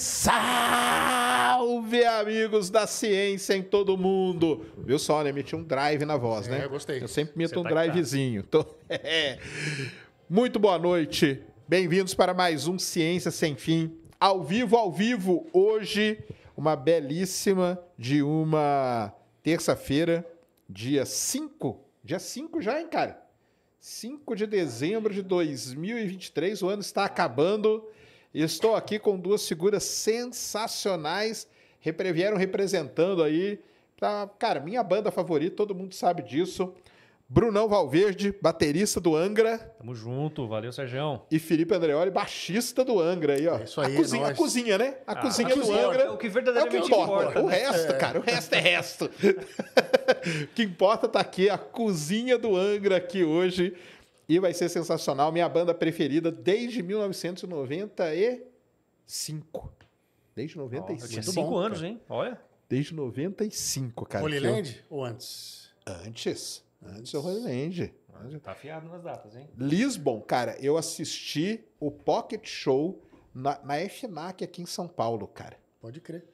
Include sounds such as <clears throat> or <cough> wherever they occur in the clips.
salve, amigos da ciência em todo mundo. Viu só, né? Meti um drive na voz, é, né? Eu gostei. Eu sempre meto Você um tá drivezinho. Tô... <laughs> É. Muito boa noite. Bem-vindos para mais um Ciência Sem Fim. Ao vivo, ao vivo, hoje, uma belíssima de uma terça-feira, dia 5. Dia 5 já, hein, cara? 5 de dezembro de 2023, o ano está acabando Estou aqui com duas figuras sensacionais, vieram representando aí. Pra, cara, minha banda favorita, todo mundo sabe disso. Brunão Valverde, baterista do Angra. Tamo junto, valeu, Sérgio. E Felipe Andreoli, baixista do Angra aí, ó. É isso aí, a cozinha, a cozinha né? A ah, cozinha a do cozinha, Angra. É o que verdadeiramente é o que importa. importa O né? resto, é. cara, o resto é resto. <laughs> o que importa tá aqui, a cozinha do Angra aqui hoje e vai ser sensacional. Minha banda preferida desde 1995. Desde 95. Oh, tinha cinco anos, hein? Olha. Desde 95, cara. Holyland eu... ou antes? Antes. Antes do Land. Tá afiado nas datas, hein? Lisbon, cara, eu assisti o Pocket Show na, na FNAC aqui em São Paulo, cara. Pode crer.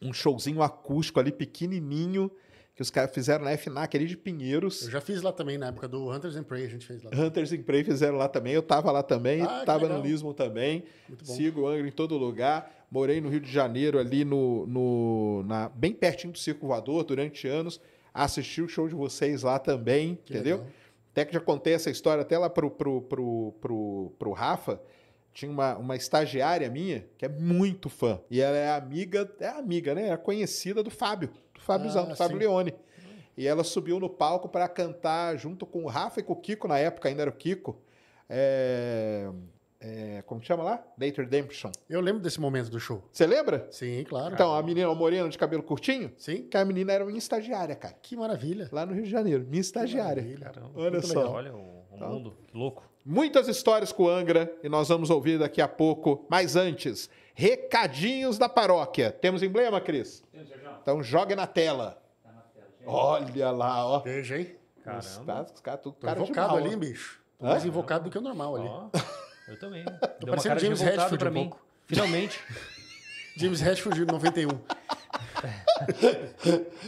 Um showzinho acústico ali, pequenininho que os caras fizeram na FNAC ali de Pinheiros. Eu já fiz lá também, na época do Hunters and Prey, a gente fez lá. Hunters and Prey fizeram lá também, eu tava lá também, ah, tava no Lismo também. Muito bom. Sigo o Angra em todo lugar. Morei no Rio de Janeiro, ali no, no na, bem pertinho do Circo Voador, durante anos. Assisti o show de vocês lá também, que entendeu? Legal. Até que já contei essa história até lá pro, pro, pro, pro, pro Rafa tinha uma, uma estagiária minha que é muito fã. E ela é amiga, é amiga, né? É conhecida do Fábio. Fábiozão, ah, do Fábio Leone. E ela subiu no palco para cantar junto com o Rafa e com o Kiko, na época ainda era o Kiko. É, é, como chama lá? Date Redemption. Eu lembro desse momento do show. Você lembra? Sim, claro. Então, a menina, morena de cabelo curtinho? Sim. Que a menina era minha estagiária, cara. Que maravilha. Lá no Rio de Janeiro, minha estagiária. olha só. Legal. Olha o, o então, mundo, que louco. Muitas histórias com o Angra e nós vamos ouvir daqui a pouco, mas antes... Recadinhos da paróquia. Temos emblema, Cris? Temos, Então joga na tela. Tá Olha lá, ó. Veja, hein? Caramba. Os caras, tudo cara invocado mal, ali, ó. bicho. Tô mais invocado do que o normal ali. Ó, eu também. <laughs> Tô Deu uma cara James <laughs> de Redfield pra mim. Finalmente. James Redfield de 91.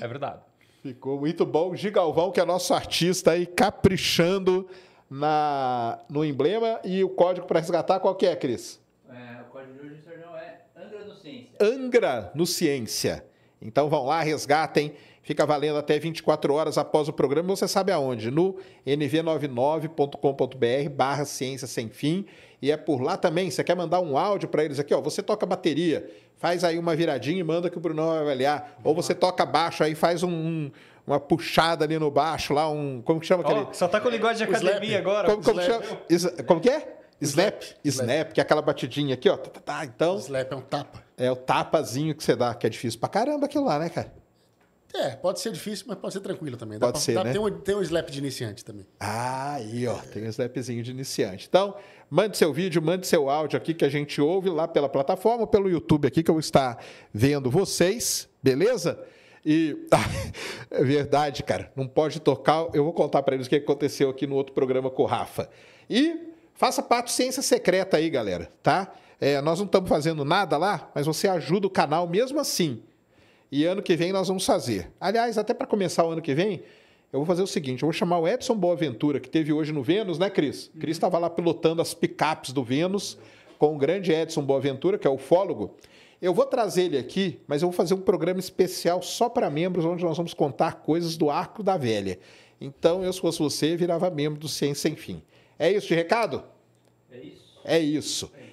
é verdade. Ficou muito bom. Gigalvão, que é nosso artista aí, caprichando na, no emblema. E o código para resgatar qual que é, Cris? Angra no Ciência. Então vão lá, resgatem. Fica valendo até 24 horas após o programa. Você sabe aonde? No nv99.com.br barra ciência sem fim. E é por lá também. Você quer mandar um áudio para eles aqui? Ó, você toca bateria, faz aí uma viradinha e manda que o Bruno vai avaliar. Ou você toca baixo aí, faz um, um uma puxada ali no baixo, lá um. Como que chama oh, aquele? Só tá com linguagem de academia slap. agora. Como, como, que chama? Isso, como que é? Snap, snap, snap, que é aquela batidinha aqui, ó. Tá, tá, tá, então. Slap é um tapa. É o tapazinho que você dá, que é difícil pra caramba aquilo lá, né, cara? É, pode ser difícil, mas pode ser tranquilo também. Dá pode ser, né? Tem um, tem um slap de iniciante também. Ah, aí, ó, é. tem um slapzinho de iniciante. Então, mande seu vídeo, mande seu áudio aqui que a gente ouve lá pela plataforma, pelo YouTube aqui que eu vou estar vendo vocês, beleza? E <laughs> é verdade, cara, não pode tocar. Eu vou contar para eles o que aconteceu aqui no outro programa com o Rafa. E Faça parte Ciência Secreta aí, galera, tá? É, nós não estamos fazendo nada lá, mas você ajuda o canal mesmo assim. E ano que vem nós vamos fazer. Aliás, até para começar o ano que vem, eu vou fazer o seguinte: eu vou chamar o Edson Boaventura, que teve hoje no Vênus, né, Cris? Uhum. Cris estava lá pilotando as picapes do Vênus com o grande Edson Boaventura, que é ufólogo. Eu vou trazer ele aqui, mas eu vou fazer um programa especial só para membros, onde nós vamos contar coisas do Arco da Velha. Então, eu, se fosse você, virava membro do Ciência Sem Fim. É isso de recado? É isso. É isso. É isso.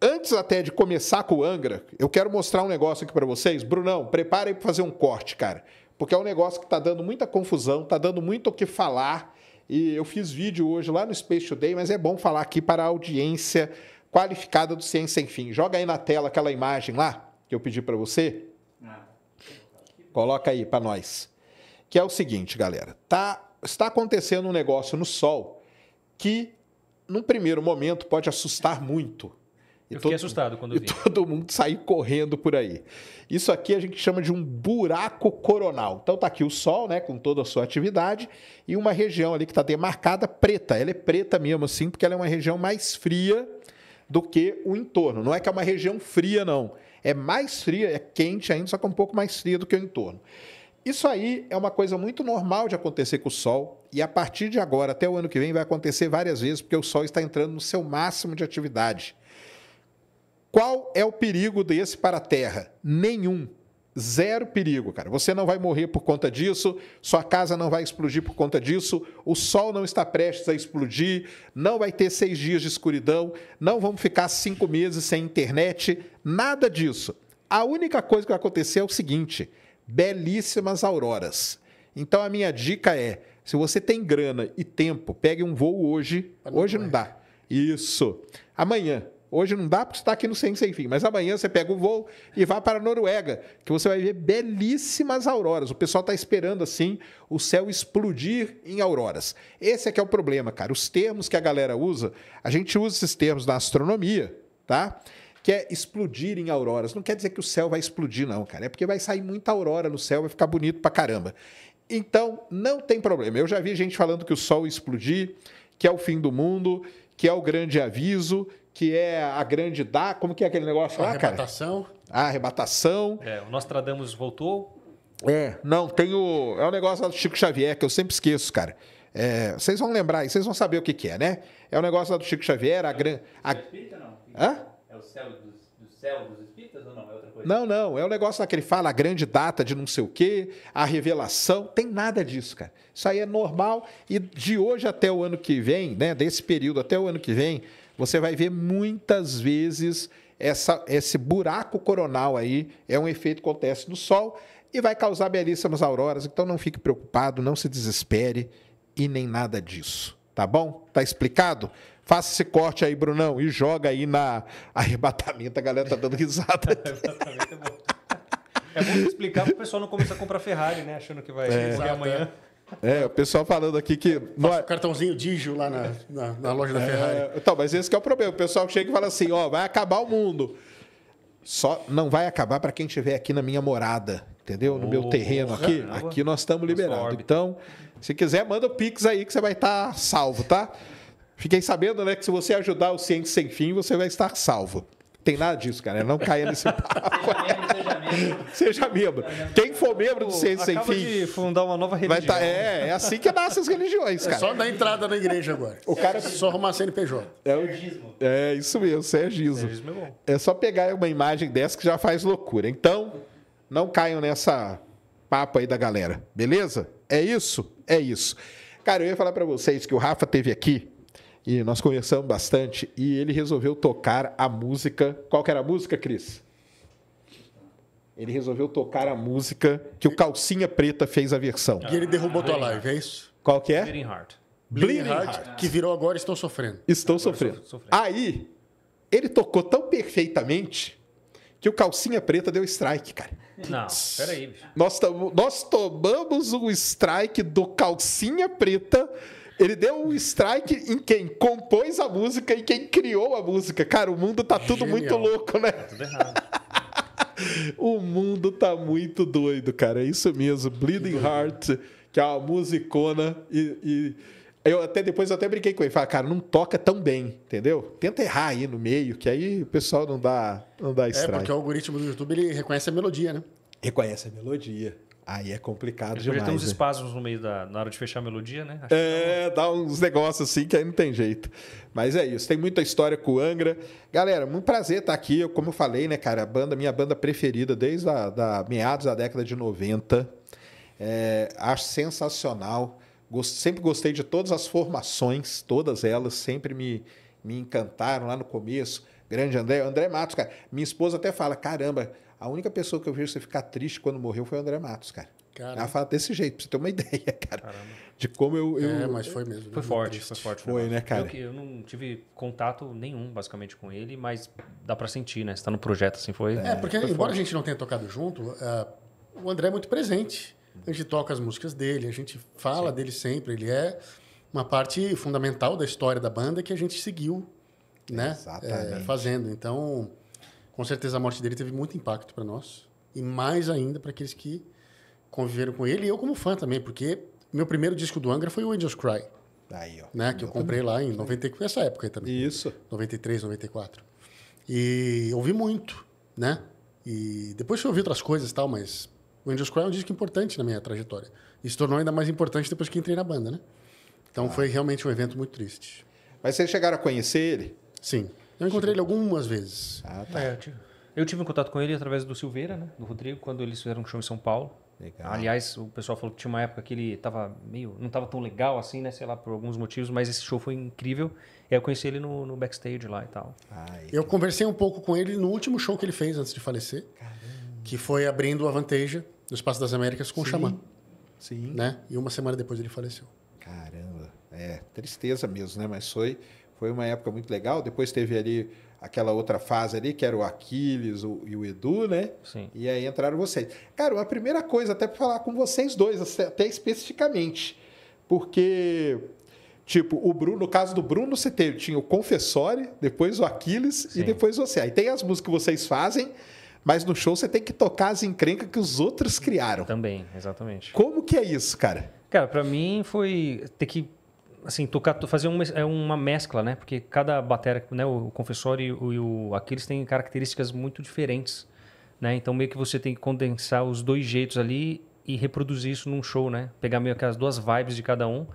Antes até de começar com o Angra, eu quero mostrar um negócio aqui para vocês. Brunão, preparem para fazer um corte, cara. Porque é um negócio que está dando muita confusão, está dando muito o que falar. E eu fiz vídeo hoje lá no Space Today, mas é bom falar aqui para a audiência qualificada do Ciência Sem Fim. Joga aí na tela aquela imagem lá que eu pedi para você. Ah. Coloca aí para nós. Que é o seguinte, galera. Tá, está acontecendo um negócio no Sol que, num primeiro momento, pode assustar muito. E eu fiquei todo, assustado quando eu vi. E todo mundo sair correndo por aí. Isso aqui a gente chama de um buraco coronal. Então tá aqui o Sol, né, com toda a sua atividade, e uma região ali que está demarcada preta. Ela é preta mesmo, assim, porque ela é uma região mais fria do que o entorno. Não é que é uma região fria, não. É mais fria, é quente ainda, só que é um pouco mais fria do que o entorno. Isso aí é uma coisa muito normal de acontecer com o Sol, e a partir de agora, até o ano que vem, vai acontecer várias vezes, porque o Sol está entrando no seu máximo de atividade. Qual é o perigo desse para a Terra? Nenhum. Zero perigo, cara. Você não vai morrer por conta disso, sua casa não vai explodir por conta disso, o sol não está prestes a explodir, não vai ter seis dias de escuridão, não vamos ficar cinco meses sem internet, nada disso. A única coisa que vai acontecer é o seguinte: belíssimas auroras. Então a minha dica é: se você tem grana e tempo, pegue um voo hoje. hoje não, dá. Isso. Amanhã. Hoje não dá porque está aqui no Sem Sem Fim, mas amanhã você pega o voo e vá para a Noruega, que você vai ver belíssimas auroras. O pessoal está esperando, assim, o céu explodir em auroras. Esse é que é o problema, cara. Os termos que a galera usa, a gente usa esses termos na astronomia, tá? que é explodir em auroras. Não quer dizer que o céu vai explodir, não, cara. É porque vai sair muita aurora no céu, vai ficar bonito pra caramba. Então, não tem problema. Eu já vi gente falando que o sol explodir, que é o fim do mundo, que é o grande aviso, que é a grande dá Como que é aquele negócio lá, arrebatação. cara? A arrebatação. É, o Nostradamus voltou. É, não, tem o. É o um negócio lá do Chico Xavier, que eu sempre esqueço, cara. É, vocês vão lembrar aí, vocês vão saber o que, que, é, né? É o um negócio lá do Chico Xavier, a grande. A... É Hã? É o céu dos, do céu dos espíritas ou não? É outra coisa? Não, não. É o negócio lá que ele fala, a grande data de não sei o quê, a revelação. Tem nada disso, cara. Isso aí é normal. E de hoje até o ano que vem, né? Desse período até o ano que vem, você vai ver muitas vezes essa, esse buraco coronal aí. É um efeito que acontece no Sol e vai causar belíssimas auroras. Então não fique preocupado, não se desespere e nem nada disso. Tá bom? Tá explicado? Faça esse corte aí, Brunão, e joga aí na arrebatamento. A galera tá dando risada. arrebatamento <laughs> é bom. É bom explicar para o pessoal não começar a comprar Ferrari, né? Achando que vai é. amanhã. É. é, o pessoal falando aqui que. É- cartãozinho Digio lá na, na, na loja da é, Ferrari. Então, mas esse é o problema. O pessoal chega e fala assim: ó, vai acabar o mundo. Só não vai acabar para quem estiver aqui na minha morada, entendeu? No oh, meu terreno aqui. Caramba. Aqui nós estamos liberados. Então, se quiser, manda o Pix aí que você vai estar tá salvo, tá? Fiquei sabendo, né, que se você ajudar o Ciência Sem Fim, você vai estar salvo. Tem nada disso, cara. Não caia nesse <laughs> papo. Seja membro, seja membro. Quem for membro do Ciência Sem Fim. de fundar uma nova religião. Vai tá, é, é assim que nascem as religiões, é cara. É só da entrada na igreja agora. O cara é só arrumar CNPJ. É, o, é isso mesmo, Sergismo. É Sergismo é, é bom. É só pegar uma imagem dessa que já faz loucura. Então, não caiam nessa papo aí da galera. Beleza? É isso? É isso. Cara, eu ia falar para vocês que o Rafa teve aqui e nós conversamos bastante, e ele resolveu tocar a música. Qual que era a música, Cris? Ele resolveu tocar a música que o Calcinha Preta fez a versão. E ele derrubou tua live, é isso? Qual que é? Bleeding Heart. Bleeding Heart, que virou agora Estão Sofrendo. Estão sofrendo. sofrendo. Aí, ele tocou tão perfeitamente que o Calcinha Preta deu strike, cara. Não, peraí. Nós, nós tomamos um strike do Calcinha Preta ele deu um strike em quem compôs a música e quem criou a música. Cara, o mundo tá tudo Genial. muito louco, né? Tá tudo errado. <laughs> o mundo tá muito doido, cara. É isso mesmo. Bleeding Heart, que é uma musicona e... e... Eu até depois eu até brinquei com ele. Falei, cara, não toca tão bem, entendeu? Tenta errar aí no meio, que aí o pessoal não dá, não dá strike. É, porque o algoritmo do YouTube ele reconhece a melodia, né? Reconhece a melodia. Aí é complicado Ele demais. Tem uns espasmos no meio da na hora de fechar a melodia, né? Acho é, dá uns negócios assim que aí não tem jeito. Mas é isso, tem muita história com o Angra. Galera, muito prazer estar aqui. Eu, como eu falei, né, cara, a banda, minha banda preferida desde a da meados da década de 90. É, acho sensacional. Gost, sempre gostei de todas as formações, todas elas sempre me, me encantaram lá no começo. Grande André, André Matos, cara. Minha esposa até fala: caramba, a única pessoa que eu vejo você ficar triste quando morreu foi o André Matos, cara. Caramba. Ela fala desse jeito, pra você ter uma <laughs> ideia, cara. Caramba. De como eu, eu. É, mas foi mesmo. Foi né? forte, foi forte. Foi, né, cara? Eu, eu, não tive contato nenhum, basicamente, com ele, mas dá pra sentir, né? Você tá no projeto, assim, foi. É, é porque foi embora forte. a gente não tenha tocado junto, uh, o André é muito presente. A gente toca as músicas dele, a gente fala Sim. dele sempre. Ele é uma parte fundamental da história da banda que a gente seguiu, né? Exatamente. É, fazendo. Então com certeza a morte dele teve muito impacto para nós e mais ainda para aqueles que conviveram com ele e eu como fã também, porque meu primeiro disco do Angra foi o Angels Cry. Aí, ó. Né, que eu, comprei também. lá em 94, essa época aí também. Isso. 93, 94. E ouvi muito, né? E depois eu ouvi outras coisas e tal, mas o Angels Cry é um disco importante na minha trajetória. E se tornou ainda mais importante depois que entrei na banda, né? Então ah. foi realmente um evento muito triste. Mas vocês chegaram a conhecer ele? Sim. Eu encontrei ele algumas vezes. Ah, tá. É, eu, tive, eu tive um contato com ele através do Silveira, né? Do Rodrigo, quando eles fizeram um show em São Paulo. Legal. Aliás, o pessoal falou que tinha uma época que ele tava meio. não tava tão legal assim, né? Sei lá, por alguns motivos, mas esse show foi incrível. E aí eu conheci ele no, no backstage lá e tal. Ai, ah, eu que... conversei um pouco com ele no último show que ele fez antes de falecer. Caramba. Que foi abrindo a Vanteja no Espaço das Américas com Sim. o Xamã. Sim. Né? E uma semana depois ele faleceu. Caramba. É, tristeza mesmo, né? Mas foi foi uma época muito legal. Depois teve ali aquela outra fase ali, que era o Aquiles o, e o Edu, né? Sim. E aí entraram vocês. Cara, uma primeira coisa, até para falar com vocês dois, até especificamente, porque, tipo, o Bruno, no caso do Bruno, você teve, tinha o Confessore, depois o Aquiles Sim. e depois você. Aí tem as músicas que vocês fazem, mas no show você tem que tocar as encrencas que os outros criaram. Também, exatamente. Como que é isso, cara? Cara, para mim foi ter que assim, tocar, fazer uma, é uma mescla, né? Porque cada batera, né, o confessor e o, e o Aquiles têm características muito diferentes, né? Então meio que você tem que condensar os dois jeitos ali e reproduzir isso num show, né? Pegar meio que as duas vibes de cada um.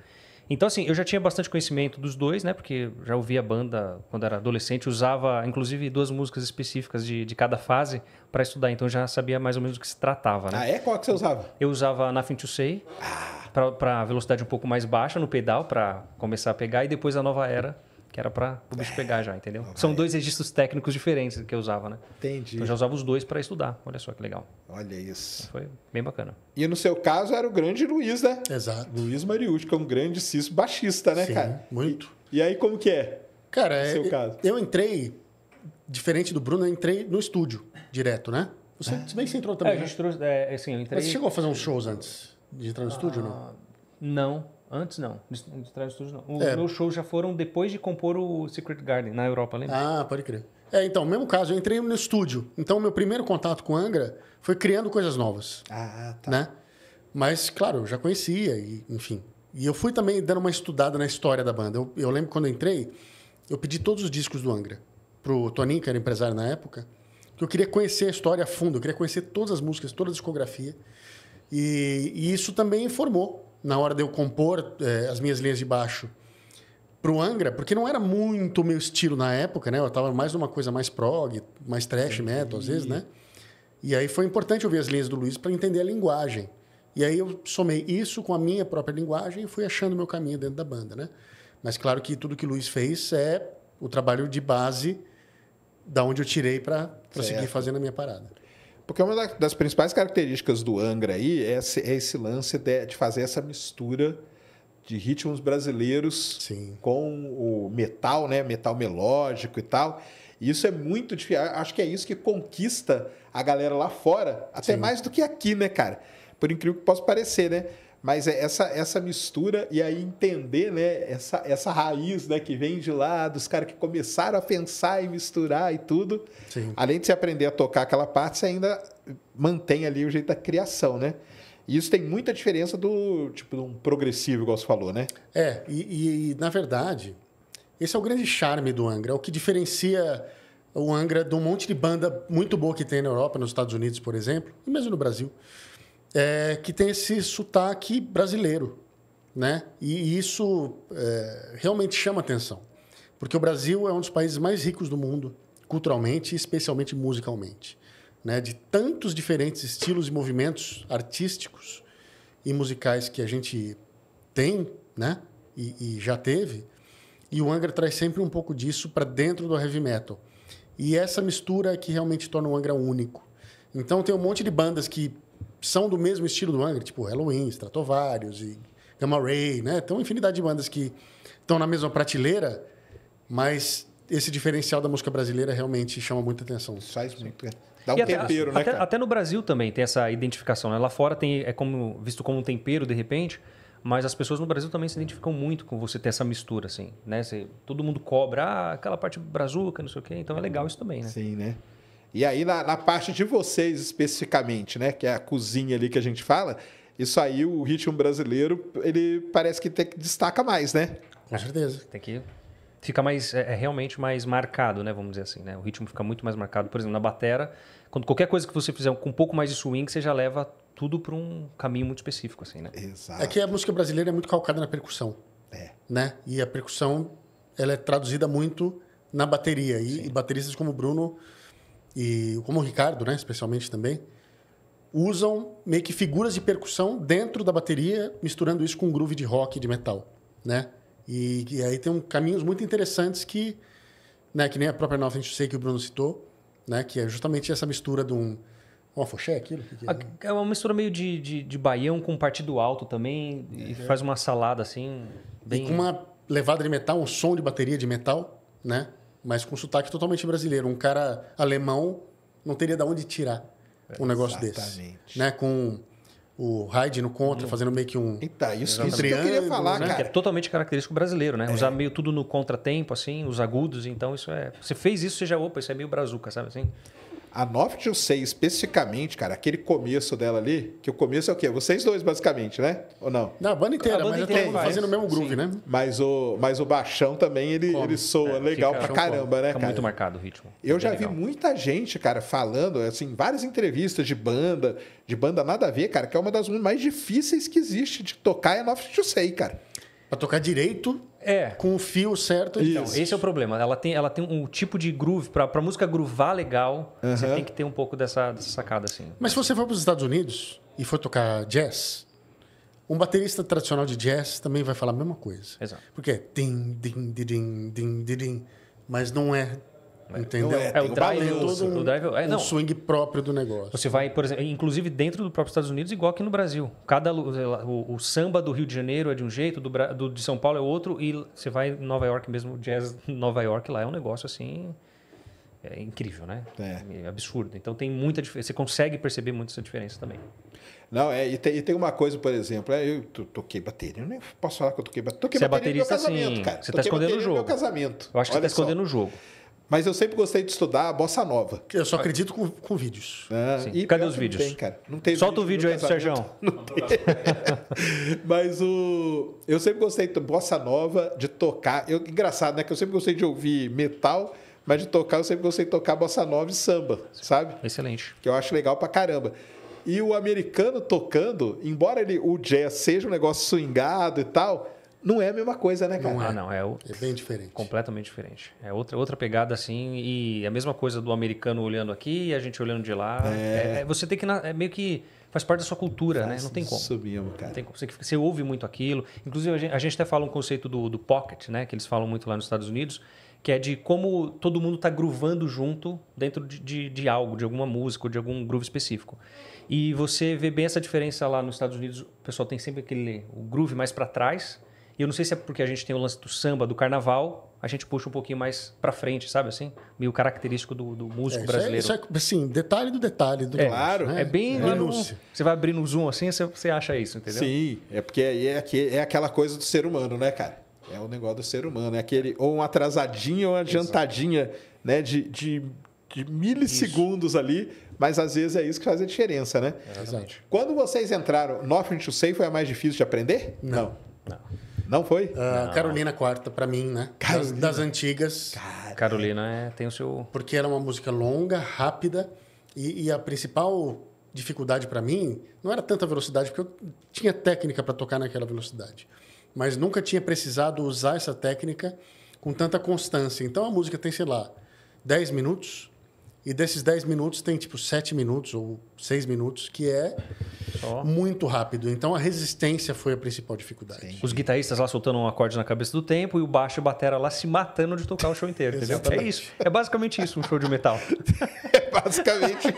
Então, assim, eu já tinha bastante conhecimento dos dois, né? Porque já ouvia a banda quando era adolescente, usava, inclusive, duas músicas específicas de, de cada fase para estudar. Então, já sabia mais ou menos o que se tratava, né? Ah, é? Qual que você usava? Eu usava Nothing to Say. Ah para velocidade um pouco mais baixa no pedal para começar a pegar e depois a nova era que era para o bicho pegar já, entendeu? São dois registros técnicos diferentes que eu usava, né? Entendi. Então eu já usava os dois para estudar. Olha só que legal. Olha isso. Então foi bem bacana. E no seu caso era o grande Luiz, né? Exato. Luiz Mariucci, que é um grande cis baixista, né, Sim, cara? Muito. E, e, aí como que é? Cara, no seu eu, é, caso. eu entrei diferente do Bruno, eu entrei no estúdio direto, né? Você, se bem que você entrou também. É, a gente né? trouxe, é, assim, eu entrei... Mas você chegou a fazer uns shows antes? Digital no ah, Estúdio, não? Ah, não, antes não. Digital no Estúdio não. Os é. meus shows já foram depois de compor o Secret Garden na Europa, lembra? Ah, pode crer. É, então, mesmo caso, eu entrei no estúdio. Então, meu primeiro contato com Angra foi criando coisas novas. Ah, tá. Né? Mas, claro, eu já conhecia, e, enfim. E eu fui também dando uma estudada na história da banda. Eu, eu lembro quando eu entrei, eu pedi todos os discos do Angra pro Toninho, que era empresário na época, que eu queria conhecer a história a fundo, eu queria conhecer todas as músicas, toda a discografia. E, e isso também informou na hora de eu compor é, as minhas linhas de baixo para o Angra, porque não era muito o meu estilo na época, né? Eu estava mais numa coisa mais prog, mais trash metal, às vezes, né? E aí foi importante ouvir as linhas do Luiz para entender a linguagem. E aí eu somei isso com a minha própria linguagem e fui achando meu caminho dentro da banda, né? Mas claro que tudo que o Luiz fez é o trabalho de base da onde eu tirei para seguir fazendo a minha parada. Porque é uma das principais características do Angra aí é esse, é esse lance de, de, fazer essa mistura de ritmos brasileiros Sim. com o metal, né? Metal melódico e tal. E isso é muito difícil. Acho que é isso que conquista a galera lá fora, até Sim. mais do que aqui, né, cara? Por incrível que possa parecer, né? Mas é essa, essa mistura e aí entender né, essa, essa raiz né, que vem de lá, dos caras que começaram a pensar e misturar e tudo. Sim. Além de você aprender a tocar aquela parte, você ainda mantém ali o jeito da criação, né? E isso tem muita diferença do tipo um progressivo, igual você falou, né? É, e, e na verdade, esse é o grande charme do Angra, é o que diferencia o Angra de um monte de banda muito boa que tem na Europa, nos Estados Unidos, por exemplo, e mesmo no Brasil é, que tem esse sotaque brasileiro, né? E isso é, realmente chama atenção, porque o Brasil é um dos países mais ricos do mundo, culturalmente e especialmente musicalmente, né? De tantos diferentes estilos e movimentos artísticos e musicais que a gente tem, né? E, e já teve. E o Angra traz sempre um pouco disso para dentro do heavy metal. E essa mistura é que realmente torna o Angra único. Então tem um monte de bandas que são do mesmo estilo do Angra, tipo Halloween, Stratovarius e Gamma Ray, né? Tem uma infinidade de bandas que estão na mesma prateleira, mas esse diferencial da música brasileira realmente chama muita atenção. Faz muito. É. Dá um tempero, até, né? Até, até, no Brasil também tem essa identificação, né? Lá fora tem, é como, visto como um tempero, de repente, mas as pessoas no Brasil também se identificam muito com você ter essa mistura, assim, né? Você, todo mundo cobra ah, aquela parte brazuca, não sei o quê, então é legal isso também, né? Sim, né? E aí, na, na, parte de vocês especificamente, né? Que é a cozinha ali que a gente fala, isso aí, o ritmo brasileiro, ele parece que, tem, que destaca mais, né? Com certeza. Tem que. Fica mais. É, é, realmente mais marcado, né? Vamos dizer assim, né? O ritmo fica muito mais marcado. Por exemplo, na batera, quando qualquer coisa que você fizer com um pouco mais de swing, você já leva tudo para um caminho muito específico, assim, né? Exato. É que a música brasileira é muito calcada na percussão. É. Né? E a percussão, ela é traduzida muito na bateria. E, e bateristas como o Bruno e como o Ricardo, né, especialmente também, usam meio que figuras de percussão dentro da bateria, misturando isso com um groove de rock de metal, né? E, e aí tem um, caminhos muito interessantes que, né, que nem a própria Nova gente sei que o Bruno citou, né, que é justamente essa mistura de um uma afoxé, aquilo? Que é, é uma mistura meio de, de, de, baião com partido alto também, é. e faz uma salada assim. Bem... E com uma levada de metal, um som de bateria de metal, né? mas com sotaque totalmente brasileiro. Um cara alemão não teria de onde tirar um negócio Exatamente. desse. Né? Com o Hyde no contra, hum. fazendo meio que um. Eita, então, isso, um isso que eu queria falar, né? cara. Que é totalmente característico brasileiro, né? É. Usar meio tudo no contratempo, assim, os agudos, então isso é. Você fez isso, você já, opa, isso é meio brazuca, sabe assim? A 916, especificamente, cara, aquele começo dela ali, que o começo é o quê? Vocês dois, basicamente, né? Ou não? Na banda inteira, a banda mas inteira, todo mundo fazendo o mesmo groove, né? Sim. né? Mas o, mas o baixão também, ele, ele soa é, legal pra caramba, né, fica cara? muito marcado o ritmo. Eu é já legal. vi muita gente, cara, falando, assim, várias entrevistas de banda, de banda nada a ver, cara, que é uma das mais difíceis que existe de tocar é a 926, cara. Para tocar direito, é. com o fio certo. Então, Isso. esse é o problema. Ela tem, ela tem um tipo de groove. Para música groovar legal, você tem que ter um pouco dessa, dessa sacada. assim. Mas se você for para os Estados Unidos e for tocar jazz, um baterista tradicional de jazz também vai falar a mesma coisa. Exato. Porque é din, din, din, din, din, din, mas não é Entendeu? É, é o drive todo o drive, é, é não. swing próprio do negócio. Você vai, por exemplo, inclusive dentro do próprio Estados Unidos, igual aqui no Brasil. Cada o, o samba do Rio de Janeiro é de um jeito, do, do, de São Paulo é outro e você vai em Nova York mesmo, o jazz <laughs> Nova York lá é um negócio assim é incrível, né? É. é absurdo. Então tem muita diferença. Você consegue perceber muito essa diferença também. Não, é, e, tem, e tem uma coisa, por exemplo, é, eu toquei bateria, eu nem posso falar que eu toquei bateria. Toquei você é bateria é baterista, no meu casamento, sim. cara. Você está escondendo o jogo. meu casamento. Eu acho que tá Olha você está escondendo o jogo. Mas eu sempre gostei de estudar bossa nova. Eu só acredito com, com vídeos. Ah, e Cadê os vídeos? Tem, cara. Não tem Solta vídeo o vídeo aí, Sérgio. <laughs> Mas o... eu sempre gostei de bossa nova, de tocar. Eu... Engraçado, né? Que eu sempre gostei de ouvir metal, mas de tocar eu sempre gostei de tocar bossa nova e samba, sabe? Excelente. Que eu acho legal pra caramba. E o americano tocando, embora ele, o jazz seja um negócio swingado e tal, não é a mesma coisa, né, cara? Não é, é, não. É, o... é bem diferente. Completamente diferente. É outra, outra pegada assim. E é a mesma coisa do americano olhando aqui e a gente olhando de lá. É. é, é você tem que. É meio que. Faz parte da sua cultura, né? Faz, né? Não tem como. Subimos, cara. tem como. Você, você, ouve muito aquilo. Inclusive, a gente, a gente até fala um conceito do, do pocket, né? Que eles falam muito lá nos Estados Unidos que é de como todo mundo está groovando junto dentro de, de, de, algo, de alguma música, ou de algum groove específico. E você vê bem essa diferença lá nos Estados Unidos, o pessoal tem sempre aquele o groove mais para trás, e eu não sei se é porque a gente tem o lance do samba, do carnaval, a gente puxa um pouquinho mais para frente, sabe assim? Meio característico do, do músico é, é- brasileiro. Isso é, isso é, assim, detalhe do detalhe. Do é, claro. Né? É bem... É. No, você vai abrir no zoom assim, você, você acha isso, entendeu? Sim, é porque aí é, é aquela coisa do ser humano, né, cara? É o negócio do ser humano. É aquele ou uma atrasadinha ou uma adiantadinha né, de, de, de milissegundos isso. ali, mas às vezes é isso que faz a diferença, né? Exato. Quando vocês entraram, Nothing to Say foi a mais difícil de aprender? Não. Não. Não. Não foi? Uh, não. Carolina Quarta, para mim, né? Das, das, antigas. Carolina é, tem o seu. Porque era uma música longa, rápida, e, e a principal dificuldade para mim não era tanta velocidade, porque eu tinha técnica para tocar naquela velocidade. Mas nunca tinha precisado usar essa técnica com tanta constância. Então a música tem, sei lá, 10 minutos e desses 10 minutos, tem tipo 7 minutos ou 6 minutos, que é oh. muito rápido. Então a resistência foi a principal dificuldade. Sim. Os guitarristas lá soltando um acorde na cabeça do tempo e o baixo e o batera lá se matando de tocar o show inteiro, <laughs> entendeu? É isso. É basicamente isso, um show de metal. <laughs> <laughs> Basicamente.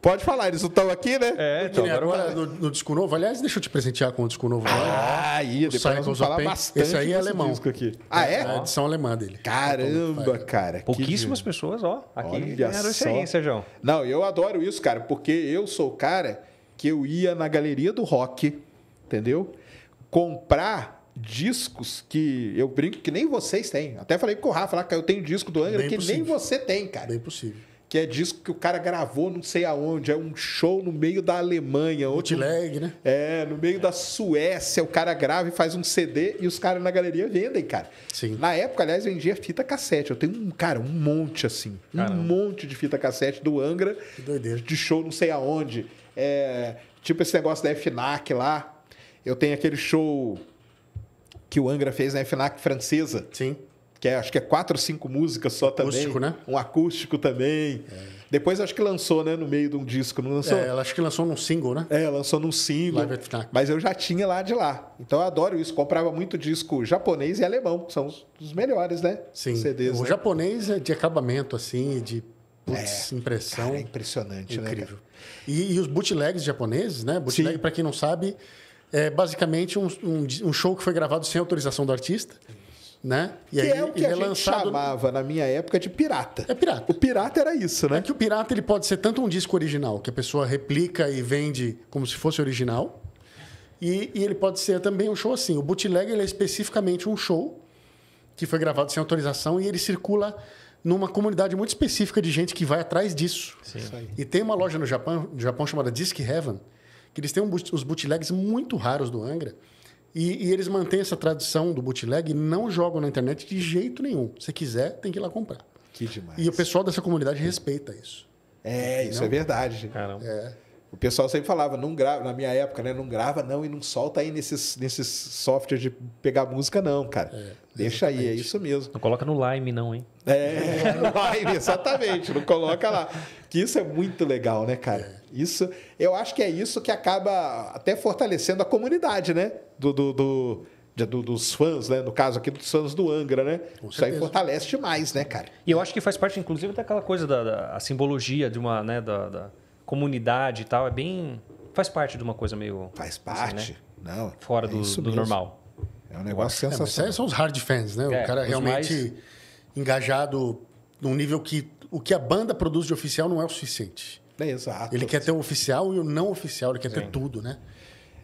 Pode falar, eles não estão aqui, né? É, então, agora no, no, disco novo. Aliás, deixa eu te presentear com o disco novo. Ah, aí, depois vamos falar bastante Esse aí é alemão. Disco aqui. É, ah, é? É a edição alemã dele. Caramba, cara. Pouquíssimas que... pessoas, ó. Aqui Olha ganharam isso aí, Sérgio. Não, eu adoro isso, cara, porque eu sou o cara que eu ia na galeria do rock, entendeu? Comprar discos que eu brinco que nem vocês têm. Até falei com o Rafa lá, que eu tenho disco do Angra que possível. nem você tem, cara. Bem possível que é disco que o cara gravou não sei aonde, é um show no meio da Alemanha. Outleg né? É, no meio é. da Suécia, o cara grava e faz um CD e os caras na galeria vendem, cara. Sim. Na época, aliás, vendia fita cassete. Eu tenho um, cara, um monte assim, Caramba. um monte de fita cassete do Angra. Que doideira. De show não sei aonde. É, tipo esse negócio da FNAC lá. Eu tenho aquele show que o Angra fez na FNAC francesa. Sim que é, acho que é quatro ou cinco músicas só acústico, também. Né? Um acústico também. É. Depois acho que lançou, né, no meio de um disco, não lançou? É, ela acho que lançou num single, né? É, lançou num single. Live at Mas eu já tinha lá de lá. Então eu adoro isso. Comprava muito disco japonês e alemão, que são os, os melhores, né? Sim. CDs, o né? japonês é de acabamento, assim, de Putz, é, impressão. Cara, é impressionante, né, incrível. Né, e, e, os bootlegs japoneses, né? Bootleg, para quem não sabe, é basicamente um, um, um, show que foi gravado sem autorização do artista. Sim né? E que aí, é o que a é gente chamava na minha época de pirata. É pirata. O pirata era isso, né? É que o pirata ele pode ser tanto um disco original, que a pessoa replica e vende como se fosse original, e, e ele pode ser também um show assim. O bootleg ele é especificamente um show que foi gravado sem autorização e ele circula numa comunidade muito específica de gente que vai atrás disso. Sim. E tem uma loja no Japão, no Japão chamada Disc Heaven, que eles têm um, os bootlegs muito raros do Angra, e, e, eles mantêm essa tradição do bootleg e não jogam na internet de jeito nenhum. Se quiser, tem que ir lá comprar. Que demais. E o pessoal dessa comunidade respeita isso. É, isso não? é verdade. Caramba. É. O pessoal sempre falava, não grava, na minha época, né? Não grava não e não solta aí nesses, nesses softwares de pegar música, não, cara. É, Deixa aí, é isso mesmo. Não coloca no Lime, não, hein? É, no Lime, exatamente. Não coloca lá. Que isso é muito legal, né, cara? É. Isso, eu acho que é isso que acaba até fortalecendo a comunidade, né? Do, do, do, de, do dos fãs, né? No caso aqui, dos fãs do Angra, né? Com isso aí fortalece demais, né, cara? E eu acho que faz parte, inclusive, daquela coisa da, da simbologia de uma, né, da... da comunidade e tal, é bem. Faz parte de uma coisa meio. Faz parte. Assim, né? Não. Fora é do, do normal. É um negócio é, sensacional. É, são os hard fans, né? É, o cara realmente mais... engajado num nível que o que a banda produz de oficial não é o suficiente. É, exato. Ele quer ter o oficial e o não oficial, ele quer Sim. ter tudo, né?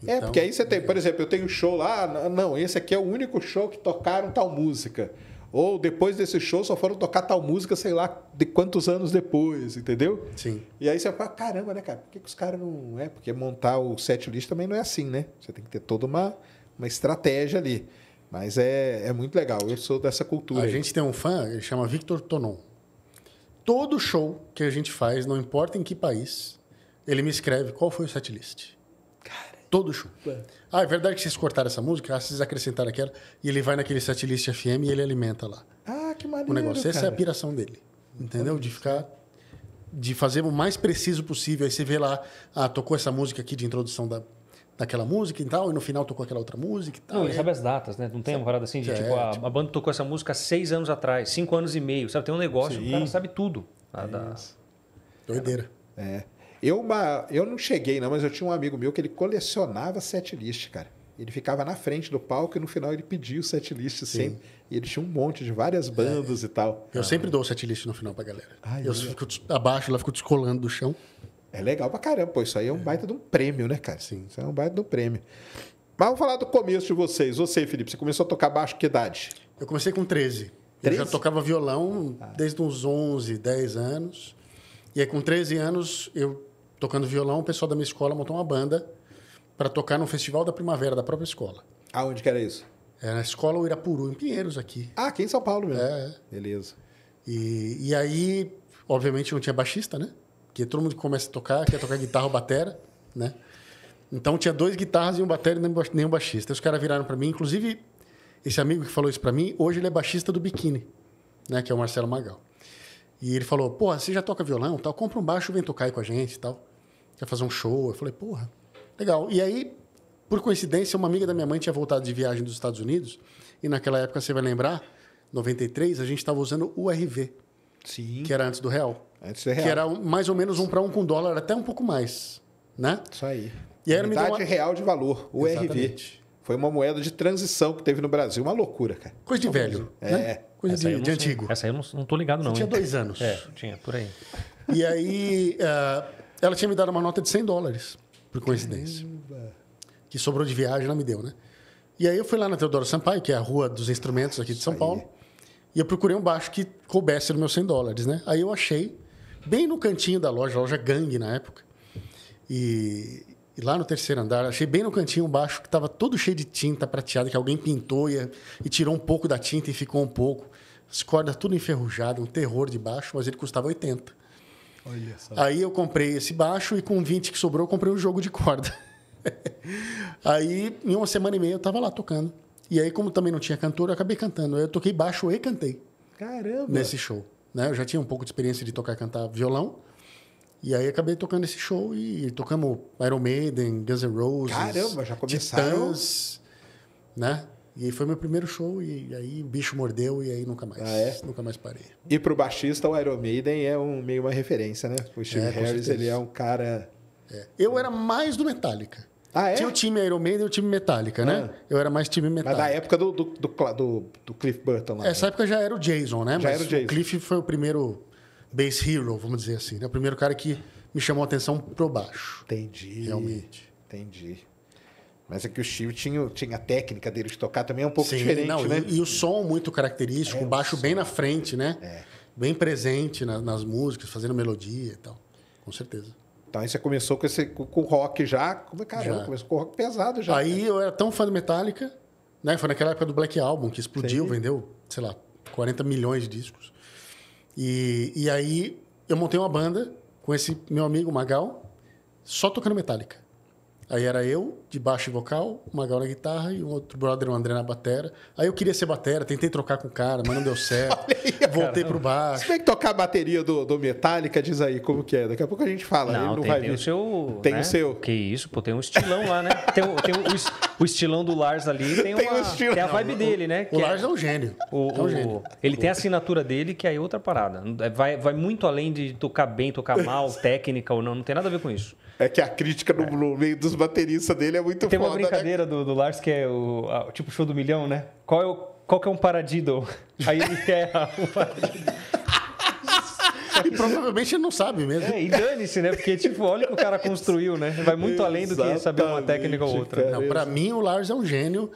É, então, é, porque aí você tem, é. por exemplo, eu tenho um show lá, ah, não, esse aqui é o único show que tocaram tal música. Ou depois desse show só foram tocar tal música, sei lá, de quantos anos depois, entendeu? Sim. E aí você fala, caramba, né, cara? Por que, que os caras não. É, porque montar o set list também não é assim, né? Você tem que ter toda uma, uma estratégia ali. Mas é, é muito legal. Eu sou dessa cultura. A aí. gente tem um fã, ele chama Victor Tonon. Todo show que a gente faz, não importa em que país, ele me escreve qual foi o set list. Cara. Todo show. É. Ah, é verdade que vocês cortaram essa música? Ah, vocês acrescentaram aquela. E ele vai naquele setlist FM e ele alimenta lá. Ah, que maneiro, O negócio. Cara. Essa é a piração dele. Entendeu? De ficar... De fazer o mais preciso possível. Aí você vê lá... Ah, tocou essa música aqui de introdução da, daquela música e tal, e no final tocou aquela outra música e tal. Não, ele é. sabe as datas, né? Não tem uma parada assim de, é, tipo, a, tipo, a, banda tocou essa música seis anos atrás, cinco anos e meio, sabe? Tem um negócio, Sim. o cara sabe tudo. Ah, da... Doideira. É. Eu, uma, eu não cheguei, não, mas eu tinha um amigo meu que ele colecionava setlist, cara. Ele ficava na frente do palco e no final ele pedia o setlist sempre. E ele tinha um monte de várias é. bandas é. e tal. Eu ah, sempre dou o setlist no final pra galera. Ai, ah, eu é. fico abaixo, ela fico descolando do chão. É legal pra caramba, pô. Isso aí é um é. baita de um prêmio, né, cara? Sim. Isso é um baita de um prêmio. Mas vamos falar do começo de vocês. Você, Felipe, você começou a tocar baixo que idade? Eu comecei com 13. 13? Eu já tocava violão ah. desde uns 11, 10 anos. E aí, com 13 anos, eu tocando violão, o pessoal da minha escola montou uma banda para tocar no Festival da Primavera da própria escola. Aonde que era isso? Era na escola Uirapuru, em Pinheiros aqui. Ah, aqui em São Paulo mesmo. É. é. Beleza. E, e aí, obviamente, não tinha baixista, né? Porque todo mundo começa a tocar, quer tocar guitarra ou batera, né? Então tinha dois guitarras e um batera e nenhum baixista. os caras viraram para mim, inclusive esse amigo que falou isso para mim, hoje ele é baixista do Biquíni, né? Que é o Marcelo Magal. E ele falou, pô, você já toca violão tal, compra um baixo, vem tocar aí com a gente e tal quer fazer um show. Eu falei, porra, legal. E aí, por coincidência, uma amiga da minha mãe tinha voltado de viagem dos Estados Unidos. E naquela época, você vai lembrar, 93, a gente estava usando o RV. Sim. Que era antes do real. Antes do real. Que era mais ou menos um para um com dólar, até um pouco mais, né? Isso aí. E aí Unidade uma... real de valor, o RV. Foi uma moeda de transição que teve no Brasil. Uma loucura, cara. Coisa de Só velho. É. Né? Coisa de, de antigo. Essa aí eu não, não tô ligado, não. tinha hein? dois anos. É, tinha, por aí. E aí... Uh ela tinha me dado uma nota de 100 dólares, por coincidência. Caramba. Que sobrou de viagem, ela me deu, né? E aí eu fui lá na Teodoro Sampaio, que é a rua dos instrumentos aqui de São Paulo, e eu procurei um baixo que coubesse no meus 100 dólares, né? Aí eu achei, bem no cantinho da loja, loja Gangue na época, e, e lá no terceiro andar, achei bem no cantinho um baixo que estava todo cheio de tinta prateada, que alguém pintou e, e tirou um pouco da tinta e ficou um pouco. As cordas tudo enferrujado, um terror de baixo, mas ele custava 80. Aí eu comprei esse baixo e com 20 que sobrou, eu comprei um jogo de corda. <laughs> aí, em uma semana e meia, eu estava lá tocando. E aí, como também não tinha cantor, eu acabei cantando. Eu toquei baixo e cantei. Caramba! Nesse show. Né? Eu já tinha um pouco de experiência de tocar e cantar violão. E aí acabei tocando esse show e tocamos Iron Maiden, Guns N' Roses. Caramba, já começaram. Titãs, né? E aí foi meu primeiro show, e aí o bicho mordeu, e aí nunca mais. Ah, é? Nunca mais parei. E pro baixista, o Iron Maiden é um, meio uma referência, né? O Steve é, Harris, ele é um cara. É. Eu era mais do Metallica. Ah, é? Tinha o time Iron Maiden e o time Metallica, né? ah. né? Eu era mais time Metallica. Mas da época do, do, do, do Cliff Burton lá. Essa né? época já era o Jason, né? Já Mas era o Jason. O Cliff foi o primeiro bass hero, vamos dizer assim. Né? O primeiro cara que me chamou a atenção pro baixo. Entendi. Realmente. Entendi. Mas é que o Chico tinha, tinha a técnica dele de tocar também é um pouco Sim, diferente, não, né? E, e, o som muito característico, é, baixo bem na frente, né? É. Bem presente na, nas músicas, fazendo melodia e tal. Com certeza. Então aí você começou com, esse, com, o rock já. É, caramba, já. começou com o rock pesado já. Aí né? eu era tão fã de Metallica, né? Foi naquela época do Black Album, que explodiu, Sim. vendeu, sei lá, 40 milhões de discos. E, e aí eu montei uma banda com esse meu amigo Magal, só tocando Metallica. Aí era eu, de baixo e vocal, uma galera guitarra e um outro brother, o André na batera. Aí eu queria ser batera, tentei trocar com o cara, mas não deu certo. <laughs> aí, Voltei para o baixo. Você tem que tocar a bateria do, do Metallica, diz aí como que é. Daqui a pouco a gente fala. Não, não tem, vai tem o seu... Tem né? o seu. Que isso, pô, tem um estilão lá, né? Tem, o, tem o, o estilão do Lars ali, tem, <laughs> tem, uma, um tem a vibe não, dele, né? O, o é Lars é, um gênio. O, é um gênio. ele tem a assinatura dele, que aí é outra parada. É, vai, vai muito além de tocar bem, tocar mal, <laughs> técnica ou não, não tem nada a ver com isso. É que a crítica no, é. no meio dos bateristas dele é muito Tem foda. Tem uma né? brincadeira né? do, do, Lars que é o a, tipo show do milhão, né? Qual é, o, qual que é um paradido? Aí ele <laughs> quer um paradido. E provavelmente ele não sabe mesmo. É, e dane-se, né? Porque, tipo, olha o que o cara construiu, né? Vai muito além do que saber uma técnica ou outra. para pra mim, o Lars é um gênio.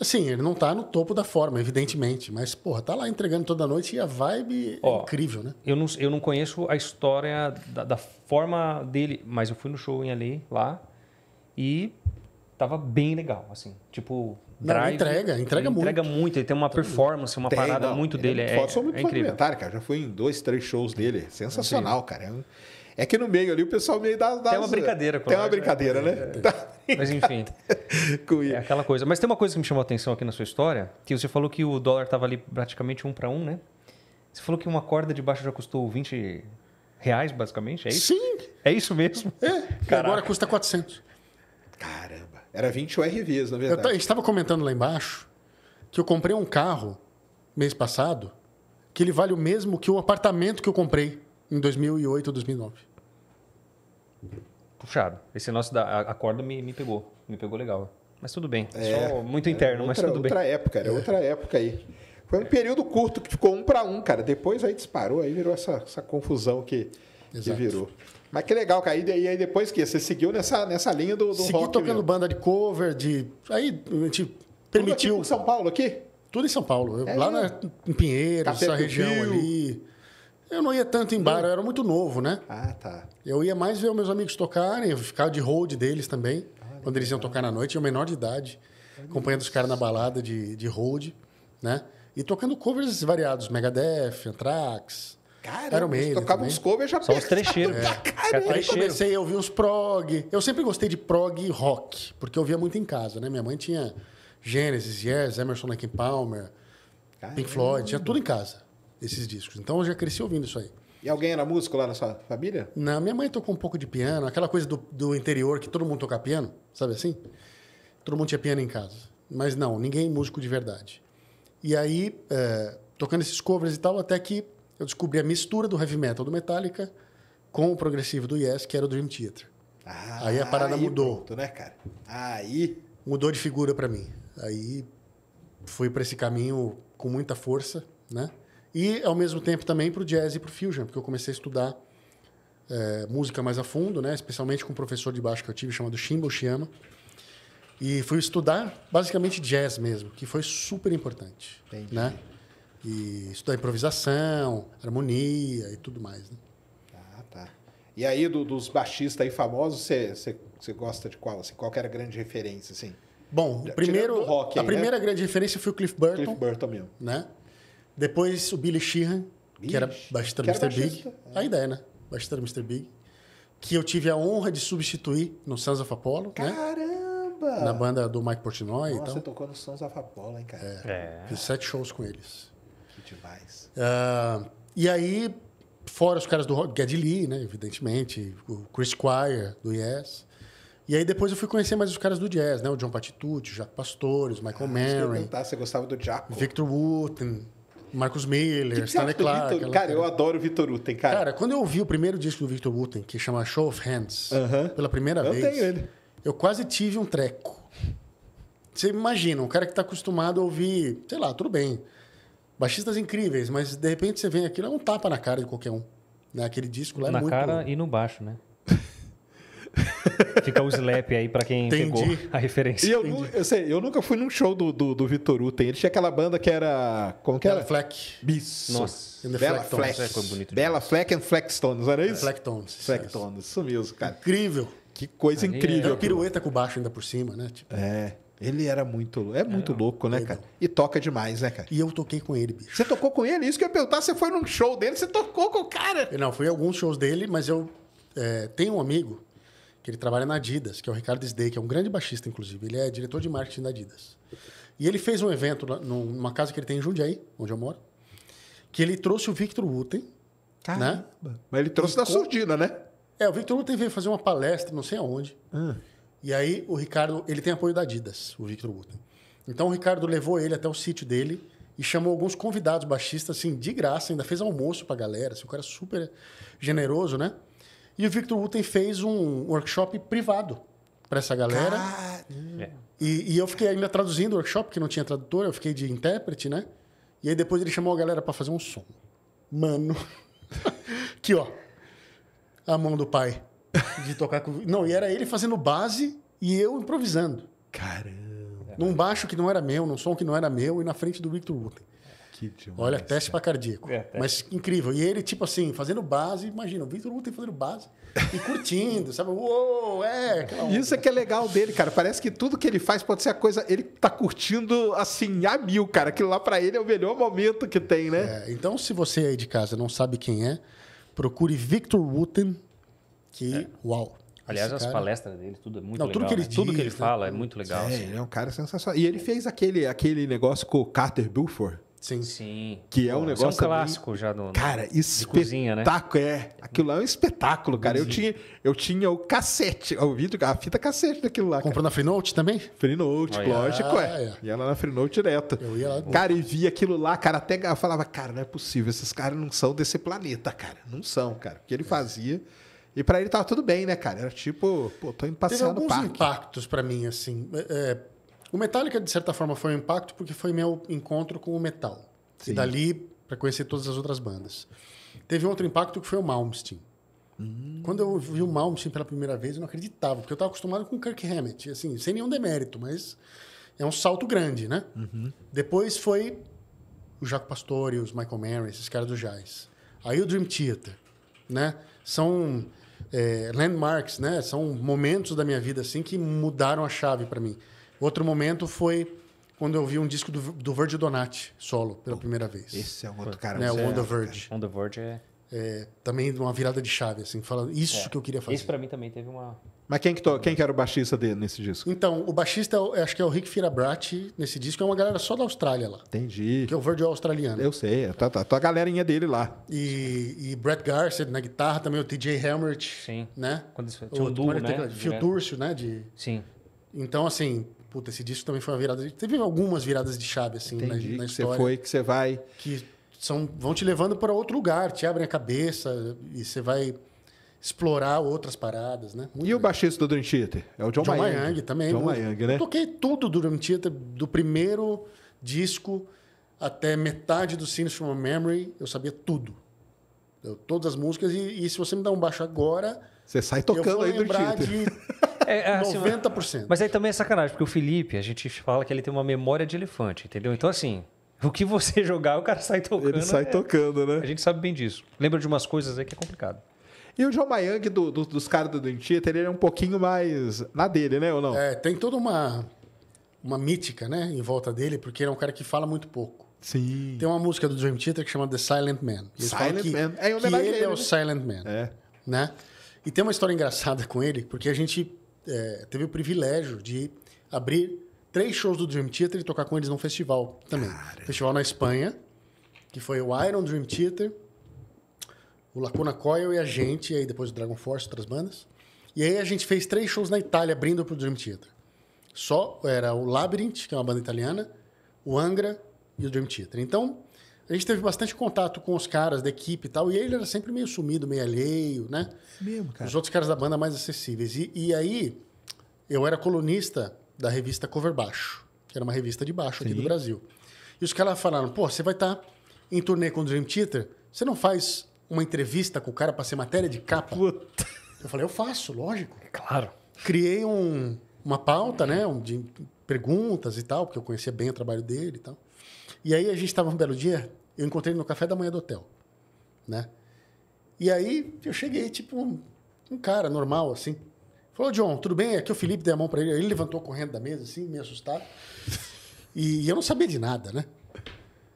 Assim, ele não tá no topo da forma, evidentemente, mas, porra, tá lá entregando toda noite e a vibe é Ó, é incrível, né? Eu não, eu não conheço a história da, da forma dele, mas eu fui no show em ali lá e tava bem legal, assim. Tipo, Drive, não, entrega, entrega muito. Entrega muito, ele tem uma performance, uma tem, parada não, muito dele. É, é, é incrível. cara. Já fui em dois, três shows dele. Sensacional, é cara. É que no meio ali o pessoal meio dá. dá tem uma brincadeira, Tem uma né? brincadeira, né? É. Tá. Mas enfim. <laughs> é aquela coisa. Mas tem uma coisa que me chamou a atenção aqui na sua história, que você falou que o dólar estava ali praticamente um para um, né? Você falou que uma corda de baixo já custou 20 reais, basicamente, é isso? Sim. É isso mesmo? É. Agora custa 400. Caramba. Era 20 URVs, na verdade. Eu gente estava comentando lá embaixo que eu comprei um carro mês passado que ele vale o mesmo que o apartamento que eu comprei em 2008 ou 2009. Puxado. Esse nosso da a corda me, me pegou. Me pegou legal. Mas tudo bem. É, Só muito é interno, outra, mas tudo bem. Outra época, era outra época aí. Foi um período curto que ficou um para um, cara. Depois aí disparou, aí virou essa, essa confusão que, que virou. Mas que legal, cara. E aí depois que você seguiu nessa, nessa linha do, do Segui rock tocando mesmo. banda de cover, de... Aí a gente permitiu... Tudo aqui São Paulo, aqui? Tudo em São Paulo. É, lá na, em Pinheiros, essa região Rio. ali... Eu não ia tanto em bar, eu era muito novo, né? Ah, tá. Eu ia mais ver os meus amigos tocarem, eu ficava de hold deles também, ah, quando eles iam tocar na noite, eu menor de idade, acompanhando os caras na balada de, de hold, né? E tocando covers variados, Megadeth, Anthrax, Cara, Iron Maiden tocava também. uns covers já Só os trecheiros. É. Né? Aí comecei, a ouvir uns prog. Eu sempre gostei de prog e rock, porque eu via muito em casa, né? Minha mãe tinha Genesis, Yes, Emerson, Lake Palmer, Caramba. Pink Floyd, tinha tudo em casa esses discos. Então eu já cresci ouvindo isso aí. E alguém era músico lá na sua família? Não, minha mãe tocou um pouco de piano, aquela coisa do, do interior que todo mundo toca piano, sabe assim? Todo mundo tinha piano em casa. Mas não, ninguém músico de verdade. E aí, é, tocando esses covers e tal, até que eu descobri a mistura do heavy metal do Metallica com o progressivo do Yes, que era o Dream Theater. Ah, aí a parada aí mudou. Pronto, né, cara? Aí. Mudou de figura para mim. Aí fui para esse caminho com muita força, né? E, ao mesmo tempo, também para o jazz e para o fusion, porque eu comecei a estudar é, música mais a fundo, né? especialmente com um professor de baixo que eu tive chamado Shimbo Shiyama. E fui estudar basicamente jazz mesmo, que foi super importante. Entendi. Né? E estudar improvisação, harmonia e tudo mais. Né? Ah, tá. E aí, do, dos baixistas aí famosos, você gosta de qual? Assim, qual era a grande referência? Assim? Bom, o primeiro, rock, a né? primeira né? grande referência foi o Cliff Burton. Cliff Burton mesmo. Né? Depois o Billy Sheehan, que era baixista do Mr. Big. É. A ideia, né? Baixista do Mr. Big. Que eu tive a honra de substituir no Sons of Apollo. Né? Caramba! Né? Na banda do Mike Portnoy Nossa, e tal. Você tocou no Sons of Apollo, hein, cara? É, é. Fiz sete shows com eles. Que demais. Uh, e aí, fora os caras do rock, Geddy Lee, né? Evidentemente. O Chris Squire, do Yes. E aí depois eu fui conhecer mais os caras do jazz, né? O John Patitucci, o Jaco Pastores, Michael ah, Você gostava do Jaco? Victor Wooten, Marcos Miller, Stanley Clark. Victor... Cara, eu adoro o Victor Uten, cara. Cara, quando eu ouvi o primeiro disco do Victor Uten, que chama Show of Hands, uh -huh. pela primeira eu vez, tenho ele. eu quase tive um treco. Você imagina, um cara que está acostumado a ouvir, sei lá, tudo bem, baixistas incríveis, mas de repente você vem aquilo, é um tapa na cara de qualquer um. Né? Aquele disco lá é muito... Na cara e no baixo, né? Fica o slap aí para quem Entendi. pegou a referência. E eu, eu, sei, eu nunca fui num show do, do, do Vitor Uten. Ele tinha aquela banda que era. Como que Bela Fleck. Bis. Nossa. Bela Fleck. e Bela Fleck and Fleckstones, era isso? Flecktones. Flecktones, isso mesmo, cara. Incrível. Que coisa aí incrível. É. pirueta com baixo ainda por cima, né? Tipo... É. Ele era muito, é muito é, louco, né, cara? E toca demais, né, cara? E eu toquei com ele, bicho. Você tocou com ele? Isso que eu ia perguntar. Você foi num show dele, você tocou com o cara? Não, fui alguns shows dele, mas eu é, tenho um amigo que ele trabalha na Adidas, que é o Ricardo Sdey, que é um grande baixista, inclusive. Ele é diretor de marketing da Adidas. E ele fez um evento numa casa que ele tem em Jundiaí, onde eu moro, que ele trouxe o Victor Wooten. Né? Mas ele trouxe da com... surdina, né? É, o Victor Wooten veio fazer uma palestra, não sei aonde. Hum. E aí o Ricardo, ele tem apoio da Adidas, o Victor Wooten. Então o Ricardo levou ele até o sítio dele e chamou alguns convidados baixistas, assim, de graça, ainda fez almoço pra galera, assim, o cara super generoso, né? E o Victor Wooten fez um workshop privado para essa galera. Car... E, e, eu fiquei ainda traduzindo o workshop, que não tinha tradutor, eu fiquei de intérprete, né? E aí depois ele chamou a galera para fazer um som. Mano. <laughs> que ó. A mão do pai. De tocar com. Não, e era ele fazendo base e eu improvisando. Caramba. Num baixo que não era meu, num som que não era meu e na frente do Victor Wooten. Que demais, Olha, teste para cardíaco. É, teste. Mas incrível. E ele, tipo assim, fazendo base, imagina, o Vitor Lutem fazendo base e curtindo, sabe? Uou, é. Isso é que é legal dele, cara. Parece que tudo que ele faz pode ser a coisa. Ele tá curtindo assim, a mil, cara. Aquilo lá para ele é o melhor momento que tem, né? É, então, se você aí de casa não sabe quem é, procure Victor Wooten, que é. uau. Aliás, as palestras dele, tudo é muito não, legal. Tudo que ele, né? diz, tudo que ele fala né? é muito legal. É, assim. ele é um cara sensacional. E ele fez aquele, aquele negócio com o Carter Buford. Sim. Sim. Que é um negócio. negócio. É um clássico também... já do. Cara, espetáculo. Cozinha, né? É. Aquilo lá é um espetáculo, cara. Eu tinha, eu tinha o cassete, o vídeo, a fita cassete daquilo lá. Comprou cara. na Freenote também? Freenote, lógico, é. é. Ia lá na Freenote direto. Eu ia lá. Cara, e via aquilo lá, cara, até eu falava, cara, não é possível, esses caras não são desse planeta, cara. Não são, cara. o que ele é. fazia. E para ele tava tudo bem, né, cara? Era tipo, pô, tô indo passear Teve no parque. alguns impactos para mim, assim. É, é o Metallica, de certa forma, foi um impacto porque foi meu encontro com o metal. Sim. E dali para conhecer todas as outras bandas. Teve outro impacto que foi o Malmsteen. Hum. Quando eu vi o Malmsteen pela primeira vez, eu não acreditava, porque eu estava acostumado com Kirk Hammett, assim, sem nenhum demérito, mas é um salto grande, né? Uhum. Depois foi o Jaco Pastore, os Michael Mann, esses caras do jazz. Aí o Dream Theater, né? São é, landmarks, né? São momentos da minha vida assim que mudaram a chave para mim. Outro momento foi quando eu vi um disco do, do Verge Donati solo pela primeira vez. Esse é um outro cara. Né? O é, Verde. the Verge. On the Verge é... é... Também uma virada de chave, assim, falando isso é. que eu queria fazer. Isso para mim também teve uma... Mas quem que, to... quem que era o baixista dele nesse disco? Então, o baixista, acho que é o Rick Firabrati nesse disco, é uma galera só da Austrália lá. Entendi. Que é o Verde australiano. Eu sei, é, tá, tá, tá a galerinha dele lá. E, e Brett Garcia na guitarra também, o TJ Helmert. Sim. Né? Quando isso, tinha o, um duo, né? Durcio, né? né? De... Sim. Então, assim, Puta, esse disco também foi uma virada. Teve algumas viradas de chave, assim, na, na história. Que você foi, que você vai. Que são, vão te levando para outro lugar, te abrem a cabeça e você vai explorar outras paradas, né? Muito e o baixista do Dream Theater? É o John, John Mayang. também. John Mayang, né? Eu toquei tudo do Dream Theater, do primeiro disco até metade do Scenes from a Memory, eu sabia tudo. Eu, todas as músicas, e, e, se você me dá um baixo agora... Você sai tocando aí do Theater. De <laughs> É, é, assim, 90%. Mas aí também é sacanagem, porque o Felipe, a gente fala que ele tem uma memória de elefante, entendeu? Então, assim, o que você <laughs> jogar, o cara sai tocando. Ele sai é, tocando, né? A gente sabe bem disso. Lembra de umas coisas aí que é complicado. E o John Mayang, do, do, dos caras do Theater, ele é um pouquinho mais na dele, né, ou não? É, tem toda uma, uma mítica, né, em volta dele, porque ele é um cara que fala muito pouco. Sim. Tem uma música do Dream Theater que chama The Silent Man. Eles Silent que, Man. É, que ele é o né? Silent Man. É. Né? E tem uma história engraçada com ele, porque a gente é, teve o privilégio de abrir três shows do Dream Theater e tocar com eles num festival também. Cara. Festival na Espanha, que foi o Iron Dream Theater, o Lacuna Coil e a gente, e aí depois o Dragon Force, outras bandas. E aí a gente fez três shows na Itália, abrindo pro Dream Theater. Só era o Labyrinth, que é uma banda italiana, o Angra e o Dream Theater. Então, a gente teve bastante contato com os caras da equipe e tal, e ele era sempre meio sumido, meio alheio, né? Mesmo, cara. Os outros caras da banda mais acessíveis. E, e aí, eu era colunista da revista Cover Baixo, que era uma revista de baixo Sim. aqui do Brasil. E os caras falaram, pô, você vai estar tá em turnê com o Dream Theater, você não faz uma entrevista com o cara para ser matéria de capa? Puta. Eu falei, eu faço, lógico. Claro. Criei um, uma pauta, né, de perguntas e tal, porque eu conhecia bem o trabalho dele e tal. E aí a gente estava um belo dia, eu encontrei no café da manhã do hotel, né? E aí eu cheguei, tipo, um, um cara normal, assim. Falou, John, tudo bem? Aqui é o Felipe, deu a mão para ele. Ele levantou correndo da mesa, assim, meio assustado. <laughs> E eu não sabia de nada, né?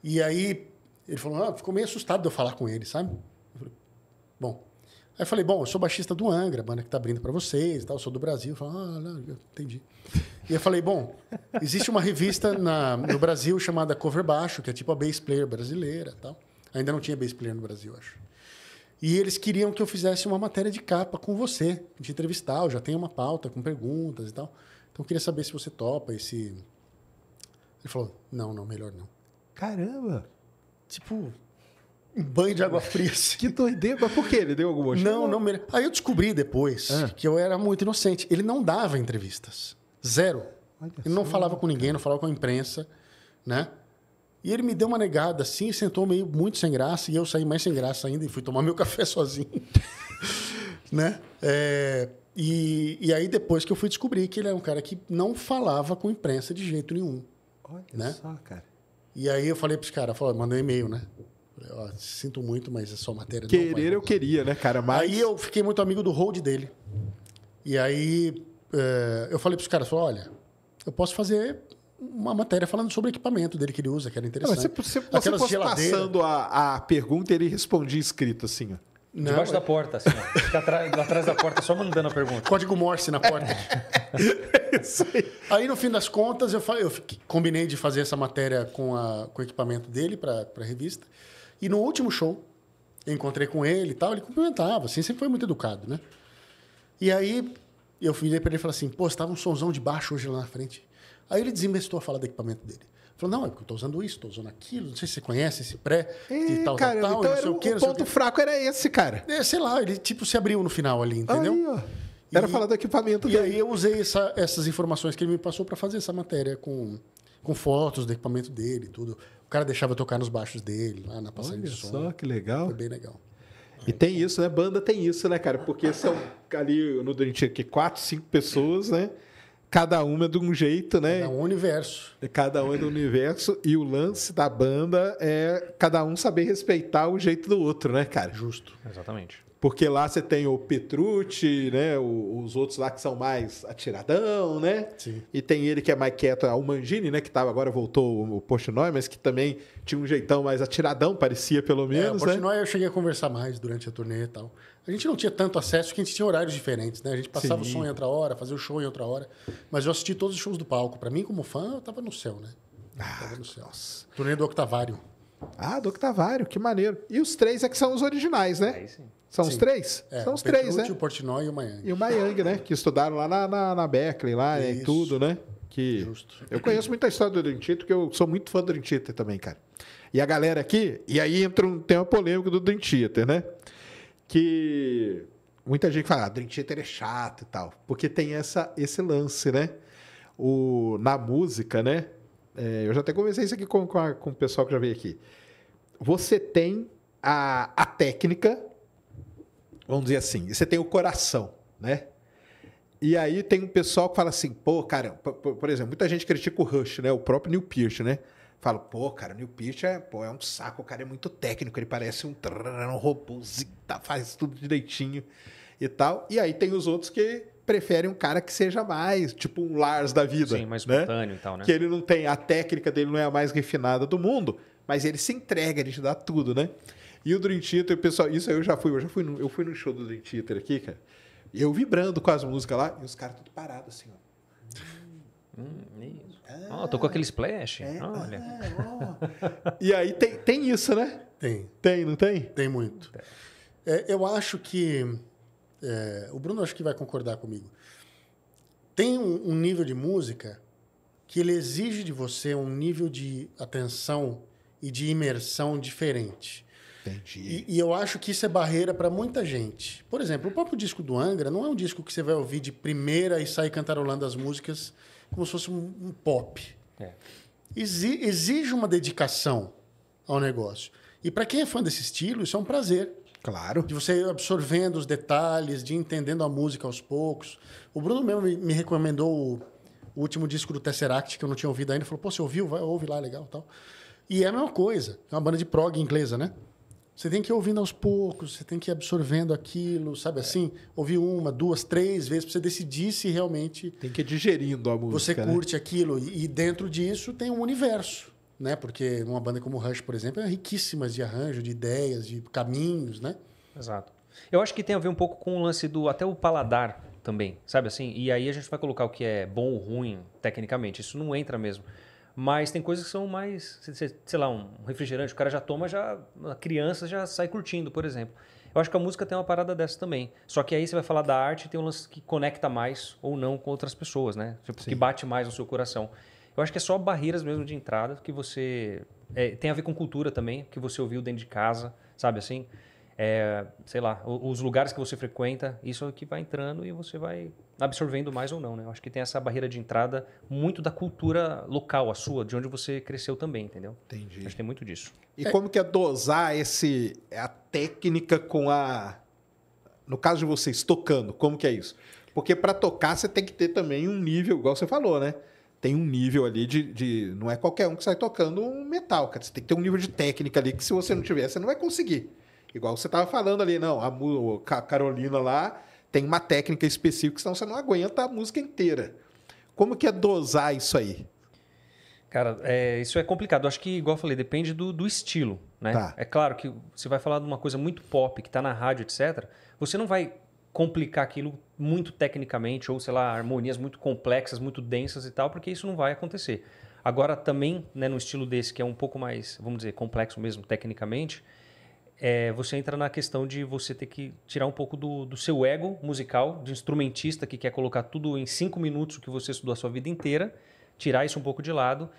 E aí ele falou, ah, ficou meio assustado de eu falar com ele, sabe? Falei, Bom, Aí falei, bom, eu sou baixista do Angra, banda que tá abrindo para vocês e tal, sou do Brasil. Eu falei, ah, não, entendi. E eu falei, bom, existe uma revista na, no Brasil chamada Cover Baixo, que é tipo a bass player brasileira tal. Ainda não tinha bass player no Brasil, acho. E eles queriam que eu fizesse uma matéria de capa com você, de entrevistar. Eu já tenho uma pauta com perguntas e tal. Então eu queria saber se você topa esse. Ele falou, não, não, melhor não. Caramba! Tipo, um banho de água fria. Assim. Que doideira. Mas por que ele deu alguma chance? Não, não. Mere... Aí eu descobri depois ah. que eu era muito inocente. Ele não dava entrevistas. Zero. Olha ele não falava com ninguém, não falava com a imprensa, né? E ele me deu uma negada assim, sentou meio muito sem graça, e eu saí mais sem graça ainda e fui tomar meu <laughs> café sozinho. <laughs> né? É, e, e aí depois que eu fui descobrir que ele era é um cara que não falava com imprensa de jeito nenhum. Olha né? só, cara. E aí eu falei para os caras, mandei um e-mail, né? Ó, sinto muito, mas é só matéria. Querer não, eu queria, né, cara? Mas... Aí eu fiquei muito amigo do hold dele. E aí eh, eu falei para os caras, olha, eu posso fazer uma matéria falando sobre o equipamento dele que ele usa, que era interessante. Não, você, você, Aquelas você passando a, a pergunta ele respondia escrito assim, ó. Não, Debaixo da é porta, assim. Fica atrás, <laughs> atrás, da porta, só mandando a pergunta. Código Morse na porta. É. <laughs> aí. aí, no fim das contas, eu, eu fiquei, combinei de fazer essa matéria com, a, com o equipamento dele para a revista. E no último show, eu encontrei com ele e tal, ele cumprimentava, assim, sempre foi muito educado, né? E aí eu virei para ele e falei assim, pô, estava um somzão de baixo hoje lá na frente. Aí ele desinvestiu a falar do equipamento dele. Falou, não, é porque eu estou usando isso, estou usando aquilo, não sei se você conhece esse pré e, tal, cara, tal, então sei o, que, o ponto fraco era esse, cara. É, sei lá, ele tipo se abriu no final ali, entendeu? Aí, ó. Era e, falar do equipamento e dele. E aí eu usei essa, essas informações que ele me passou para fazer essa matéria com, com fotos do equipamento dele e tudo. O cara deixava tocar nos baixos dele, lá na passagem Olha de som. só, que legal. Foi bem legal. E tem isso, né? Banda tem isso, né, cara? Porque são ali no Dream aqui, quatro, cinco pessoas, né? Cada uma é de um jeito, né? É um universo. Cada um é do universo. E o lance da banda é cada um saber respeitar o jeito do outro, né, cara? Justo. Exatamente. Porque lá você tem o Petrucci, né? O, os outros lá que são mais atiradão, né? Sim. E tem ele que é mais quieto, é o Mangini, né? Que tava, agora voltou o, o Portnoy, mas que também tinha um jeitão mais atiradão, parecia pelo é, menos. É, o Portnoy né? eu cheguei a conversar mais durante a turnê e tal. A gente não tinha tanto acesso porque a gente tinha horários diferentes, né? A gente passava Sim. o som em outra hora, fazia o show em outra hora. Mas eu assisti todos os shows do palco. Para mim, como fã, eu tava no céu, né? Eu tava ah, no céu. Nossa. Turnê do Octavário. Ah, do Octavário, que maneiro. E os três é que são os originais, né? É, sim. São Sim. os três? É, São os Petrucci, três, né? O Portnoy e o Mayang. E o Mayang, né? Que estudaram lá na, na, na Beckley, lá e né? tudo, né? Que Justo. Eu conheço muita história do dentito que eu sou muito fã do dentito também, cara. E a galera aqui, e aí entra um uma polêmica do dentito né? Que muita gente fala, ah, é chato e tal. Porque tem essa, esse lance, né? O, na música, né? É, eu já até conversei isso aqui com, com, a, com o pessoal que já veio aqui. Você tem a, a técnica, vamos dizer assim, você tem o coração, né? E aí tem um pessoal que fala assim, pô, cara, por, exemplo, muita gente critica o Rush, né? O próprio Neil Peart, né? Fala, pô, cara, o Neil Peart é, pô, é um saco, o cara é muito técnico, ele parece um, um robôzinho, faz tudo direitinho e tal. E aí tem os outros que preferem um cara que seja mais, tipo um Lars da vida. Sim, mais espontâneo né? e tal, né? Que ele não tem, a técnica dele não é a mais refinada do mundo, mas ele se entrega, ele te dá tudo, né? E o Dream Theater, pessoal, isso aí eu já fui, eu já fui no, eu fui no show do Dream Theater aqui, cara. E eu vibrando com as músicas lá, e os caras tudo parado assim, ó. Hum, isso. Ah, oh, tocou aquele splash. É, Olha. Ah, oh. e aí tem, tem isso, né? Tem. Tem, não tem? Tem muito. É, eu acho que. É, o Bruno acho que vai concordar comigo. Tem um, um nível de música que ele exige de você um nível de atenção e de imersão diferente. Entendi. E, e eu acho que isso é barreira para muita gente. Por exemplo, o próprio disco do Angra não é um disco que você vai ouvir de primeira e sair cantarolando as músicas como se fosse um, um pop. É. Exi exige uma dedicação ao negócio. E para quem é fã desse estilo, isso é um prazer. Claro. De você absorvendo os detalhes, de entendendo a música aos poucos. O Bruno mesmo me recomendou o último disco do Tesseract, que eu não tinha ouvido ainda. Ele Falou, pô, você ouviu? Vai, ouve lá, legal tal. E é a mesma coisa. É uma banda de prog inglesa, né? Você tem que ir ouvindo aos poucos, você tem que ir absorvendo aquilo, sabe é. assim? Ouvir uma, duas, três vezes para você decidir se realmente. Tem que ir digerindo a música. Você né? curte né? aquilo. E dentro disso tem um universo, né? Porque uma banda como Rush, por exemplo, é riquíssima de arranjo, de ideias, de caminhos, né? Exato. Eu acho que tem a ver um pouco com o lance do até o paladar também, sabe assim? E aí a gente vai colocar o que é bom ou ruim tecnicamente. Isso não entra mesmo. Mas tem coisas que são mais, sei lá, um refrigerante, o cara já toma, já a criança já sai curtindo, por exemplo. Eu acho que a música tem uma parada dessa também. Só que aí você vai falar da arte tem um lance que conecta mais ou não com outras pessoas, né? Tipo, que bate mais no seu coração. Eu acho que é só barreiras mesmo de entrada que você. É, tem a ver com cultura também, que você ouviu dentro de casa, sabe assim? É, sei lá, os lugares que você frequenta, isso é o que vai entrando e você vai absorvendo mais ou não, né? Eu acho que tem essa barreira de entrada muito da cultura local, a sua, de onde você cresceu também, entendeu? Entendi. Acho que tem muito disso. E é. como que é dosar esse a técnica com a no caso de vocês tocando, como que é isso? Porque para tocar você tem que ter também um nível, igual você falou, né? Tem um nível ali de, de não é qualquer um que sai tocando um metal, cara. Você tem que ter um nível de técnica ali que se você não tiver, você não vai conseguir. Igual você estava falando ali, não, a, a Carolina lá tem uma técnica específica, senão você não aguenta a música inteira. Como que é dosar isso aí? Cara, é, isso é complicado. acho que, igual eu falei, depende do, do estilo. Né? Tá. É claro que você vai falar de uma coisa muito pop, que está na rádio, etc. Você não vai complicar aquilo muito tecnicamente, ou, sei lá, harmonias muito complexas, muito densas e tal, porque isso não vai acontecer. Agora, também, né, num estilo desse, que é um pouco mais, vamos dizer, complexo mesmo tecnicamente, é, você entra na questão de você ter que tirar um pouco do, do, seu ego musical, de instrumentista que quer colocar tudo em cinco minutos o que você estudou a sua vida inteira, tirar isso um pouco de lado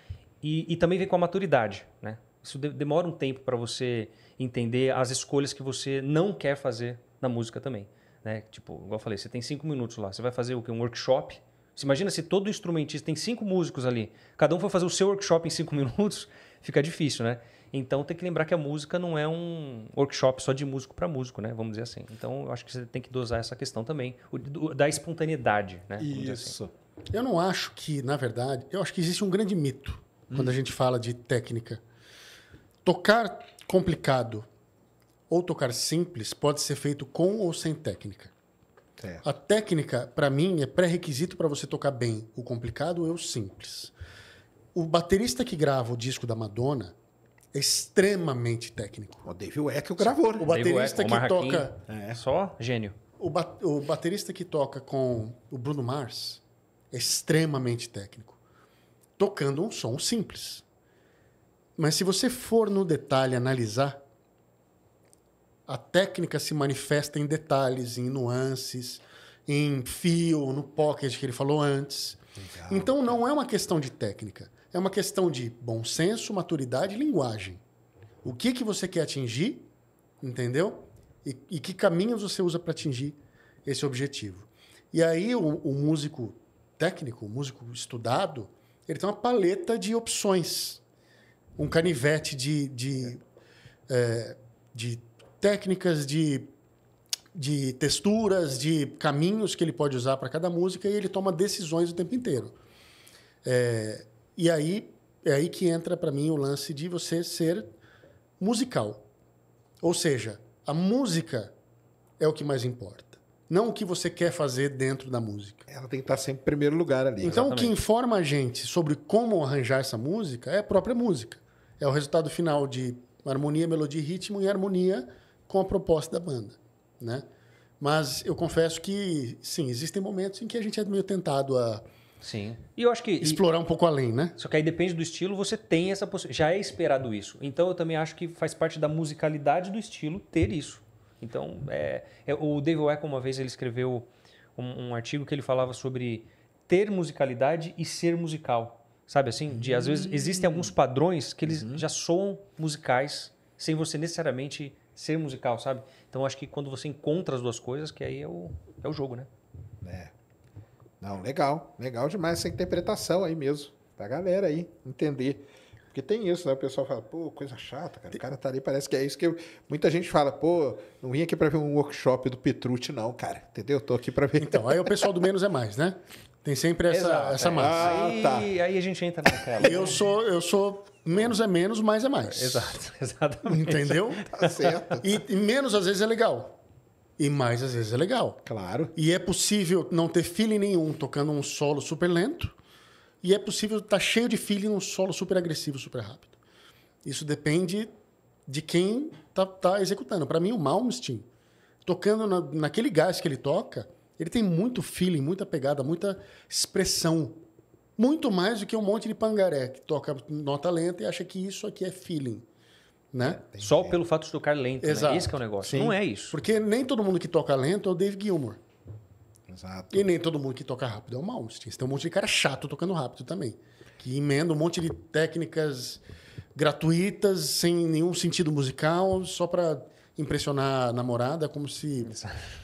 e, e também vem com a maturidade, né? Isso de, demora um tempo para você entender as escolhas que você não quer fazer na música também, né? Tipo, igual eu falei, você tem cinco minutos lá, você vai fazer o que? Um workshop? Você imagina se todo instrumentista tem cinco músicos ali, cada um for fazer o seu workshop em cinco <laughs> minutos, fica difícil, né? Então tem que lembrar que a música não é um workshop só de músico para músico, né? Vamos dizer assim. Então eu acho que você tem que dosar essa questão também, o, do, da espontaneidade, né? Assim. Isso. Assim. Eu não acho que, na verdade, eu acho que existe um grande mito hum. quando a hum. gente fala de técnica. Tocar complicado ou tocar simples pode ser feito com ou sem técnica. É. A técnica, para mim, é pré-requisito para você tocar bem o complicado ou o simples. O baterista que grava o disco da Madonna, extremamente técnico. O David Weck gravou. O baterista Weck, que toca. É. Só gênio. O, ba o baterista que toca com o Bruno Mars é extremamente técnico. Tocando um som simples. Mas se você for no detalhe analisar, a técnica se manifesta em detalhes, em nuances, em fio, no pocket que ele falou antes. Legal. Então não é uma questão de técnica. É uma questão de bom senso, maturidade e linguagem. O que, que você quer atingir, entendeu? E, e que caminhos você usa para atingir esse objetivo. E aí o, o músico técnico, o músico estudado, ele tem uma paleta de opções, um canivete de, de, é, de técnicas, de, de texturas, de caminhos que ele pode usar para cada música e ele toma decisões o tempo inteiro. É, e aí é aí que entra para mim o lance de você ser musical. Ou seja, a música é o que mais importa. Não o que você quer fazer dentro da música. Ela tem que estar tá sempre em primeiro lugar ali. Então, Exatamente. o que informa a gente sobre como arranjar essa música é a própria música. É o resultado final de harmonia, melodia e ritmo em harmonia com a proposta da banda. Né? Mas eu confesso que, sim, existem momentos em que a gente é meio tentado a Sim. E eu acho que. Explorar e, um pouco além, né? Só que aí depende do estilo, você tem essa possibilidade. Já é esperado isso. Então eu também acho que faz parte da musicalidade do estilo ter isso. Então, é, é o David Wacom, uma vez, ele escreveu um, um, artigo que ele falava sobre ter musicalidade e ser musical. Sabe assim? De, Às vezes existem alguns padrões que eles uhum. já soam musicais sem você necessariamente ser musical, sabe? Então acho que quando você encontra as duas coisas, que aí é o, é o jogo, né? É. Não, legal. Legal demais essa interpretação aí mesmo. Pra galera aí entender. Porque tem isso, né? O pessoal fala, pô, coisa chata, cara. O cara tá ali, parece que é isso que eu... muita gente fala, pô, não vim aqui para ver um workshop do Petrucci, não, cara. Entendeu? Tô aqui para ver. Então, aí o pessoal do menos é mais, né? Tem sempre essa, Exato, essa ah, massa. Tá. Aí, ah, tá. aí a gente entra naquela. eu sou, eu sou menos é menos, mais é mais. Exato, <laughs> exatamente. Entendeu? Tá certo. E, e menos às vezes é legal. E mais às vezes é legal. Claro. E é possível não ter feeling nenhum tocando um solo super lento. E é possível estar tá cheio de feeling num solo super agressivo, super rápido. Isso depende de quem tá, tá executando. Para mim, o Malmsteen, tocando na, naquele gás que ele toca, ele tem muito feeling, muita pegada, muita expressão. Muito mais do que um monte de pangaré que toca nota lenta e acha que isso aqui é feeling. Né? É, só pelo fato de tocar lento. Exato. Né? Esse é o negócio. Sim. Não é isso. Porque nem todo mundo que toca lento é o Dave Gilmour. Exato. E nem todo mundo que toca rápido é o Malmsteen. Tem um monte de cara chato tocando rápido também. Que emenda um monte de técnicas gratuitas, sem nenhum sentido musical, só para impressionar a namorada, como se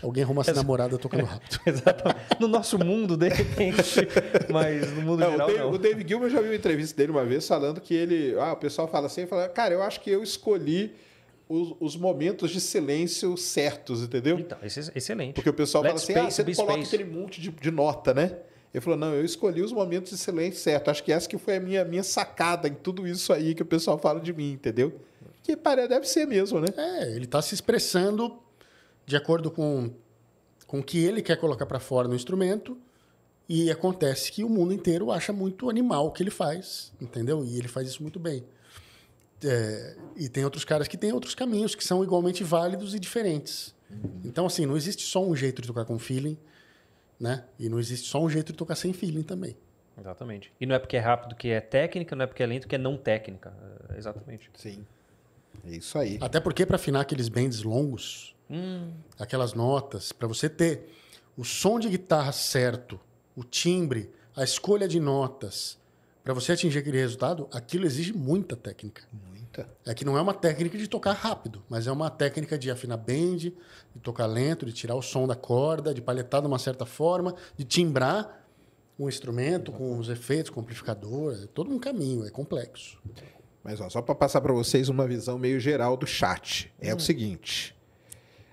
alguém arrumasse namorada tocando rápido. <laughs> Exatamente. No nosso mundo, de repente, mas no mundo não, geral, o David, não. O David eu já vi uma entrevista dele uma vez falando que ele... Ah, o pessoal fala assim, fala, cara, eu acho que eu escolhi os, os, momentos de silêncio certos, entendeu? Então, é excelente. Porque o pessoal Let's fala assim, ah, space, ah, você coloca space. aquele monte de, de nota, né? Ele falou, não, eu escolhi os momentos de silêncio certo. Acho que essa que foi a minha, minha sacada em tudo isso aí que o pessoal fala de mim, entendeu? que deve ser mesmo, né? É, ele está se expressando de acordo com, com o que ele quer colocar para fora no instrumento. E acontece que o mundo inteiro acha muito animal o que ele faz, entendeu? E ele faz isso muito bem. É, e tem outros caras que têm outros caminhos que são igualmente válidos e diferentes. Uhum. Então, assim, não existe só um jeito de tocar com feeling, né? E não existe só um jeito de tocar sem feeling também. Exatamente. E não é porque é rápido que é técnica, não é porque é lento que é não técnica. É, exatamente. Sim. É isso aí. Até porque para afinar aqueles bends longos, hum. aquelas notas, para você ter o som de guitarra certo, o timbre, a escolha de notas, para você atingir aquele resultado, aquilo exige muita técnica. Muita. É que não é uma técnica de tocar rápido, mas é uma técnica de afinar bend, de tocar lento, de tirar o som da corda, de palhetar de uma certa forma, de timbrar um instrumento com os efeitos, com amplificador, é todo um caminho, é complexo. Mas ó, só para passar para vocês uma visão meio geral do chat. É hum. o seguinte: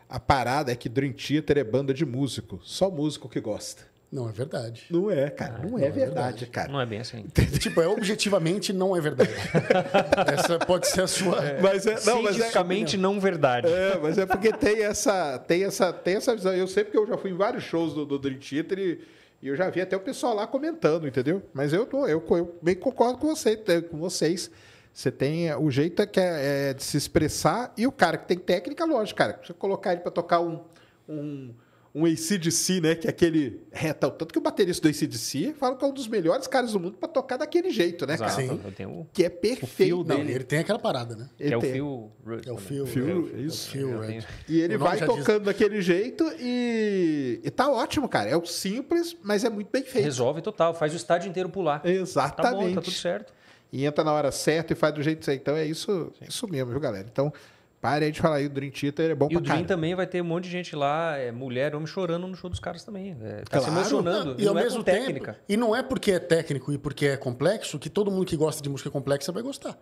a parada é que Dream Theater é banda de músico, só músico que gosta. Não é verdade. Não é, cara. Ah, não, não, é, é verdade, verdade, cara. Não é bem assim. tipo, é objetivamente não é verdade. <laughs> essa pode ser a sua. É. Mas é, não, mas é, não verdade. É, mas é porque tem essa, tem essa, tem essa visão. Eu sei porque eu já fui em vários shows do, do Dream Theater e, e eu já vi até o pessoal lá comentando, entendeu? Mas eu tô, eu, eu concordo com você, com vocês. Você tem eh, o jeito é que é, é, de se expressar e o cara que tem técnica, lógico, cara. Você colocar ele para tocar um, um, um ACDC, né? Que é aquele reta. o tanto que o baterista do ACDC fala que é um dos melhores caras do mundo para tocar daquele jeito, né, cara? Sim. O, que é perfeito. O dele. ele tem aquela parada, né? Ele é tem. o Phil É o Phil. Phil isso. Phil é E ele vai tocando daquele jeito e... e tá ótimo, cara. É o simples, mas é muito bem feito. Resolve total. Faz o estádio inteiro pular. Exatamente. Tá bom, tá tudo certo e entra na hora certa e faz do jeito certo. Então é isso, isso mesmo, viu, galera? Então, pare aí de falar aí, o Dream Theater é bom e pra E o Dream cara. também vai ter um monte de gente lá, é, mulher, homem, chorando no show dos caras também. É, tá claro. se emocionando. Não, e, e ao não é mesmo é tempo, técnica. E não é porque é técnico e porque é complexo que todo mundo que gosta de música complexa vai gostar.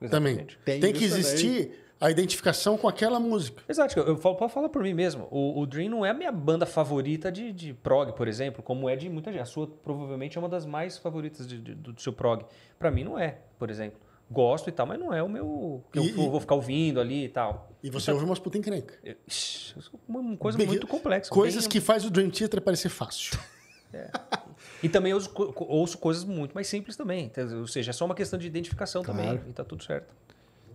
Exatamente. Também. Tem, Tem que existir... Também a identificação com aquela música. Exato, eu falo, para falar por mim mesmo. O, o, Dream não é a minha banda favorita de, de prog, por exemplo, como é de muita gente. A sua provavelmente é uma das mais favoritas de, de, do seu prog. Para mim não é, por exemplo. Gosto e tal, mas não é o meu. que eu e, vou ficar ouvindo ali e tal. E você então, ouve umas puta encrenca. Eu, uma coisa Bem, muito complexa. Coisas bem, que faz o Dream Theater parecer fácil. <laughs> É. E também ouço, ouço, coisas muito mais simples também. Ou seja, é só uma questão de identificação claro. também. E tá tudo certo.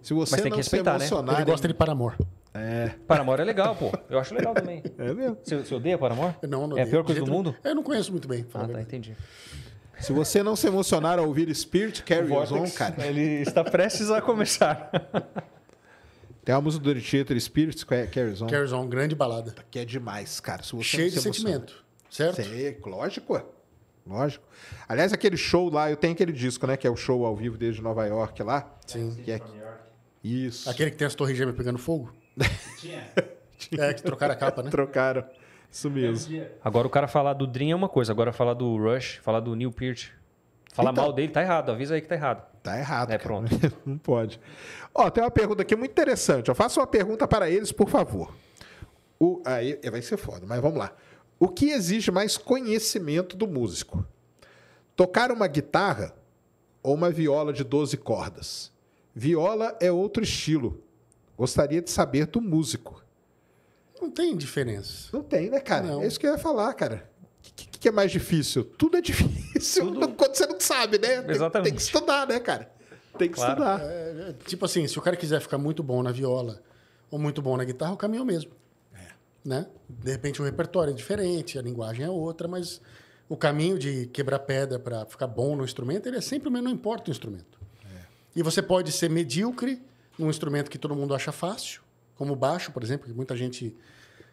Se você Mas tem não que respeitar, se né? emocionar, né? Ele gosta de Paramor. É. Paramor é legal, pô. Eu acho legal também. <laughs> É mesmo? Você, você odeia Paramor? Não, não É a pior coisa do mundo? Eu não conheço muito bem. Ah, tá, entendi. Se você não se emocionar ao ouvir Spirit Carry On, cara. Ele está prestes a começar. <laughs> Tem a música do Dirty Theater, Spirit é Carry On. Carry On, grande balada. Tá, que é demais, cara. Se você Cheio de sentimento, certo? Sei, lógico, lógico. Aliás, aquele show lá, eu tenho aquele disco, né? Que é o show ao vivo desde Nova York lá. Sim. Que é, isso. Aquele que tem as torres gêmeas pegando fogo? Tinha. <laughs> é, que trocaram a capa, né? Trocaram. Isso mesmo. Agora o cara falar do Dream é uma coisa, agora falar do Rush, falar do Neil Peart, falar então, mal dele tá errado, avisa aí que tá errado. Tá errado. É cara. pronto. <laughs> Não pode. Ó, tem uma pergunta aqui muito interessante. Eu faço uma pergunta para eles, por favor. O, aí é, vai ser foda, mas vamos lá. O que exige mais conhecimento do músico? Tocar uma guitarra ou uma viola de 12 cordas? Viola é outro estilo. Gostaria de saber do músico. Não tem diferença. Não tem, né, cara? Não. É isso que eu ia falar, cara. O que, que, é mais difícil? Tudo é <laughs> difícil Tudo... <laughs> quando você não sabe, né? Exatamente. Tem, tem que estudar, né, cara? Tem que claro. estudar. É, é, tipo assim, se o cara quiser ficar muito bom na viola ou muito bom na guitarra, o caminho é o mesmo. É. Né? De repente o repertório é diferente, a linguagem é outra, mas o caminho de quebrar pedra para ficar bom no instrumento, ele é sempre o mesmo, não importa o instrumento. E você pode ser medíocre num instrumento que todo mundo acha fácil, como o baixo, por exemplo, que muita gente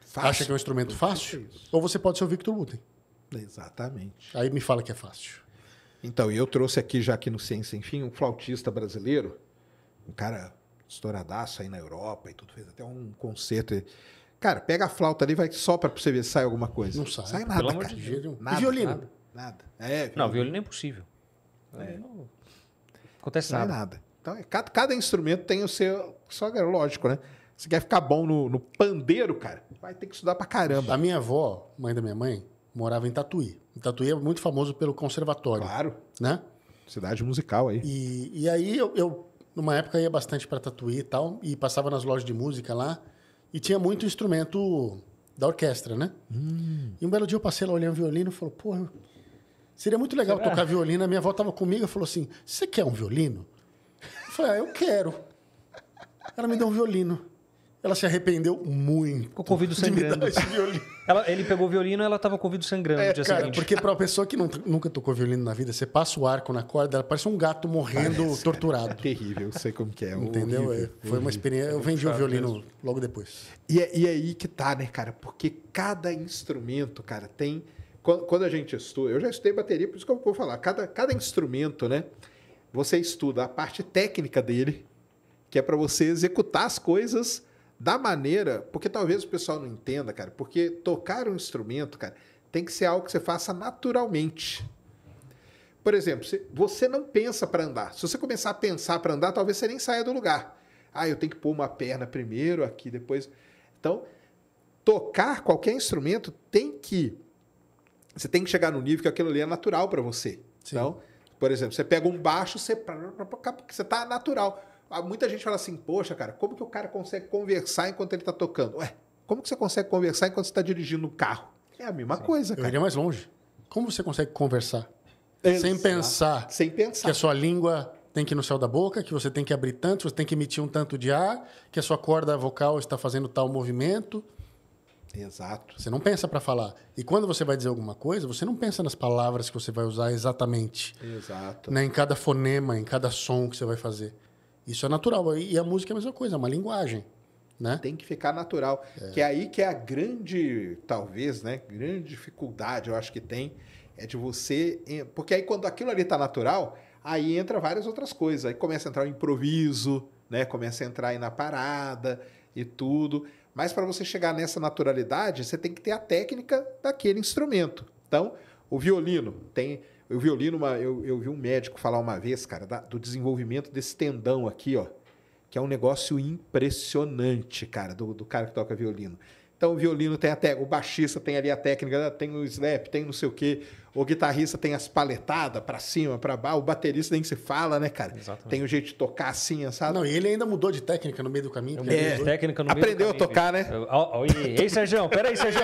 fácil. acha que é um instrumento fácil, é ou você pode ser o Victor Wooten. Exatamente. Aí me fala que é fácil. Então, eu trouxe aqui, já aqui no Ciência Enfim, um flautista brasileiro, um cara estouradaço aí na Europa e tudo, fez até um concerto. Cara, pega a flauta ali, vai só pra você ver se sai alguma coisa. Não sai. Sai nada, Pelo cara. Amor de Deus. Nada, e violino? Nada. nada. É, violino. Não, violino é impossível. É. Não... Acontece é nada. nada. Então, é, cada, cada, instrumento tem o seu. Só é lógico, né? Você quer ficar bom no, no, pandeiro, cara? Vai ter que estudar pra caramba. A minha avó, mãe da minha mãe, morava em Tatuí. Tatuí é muito famoso pelo conservatório. Claro. Né? Cidade musical aí. E, e aí eu, eu, numa época, ia bastante para Tatuí e tal, e passava nas lojas de música lá, e tinha muito instrumento da orquestra, né? Hum. E um belo dia eu passei lá olhando o violino e falou, porra, Seria muito legal Será? tocar violino. A minha avó estava comigo e falou assim: Você quer um violino? Eu falei: Ah, eu quero. Ela me deu um violino. Ela se arrependeu muito. Ficou com o ouvido sangrando. Ela, ele pegou o violino e ela estava com o ouvido sangrando. É, cara, seguinte. porque para uma pessoa que não, nunca tocou violino na vida, você passa o arco na corda, ela parece um gato morrendo parece. torturado. É <laughs> terrível, sei como que é. Entendeu? Horrível, é. Foi uma experiência. Eu é vendi o violino mesmo. logo depois. E, é, e é aí que tá, né, cara? Porque cada instrumento, cara, tem quando a gente estuda, eu já estudei bateria, por isso que eu vou falar, cada, cada instrumento, né? Você estuda a parte técnica dele, que é para você executar as coisas da maneira, porque talvez o pessoal não entenda, cara, porque tocar um instrumento, cara, tem que ser algo que você faça naturalmente. Por exemplo, você não pensa para andar. Se você começar a pensar para andar, talvez você nem saia do lugar. Ah, eu tenho que pôr uma perna primeiro aqui, depois. Então, tocar qualquer instrumento tem que você tem que chegar no nível que aquilo ali é natural para você. Sim. Então, por exemplo, você pega um baixo, você, você tá natural. Ah, muita gente fala assim, poxa, cara, como que o cara consegue conversar enquanto ele tá tocando? Ué, como que você consegue conversar enquanto você tá dirigindo o um carro? É a mesma Sim. coisa, cara. Eu iria mais longe. Como você consegue conversar? Exato. Sem pensar. Sem pensar. Que a sua língua tem que ir no céu da boca, que você tem que abrir tanto, você tem que emitir um tanto de ar, que a sua corda vocal está fazendo tal movimento. Exato. Você não pensa para falar. E quando você vai dizer alguma coisa, você não pensa nas palavras que você vai usar exatamente. Exato. Né? Em cada fonema, em cada som que você vai fazer. Isso é natural. E a música é a mesma coisa, é uma linguagem. Né? Tem que ficar natural. É. Que é aí que é a grande, talvez, né? Grande dificuldade, eu acho que tem, é de você. Porque aí quando aquilo ali tá natural, aí entra várias outras coisas. Aí começa a entrar o improviso, né? Começa a entrar aí na parada e tudo. Mas para você chegar nessa naturalidade, você tem que ter a técnica daquele instrumento. Então, o violino tem. O violino, uma, eu, eu vi um médico falar uma vez, cara, da, do desenvolvimento desse tendão aqui, ó. Que é um negócio impressionante, cara, do, do cara que toca violino. Então o violino tem até, o baixista tem ali a técnica, né? tem o slap, tem não sei o quê. O guitarrista tem as paletadas para cima, para baixo. O baterista nem se fala, né, cara? Exatamente. Tem o jeito de tocar assim, sabe? Não, e ele ainda mudou de técnica no meio do caminho. é, de técnica no Aprendeu meio do caminho, a tocar, né? Eu, eu, eu, ei, Sérgio, peraí, Sérgio.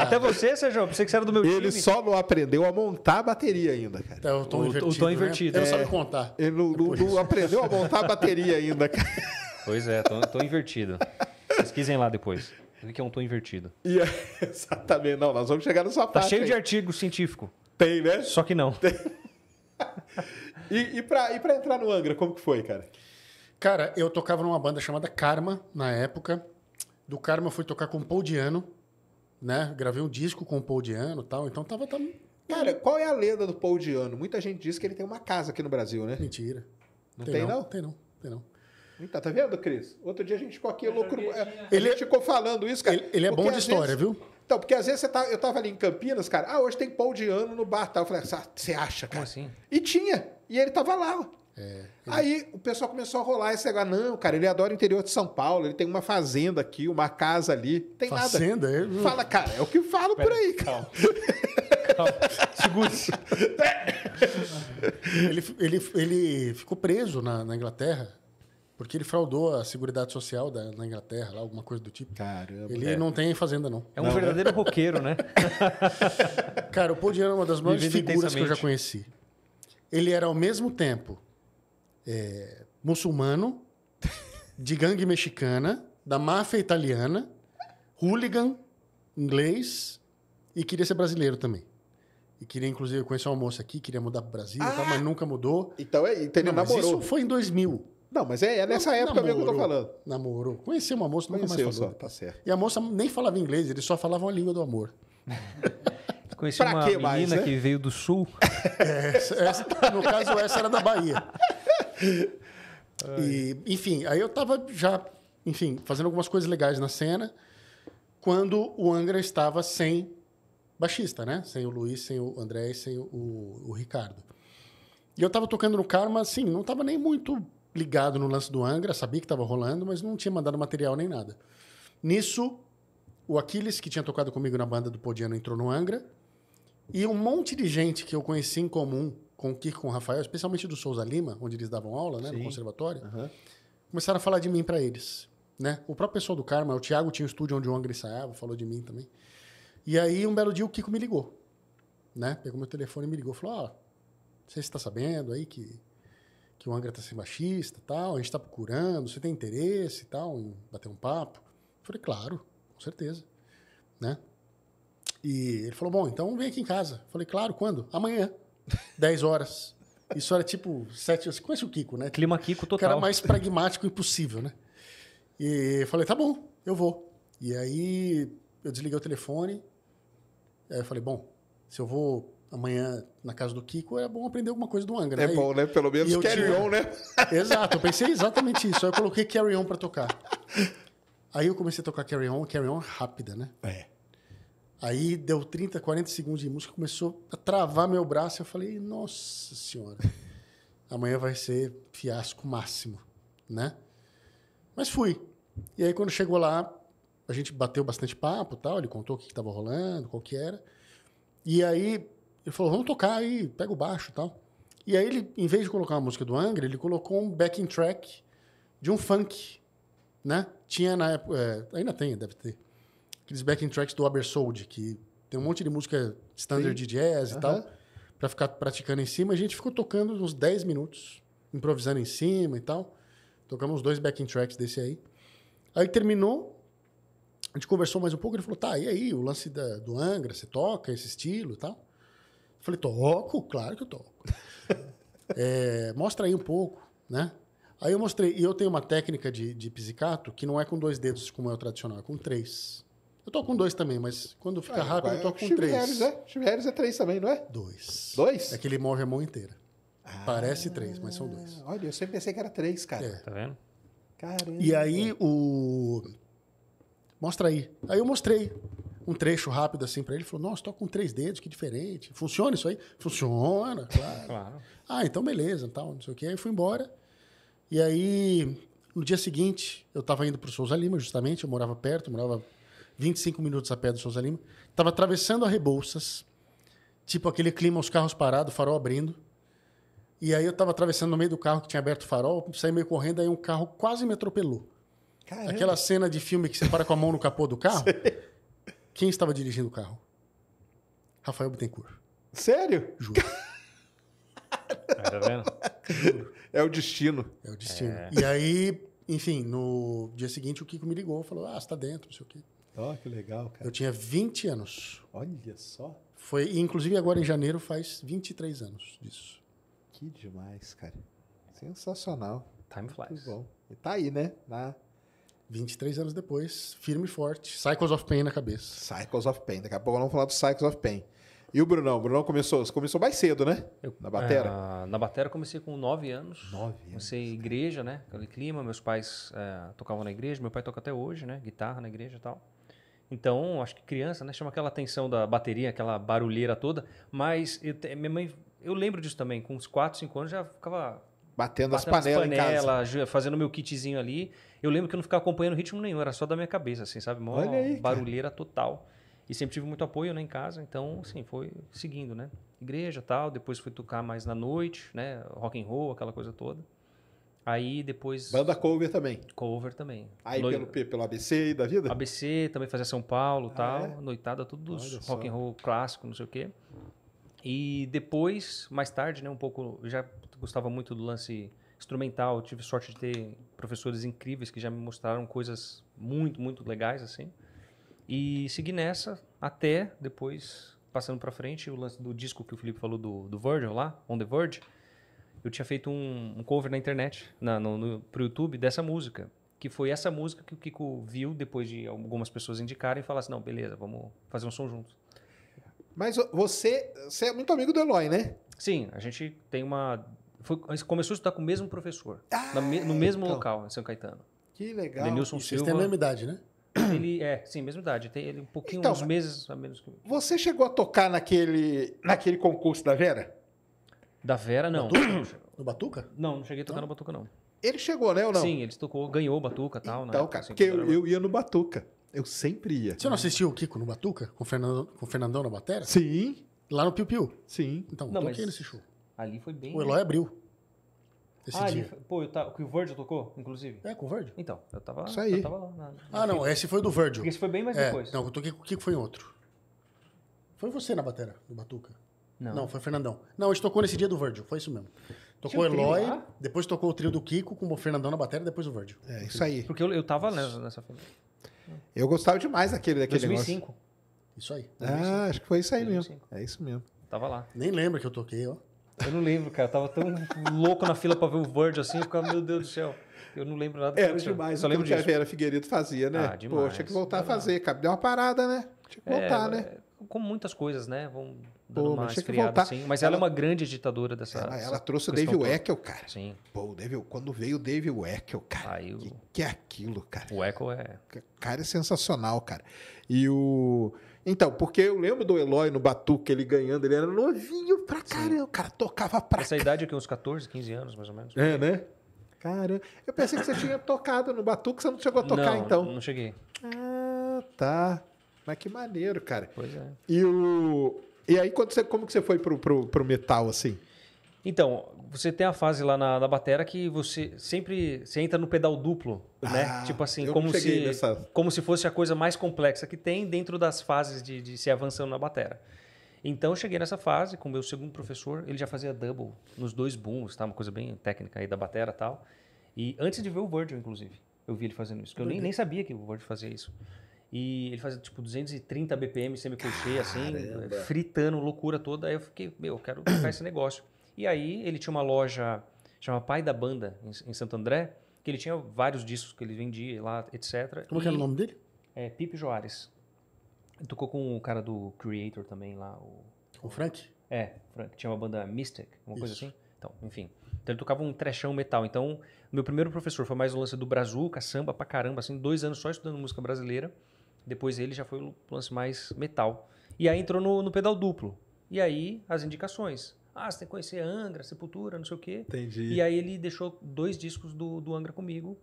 até você, Sérgio, pensei que você era do meu ele time. Ele só não aprendeu a montar a bateria ainda, cara. Então, o tom o, invertido. O tom né? invertido. Né? É, contar. Ele não, não, não aprendeu a montar a bateria ainda, cara. Pois é, tô, tô invertido. Pesquisem lá depois que é um tom invertido. E, é, <laughs> exatamente. Não, nós vamos chegar nessa tá parte. Tá cheio aí. de artigo científico. Tem, né? Só que não. Tem. e, e para entrar no Angra, como que foi, cara? Cara, eu tocava numa banda chamada Karma na época. Do Karma eu fui tocar com o Paul Diano, né? Gravei um disco com o Paul Diano e tal, então tava, tava. Cara, qual é a lenda do Paul Diano? Muita gente diz que ele tem uma casa aqui no Brasil, né? Mentira. Não tem, tem não? não? Tem não, tem não. Então, tá vendo, Cris? Outro dia a gente ficou aqui loucura. É, ele gente ficou falando isso, cara. Ele, ele é bom de história, vezes... viu? Então, porque às vezes você tá, eu tava ali em Campinas, cara, ah, hoje tem pão de ano no bar, tá? Eu falei, ah, você acha, cara? Como assim? E tinha. E ele tava lá, É, ele... Aí o pessoal começou a rolar esse negócio. Não, cara, ele adora o interior de São Paulo, ele tem uma fazenda aqui, uma casa ali. Tem fazenda, nada. Fazenda? É... Fala, cara, é o que falo Pera, por aí, calma. calma. Segure-se. <laughs> ele, ele, ele ficou preso na, na Inglaterra porque ele fraudou a Seguridade Social da, na Inglaterra, lá, alguma coisa do tipo. Caramba. Ele é. não tem fazenda, não. É um não, né? verdadeiro né? roqueiro, né? <laughs> Cara, o Paul é uma das maiores figuras que eu já conheci. Ele era, ao mesmo tempo, é, muçulmano, de gangue mexicana, da máfia italiana, hooligan, inglês, e queria ser brasileiro também. E queria, inclusive, conhecer uma moça aqui, queria mudar para o Brasil, ah, tal, mas nunca mudou. Então, é, então ele não, namorou. isso foi em 2000. Não, mas é, é nessa não, época mesmo que eu tô falando. Namorou. Conheci uma moça, nunca mais falou. Só. Tá certo. E a moça nem falava inglês, eles só falavam a língua do amor. <laughs> Conheci pra uma que menina mais, né? que veio do sul. <laughs> É, essa, essa, no caso, essa era da Bahia. E, enfim, aí eu tava já, enfim, fazendo algumas coisas legais na cena, quando o Angra estava sem baixista, né? Sem o Luiz, sem o André e sem o, o, o Ricardo. E eu tava tocando no carro, mas assim, não tava nem muito ligado no lance do Angra, sabia que estava rolando, mas não tinha mandado material nem nada. Nisso, o Aquiles, que tinha tocado comigo na banda do Podiano, entrou no Angra. E um monte de gente que eu conheci em comum com o Kiko, com o Rafael, especialmente do Souza Lima, onde eles davam aula né, no conservatório, uhum. começaram a falar de mim para eles. Né? O próprio pessoal do Karma, o Thiago tinha um estúdio onde o Angra ensaiava, falou de mim também. E aí, um belo dia, o Kiko me ligou. Né? Pegou meu telefone e me ligou. Falou, ó, oh, você está sabendo aí que que o Angra está sendo machista tal, a gente está procurando, você tem interesse e tal, em bater um papo? Eu falei, claro, com certeza, né? E ele falou, bom, então vem aqui em casa. Eu falei, claro, quando? Amanhã, 10 <laughs> horas. Isso era tipo 7 horas. Conhece o Kiko, né? Clima Kiko total. O cara mais pragmático impossível, né? E eu falei, tá bom, eu vou. E aí eu desliguei o telefone. Aí eu falei, bom, se eu vou amanhã na casa do Kiko, é bom aprender alguma coisa do Angra. É né? bom, né? Pelo menos carry tinha... on, né? <laughs> Exato, eu pensei <laughs> exatamente isso. Aí eu coloquei carry on para tocar. Aí eu comecei a tocar carry on, carry on rápida, né? É. Aí deu 30, 40 segundos de música, começou a travar meu braço. Eu falei, nossa senhora, amanhã vai ser fiasco máximo, né? Mas fui. E aí quando chegou lá, a gente bateu bastante papo tal, ele contou o que estava rolando, qual que era. E aí ele falou, vamos tocar aí, pega o baixo e tal. E aí ele, em vez de colocar uma música do Angra, ele colocou um backing track de um funk, né? Tinha na época, é, ainda tem, deve ter, aqueles backing tracks do Abersold, que tem um monte de música standard Sim. de jazz uhum. e tal, para ficar praticando em cima. A gente ficou tocando uns 10 minutos, improvisando em cima e tal. Tocamos dois backing tracks desse aí. Aí terminou, a gente conversou mais um pouco, ele falou, tá, e aí, o lance da, do Angra, você toca esse estilo e tal? Falei, toco? Claro que eu toco. <laughs> é, mostra aí um pouco, né? Aí eu mostrei, e eu tenho uma técnica de, de pisicato que não é com dois dedos, como é o tradicional, é com três. Eu tô com dois também, mas quando fica ah, rápido, eu é tô com três. Né? Harris, é? Steve é três também, não é? Dois. Dois? É que ele morre a mão inteira. Ah, Parece três, mas são dois. Olha, eu sempre pensei que era três, cara. É. Tá vendo? Caramba. E aí o. Mostra aí. Aí eu mostrei um trecho rápido assim para ele. Ele falou: Nossa, toca com três dedos, que diferente. Funciona isso aí? Funciona, claro. claro. Ah, então beleza, tal, não sei o quê. Aí fui embora. E aí, no dia seguinte, eu estava indo para o Souza Lima, justamente. Eu morava perto, morava 25 minutos a pé do Souza Lima. Estava atravessando a Rebouças, tipo aquele clima, os carros parados, farol abrindo. E aí eu estava atravessando no meio do carro que tinha aberto o farol, saí meio correndo, aí um carro quase me atropelou. Caramba. Aquela cena de filme que você para com a mão no capô do carro. <laughs> Sei. Quem estava dirigindo o carro? Rafael Bittencourt. Sério? Juro. <laughs> tá vendo? É o destino. É o destino. É. E aí, enfim, no dia seguinte o Kiko me ligou falou: Ah, você tá dentro, não sei o quê. Ó, oh, que legal, cara. Eu tinha 20 anos. Olha só. Foi, inclusive agora em janeiro faz 23 anos disso. Que demais, cara. Sensacional. Time flies. Muito bom. E tá aí, né? Na 23 anos depois, firme e forte, Cycles of Pain na cabeça. Cycles of Pain, daqui a pouco vamos falar do Cycles of Pain. E o Brunão? O Brunão começou, começou mais cedo, né? na batera? Ah, na batera eu comecei com 9 anos. 9 anos. Comecei igreja, né? Aquele clima, meus pais é, tocavam na igreja, meu pai toca até hoje, né? Guitarra na igreja e tal. Então, acho que criança, né? Chama aquela atenção da bateria, aquela barulheira toda. Mas eu, minha mãe, eu lembro disso também, com uns 4, 5 anos já ficava. Batendo, batendo as panelas. As panelas fazendo meu kitzinho ali. Eu lembro que eu não ficava acompanhando ritmo nenhum, era só da minha cabeça, assim, sabe? Mó aí, barulheira cara. total. E sempre tive muito apoio, né, em casa. Então, assim, foi seguindo, né? Igreja tal, depois fui tocar mais na noite, né? Rock and roll, aquela coisa toda. Aí depois... Banda cover também. Cover também. Aí Noi... pelo, pelo ABC da vida? ABC, também fazia São Paulo e ah, tal, é? noitada, tudo dos rock and roll clássico, não sei o quê. E depois, mais tarde, né, um pouco... já gostava muito do lance instrumental, tive sorte de ter professores incríveis que já me mostraram coisas muito, muito legais, assim. E segui nessa até depois, passando para frente, o lance do disco que o Felipe falou do, do Virgil lá, On The Verge. Eu tinha feito um, um cover na internet, na, no, no, pro YouTube, dessa música. Que foi essa música que o Kiko viu depois de algumas pessoas indicarem e falar assim não, beleza, vamos fazer um som juntos. Mas você, você é muito amigo do Eloy, né? Sim, a gente tem uma foi, começou a estudar com o mesmo professor, ah, no mesmo então. local, em São Caetano. Que legal. Denilson Silva. Vocês têm a mesma idade, né? <coughs> Ele é, sim, mesma idade. Tem ele um pouquinho, então, uns meses a menos que Você chegou a tocar naquele, naquele concurso da Vera? Da Vera, não. Batuca? No Batuca? Não, não cheguei a tocar não? no Batuca, não. Ele chegou, né, ou não? Sim, ele tocou, ganhou o Batuca e tal. Então, cara, assim, porque eu, eu ia no Batuca. Eu sempre ia. Você não assistiu o Kiko no Batuca? Com o Fernandão, com o Fernandão na batera? Sim. Lá no Piu Piu? Sim. Então, não, toquei mas... nesse show. Ali foi bem. O Eloy abriu. Esse ah, dia. Pô, eu tava... o Virgil tocou, inclusive? É, com o Virgil. Então, eu tava, Isso aí. Tava lá. Na... Ah, não, esse foi do Virgil. Porque esse foi bem mais é, depois. Não, eu toquei com o que foi outro. Foi você na batera, do Batuca. Não. não, foi Fernandão. Não, a gente tocou nesse dia do Virgil, foi isso mesmo. Tocou o Eloy, depois tocou o trio do Kiko com o Fernandão na bateria, depois o Virgil. É, isso aí. Porque eu, eu tava nessa, nessa filme. Eu gostava demais daquele, daquele 2005. negócio. Isso aí. 2005. Ah, acho que foi isso aí 2005. mesmo. É isso mesmo. tava lá. Nem lembro que eu toquei, ó. Eu não lembro, cara. Eu tava tão louco na fila pra ver o Verde assim, eu ficava, meu Deus do céu. Eu não lembro nada. Era demais. Só lembro que disso. a Vera Figueiredo fazia, né? Ah, demais. Pô, tinha que voltar a fazer. Cara, deu uma parada, né? Tinha que é, voltar, né? é, né? Com muitas coisas, né? Vão dando Pô, mais criado, assim. Mas ela, é ela, é uma grande ditadora dessa... Ela, ela trouxe o David Weckel, cara. Sim. Pô, o David, quando veio o David Weckel, cara, o... que, que é aquilo, cara? O Weckel é... Cara, é sensacional, cara. E o... Então, porque eu lembro do Eloy no Batuque, ele ganhando, ele era novinho pra caramba. O cara tocava pra Essa idade é uns 14, 15 anos, mais ou menos. É, né? Caramba. Eu pensei que você tinha tocado no Batuque, você não chegou a tocar, não, então. Não cheguei. Ah, tá. Mas que maneiro, cara. Pois é. E o. E aí, quando você, como que você foi pro, pro, pro metal, assim? Então, você tem a fase lá na, na batera que você sempre você entra no pedal duplo, né? Ah, tipo assim, como se, nessa... como se fosse a coisa mais complexa que tem dentro das fases de, de se avançando na batera. Então, eu cheguei nessa fase com o meu segundo professor, ele já fazia double nos dois booms, tá? Uma coisa bem técnica aí da batera e tal. E antes de ver o Virgil, inclusive, eu vi ele fazendo isso, porque eu nem, nem sabia que o Virgil fazia isso. E ele fazia tipo 230 BPM semi-cochê, assim, fritando, loucura toda. Aí eu fiquei, meu, eu quero tocar esse negócio. E aí ele tinha uma loja chama Pai da Banda, em, em Santo André, que ele tinha vários discos que ele vendia lá, etc. Como é que era o nome dele? É, Pipe Joares. Ele tocou com o cara do Creator também lá. O, o Frank? É, Frank. Tinha uma banda Mystic, uma Isso. coisa assim. Então, enfim. Então ele tocava um trechão metal. Então, meu primeiro professor foi mais o lance do brazuca, samba pra caramba, assim, dois anos só estudando música brasileira. Depois ele já foi o lance mais metal. E aí entrou no, no pedal duplo. E aí as indicações. Ah, você tem que conhecer Angra, Sepultura, não sei o quê. Entendi. E aí ele deixou dois discos do, do Angra comigo.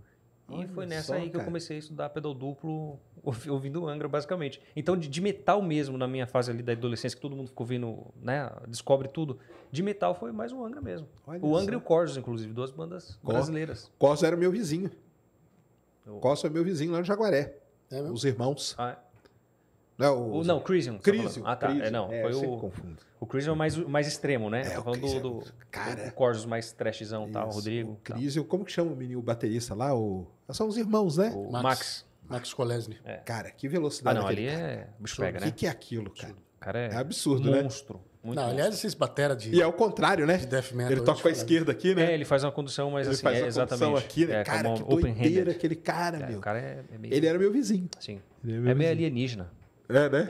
Olha e foi nessa só, aí que cara. eu comecei a estudar pedal duplo, <laughs> ouvindo Angra, basicamente. Então, de, de, metal mesmo, na minha fase ali da adolescência, que todo mundo ficou vendo, né? Descobre tudo. De metal foi mais o Angra mesmo. Olha o Angra e o Corsos, inclusive, duas bandas Cor brasileiras. Corsos era meu vizinho. Eu... Corsos é meu vizinho lá no Jaguaré. É mesmo? Os irmãos. Ah, é. Não, o, não, Crisium. Tá Crisium. ah, tá. É, Crisium. É, não, é, foi o, confundo. o Crisium é mais, mais extremo, né? É, Tô falando Crisium, do, do, cara, o Corsos mais trashzão e tal, Rodrigo. O tá. Crisium, tal. como que chama o menino o baterista lá? O, é são os irmãos, né? O Max. Max, Max Kolesny. É. Cara, que velocidade. Ah, não, ali cara. é. O pega, né? que, que é aquilo, cara? cara é, é absurdo, monstro. né? Monstro. Muito não, aliás, esses batera de. E é o contrário, né? De death metal. Ele toca com a esquerda aqui, né? É, ele faz uma condução, mas ele assim, faz é, uma exatamente. condução aqui, né? É, cara, que doideira aquele cara, meu. O cara é, meio... Ele era meu vizinho. Sim. é, meio alienígena. É, né?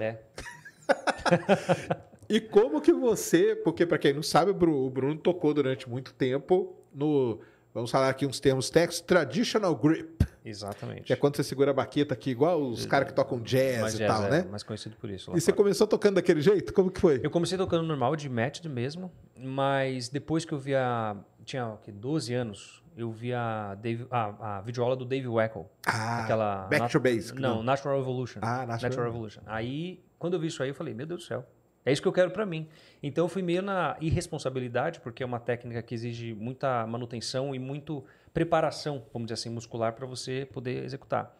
É. <laughs> e como que você, porque para quem não sabe, o Bruno tocou durante muito tempo no, vamos falar aqui uns termos técnicos, traditional grip. Exatamente. Que é quando você segura a baqueta aqui, igual os caras que tocam jazz e tal, é, né? Mais conhecido por isso. e fora. você começou tocando daquele jeito? Como que foi? Eu comecei tocando normal, de método mesmo, mas depois que eu via. Tinha o quê? 12 anos eu vi a, Dave, a, a videoaula do Dave Weckl. Ah, aquela Back to Basic. Não, não, Natural Evolution. Ah, Natural, Natural Evolution. Aí, quando eu vi isso aí, eu falei, meu Deus do céu, é isso que eu quero para mim. Então, eu fui meio na irresponsabilidade, porque é uma técnica que exige muita manutenção e muito preparação, vamos dizer assim, muscular para você poder executar.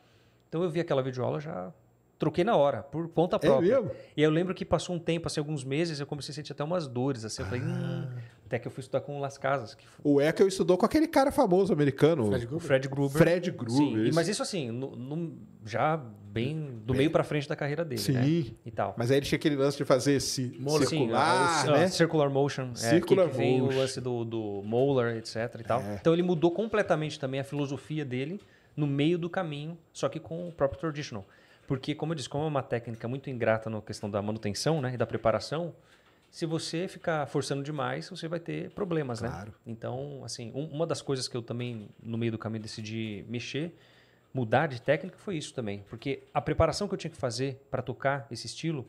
Então, eu vi aquela videoaula já troquei na hora, por conta é própria. É mesmo? E eu lembro que passou um tempo, assim, alguns meses, eu comecei a sentir até umas dores, assim, eu falei, hum, até que eu fui estudar com o Las Casas. Que foi... O eu estudou com aquele cara famoso americano. Fred Gruber. Fred Gruber. Fred Gruber. Sim, isso. mas isso assim, no, no, já bem do bem... meio para frente da carreira dele, né? Sim. Né? E tal. Mas aí ele tinha aquele lance de fazer esse Molar, circular, sim, né? Circular né? motion. Circular é, que, que veio o lance do, do molar, etc e tal. É. Então ele mudou completamente também a filosofia dele no meio do caminho, só que com o próprio traditional. Porque, como eu disse, como é uma técnica muito ingrata na questão da manutenção né, e da preparação, se você ficar forçando demais, você vai ter problemas, né? claro. né? Então, assim, um, uma das coisas que eu também, no meio do caminho, decidi mexer, mudar de técnica, foi isso também. Porque a preparação que eu tinha que fazer para tocar esse estilo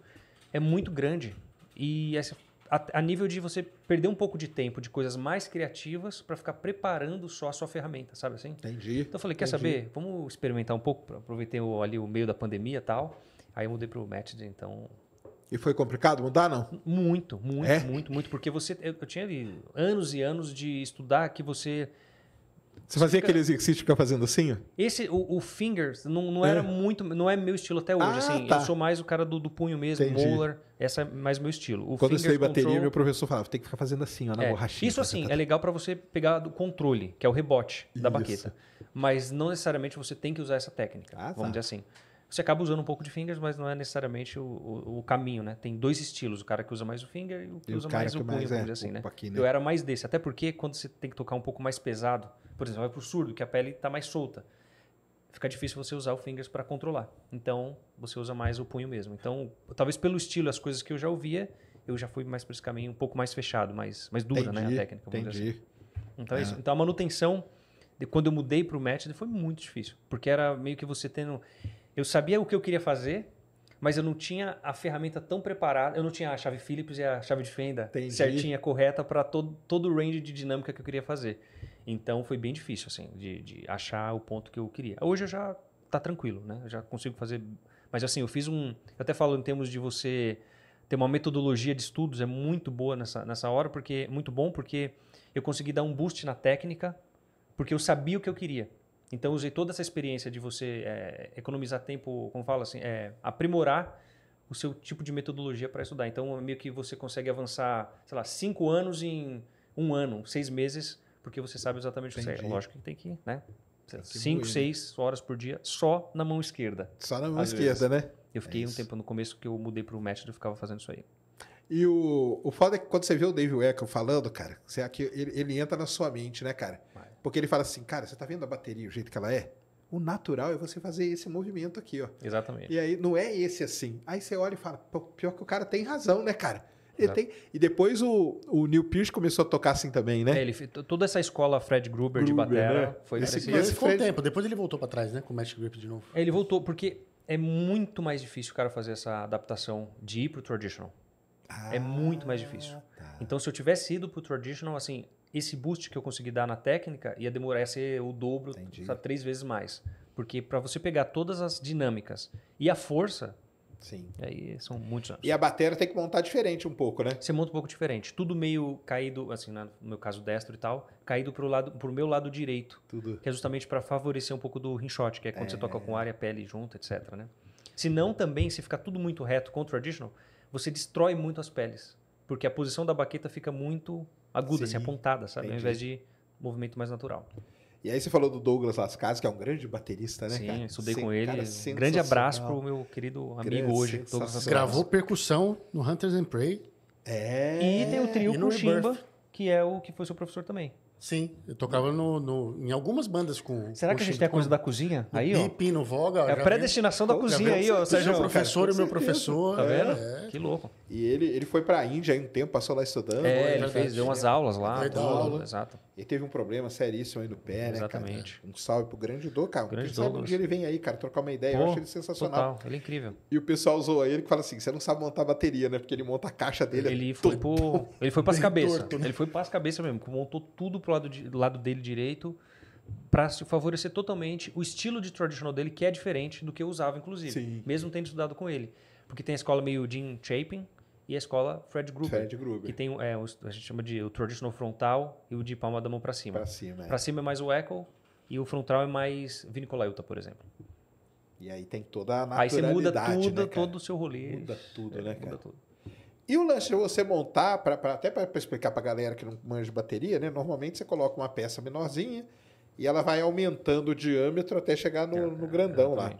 é muito grande. E essa, a, a, nível de você perder um pouco de tempo de coisas mais criativas para ficar preparando só a sua ferramenta, sabe assim? Entendi. Então eu falei, quer entendi. saber? Vamos experimentar um pouco, aproveitei o, ali o meio da pandemia e tal. Aí eu mudei para o Match, então e foi complicado mudar, não? Muito, muito, é? muito, muito. Porque você. Eu, eu tinha anos e anos de estudar que você. Você fazia fica... aquele exercício de ficar fazendo assim? Ó? Esse, o, o fingers, não, não é. era muito. Não é meu estilo até hoje. Ah, assim, tá. Eu sou mais o cara do, do punho mesmo, Entendi. molar. Essa é mais meu estilo. O Quando eu estudei bateria, control... meu professor falava, tem que ficar fazendo assim, ó, na é. borrachinha. Isso assim, tá, é legal para você pegar do controle, que é o rebote da Isso. baqueta. Mas não necessariamente você tem que usar essa técnica. Ah, vamos tá. dizer assim. Você acaba usando um pouco de fingers, mas não é necessariamente o, o, o caminho, né? Tem dois estilos, o cara que usa mais o finger e o que e usa o mais o punho, mais é, assim, né? Aqui, né? Eu era mais desse, até porque quando você tem que tocar um pouco mais pesado, por exemplo, vai pro surdo, que a pele está mais solta fica difícil você usar o fingers para controlar. Então, você usa mais o punho mesmo. Então, talvez pelo estilo, as coisas que eu já ouvia, eu já fui mais para esse caminho um pouco mais fechado, mais, mais dura entendi, né, a técnica. Assim. Entendi. Assim. Então, é. isso. Ah. então, a manutenção, de, quando eu mudei para o Match, foi muito difícil. Porque era meio que você tendo... Eu sabia o que eu queria fazer, mas eu não tinha a ferramenta tão preparada, eu não tinha a chave Phillips e a chave de fenda Entendi. certinha, correta para todo, todo o range de dinâmica que eu queria fazer. Então foi bem difícil, assim, de, de achar o ponto que eu queria. Hoje eu já tá tranquilo, né? Eu já consigo fazer. Mas assim, eu fiz um. Eu até falo em termos de você ter uma metodologia de estudos, é muito boa nessa, nessa hora, porque. Muito bom, porque eu consegui dar um boost na técnica, porque eu sabia o que eu queria. Então, usei toda essa experiência de você é, economizar tempo, como fala assim, é, aprimorar o seu tipo de metodologia para estudar. Então, meio que você consegue avançar, sei lá, cinco anos em um ano, seis meses, porque você sabe exatamente Entendi. o que é. Lógico que tem que, né? cinco, né? seis horas por dia, só na mão esquerda. Só na mão esquerda, vezes. né? Eu fiquei é um tempo no começo que eu mudei para o método e ficava fazendo isso aí. E o, o foda é que quando você vê o Dave Wecker falando, cara, você, ele, ele entra na sua mente, né, cara? Porque ele fala assim, cara, você tá vendo a bateria, o jeito que ela é? O natural é você fazer esse movimento aqui, ó. Exatamente. E aí não é esse assim. Aí você olha e fala, pior que o cara tem razão, né, cara? Tem... E depois o, o Neil Peart começou a tocar assim também, né? É, ele, toda essa escola Fred Gruber, Gruber de batera né? foi esse, parecido. esse foi Fred... um tempo, depois ele voltou para trás, né? Com o Magic Grip de novo. É, ele voltou, porque é muito mais difícil o cara fazer essa adaptação de ir pro traditional. Ah, é muito mais difícil. Tá. Então, se eu tivesse ido pro traditional, assim, esse boost que eu consegui dar na técnica ia demorar ia ser o dobro, sabe, três vezes mais. Porque para você pegar todas as dinâmicas e a força. Sim. Aí são muitos anos. E a bateria tem que montar diferente um pouco, né? Você monta um pouco diferente. Tudo meio caído, assim, né, no meu caso destro e tal, caído pro, lado, pro meu lado direito. Tudo. Que é justamente para favorecer um pouco do rinshot, que é quando é... você toca com área, pele junto, etc, né? Se não, também, se ficar tudo muito reto com o traditional, você destrói muito as peles. Porque a posição da baqueta fica muito aguda, assim, apontada, sabe? Entendi. Ao invés de movimento mais natural. E aí você falou do Douglas Casas, que é um grande baterista, né? Sim, cara? estudei com ele. Cara, grande abraço pro meu querido amigo grande, hoje, Douglas Gravou percussão no Hunters and Prey. É. E tem o trio com Chimba, que é o que foi seu professor também. Sim, eu tocava no, no, em algumas bandas com. Será com que a gente tem a coisa da cozinha? Aí, ó. Pino, Voga. É a predestinação da cozinha aí, ó. Seja o é professor e meu professor. Tá vendo? É, que louco. E ele, ele foi pra Índia aí um tempo, passou lá estudando. É, ele fez, deu umas aulas lá. Deu aula. Né? Exato. Ele teve um problema seríssimo aí no pé, Exatamente. né, exatamente Um salve pro grande Dô, cara. Grande Quem sabe um dia ele vem aí, cara, trocar uma ideia. Pô, eu acho ele sensacional. Total. Ele é incrível. E o pessoal usou ele que fala assim, você não sabe montar bateria, né? Porque ele monta a caixa dele. Ele, é foi, pro... <laughs> ele foi pras cabeças. né? Ele foi pras cabeças mesmo. Montou tudo pro lado, de... lado dele direito para se favorecer totalmente o estilo de traditional dele, que é diferente do que eu usava, inclusive. Sim. Mesmo tendo estudado com ele. Porque tem a escola meio Jim Chapin, e a escola Fred Gruber. Fred Gruber. Que tem é, a gente chama de o traditional frontal e o de palma da mão para cima. Para cima, é. Para cima é mais o echo e o frontal é mais vinicolaíuta, por exemplo. E aí tem toda a naturalidade, Aí você muda né, tudo, né, todo o seu rolê. Muda tudo, né, é, né, cara? Muda tudo. E o lance de é você montar, pra, pra até para explicar para galera que não manja bateria, né? Normalmente você coloca uma peça menorzinha e ela vai aumentando o diâmetro até chegar no, é, no grandão lá.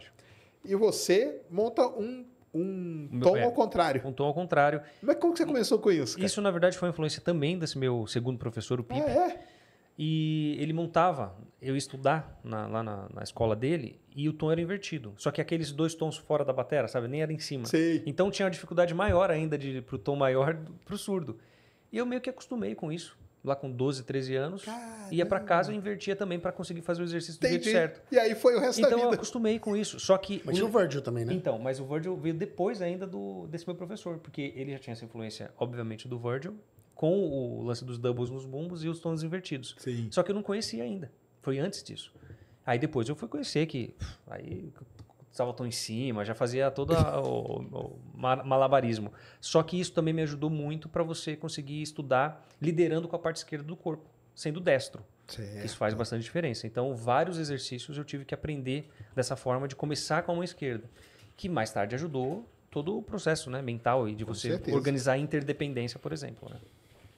E você monta um um tom é, ao contrário. Um tom ao contrário. Mas é como que você começou com isso? Cara? Isso, na verdade, foi influência também desse meu segundo professor, o Pipe. Ah, é? E ele montava, eu ia estudar na, lá na, na, escola dele, e o tom era invertido. Só que aqueles dois tons fora da batera, sabe? Nem era em cima. Sim. Então tinha uma dificuldade maior ainda de, pro tom maior pro surdo. E eu meio que acostumei com isso lá com 12, 13 anos. Caramba. Ia para casa e invertia também para conseguir fazer o exercício do Entendi. jeito certo. E aí foi o resto então, da vida. Então eu acostumei com isso. Só que Mas o... o Virgil também, né? Então, mas o Virgil veio depois ainda do desse meu professor, porque ele já tinha essa influência, obviamente, do Virgil com o lance dos doubles nos bumbos e os tons invertidos. Sim. Só que eu não conhecia ainda. Foi antes disso. Aí depois eu fui conhecer que aí estava tão em cima, já fazia todo <laughs> o, o malabarismo. Só que isso também me ajudou muito para você conseguir estudar liderando com a parte esquerda do corpo, sendo destro. Certo. Isso faz bastante diferença. Então, vários exercícios eu tive que aprender dessa forma de começar com a mão esquerda, que mais tarde ajudou todo o processo né, mental e de com você certeza. organizar a interdependência, por exemplo. Né?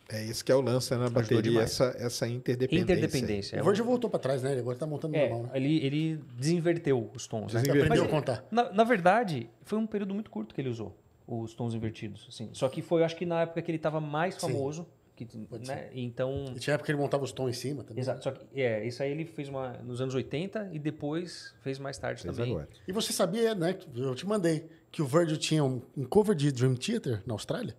É isso que é o lance né, na bateria, essa, essa interdependência. Interdependência. É o Virgil voltou para trás, né? Ele agora está montando é, normal. Né? Ele, ele desinverteu os tons. Né? Desinverteu. Né? a contar. Na, na, verdade, foi um período muito curto que ele usou os tons invertidos. Assim. Só que foi, acho que na época que ele estava mais famoso. Sim. Que, né? Então. E tinha época que ele montava os tons em cima também. Exato. Só que, é, isso aí ele fez uma, nos anos 80 e depois fez mais tarde fez também. Agora. E você sabia, né? Eu te mandei que o Virgil tinha um, um cover de Dream Theater na Austrália?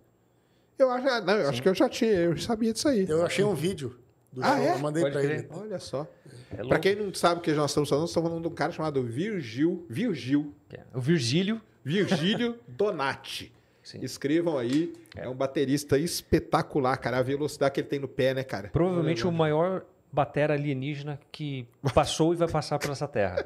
Eu acho, é, não, eu acho que eu já tinha, eu sabia disso aí. Eu achei um vídeo do ah, show, é? eu mandei para pra ele. Olha só. É pra quem não sabe o que nós estamos falando, estamos falando de um cara chamado Virgil. Virgil. É. O Virgílio. Virgílio <laughs> Donati. Sim. Escrevam aí. É. é. um baterista espetacular, cara. A velocidade que ele tem no pé, né, cara? Provavelmente o maior batera alienígena que passou e vai passar por essa terra.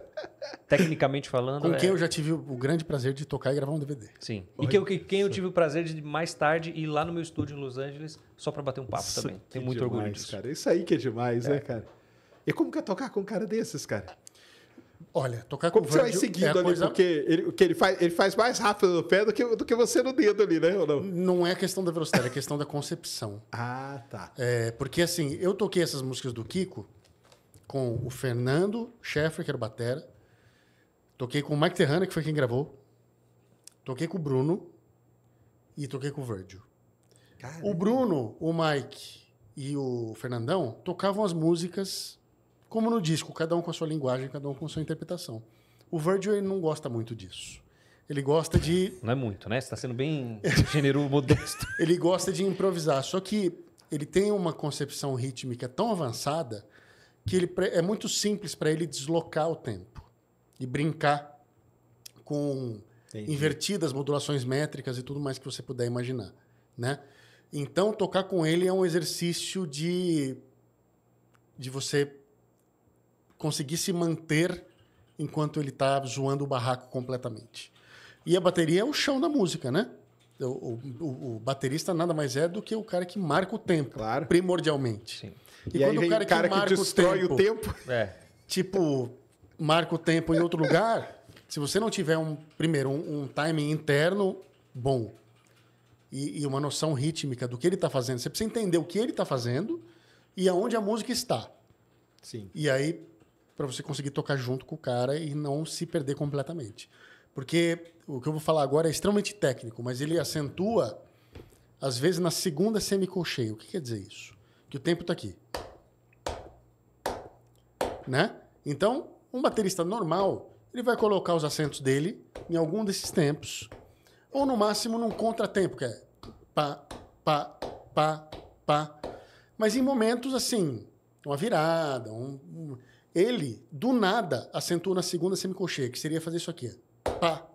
Tecnicamente falando. Com é quem é... eu já tive o grande prazer de tocar e gravar um DVD. Sim. E que, que, quem eu tive o prazer de mais tarde ir lá no meu estúdio em Los Angeles só para bater um papo isso também. Tenho muito demais, orgulho disso. Cara. Isso aí que é demais, né, é. né, cara? E como que é tocar com um cara desses, cara? Olha, tocar Como com o Como você vai seguindo é ali? Coisa... Porque ele, que ele, faz, ele faz mais rápido no pé do que, do que você no dedo ali, né? Ou não? não é questão da velocidade, é questão da concepção. Ah, tá. É, porque assim, eu toquei essas músicas do Kiko com o Fernando Sheffer que era o batera. Toquei com o Mike Terrana, que foi quem gravou. Toquei com o Bruno. E toquei com o Virgil. Caramba. O Bruno, o Mike e o Fernandão tocavam as músicas como no disco, cada um com a sua linguagem, cada um com a sua interpretação. O Virgil ele não gosta muito disso. Ele gosta de. <laughs> Não é muito, né? Você está sendo bem <laughs> gênero modesto. <laughs> ele gosta de improvisar. Só que ele tem uma concepção rítmica tão avançada que ele é muito simples para ele deslocar o tempo e brincar com Entendi. invertidas, modulações métricas e tudo mais que você puder imaginar, né? Então tocar com ele é um exercício de de você conseguir se manter enquanto ele está zoando o barraco completamente. E a bateria é o chão da música, né? O, o, o, baterista nada mais é do que o cara que marca o tempo, claro. primordialmente. Sim. E, e aí quando aí o cara, cara que, marca que destrói o tempo, o tempo. É. tipo, marca o tempo em outro lugar, se você não tiver um primeiro um, um timing interno bom e, e, uma noção rítmica do que ele está fazendo, você precisa entender o que ele está fazendo e aonde a música está. Sim. E aí para você conseguir tocar junto com o cara e não se perder completamente. Porque o que eu vou falar agora é extremamente técnico, mas ele acentua, às vezes, na segunda semicolcheia. O que quer dizer isso? Que o tempo está aqui. Né? Então, um baterista normal, ele vai colocar os acentos dele em algum desses tempos, ou no máximo num contratempo, que é pá, pá, pá, pá. Mas em momentos assim, uma virada, um, um ele, do nada, acentua na segunda semicolcheia, que seria fazer isso aqui. Pá.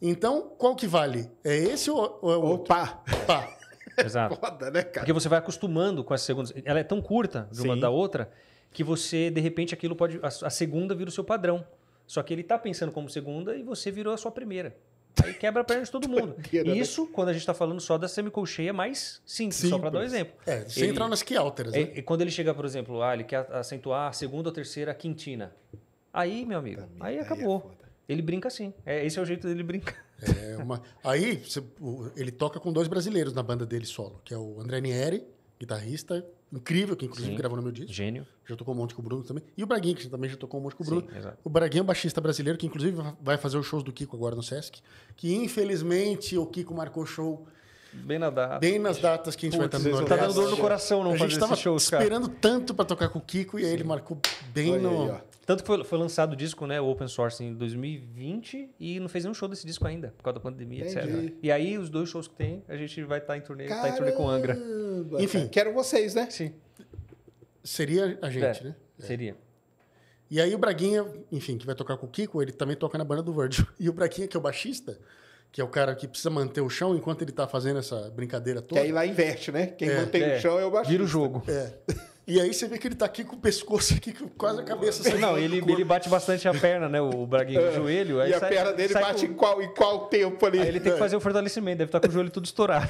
Então, qual que vale? É esse ou, é o outro? Pá. Pá. <laughs> Exato. Foda, né, cara? Porque você vai acostumando com as segundas. Ela é tão curta de uma Sim. da outra que você, de repente, aquilo pode. A, a segunda vira o seu padrão. Só que ele está pensando como segunda e você virou a sua primeira. Aí quebra a perna de todo <laughs> mundo. Né? Isso quando a gente está falando só da semicolcheia é mais simples, simples. só para dar um exemplo. É, sem ele, entrar nas que é, né? E quando ele chega, por exemplo, ah, ele quer acentuar a segunda ou terceira quintina. Aí, meu amigo, aí é acabou. É ele brinca assim. É, esse é o jeito dele brincar. É uma... Aí você, ele toca com dois brasileiros na banda dele solo, que é o André Nieri, guitarrista, incrível, que inclusive Sim. gravou no meu disco. Gênio. Já tocou um monte com o Bruno também. E o Braguinho, que também já tocou um monte com o Bruno. Sim, o Braguinho é um baixista brasileiro, que inclusive vai fazer os shows do Kiko agora no Sesc. Que infelizmente o Kiko marcou show. Bem na data. Bem nas datas que a gente Putz, vai estar no Nordeste. Tá dando dor no coração não a fazer gente tava esperando tanto para tocar com o Kiko e aí ele marcou bem Olha no... Aí, tanto que foi, foi lançado o disco, né, o open source em 2020 e não fez nenhum show desse disco ainda, por causa da pandemia, Entendi. etc. E aí, os dois shows que tem, a gente vai estar tá em turnê, tá em turnê com Angra. Enfim, quero vocês, né? Sim. Seria a gente, é, né? É. Seria. E aí o Braguinha, enfim, que vai tocar com o Kiko, ele também toca na banda do Virgil. <laughs> E o Braguinha, que é o baixista, que é o cara que precisa manter o chão enquanto ele está fazendo essa brincadeira toda. Que aí lá inverte, né? Quem é. mantém é. o chão é o baixista. Vira o jogo. É. <laughs> E aí você vê que ele tá aqui com o pescoço aqui, com quase a cabeça. Assim, não, ele, ele bate bastante a perna, né? O Braguinho, o é. joelho. e a perna dele bate com... em, qual, em qual tempo ali? Aí ele tem que é. fazer o fortalecimento, deve estar tá com o joelho tudo estourado.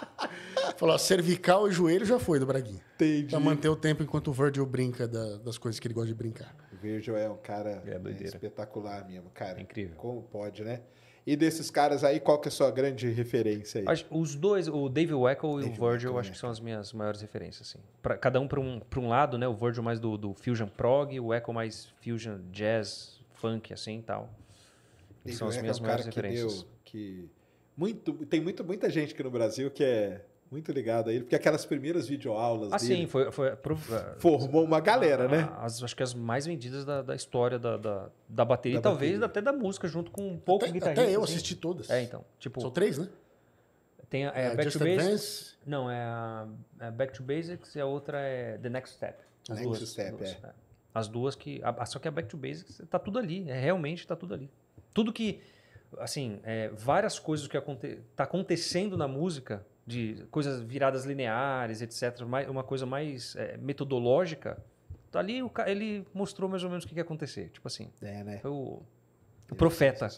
<laughs> Falou, cervical e joelho já foi do Braguinho. Entendi. Pra manter o tempo enquanto o Virgil brinca da, das coisas que ele gosta de brincar. O Virgil é um cara é, é espetacular mesmo, cara. É incrível. Como pode, né? E desses caras aí, qual que é a sua grande referência aí? Acho, os dois, o David Weckl e o Virgil, Weckl, acho né? que são as minhas maiores referências. Assim. Pra, cada um para um, pra um lado, né? O Virgil mais do, do Fusion Prog, o Weckl mais Fusion Jazz, Funk, assim e tal. são as é minhas é um maiores referências. Que deu, que muito, tem muito, muita gente aqui no Brasil que é muito ligado a ele, porque aquelas primeiras videoaulas ah, dele... Sim, foi, foi, pro, eh, formou uma galera, a, né? As, acho que as mais vendidas da, da história da, da, da bateria, da e talvez bateria. até da música, junto com um pouco até, Até eu assim. assisti todas. É, então. Tipo, São três, né? Tem a, é, é, Back to Basics. Não, é a é Back to Basics e a outra é The Next Step. The Next duas, Step, duas, é. é. As duas que... A, só que a Back to Basics tá tudo ali. É, realmente tá tudo ali. Tudo que... Assim, é, várias coisas que aconte, tá acontecendo na música de coisas viradas lineares, etc., mais, uma coisa mais é, metodológica, tá ali o, ele mostrou mais ou menos o que ia acontecer. Tipo assim. É, né? Foi o, o profeta.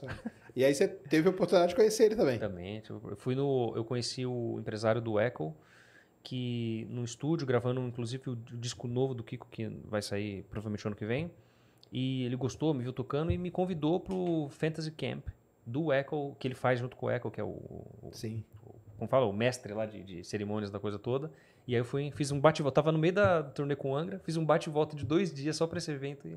E aí você teve a oportunidade de conhecer ele também. Também. Tipo, eu, fui no, eu conheci o empresário do Echo, que no estúdio, gravando inclusive o disco novo do Kiko, que vai sair provavelmente ano que vem. E ele gostou, me viu tocando e me convidou para o Fantasy Camp do Echo, que ele faz junto com o Echo, que é o, o, como fala, o mestre lá de, de, cerimônias da coisa toda. E aí eu fui, fiz um bate-volta. Tava no meio da turnê com o Angra, fiz um bate-volta de dois dias só para esse evento e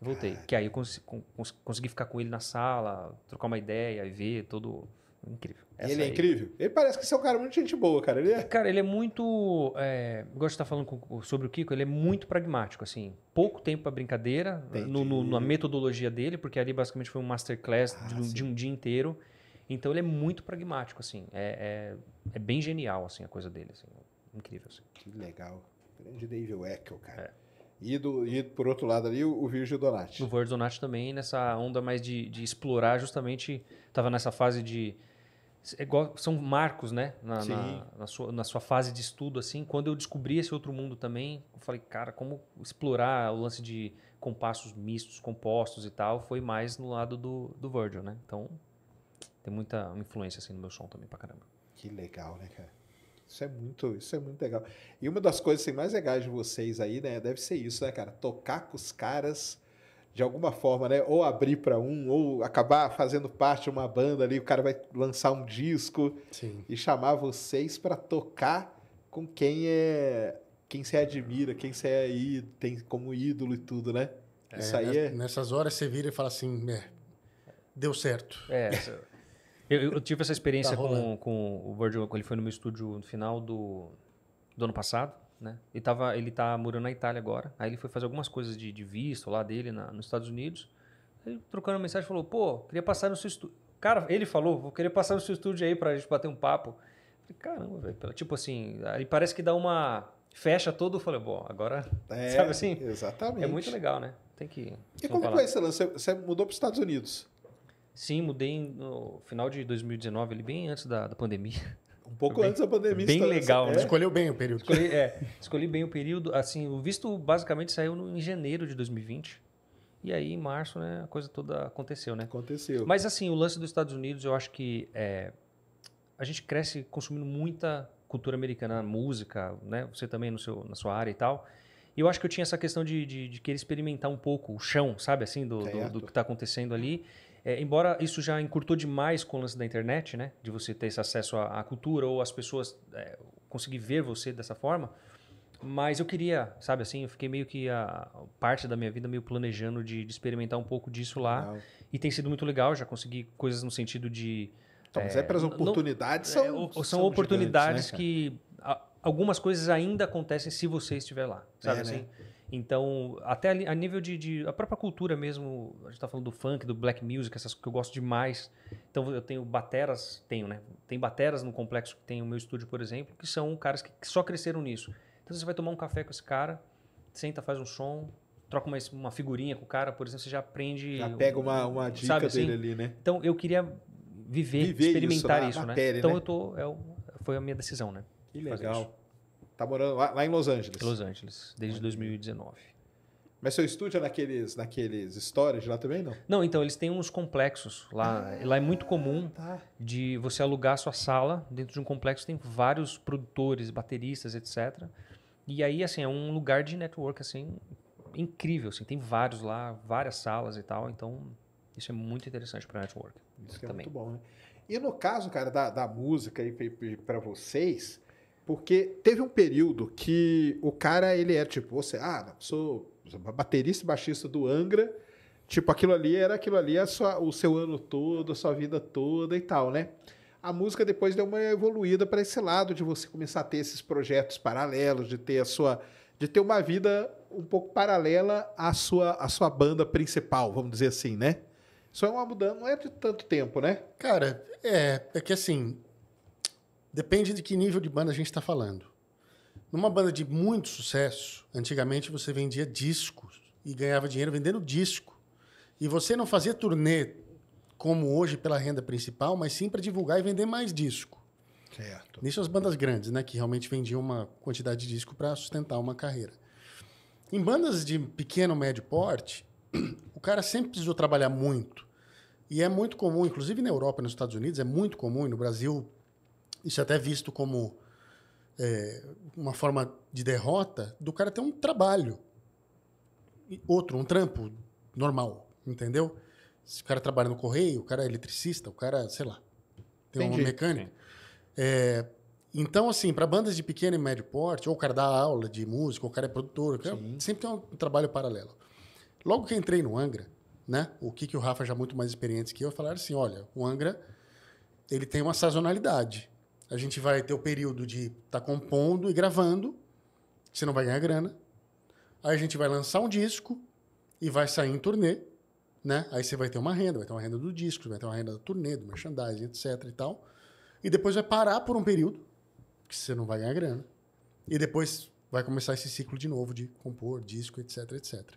voltei. Cara. Que aí eu cons, cons, consegui ficar com ele na sala, trocar uma ideia e ver todo. Incrível. Essa ele é aí. incrível. Ele parece que você é um cara muito gente boa, cara. Ele é... Cara, ele é muito. É, gosto de estar falando com, sobre o Kiko, ele é muito pragmático, assim. Pouco tempo para brincadeira, no, no, na metodologia dele, porque ali basicamente foi um masterclass ah, de, de um dia inteiro. Então ele é muito pragmático, assim. É, é, é bem genial, assim, a coisa dele. Assim, incrível, assim. Que legal. Grande David Weckel, cara. É. E, do, e por outro lado ali, o, o Virgil Donati. O Virgil Donati também, nessa onda mais de, de explorar, justamente, estava nessa fase de... É igual, são marcos, né? Na, na, na, sua, na sua fase de estudo, assim. Quando eu descobri esse outro mundo também, eu falei, cara, como explorar o lance de compassos mistos, compostos e tal, foi mais no lado do, do Virgil, né? Então, tem muita influência assim no meu som também pra caramba. Que legal, né, cara? Isso é muito, isso é muito legal. E uma das coisas assim, mais legais de vocês aí, né, deve ser isso, né, cara? Tocar com os caras de alguma forma, né? Ou abrir para um, ou acabar fazendo parte de uma banda ali, o cara vai lançar um disco Sim. e chamar vocês para tocar com quem é quem se admira, quem você é aí tem como ídolo e tudo, né? É, Isso aí né, é... Nessas horas você vira e fala assim, é, deu certo. É, <laughs> Eu, eu tive essa experiência tá com, com o Virgil, ele foi no meu estúdio no final do, do ano passado, né? Ele, tava, ele tá morando na Itália agora, aí ele foi fazer algumas coisas de, de visto lá dele na, nos Estados Unidos, ele trocando mensagem falou, pô, queria passar no seu estúdio. Cara, ele falou, vou querer passar no seu estúdio aí pra gente bater um papo. Eu falei, caramba, velho, tipo assim, aí parece que dá uma fecha todo, eu falei, bom, agora. É, <laughs> sabe assim? Exatamente. É muito legal, né? Tem que. E como é falar. foi esse lance? Você mudou para os Estados Unidos. Sim, mudei no final de 2019, ali bem antes da, da pandemia. Um pouco bem, antes da pandemia. Bem tá legal, né? É? Escolheu bem o período. Escolhi, é, escolhi bem o período. Assim, o visto basicamente saiu no, em janeiro de 2020. E aí, em março, né, a coisa toda aconteceu, né? Aconteceu. Mas assim, o lance dos Estados Unidos, eu acho que é, a gente cresce consumindo muita cultura americana, música, né? Você também no seu, na sua área e tal. E eu acho que eu tinha essa questão de, de, de querer experimentar um pouco o chão, sabe? Assim, do, do, do que está acontecendo ali. É, embora isso já encurtou demais com o lance da internet, né? De você ter esse acesso à, à cultura ou as pessoas é, conseguir ver você dessa forma. Mas eu queria, sabe assim, eu fiquei meio que a, ah, parte da minha vida meio planejando de, de experimentar um pouco disso lá. Legal. E tem sido muito legal, já consegui coisas no sentido de. Então, mas é, é para as oportunidades não, é, são, são. são oportunidades gigantes, né, que. A, algumas coisas ainda acontecem se você estiver lá, sabe é, né? assim? Né? Então, até a, nível de, de, a própria cultura mesmo, a gente está falando do funk, do black music, essas que eu gosto demais. Então, eu tenho bateras, tenho, né? Tem bateras no complexo que tem o meu estúdio, por exemplo, que são caras que, só cresceram nisso. Então, você vai tomar um café com esse cara, senta, faz um som, troca uma, uma figurinha com o cara, por exemplo, você já aprende. Já pega uma, uma dica sabe, dele assim? ali, né? Então, eu queria viver, viver experimentar isso, isso né? Matéria, então, né? eu tô. É, foi a minha decisão, né? Que legal. Tá morando lá, lá, em Los Angeles? Los Angeles, desde 2019. Mas seu estúdio é naqueles, naqueles storage lá também, não? Não, então, eles têm uns complexos lá. Ah, lá é muito comum tá. de você alugar a sua sala. Dentro de um complexo tem vários produtores, bateristas, etc. E aí, assim, é um lugar de network, assim, incrível. Assim, tem vários lá, várias salas e tal. Então, isso é muito interessante para network. Isso que é muito bom, né? E no caso, cara, da, da música aí para vocês, porque teve um período que o cara, ele é tipo, você, ah, não, sou baterista e baixista do Angra. Tipo, aquilo ali era aquilo ali, é a sua, o seu ano todo, a sua vida toda e tal, né? A música depois deu uma evoluída para esse lado de você começar a ter esses projetos paralelos, de ter a sua de ter uma vida um pouco paralela à sua à sua banda principal, vamos dizer assim, né? Isso é uma mudança, não é de tanto tempo, né? Cara, é, é que assim, Depende de que nível de banda a gente está falando. Numa banda de muito sucesso, antigamente você vendia discos e ganhava dinheiro vendendo disco. E você não fazia turnê como hoje pela renda principal, mas sim para divulgar e vender mais disco. Certo. Nisso as bandas grandes, né, que realmente vendiam uma quantidade de disco para sustentar uma carreira. Em bandas de pequeno médio porte, <clears throat> o cara sempre precisou trabalhar muito. E é muito comum, inclusive na Europa e nos Estados Unidos, é muito comum, e no Brasil isso é até visto como é, uma forma de derrota do cara ter um trabalho. Outro, um trampo normal, entendeu? Se o cara trabalha no correio, o cara é eletricista, o cara, sei lá, tem Entendi. uma mecânica. É, então, assim, para bandas de pequeno e médio porte, ou o cara dá aula de música, ou o cara é produtor, cara sempre tem um trabalho paralelo. Logo que entrei no Angra, né, o que, que o Rafa já muito mais experiente que eu, falaram assim: olha, o Angra ele tem uma sazonalidade. A gente vai ter o período de estar tá compondo e gravando, você não vai ganhar grana. Aí a gente vai lançar um disco e vai sair em turnê, né? Aí você vai ter uma renda, vai ter uma renda do disco, vai ter uma renda do turnê, do merchandising, etc e tal. E depois vai parar por um período, que você não vai ganhar grana. E depois vai começar esse ciclo de novo de compor disco, etc, etc.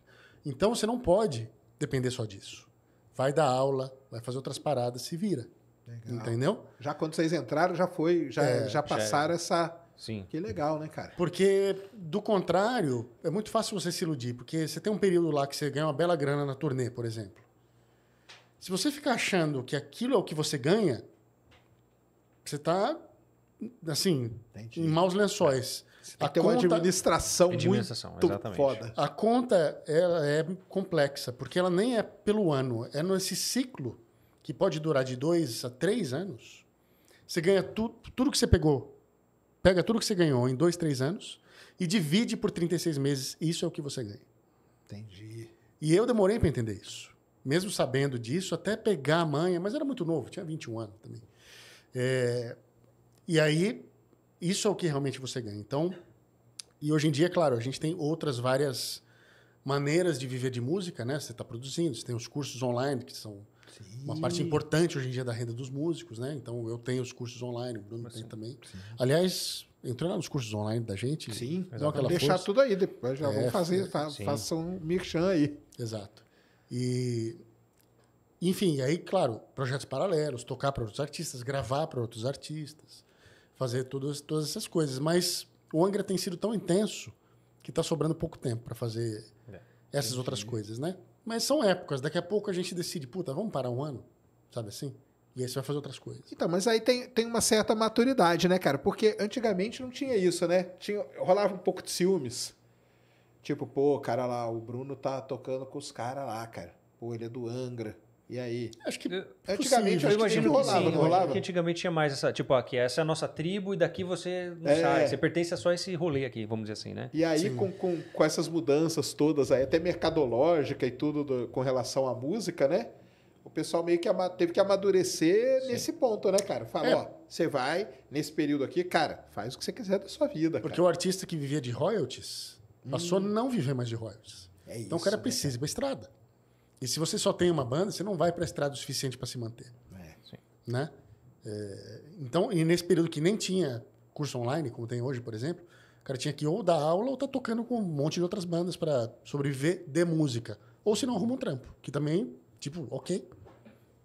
Então você não pode depender só disso. Vai dar aula, vai fazer outras paradas, se vira. Legal. Entendeu? Já quando vocês entraram, já foi, já, é, é já passaram já é. essa. Sim. Que legal, né, cara? Porque, do contrário, é muito fácil você se iludir, porque você tem um período lá que você ganha uma bela grana na turnê, por exemplo. Se você ficar achando que aquilo é o que você ganha, você está assim, Entendi. em maus lençóis. até a conta... uma administração, muito exatamente. foda. A conta ela é complexa, porque ela nem é pelo ano, é nesse ciclo que pode durar de dois a três anos, você ganha tu, tudo que você pegou, pega tudo que você ganhou em dois, três anos e divide por 36 meses. Isso é o que você ganha. Entendi. E eu demorei para entender isso. Mesmo sabendo disso, até pegar a manha, mas era muito novo, tinha 21 anos também. É, e aí, isso é o que realmente você ganha. Então, e hoje em dia, claro, a gente tem outras várias maneiras de viver de música, né? Você está produzindo, você tem os cursos online que são Sim. Uma parte importante hoje em dia da renda dos músicos, né? Então eu tenho os cursos online, o Bruno Mas tem sim. também. Sim. Aliás, entrou nos cursos online da gente. Sim, aquela deixar força. tudo aí, depois já é, vão fazer, fa sim. façam um merchan aí. Exato. E enfim, aí, claro, projetos paralelos, tocar para outros artistas, gravar para outros artistas, fazer todas, todas essas coisas. Mas o Angra tem sido tão intenso que está sobrando pouco tempo para fazer é. essas Entendi. outras coisas, né? Mas são épocas. Daqui a pouco a gente decide, puta, vamos parar um ano, sabe assim? E aí você vai fazer outras coisas. Então, mas aí tem, tem uma certa maturidade, né, cara? Porque antigamente não tinha isso, né? Tinha, rolava um pouco de ciúmes. Tipo, pô, cara lá, o Bruno tá tocando com os caras lá, cara. Pô, ele é do Angra. E aí? Acho que é antigamente eu acho que rolava, sim, não rolava. Que antigamente tinha mais essa, tipo, aqui, essa é a nossa tribo e daqui você não é, sai, você pertence a só esse rolê aqui, vamos dizer assim, né? E aí com, com, com essas mudanças todas aí, até mercadológica e tudo do, com relação à música, né? O pessoal meio que teve que amadurecer sim. nesse ponto, né, cara? falou é. ó, você vai nesse período aqui, cara, faz o que você quiser da sua vida, Porque cara. o artista que vivia de royalties passou hum. a não viver mais de royalties. É isso, então o cara né, precisa ir pra estrada. E se você só tem uma banda, você não vai para a estrada o suficiente para se manter. É, sim. Né? É, então, e nesse período que nem tinha curso online, como tem hoje, por exemplo, o cara tinha que ou dar aula ou tá tocando com um monte de outras bandas para sobreviver de música. Ou se não arruma um trampo, que também, tipo, ok.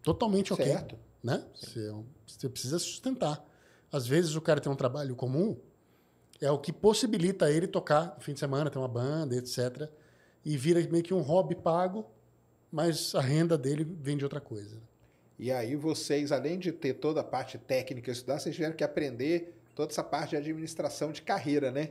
Totalmente ok. Certo. Né? Você, é você precisa sustentar. Às vezes o cara tem um trabalho comum, é o que possibilita ele tocar no fim de semana, ter uma banda, etc. E vira meio que um hobby pago mas a renda dele vem de outra coisa. E aí vocês, além de ter toda a parte técnica estudar, vocês tiveram que aprender toda essa parte de administração de carreira, né?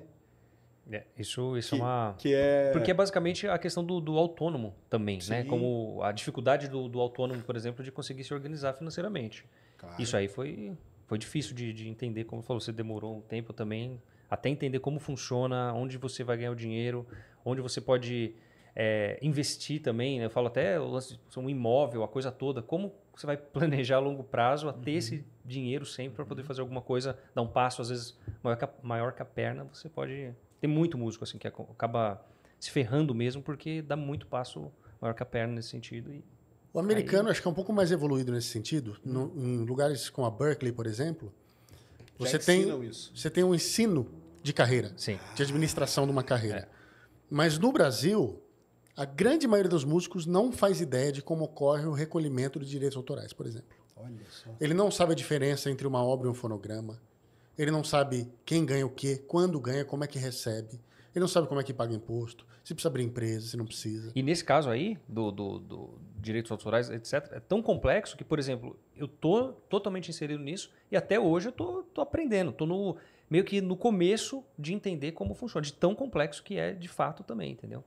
É, isso, isso é que, é uma. Que é... Porque é basicamente a questão do, do autônomo também, né? Sim. né? Como a dificuldade do, do, autônomo, por exemplo, de conseguir se organizar financeiramente. Claro. Isso aí foi, foi difícil de, de entender, como falou, você demorou um tempo também até entender como funciona, onde você vai ganhar o dinheiro, onde você pode é, investir também, né? eu falo até o lance de um imóvel, a coisa toda, como você vai planejar a longo prazo a ter uhum. esse dinheiro sempre para poder uhum. fazer alguma coisa, dar um passo, às vezes maior que, a, maior que a perna, você pode. Tem muito músico assim que acaba se ferrando mesmo porque dá muito passo maior que a perna nesse sentido. E o americano aí... acho que é um pouco mais evoluído nesse sentido. Uhum. No, em lugares como a Berkeley, por exemplo, você tem, isso. você tem um ensino de carreira, Sim. de administração de uma carreira. É. Mas no Brasil, a grande maioria dos músicos não faz ideia de como ocorre o recolhimento de direitos autorais, por exemplo. Ele não sabe a diferença entre uma obra e um fonograma. Ele não sabe quem ganha o quê, quando ganha, como é que recebe. Ele não sabe como é que paga imposto, se precisa abrir empresa, se não precisa. E nesse caso aí, do, do, do direitos autorais, etc., é tão complexo que, por exemplo, eu tô totalmente inserido nisso e até hoje eu tô, tô aprendendo, tô no, meio que no começo de entender como funciona, de tão complexo que é de fato também, entendeu?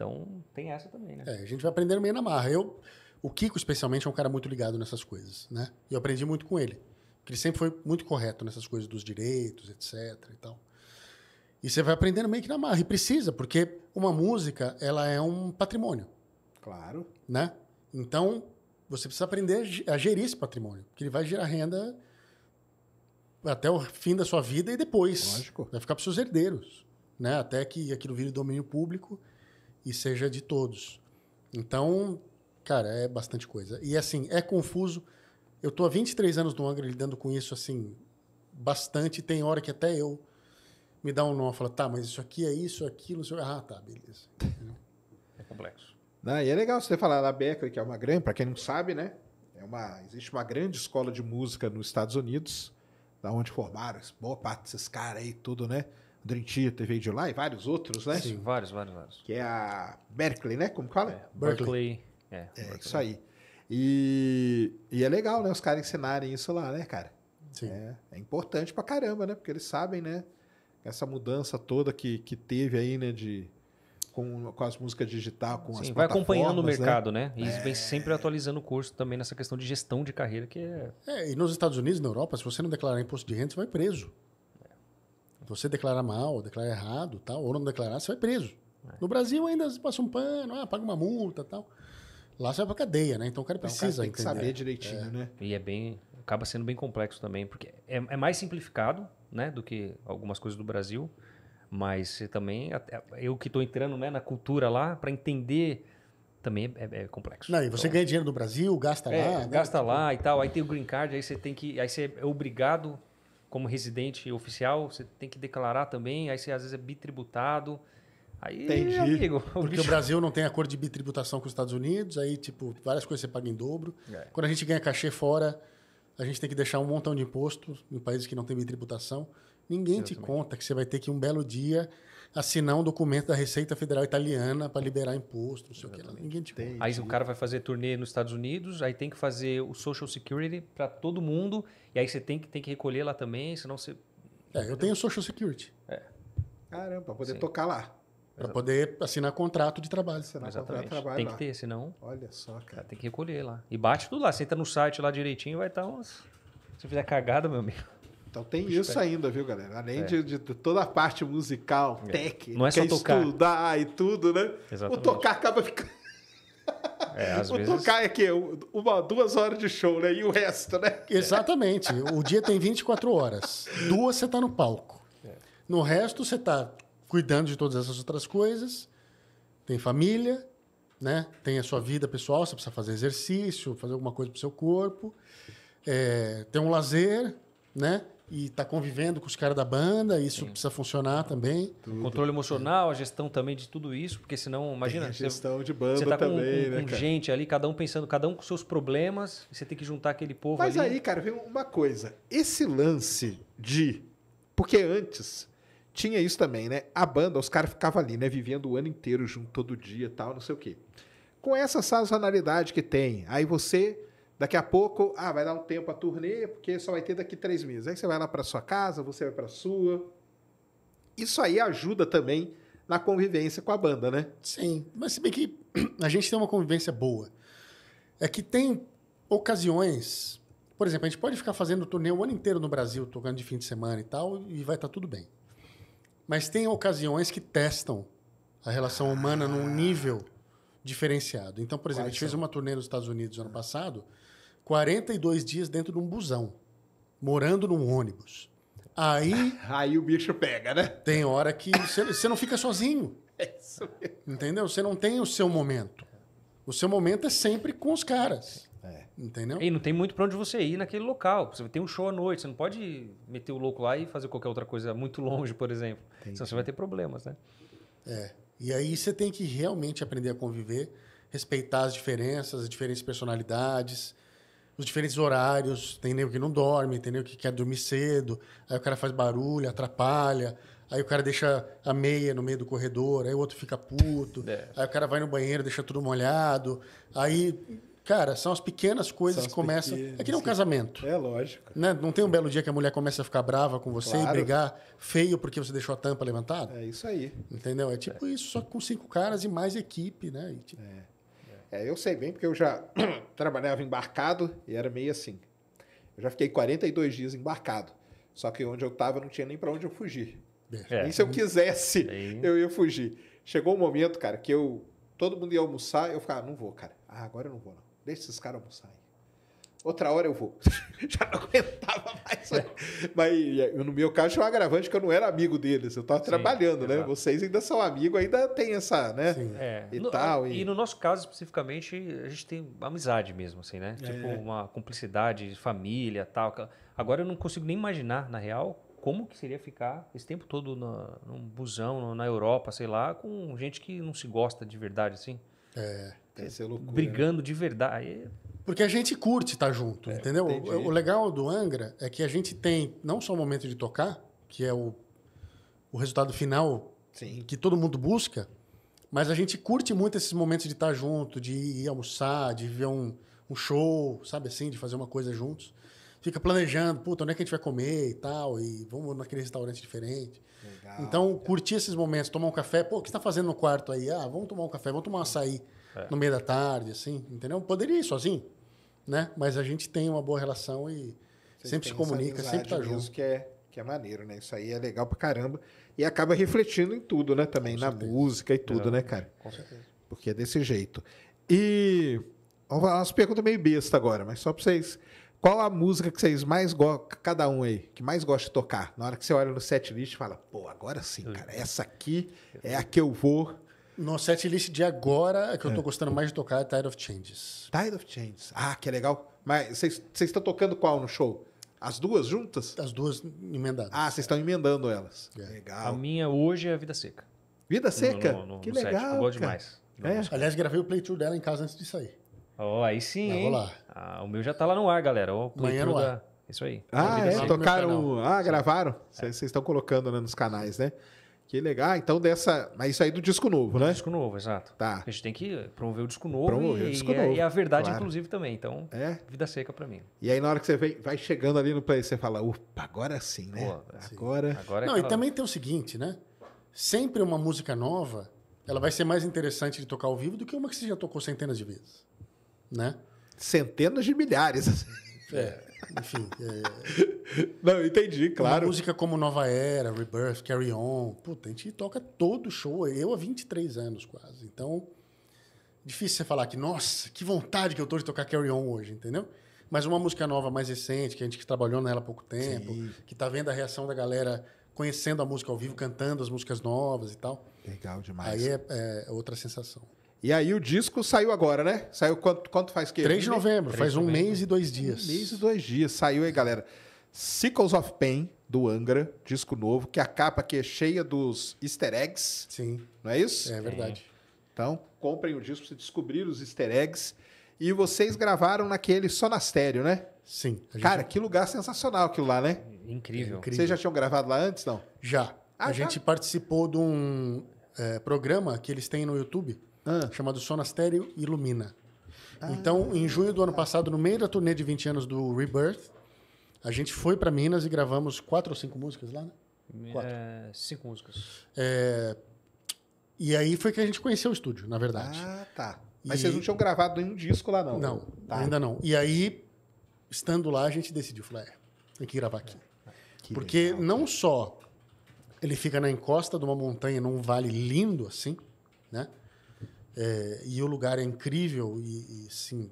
Então tem essa também, né? É, a gente vai aprendendo meio na marra. Eu, o Kiko, especialmente, é um cara muito ligado nessas coisas, né? E eu aprendi muito com ele. Porque ele sempre foi muito correto nessas coisas dos direitos, etc. E, tal. e você vai aprendendo meio que na marra. E precisa, porque uma música, ela é um patrimônio. Claro. Né? Então, você precisa aprender a gerir esse patrimônio, porque ele vai gerar renda até o fim da sua vida e depois. Lógico. Vai ficar para seus herdeiros, né? Até que aquilo vire domínio público e seja de todos. Então, cara, é bastante coisa. E assim, é confuso. Eu tô há 23 anos no Angra lidando com isso, assim, bastante. Tem hora que até eu me dá um nó, fala, tá, mas isso aqui é isso, aquilo, isso... É- ah, tá, beleza. É complexo. Não, e é legal você falar da Berkeley, que é uma grande, para quem não sabe, né? É uma, existe uma grande escola de música nos Estados Unidos, da onde formaram boa parte desses caras aí, tudo, né? Drentia, TV de lá e vários outros, né? Sim, vários, vários, vários. Que é a Berkeley, né? Como fala? É, Berkeley. Berkeley. É, é isso aí. E, e é legal, né? Os caras ensinarem isso lá, né, cara? Sim. É, é importante pra caramba, né? Porque eles sabem, né? Essa mudança toda que, que teve aí, né? De, com, com as músicas digital, com Sim, as vai acompanhando o né? mercado, né? né? E é... vem sempre atualizando o curso também nessa questão de gestão de carreira, que é... é... E nos Estados Unidos, na Europa, se você não declarar imposto de renda, você vai preso você declarar mal, declarar errado, tal, ou não declarar, você vai preso. É. No Brasil ainda se passa um pano, ah, paga uma multa tal. Lá você vai pra cadeia, né? Então o cara então, precisa o cara tem que saber direitinho, é. né? E é bem. acaba sendo bem complexo também, porque é, é mais simplificado, né, do que algumas coisas do Brasil. Mas você também. Eu que estou entrando né, na cultura lá, para entender também é, é, é, complexo. Não, e você então, ganha dinheiro no Brasil, gasta é, lá. Né? Gasta né? lá e tal. Aí tem o green card, aí você tem que. Aí você é obrigado como residente oficial, você tem que declarar também, aí você às vezes é bitributado. Aí, Entendi. amigo. O Porque bicho... o Brasil não tem acordo de bitributação com os Estados Unidos, aí, tipo, várias coisas você paga em dobro. É. Quando a gente ganha cachê fora, a gente tem que deixar um montão de imposto em países que não tem bitributação. Ninguém Exatamente. te conta que você vai ter que um belo dia assinar um documento da Receita Federal Italiana para liberar imposto, não sei o que. Ninguém te tem. Aí o cara vai fazer turnê nos Estados Unidos, aí tem que fazer o Social Security para todo mundo, e aí você tem que, tem que recolher lá também, senão você. É, eu tenho Social Security. É. Caramba, para poder Sim. tocar lá. Para poder assinar contrato de trabalho. Assinar Exatamente. De trabalho tem que ter, senão. Olha só, cara. Tem que recolher lá. E bate tudo lá. Você entra no site lá direitinho, vai estar tá uns. Se fizer cagada, meu amigo. Então tem isso ainda, viu, galera? Além é. de, de, toda a parte musical, é. tech, não é só é tocar. estudar e tudo, né? Exatamente. O tocar acaba ficando. É, <laughs> o vezes... tocar é que uma, duas horas de show, né? E o resto, né? <laughs> Exatamente. O dia tem 24 horas. Duas você está no palco. É. No resto, você está cuidando de todas essas outras coisas. Tem família, né? Tem a sua vida pessoal, você precisa fazer exercício, fazer alguma coisa para o seu corpo. É, tem um lazer, né? e tá convivendo com os caras da banda, isso Sim. precisa funcionar também. Tudo. Controle emocional, a gestão também de tudo isso, porque senão, imagina. Tem a gestão você, de banda você tá também, com, com, né? Com cara? gente ali, cada um pensando, cada um com seus problemas, você tem que juntar aquele povo. Mas ali. aí, cara, vem uma coisa. Esse lance de. Porque antes tinha isso também, né? A banda, os caras ficavam ali, né? Vivendo o ano inteiro junto, todo dia tal, não sei o quê. Com essa sazonalidade que tem, aí você Daqui a pouco, ah, vai dar um tempo a turnê, porque só vai ter daqui três meses. Aí você vai lá para sua casa, você vai para sua. Isso aí ajuda também na convivência com a banda, né? Sim, mas se bem que <clears throat> a gente tem uma convivência boa. É que tem ocasiões, por exemplo, a gente pode ficar fazendo turnê o ano inteiro no Brasil, tocando de fim de semana e tal, e vai estar tá tudo bem. Mas tem ocasiões que testam a relação humana ah. num nível diferenciado. Então, por exemplo, Quais a gente são? fez uma turnê nos Estados Unidos ano passado 42 dias dentro de um busão, morando num ônibus. Aí. <laughs> Aí o bicho pega, né? Tem hora que você, não fica sozinho. É isso mesmo. Entendeu? Você não tem o seu momento. O seu momento é sempre com os caras. É. Entendeu? E não tem muito pra onde você ir naquele local. Você tem um show à noite, você não pode meter o louco lá e fazer qualquer outra coisa muito longe, por exemplo. Entendi. Senão você vai ter problemas, né? É. E aí você tem que realmente aprender a conviver, respeitar as diferenças, as diferentes personalidades, os diferentes horários, tem nego que não dorme, tem nego que quer dormir cedo, aí o cara faz barulho, atrapalha, aí o cara deixa a meia no meio do corredor, aí o outro fica puto, é. aí o cara vai no banheiro, deixa tudo molhado, aí Cara, são as pequenas coisas as que começam. Pequenas, é que nem um casamento. É lógico. Né? Não tem um belo dia que a mulher começa a ficar brava com você claro. e brigar feio porque você deixou a tampa levantada? É isso aí. Entendeu? É tipo é. isso, só com cinco caras e mais equipe, né? E, tipo, é. É, eu sei bem, porque eu já <clears throat> trabalhava embarcado e era meio assim. Eu já fiquei 42 dias embarcado. Só que onde eu estava não tinha nem para onde eu fugir. É. Nem se eu é. quisesse, Sim. eu ia fugir. Chegou um momento, cara, que eu. Todo mundo ia almoçar, eu ficava, não vou, cara. Ah, agora eu não vou, não. Deixa esses caras almoçarem. Outra hora eu vou. <laughs> Já não aguentava mais. É. Mas é, no meu caso tinha um agravante que eu não era amigo deles, eu estava trabalhando, né? exato. né? Vocês ainda são amigos, ainda tem essa, né? Sim. É. E no, tal. E... e... no nosso caso, especificamente, a gente tem amizade mesmo, assim, né? É. Tipo, é. uma cumplicidade, família tal. Agora eu não consigo nem imaginar, na real, como que seria ficar esse tempo todo na, num busão, na Europa, sei lá, com gente que não se gosta de verdade, assim. É, deve ser é loucura. Né? Brigando né? de verdade. Porque a gente curte estar tá junto, é, entendeu? O, o, legal do Angra é que a gente tem não só o momento de tocar, que é o, o resultado final Sim. que todo mundo busca, mas a gente curte muito esses momentos de estar tá junto, de ir almoçar, de ver um, um show, sabe assim, de fazer uma coisa juntos. Fica planejando, puta, onde é que a gente vai comer e tal, e vamos naquele restaurante diferente. Legal, então, legal. curtir esses momentos, tomar um café. Pô, o que você tá fazendo no quarto aí? Ah, vamos tomar um café, vamos tomar um açaí é. no meio da tarde, assim, entendeu? Poderia ir sozinho, né? Mas a gente tem uma boa relação e sempre se comunica, sempre tá junto. Isso que é, que é maneiro, né? Isso aí é legal pra caramba. E acaba refletindo em tudo, né? Também na música e é. tudo, né, cara? Com certeza. Porque é desse jeito. E vamos falar umas perguntas meio besta agora, mas só pra vocês. Qual a música que vocês mais gostam, cada um aí, que mais gosta de tocar? Na hora que você olha no set list, fala, pô, agora sim, cara, essa aqui é a que eu vou no set list de agora, é que eu estou é. gostando mais de tocar é Tide of Changes. Tide of Changes. Ah, que legal. Mas vocês estão tocando qual no show? As duas juntas? As duas emendadas. Ah, vocês estão emendando elas. É. Legal. A minha hoje é Vida Seca. Vida Seca? No, no, no, que legal. Set. demais. É. Aliás, gravei o playthrough dela em casa antes de sair. Oh, aí sim. Não, lá. Ah, o meu já está lá no ar, galera. O Amanhã é no ar. Da... Isso aí. Ah, é? Tocaram. Ah, gravaram? Vocês estão colocando né, nos canais, né? Que legal. Ah, então, dessa. Mas isso aí do disco novo, né? Disco novo, exato. Tá. A gente tem que promover o disco novo. Promover e, o disco e, é, novo. E é a verdade, claro. inclusive, também. Então, é? vida seca para mim. E aí, na hora que você vai chegando ali no play, você fala, opa, agora sim, né? Pô, agora. Sim. agora é Não, aquela... e também tem o seguinte, né? Sempre uma música nova, ela vai ser mais interessante de tocar ao vivo do que uma que você já tocou centenas de vezes. Né? Centenas de milhares. É. <laughs> Enfim. É... <laughs> Não, entendi, claro. Uma música como Nova Era, Rebirth, Carry On. Puta, a gente toca todo show. Eu há 23 anos quase. Então, difícil você falar que, nossa, que vontade que eu tô de tocar Carry On hoje, entendeu? Mas uma música nova, mais recente, que a gente que trabalhou nela há pouco tempo, Sim. que tá vendo a reação da galera conhecendo a música ao vivo, cantando as músicas novas e tal. Legal demais. Aí é, é outra sensação. E aí o disco saiu agora, né? Saiu quanto, quanto faz que? 3 de novembro, 3 faz novembro. um mês e dois dias. Um mês e dois dias. Saiu aí, galera. Sickles of Pain, do Angra, disco novo, que é a capa aqui é cheia dos easter eggs. Sim. Não é isso? É verdade. É. Então, comprem o disco para descobrir os easter eggs. E vocês gravaram naquele Sonastério, né? Sim. Gente... Cara, que lugar sensacional aquilo lá, né? Incrível. Incrível. Vocês já tinham gravado lá antes, não? Já. Ah, a já? gente participou de um é, programa que eles têm no YouTube ah. chamado Sonastério Ilumina. Ah. Então, em junho do ano passado, no meio da turnê de 20 anos do Rebirth, a gente foi para Minas e gravamos quatro ou cinco músicas lá, né? Quatro. É, cinco músicas. É, e aí foi que a gente conheceu o estúdio, na verdade. Ah, tá. Mas e... vocês não tinham gravado nenhum disco lá, não? Não, tá. ainda não. E aí, estando lá, a gente decidiu, falou, é, tem que gravar aqui. Que Porque legal, não só ele fica na encosta de uma montanha, num vale lindo assim, né? É, e o lugar é incrível e, e sim,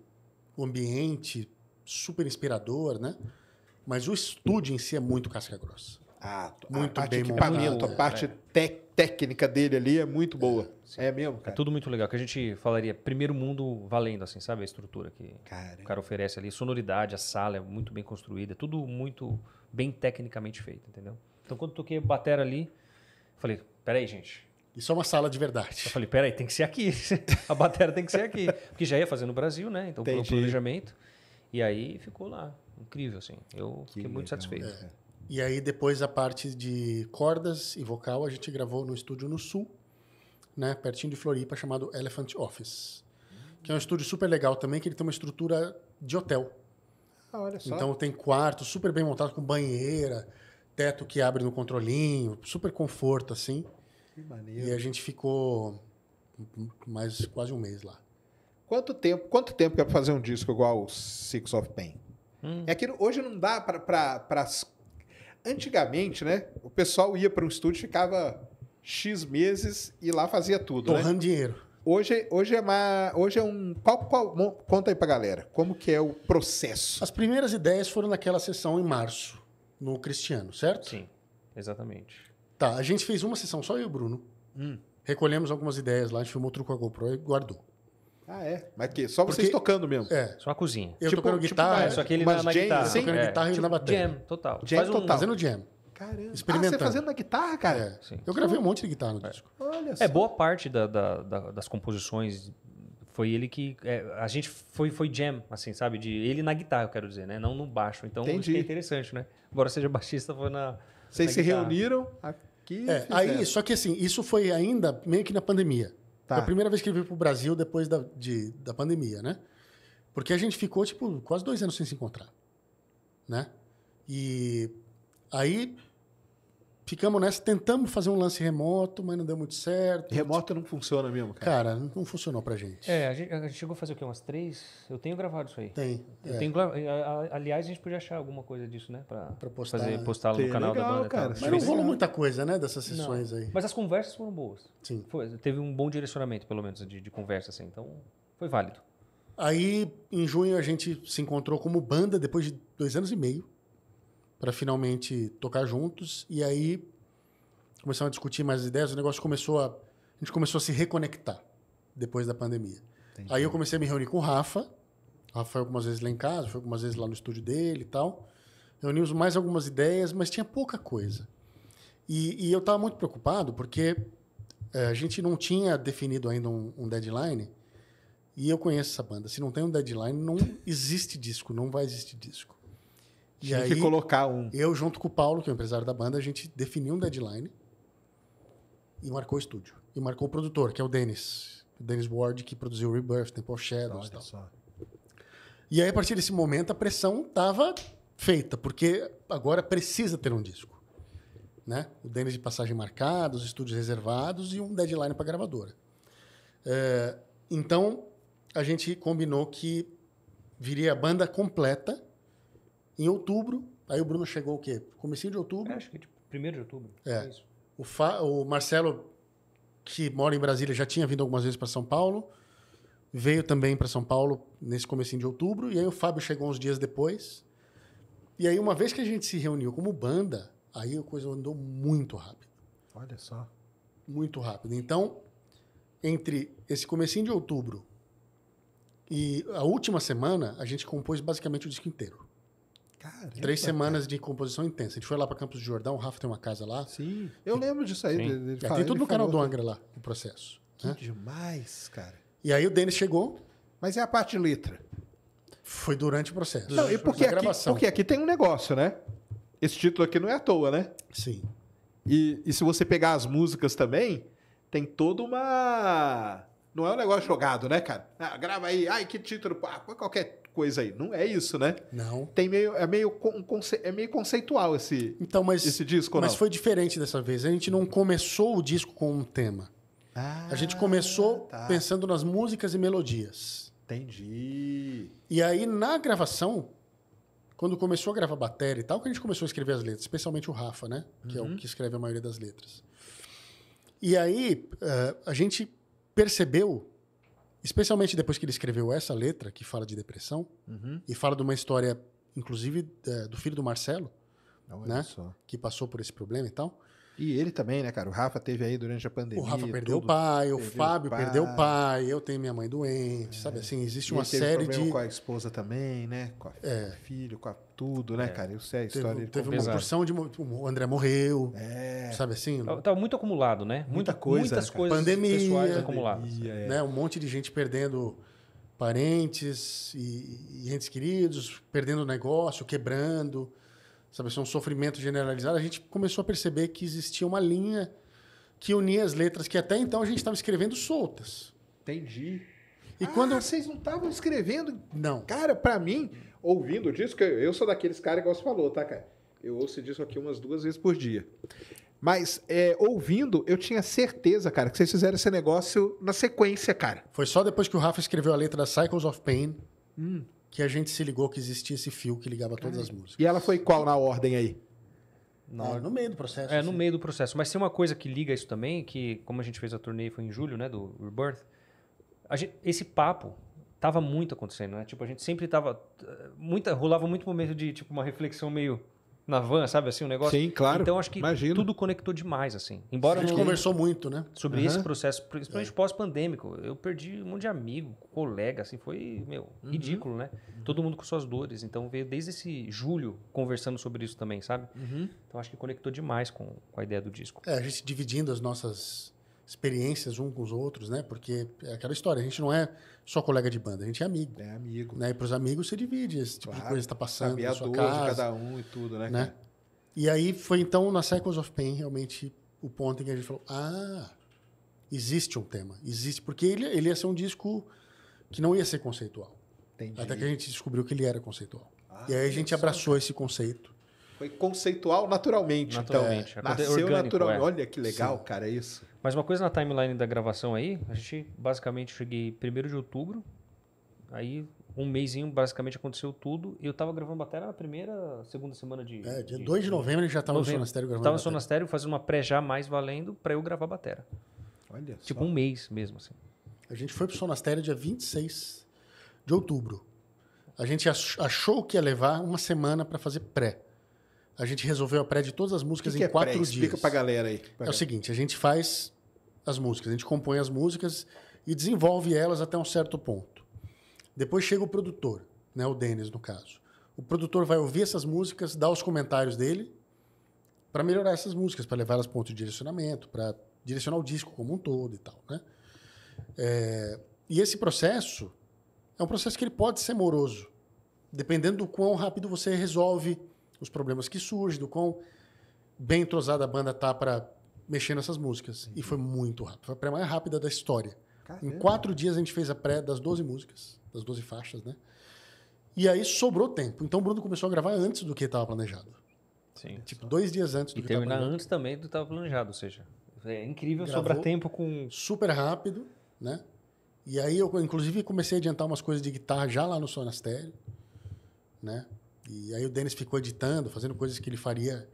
o ambiente super inspirador, né? Mas o estúdio em si é muito casca grossa. Ah, muito a parte bem equipamento, montado, a é. parte é. tec, técnica dele ali é muito é, boa. É, é mesmo, cara. É tudo muito legal. Que a gente falaria primeiro mundo valendo, assim, sabe? A estrutura que cara. o cara oferece ali, sonoridade, a sala é muito bem construída, é tudo muito bem tecnicamente feito, entendeu? Então quando toquei batera ali, falei, peraí, gente, isso é uma sala de verdade. Eu falei, peraí, tem que ser aqui. <laughs> A bateria tem que ser aqui. Porque já ia fazer no Brasil, né? Então, Entendi. o planejamento. E aí ficou lá. Incrível, assim. Eu que fiquei muito satisfeito. É. E aí, depois, a parte de cordas e vocal, a gente gravou no estúdio no Sul, né? Pertinho de Floripa, chamado Elephant Office. Que é um estúdio super legal também, que ele tem uma estrutura de hotel. Ah, olha só. Então, tem quarto super bem montado, com banheira, teto que abre no controlinho, super conforto, assim maneiro. E a gente ficou mais quase um mês lá. Quanto tempo, quanto tempo que é pra fazer um disco igual o Six of Pain? Hum. É que hoje não dá pra, pra, pra. Antigamente, né? O pessoal ia para um estúdio, ficava X meses e lá fazia tudo. Né? Torrando né? dinheiro. Hoje, hoje, é uma, hoje é um. Qual, qual, conta aí pra galera, como que é o processo? As primeiras ideias foram naquela sessão em março, no Cristiano, certo? Sim, exatamente. Tá, a gente fez uma sessão só eu e o Bruno. Hum. Recolhemos algumas ideias lá, a gente filmou tudo com a GoPro e guardou. Ah, é? Mas que? Só Porque, vocês tocando mesmo? É. Só a cozinha. Eu tipo, tocando tipo guitarra. Tipo, é, só que ele mas tipo na, na guitarra. Sim, tocando é, guitarra tipo, e na tipo bateria. Jam, total. Jam, Faz um, total. Fazendo jam. Caramba. Ah, Experimentando. Ah, você fazendo na guitarra, cara? É. Eu gravei um monte de guitarra no é. disco. Olha é, só. É, boa parte da, da, da, das composições foi ele que... É, a gente foi, foi jam, assim, sabe? De ele na guitarra, eu quero dizer, né? Não no baixo. Então, Entendi. isso é interessante, né? Embora seja baixista, foi na... Vocês se guitarra. reuniram, aqui. É, aí, só que assim, isso foi ainda meio que na pandemia. Tá. Foi a primeira vez que ele veio para o Brasil depois da, de, da pandemia, né? Porque a gente ficou, tipo, quase dois anos sem se encontrar, né? E aí ficamos nessa, tentamos fazer um lance remoto, mas não deu muito certo. Remoto não funciona mesmo, cara. Cara, não funcionou pra gente. É, a gente, a gente chegou a fazer o quê? Umas três? Eu tenho gravado isso aí. Tem. Eu é. tenho, aliás, a gente podia achar alguma coisa disso, né? Pra, pra postar. Fazer, postar no canal legal, da banda. Cara, mas não rolou muita coisa, né? Dessas sessões não. aí. Mas as conversas foram boas. Sim. Foi, teve um bom direcionamento, pelo menos, de, de conversa, assim. Então, foi válido. Aí, em junho, a gente se encontrou como banda, depois de dois anos e meio para finalmente tocar juntos. E aí começamos a discutir mais ideias. O negócio começou a. A gente começou a se reconectar depois da pandemia. Entendi. Aí eu comecei a me reunir com o Rafa. O Rafa foi algumas vezes lá em casa, foi algumas vezes lá no estúdio dele e tal. Reunimos mais algumas ideias, mas tinha pouca coisa. E, e eu estava muito preocupado porque é, a gente não tinha definido ainda um, um, deadline. E eu conheço essa banda. Se não tem um deadline, não existe disco, não vai existir disco. E aí, que colocar um. Eu, junto com o Paulo, que é o empresário da banda, a gente definiu um deadline e marcou o estúdio. E marcou o produtor, que é o Dennis. O Dennis Ward, que produziu Rebirth, Temple Shadows e tal. Só. E aí, a partir desse momento, a pressão estava feita, porque agora precisa ter um disco. Né? O Dennis de passagem marcada, os estúdios reservados e um deadline para a gravadora. É, então, a gente combinou que viria a banda completa em outubro, aí o Bruno chegou o quê? Comecinho de outubro. É, acho que tipo, primeiro de outubro. É. é o, Fa, o Marcelo, que mora em Brasília, já tinha vindo algumas vezes para São Paulo. Veio também para São Paulo nesse comecinho de outubro. E aí o Fábio chegou uns dias depois. E aí, uma vez que a gente se reuniu como banda, aí a coisa andou muito rápido. Olha só. Muito rápido. Então, entre esse comecinho de outubro e a última semana, a gente compôs basicamente o disco inteiro. Caramba, Três semanas cara. de composição intensa. A gente foi lá para Campos do Jordão, o Rafa tem uma casa lá. Sim. Eu lembro disso aí. é, tem tudo no canal do Angra lá, o processo. Que né? demais, cara. E aí o Denis chegou. Mas é a parte de letra. Foi durante o processo. Não, e porque aqui, porque aqui tem um negócio, né? Esse título aqui não é à toa, né? Sim. E, e se você pegar as músicas também, tem toda uma. Não é um negócio jogado, né, cara? Ah, grava aí, ai, que título, ah, qualquer coisa aí. Não é isso, né? Não. Tem meio, é, meio, é meio conceitual esse, então, mas, esse disco, Mas não? foi diferente dessa vez. A gente não começou o disco com um tema. Ah, a gente ah, começou tá. pensando nas músicas e melodias. Entendi. E aí, na gravação, quando começou a gravar bateria e tal, que a gente começou a escrever as letras, especialmente o Rafa, né? Que uhum. é o uhum. que escreve a maioria das letras. E aí, uh, a gente percebeu Especialmente depois que ele escreveu essa letra, que fala de depressão, uhum. e fala de uma história, inclusive, é, do filho do Marcelo, né? Só. que passou por esse problema e tal. E ele também, né, cara? O Rafa teve aí durante a pandemia. O Rafa perdeu tudo. o pai, o perdeu Fábio o pai. perdeu o pai, eu tenho minha mãe doente, é. sabe assim? Existe e uma teve série de. com a esposa também, né? Com a é. filho, com a tudo, né, é. cara? Eu sei a história Teve, teve uma porção de. O André morreu, é. sabe assim? Tava tá, muito acumulado, né? Muita, coisa. Muitas né, cara. coisas pandemia, pessoais acumuladas. Pandemia, é. né? Um monte de gente perdendo parentes e, e entes queridos, perdendo negócio, quebrando sabe, assim, um sofrimento generalizado, a gente começou a perceber que existia uma linha que unia as letras que até então a gente estava escrevendo soltas. Entendi. E ah, quando vocês não estavam escrevendo? Não. Cara, para mim, ouvindo disso, que eu sou daqueles caras que você falou, tá, cara? Eu ouço disso aqui umas duas vezes por dia. Mas é, ouvindo, eu tinha certeza, cara, que vocês fizeram esse negócio na sequência, cara. Foi só depois que o Rafa escreveu a letra da Cycles of Pain. Hum que a gente se ligou que existia esse fio que ligava todas as músicas. E ela foi qual na ordem aí? Na é, no meio do processo. É, assim. no meio do processo. Mas tem uma coisa que liga isso também, que como a gente fez a turnê, foi em julho, né, do Rebirth, gente, esse papo tava muito acontecendo, né? Tipo, a gente sempre tava... Eh, muita, rolava muito momento de, tipo, uma reflexão meio na van, sabe assim, o um negócio. Sim, claro. Então acho que imagino. tudo conectou demais, assim. Embora a gente conversou muito, né? Sobre uhum. esse processo, principalmente é. pós-pandêmico. Eu perdi um monte de amigo, colega, assim, foi, meu, uhum. ridículo, né? Uhum. Todo mundo com suas dores. Então veio desde esse julho conversando sobre isso também, sabe? Uhum. Então acho que conectou demais com, com a ideia do disco. É, a gente dividindo as nossas experiências um com os outros, né? Porque é aquela história, a gente não é só colega de banda, a gente é amigo. É amigo. Né? E para os amigos você divide esse tipo claro, de coisa que está passando. Sabia é na sua dor casa, de cada um e tudo, né? né? E aí foi então na Cycles of Pain realmente o ponto em que a gente falou: ah, existe um tema, existe. Porque ele, ele ia ser um disco que não ia ser conceitual. Entendi. Até que a gente descobriu que ele era conceitual. Ah, e aí a gente abraçou esse conceito. Foi conceitual naturalmente. Então. Naturalmente. Então, nasceu orgânico, naturalmente. É. Olha que legal, Sim. cara, é isso. Mas uma coisa na timeline da gravação aí, a gente basicamente cheguei 1 de outubro, aí um mêsinho basicamente aconteceu tudo. E eu tava gravando bateria na primeira, segunda semana de. É, dia de, 2 de novembro a gente já tava novembro. no Sonastério gravando. Tava no Sonastério fazendo uma pré já mais valendo para eu gravar bateria. Olha Tipo só. um mês mesmo, assim. A gente foi pro Sonastério dia 26 de outubro. A gente achou que ia levar uma semana para fazer pré. A gente resolveu a pré de todas as músicas que em é quatro pré? dias. Explica pra galera aí. Pra é o seguinte, a gente faz as músicas, a gente compõe as músicas e desenvolve elas até um certo ponto. Depois chega o produtor, né, o Denis, no caso. O produtor vai ouvir essas músicas, dar os comentários dele para melhorar essas músicas, para levar elas para ponto de direcionamento, para direcionar o disco como um todo e tal, né? É, e esse processo é um processo que ele pode ser moroso, dependendo do quão rápido você resolve os problemas que surgem, do quão bem entrosada a banda tá para mexer nessas músicas. E foi muito rápido. Foi a pré mais rápida da história. Caramba. Em quatro dias a gente fez a pré das 12 músicas, das 12 faixas, né? E aí sobrou tempo. Então o Bruno começou a gravar antes do que estava planejado. Sim. Tipo, só. dois dias antes do e que terminar antes também do que estava planejado, ou seja, é incrível Gravou sobrar tempo com. Super rápido, né? E aí eu, inclusive, comecei a adiantar umas coisas de guitarra já lá no Sonastério, né? E aí o Denis ficou editando, fazendo coisas que ele faria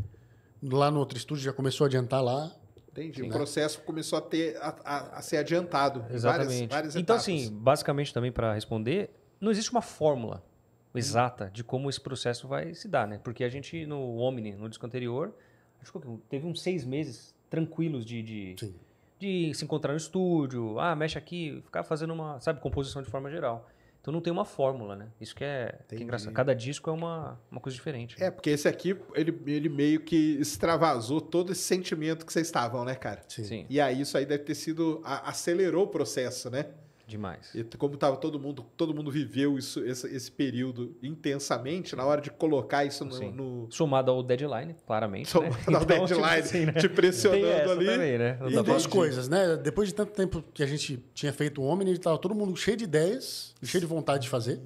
lá no outro estúdio, já começou a adiantar lá. Entendi. Né? O processo começou a, ter, a, a, a ser adiantado. Exatamente. Várias, várias então, assim, basicamente também para responder, não existe uma fórmula exata de como esse processo vai se dar, né? Porque a gente, no Omni, no disco anterior, acho que teve uns seis meses tranquilos de, de, de se encontrar no estúdio, ah, mexe aqui, ficar fazendo uma, sabe, composição de forma geral. Então não tem uma fórmula, né? Isso que é, que é engraçado. Cada disco é uma, uma coisa diferente. Né? É, porque esse aqui, ele, ele meio que extravasou todo esse sentimento que vocês estavam, né, cara? Sim. Sim. E aí isso aí deve ter sido. A, acelerou o processo, né? Demais. E como estava todo mundo, todo mundo viveu isso, esse, esse período intensamente na hora de colocar isso no, no... Somado ao deadline, claramente. Né? Somado né? ao <laughs> então, tipo deadline, tipo assim, né? te pressionando ali. Também, né? E duas coisas, né? Depois de tanto tempo que a gente tinha feito o Omni, estava todo mundo cheio de ideias, cheio de vontade de fazer.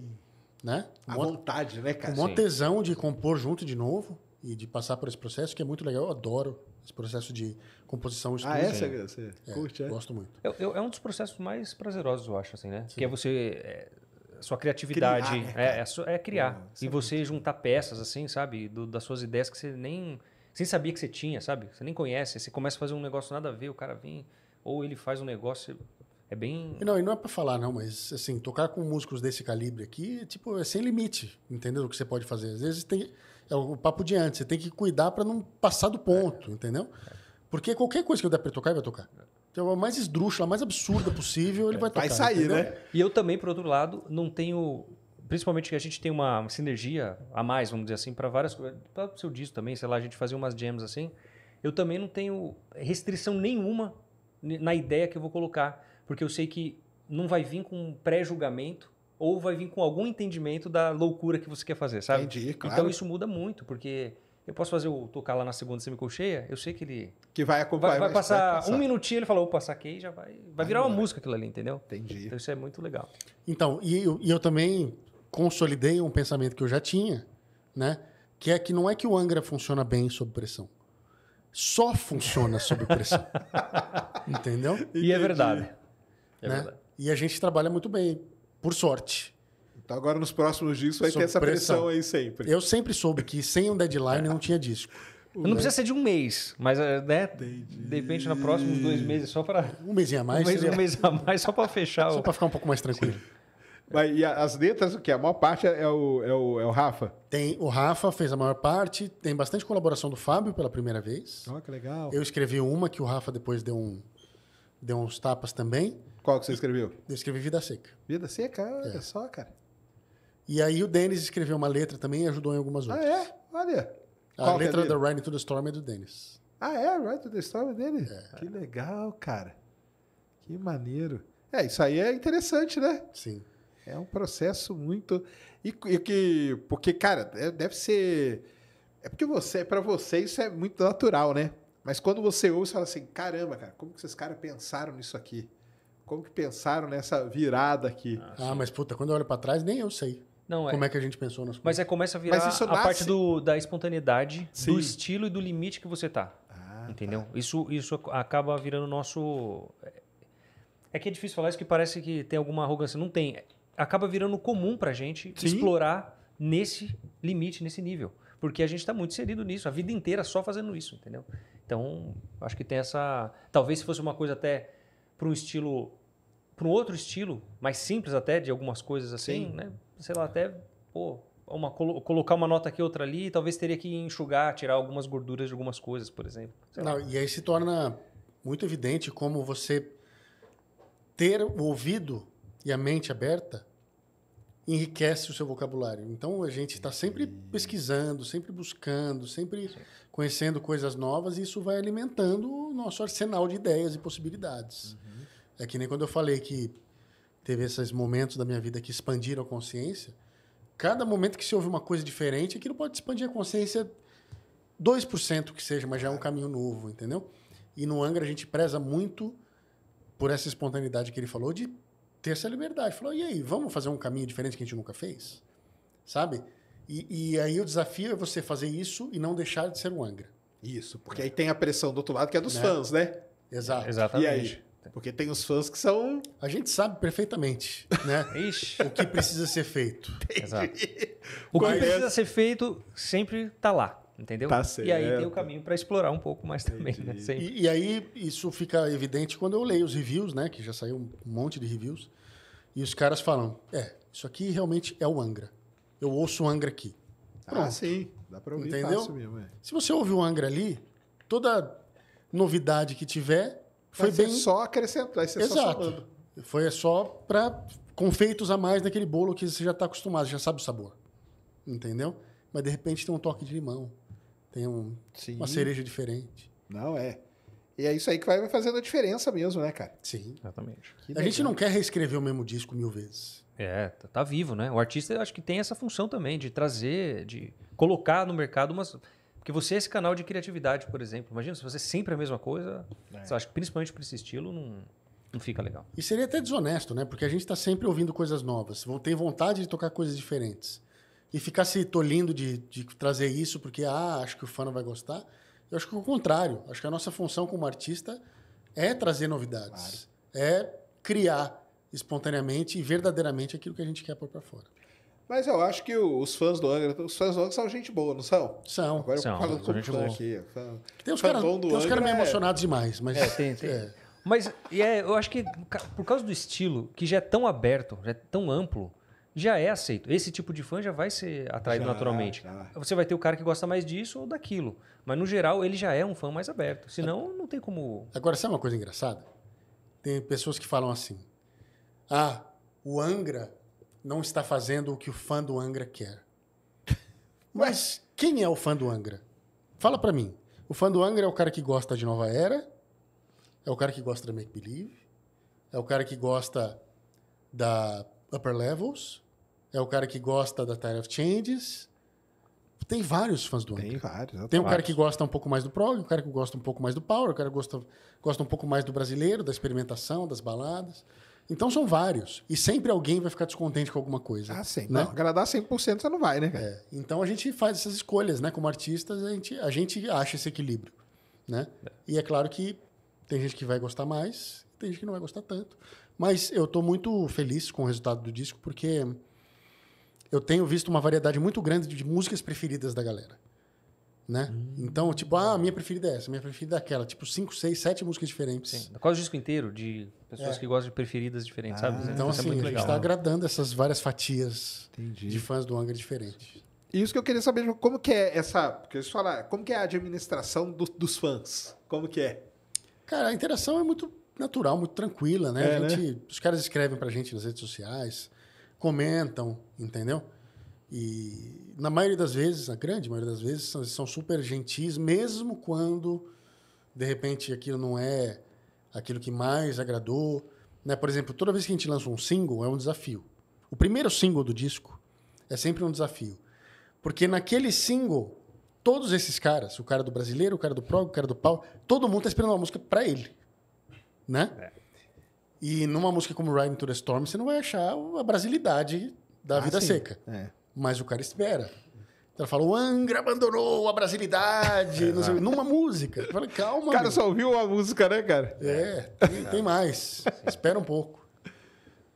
Né? a vontade, né, cara? Uma tesão de compor junto de novo e de passar por esse processo, que é muito legal. Eu adoro esse processo de composição Ah, essa é, você é, curte, é? Gosto muito. Eu, é, eu, é, é um dos processos mais prazerosos, eu acho, assim, né? Sim. Que é você... É, sua criatividade. Criar, é, é, é criar. e você juntar peças, assim, sabe? Do, das suas ideias que você nem, sem sabia que você tinha, sabe? Você nem conhece. Você começa a fazer um negócio nada a ver, o cara vem... Ou ele faz um negócio... É bem. Não, e não é para falar, não, mas assim, tocar com músicos desse calibre aqui, tipo, é sem limite, entendeu? O que você pode fazer. Às vezes tem. É o papo de antes, você tem que cuidar para não passar do ponto, é. entendeu? É. Porque qualquer coisa que eu der pra ele tocar, ele vai tocar. Então, a mais esdrúxula, a mais absurda possível, ele é, vai tocar. Vai sair, entendeu? né? E eu também, por outro lado, não tenho. Principalmente que a gente tem uma sinergia a mais, vamos dizer assim, para várias coisas. Para o seu disco também, sei lá, a gente fazia umas jams assim. Eu também não tenho restrição nenhuma na ideia que eu vou colocar. Porque eu sei que não vai vir com um pré-julgamento ou vai vir com algum entendimento da loucura que você quer fazer, sabe? Entendi, então, claro. Então isso muda muito, porque eu posso fazer o tocar lá na segunda semicolcheia, eu sei que ele que vai acompanhar. Vai, vai, passar, vai passar, um minutinho, ele falou, opa, saquei, já vai. Vai virar uma música aquilo ali, entendeu? Entendi. Então isso é muito legal. Então, e eu, e eu também consolidei um pensamento que eu já tinha, né? Que é que não é que o Angra funciona bem sob pressão. Só funciona sob pressão. <laughs> entendeu? Entendi. E é verdade. É né? verdade. E a gente trabalha muito bem, por sorte. Então agora nos próximos dias vai Sob ter essa pressão. pressão. aí sempre. Eu sempre soube que sem um deadline não tinha disco. <laughs> Não né? precisa ser de um mês, mas eh, né, de repente na próximos dois meses só para um mês a mais, um mês, um mês a mais só para fechar, só o... para ficar um pouco mais tranquilo. Mas, e as letras, o que? A maior parte é, é o, é, o, é o Rafa? Tem, o Rafa fez a maior parte, tem bastante colaboração do Fábio pela primeira vez. Ó que legal. Eu escrevi uma que o Rafa depois deu, um, deu uns tapas também. Qual que você escreveu? Eu escrevi Vida Seca. Vida Seca? Olha é. só, cara. E aí o Denis escreveu uma letra também e ajudou em algumas ah, outras. Ah, é? Olha. A Qual é letra é da Ride to the Storm é do Dennis. Ah, é? Ride to the Storm é dele? É. Que legal, cara. Que maneiro. É, isso aí é interessante, né? Sim. É um processo muito. E, e que. Porque, cara, é, deve ser. É porque você, para você isso é muito natural, né? Mas quando você ouve, você fala assim: caramba, cara, como que esses caras pensaram nisso aqui? Como que pensaram nessa virada aqui? Ah, ah mas puta, quando eu olho para trás, nem eu sei. Não, é. Como é que a gente pensou nas coisas. Mas é, começa a virar a parte do, da espontaneidade, Sim. do estilo e do limite que você tá. Ah, entendeu? Tá. Isso, isso acaba virando nosso... É, é que é difícil falar isso, que parece que tem alguma arrogância. Não tem. Acaba virando comum pra gente Sim. explorar nesse limite, nesse nível. Porque a gente está muito inserido nisso, a vida inteira só fazendo isso, entendeu? Então, acho que tem essa... Talvez se fosse uma coisa até para um estilo... Para um outro estilo, mais simples até, de algumas coisas assim, Sim. né? sei lá, até, pô, uma, colocar uma nota aqui, outra ali, talvez teria que enxugar, tirar algumas gorduras de algumas coisas, por exemplo. Não, e aí se torna muito evidente como você ter o ouvido e a mente aberta enriquece o seu vocabulário. Então a gente está sempre pesquisando, sempre buscando, sempre conhecendo coisas novas e isso vai alimentando o nosso arsenal de ideias e possibilidades. Uhum. É que nem quando eu falei que teve esses momentos da minha vida que expandiram a consciência. Cada momento que se ouve uma coisa diferente, aquilo pode expandir a consciência 2% que seja, mas já é um caminho novo, entendeu? E no Angra a gente preza muito por essa espontaneidade que ele falou de ter essa liberdade. Falou, e aí, vamos fazer um caminho diferente que a gente nunca fez? Sabe? E, e aí o desafio é você fazer isso e não deixar de ser um Angra. Isso, porque é. aí tem a pressão do outro lado que é dos né? fãs, né? Exato. Exatamente. E aí? É. Porque tem os fãs que são. A gente sabe perfeitamente, né? <laughs> Ixi. O que precisa ser feito. Exato. O que precisa ser feito sempre está lá, entendeu? Tá certo. E aí tem o caminho para explorar um pouco mais também, né? e, e, aí isso fica evidente quando eu leio os reviews, né? Que já saiu um monte de reviews. E os caras falam: é, isso aqui realmente é o Angra. Eu ouço o Angra aqui. Ah, Pronto. Ah, sim. Dá para ouvir entendeu? mesmo. É. Se você ouve o Angra ali, toda novidade que tiver foi bem só acrescentar, você é Exato. Só Foi só para confeitos a mais naquele bolo que você já está acostumado, já sabe o sabor. Entendeu? Mas de repente tem um toque de limão, tem um, uma cereja diferente. Não é. E é isso aí que vai fazendo a diferença mesmo, né, cara? Sim. Exatamente. Que a legal. gente não quer reescrever o mesmo disco mil vezes. É, tá, tá vivo, né? O artista, eu acho que tem essa função também de trazer, de colocar no mercado umas que você é esse canal de criatividade, por exemplo. Imagina, se você sempre a mesma coisa, é. você acha que principalmente para esse estilo, não, não fica legal. E seria até desonesto, né? Porque a gente está sempre ouvindo coisas novas. Vão ter vontade de tocar coisas diferentes. E ficar se tolindo de, de trazer isso porque, ah, acho que o fã não vai gostar. Eu acho que é o contrário. Acho que a nossa função como artista é trazer novidades. Claro. É criar espontaneamente e verdadeiramente aquilo que a gente quer pôr para fora. Mas eu acho que os fãs do Angra, os fãs do Angra são gente boa, não são? São. Agora são, eu falo com gente boa. aqui. Fã, tem os caras cara meio é... emocionados demais, mas. É, tem, tem. É. Mas e é, eu acho que por causa do estilo, que já é tão aberto, já é tão amplo, já é aceito. Esse tipo de fã já vai ser atraído já, naturalmente. Já. Você vai ter o cara que gosta mais disso ou daquilo. Mas no geral, ele já é um fã mais aberto. Senão, não tem como. Agora, sabe uma coisa engraçada? Tem pessoas que falam assim: ah, o Angra não está fazendo o que o fã do Angra quer. <laughs> Mas quem é o fã do Angra? Fala para mim. O fã do Angra é o cara que gosta de Nova Era, é o cara que gosta da Make Believe, é o cara que gosta da Upper Levels, é o cara que gosta da Tide of Changes. Tem vários fãs do Angra. Tem vários. Né? Tem um cara que gosta um pouco mais do prog, um cara que gosta um pouco mais do power, o um cara que gosta, gosta um pouco mais do brasileiro, da experimentação, das baladas. Então são vários. E sempre alguém vai ficar descontente com alguma coisa. Ah, sim. Né? Não, agradar 100% você não vai, né, cara? É. Então a gente faz essas escolhas, né? Como artistas, a gente, a gente acha esse equilíbrio, né? É. E é claro que tem gente que vai gostar mais, tem gente que não vai gostar tanto. Mas eu estou muito feliz com o resultado do disco, porque eu tenho visto uma variedade muito grande de músicas preferidas da galera né? Hum. Então, tipo, ah, minha preferida é essa, minha preferida é aquela. Tipo, cinco, seis, sete músicas diferentes. Sim. Quase o disco inteiro de pessoas é. que gostam de preferidas diferentes, ah, sabe? É então, é assim, é a gente está agradando essas várias fatias Entendi. de fãs do Angra diferentes. e Isso que eu queria saber, tipo, como que é essa... Porque eles falar como que é a administração do, dos fãs? Como que é? Cara, a interação é muito natural, muito tranquila, né? É, a gente, né? Os caras escrevem pra gente nas redes sociais, comentam, entendeu? E na maioria das vezes, na grande maioria das vezes, são, são super gentis, mesmo quando, de repente, aquilo não é aquilo que mais agradou. Né? Por exemplo, toda vez que a gente lança um single, é um desafio. O primeiro single do disco é sempre um desafio. Porque naquele single, todos esses caras, o cara do brasileiro, o cara do prog, o cara do pau, todo mundo está esperando uma música para ele. Né? É. E numa música como Riding to the Storm, você não vai achar a brasilidade da ah, vida sim. seca. É. Mas o cara espera. Então, ela fala, o Angra abandonou a brasilidade, é, sei, numa música. Eu falei, calma. O cara meu. só ouviu a música, né, cara? É, tem, tem mais. Espera um pouco.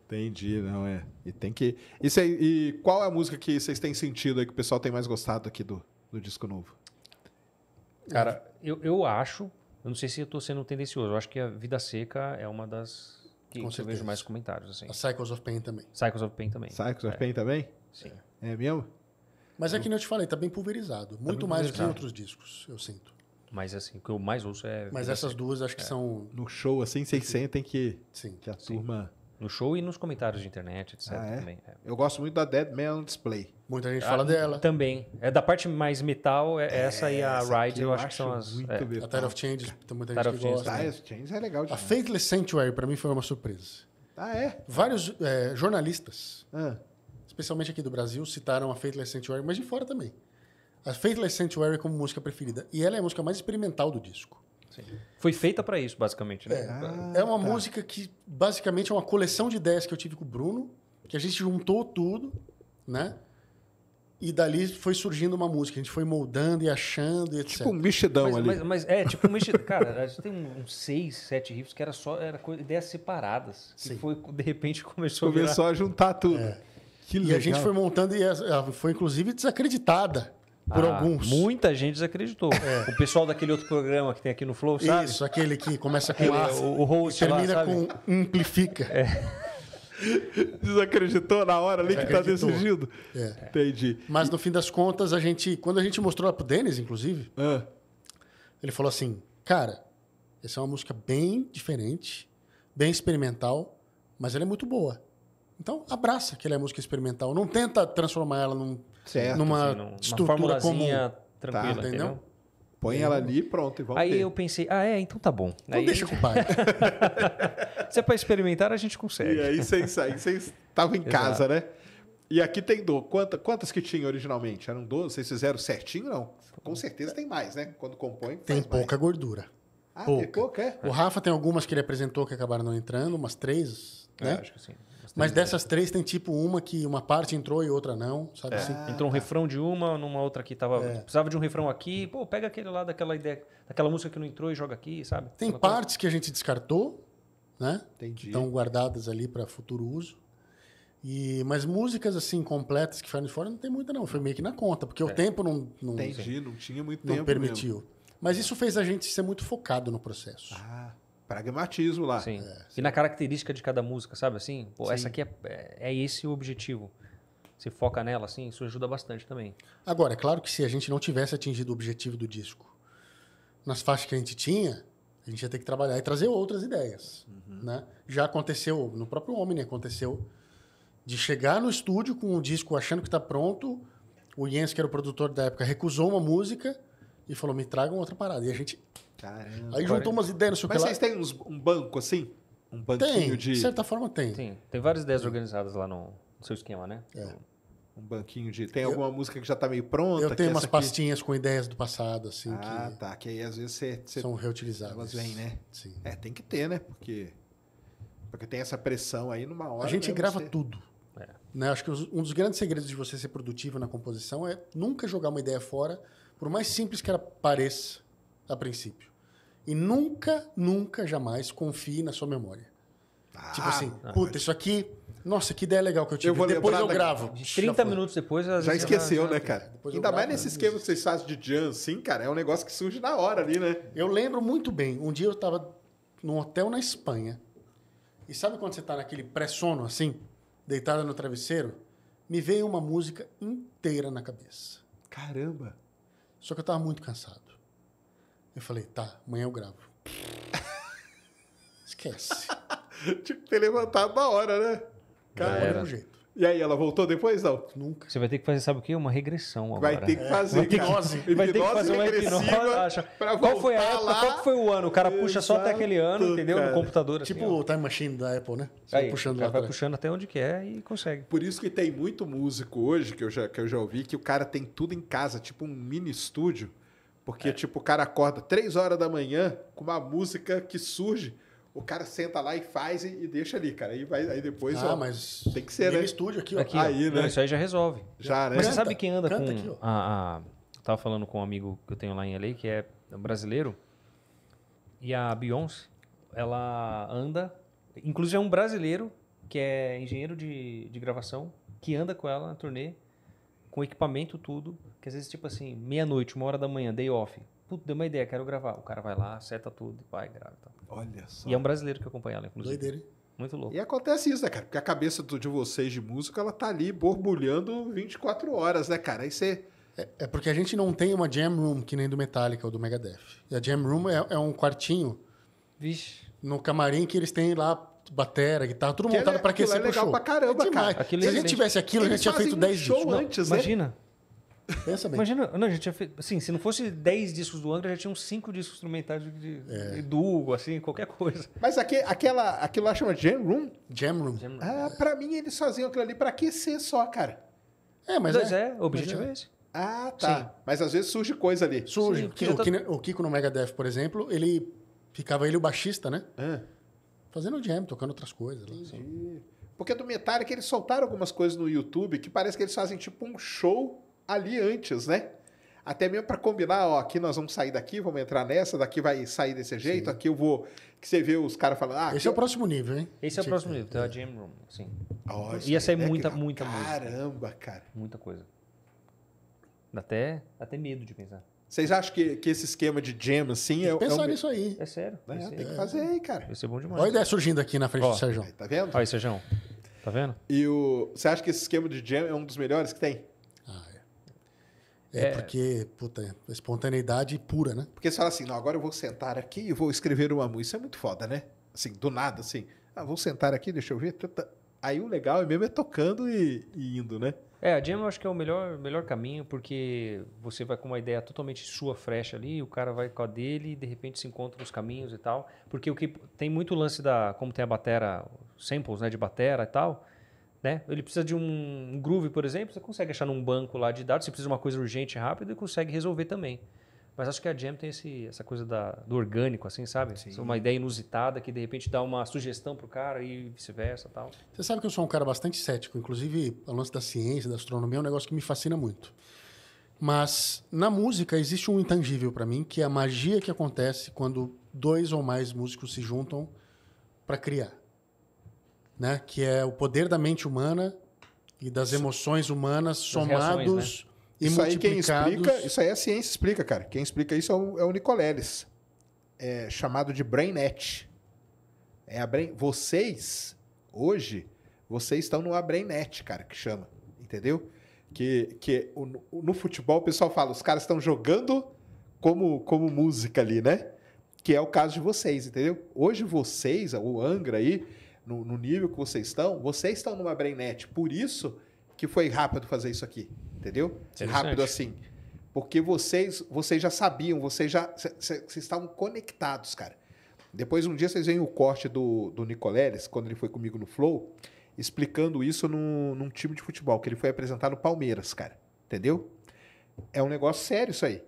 Entendi, não é. E tem que. Isso aí, e qual é a música que vocês têm sentido aí, que o pessoal tem mais gostado aqui do, do disco novo? Cara, eu, eu acho, eu não sei se eu tô sendo tendencioso, eu acho que a Vida Seca é uma das que, que eu vejo mais comentários. Assim. A Cycles of Pain também. Cycles of Pain também. Cycles of é. Pain também? Sim. É. É mesmo? Mas é que nem eu te falei, tá bem pulverizado. Tá muito bem mais pulverizado. que outros discos, eu sinto. Mas assim, o que eu mais ouço é. Mas essas duas acho que é. são. No show, assim, vocês sentem que, Sim. que a Sim. turma. No show e nos comentários de internet, etc. Ah, é? também. É. Eu gosto muito da Dead Man on Display. Muita gente ah, fala dela. Também. É da parte mais metal, é, é essa e a essa Ride, eu, eu acho que são as. Muito é. A Tide of Change, tem muita que gosta. Tide of Change é legal demais. A Faithless Sanctuary, para mim, foi uma surpresa. Ah, é? Vários é, jornalistas. Ah especialmente aqui do Brasil, citaram a Faithless Sanctuary, mas de fora também. A Faithless Sanctuary como música preferida. E ela é a música mais experimental do disco. Sim. Foi feita para isso, basicamente. Né? É, ah, é uma tá. música que, basicamente, é uma coleção de ideias que eu tive com o Bruno, que a gente juntou tudo, né? E dali foi surgindo uma música. A gente foi moldando e achando e etc. Tipo um mexidão mas, ali. Mas, mas, é, tipo um mexidão. Cara, a gente tem uns um, um seis, sete riffs que era só era ideias separadas. Sim. E foi, de repente, começou, começou a, virar... a juntar tudo. É. Que legal. E a gente foi montando e é, é, foi inclusive desacreditada por ah, alguns. Muita gente desacreditou. É. O pessoal daquele outro programa que tem aqui no Flow, sabe? Isso, aquele que começa com A, o, host e termina lá, com amplifica. É. Desacreditou na hora ali que está decidido? É. Entendi. Mas no fim das contas, a gente. Quando a gente mostrou para o Denis, inclusive, ah. ele falou assim: Cara, essa é uma música bem diferente, bem experimental, mas ela é muito boa. Então, abraça aquela música experimental. Não tenta transformar ela num, certo, numa assim, num, estrutura comum. tranquila, tá, entendeu? entendeu? Põe ela ali e pronto, e Aí eu pensei, ah, é, então tá bom. Não aí... deixa com o pai. <laughs> Se é pra experimentar, a gente consegue. E aí vocês estavam em casa, né? E aqui tem do, quanta, quantas que tinha originalmente? Eram 12? Vocês fizeram certinho? Não. Com certeza tem mais, né? Quando compõe, Tem pouca gordura. Ah, pouca. tem pouca, é? O Rafa tem algumas que ele apresentou que acabaram não entrando, umas três, é, né? É, acho que sim. Mas dessas três tem tipo uma que uma parte entrou e outra não, sabe assim? é. assim? entrou um refrão de uma, numa outra que tava. É. Precisava de um refrão aqui, pô, pega aquele lá daquela ideia, daquela música que não entrou e joga aqui, sabe? Tem aquela partes coisa. que a gente descartou, né? Entendi. estão guardadas ali para futuro uso. E, mas músicas assim completas que foram de fora não tem muita, não. Foi meio que na conta, porque é. o tempo não. não Entendi, não tinha muito não tempo. Não permitiu. Mesmo. Mas isso fez a gente ser muito focado no processo. Ah pragmatismo lá. Sim. É, sim. E na característica de cada música, sabe assim? Pô, essa aqui é, é, é esse o objetivo. se foca nela, assim, isso ajuda bastante também. Agora, é claro que se a gente não tivesse atingido o objetivo do disco, nas faixas que a gente tinha, a gente ia ter que trabalhar e trazer outras ideias. Uhum. Né? Já aconteceu, no próprio Omni aconteceu, de chegar no estúdio com o disco achando que está pronto, o Jens, que era o produtor da época, recusou uma música e falou, me tragam outra parada. E a gente Caramba. Aí juntou umas ideias, não sei o que Mas vocês têm uns- um banco assim? Um banquinho Tem, de de. certa forma tem. Tem, tem várias ideias organizadas lá no, no seu esquema, né? É. Um banquinho de. Tem alguma música que já tá meio pronta? Eu que tenho umas essa aqui- pastinhas com ideias do passado, assim, Ah, que tá. Que aí às vezes você. são reutilizadas. Elas vêm, né? Sim. É, tem que ter, né? Porque. Porque tem essa pressão aí numa hora. A gente grava você- tudo. É. Né? Acho que um dos grandes segredos de você ser produtivo na composição é nunca jogar uma ideia fora, por mais simples que ela pareça a princípio. E nunca, nunca, jamais confie na sua memória. Ah, tipo assim, ah, puta, isso aqui. Nossa, que ideia legal que eu tive. Eu vou depois eu gravo. Da... 30 minutos depois. Já esqueceu, já... né, cara? Depois Ainda mais nesse esquema que vocês fazem de jam, assim, cara. É um negócio que surge na hora ali, né? Eu lembro muito bem. Um dia eu tava num hotel na Espanha. E sabe quando você tá naquele pré-sono, assim? Deitada no travesseiro? Me veio uma música inteira na cabeça. Caramba! Só que eu tava muito cansado. Eu falei, tá, amanhã eu gravo. Esquece. <laughs> Tinha que ter levantado na hora, né? Cara, um jeito. E aí, ela voltou depois? Não? Nunca. Você vai ter que fazer, sabe o quê? Uma regressão agora. Né? Vai ter que fazer. É, hipnose. Vai ter que fazer uma hipnose. <laughs> Pra qual foi a época? Qual foi o ano? O cara puxa só até aquele ano, entendeu? Cara. No computador. Assim, tipo ó. o Time Machine da Apple, né? Você aí, vai puxando lá. Vai atrás. puxando até onde quer e consegue. Por isso que tem muito músico hoje, que eu, já, que eu já ouvi, que o cara tem tudo em casa, tipo um mini estúdio porque, é. tipo, o cara acorda três horas da manhã com uma música que surge, o cara senta lá e faz e, e deixa ali, cara. aí vai, aí depois. Ah, ó, mas. Tem que ser, né? estúdio aqui, ó. Aqui, aí, né? Não, isso aí já resolve. Já, né? Mas canta, você sabe quem anda com. Aqui, a, a, tava falando com um amigo que eu tenho lá em LA, que é brasileiro. E a Beyoncé, ela anda. Inclusive é um brasileiro que é engenheiro de, de gravação, que anda com ela na turnê com equipamento tudo, que às vezes, tipo assim, meia-noite, uma hora da manhã, day off. Puta, deu uma ideia, quero gravar. O cara vai lá, seta tudo, vai, grava. Tá. Olha só. E é um brasileiro que acompanha ela, inclusive. Doideira, Muito louco. E acontece isso, né, cara? Porque a cabeça de vocês de música, ela tá ali borbulhando 24 horas, né, cara? Aí você... É, é porque a gente não tem uma jam room que nem do Metallica ou do Megadeth. E a jam room é, é um quartinho Vixe. no camarim que eles têm lá batera, guitarra, tudo que montado é, para aquecer é pro legal pra caramba, é cara. Aquilo Se a gente tivesse aquilo, a gente tinha feito 10 um antes, né? imagina. Pensa bem. Imagina, não, a gente tinha feito. Assim, se não fosse 10 discos do Angra, já tinham 5 discos instrumentais de, de, é. assim, qualquer coisa. Mas aqui, aquela, aquilo lá chama Jam Room? Jam Room. Jam room. Ah, é. pra mim eles faziam aquilo ali pra aquecer só, cara. É, mas. Pois é, é o objetivo é, é esse. Ah, tá. Sim. Mas às vezes surge coisa ali. Surge. Sim, o, tô... o, Kiko no Megadeth, por exemplo, ele. Ficava ele o baixista, né? É. Fazendo jam, tocando outras coisas. Entendi. Assim. Porque do Metallica eles soltaram algumas coisas no YouTube que parece que eles fazem tipo um show ali antes, né? Até mesmo para combinar, ó, aqui nós vamos sair daqui, vamos entrar nessa, daqui vai sair desse jeito, sim. aqui eu vou. Que você vê os caras falando. Ah, Esse é o próximo nível, hein? Esse é o próximo nível, tem a Jam Room, sim. Oh, Ia sair é muita, que... muita Caramba, música. Caramba, cara. Muita coisa. Dá até, dá até medo de pensar. Vocês acham que, que esse esquema de jam, assim, é, é, pensar é um... nisso aí. É sério. É, é, tem que fazer aí, cara. Vai ser bom demais. Olha a ideia surgindo aqui na frente Ó, do Sérgio. Tá vendo? Olha aí, Sérgio. Tá vendo? E o... você acha que esse esquema de jam é um dos melhores que tem? Ah, é. é. É, porque, puta, espontaneidade pura, né? Porque você fala assim, não, agora eu vou sentar aqui e vou escrever uma música. Isso é muito foda, né? Assim, do nada, assim. Ah, vou sentar aqui, deixa eu ver. Aí o legal é mesmo é tocando e, e indo, né? É, a jam eu acho que é o melhor, melhor caminho, porque você vai com uma ideia totalmente sua, frecha ali, o cara vai com a dele e de repente se encontram os caminhos e tal. Porque o que tem muito lance da, como tem a batera, samples né, de batera e tal, né? Ele precisa de um groove, por exemplo, você consegue achar num banco lá de dados, você precisa de uma coisa urgente e rápida e consegue resolver também. Mas acho que a Jam tem esse, essa coisa da, do orgânico, assim, sabe? Sim. Uma ideia inusitada que de repente dá uma sugestão pro cara e vice-versa tal. Você sabe que eu sou um cara bastante cético, inclusive o lance da ciência, da astronomia é um negócio que me fascina muito. Mas na música existe um intangível para mim, que é a magia que acontece quando dois ou mais músicos se juntam para criar. Né? Que é o poder da mente humana e das emoções humanas das né? somados e isso aí quem explica, isso aí a ciência explica, cara. Quem explica isso é o, é o Nicoleles, é chamado de BrainNet. É a brain, vocês hoje vocês estão no BrainNet, cara, que chama, entendeu? Que, que no futebol o pessoal fala, os caras estão jogando como como música ali, né? Que é o caso de vocês, entendeu? Hoje vocês, o Angra aí, no, no nível que vocês estão, vocês estão numa BrainNet. Por isso que foi rápido fazer isso aqui, Entendeu? Rápido assim. Porque vocês, vocês já sabiam, vocês já vocês estavam conectados, cara. Depois, um dia, vocês veem o corte do, do Nicoleles, quando ele foi comigo no Flow, explicando isso no, num time de futebol, que ele foi apresentado no Palmeiras, cara. Entendeu? É um negócio sério isso aí.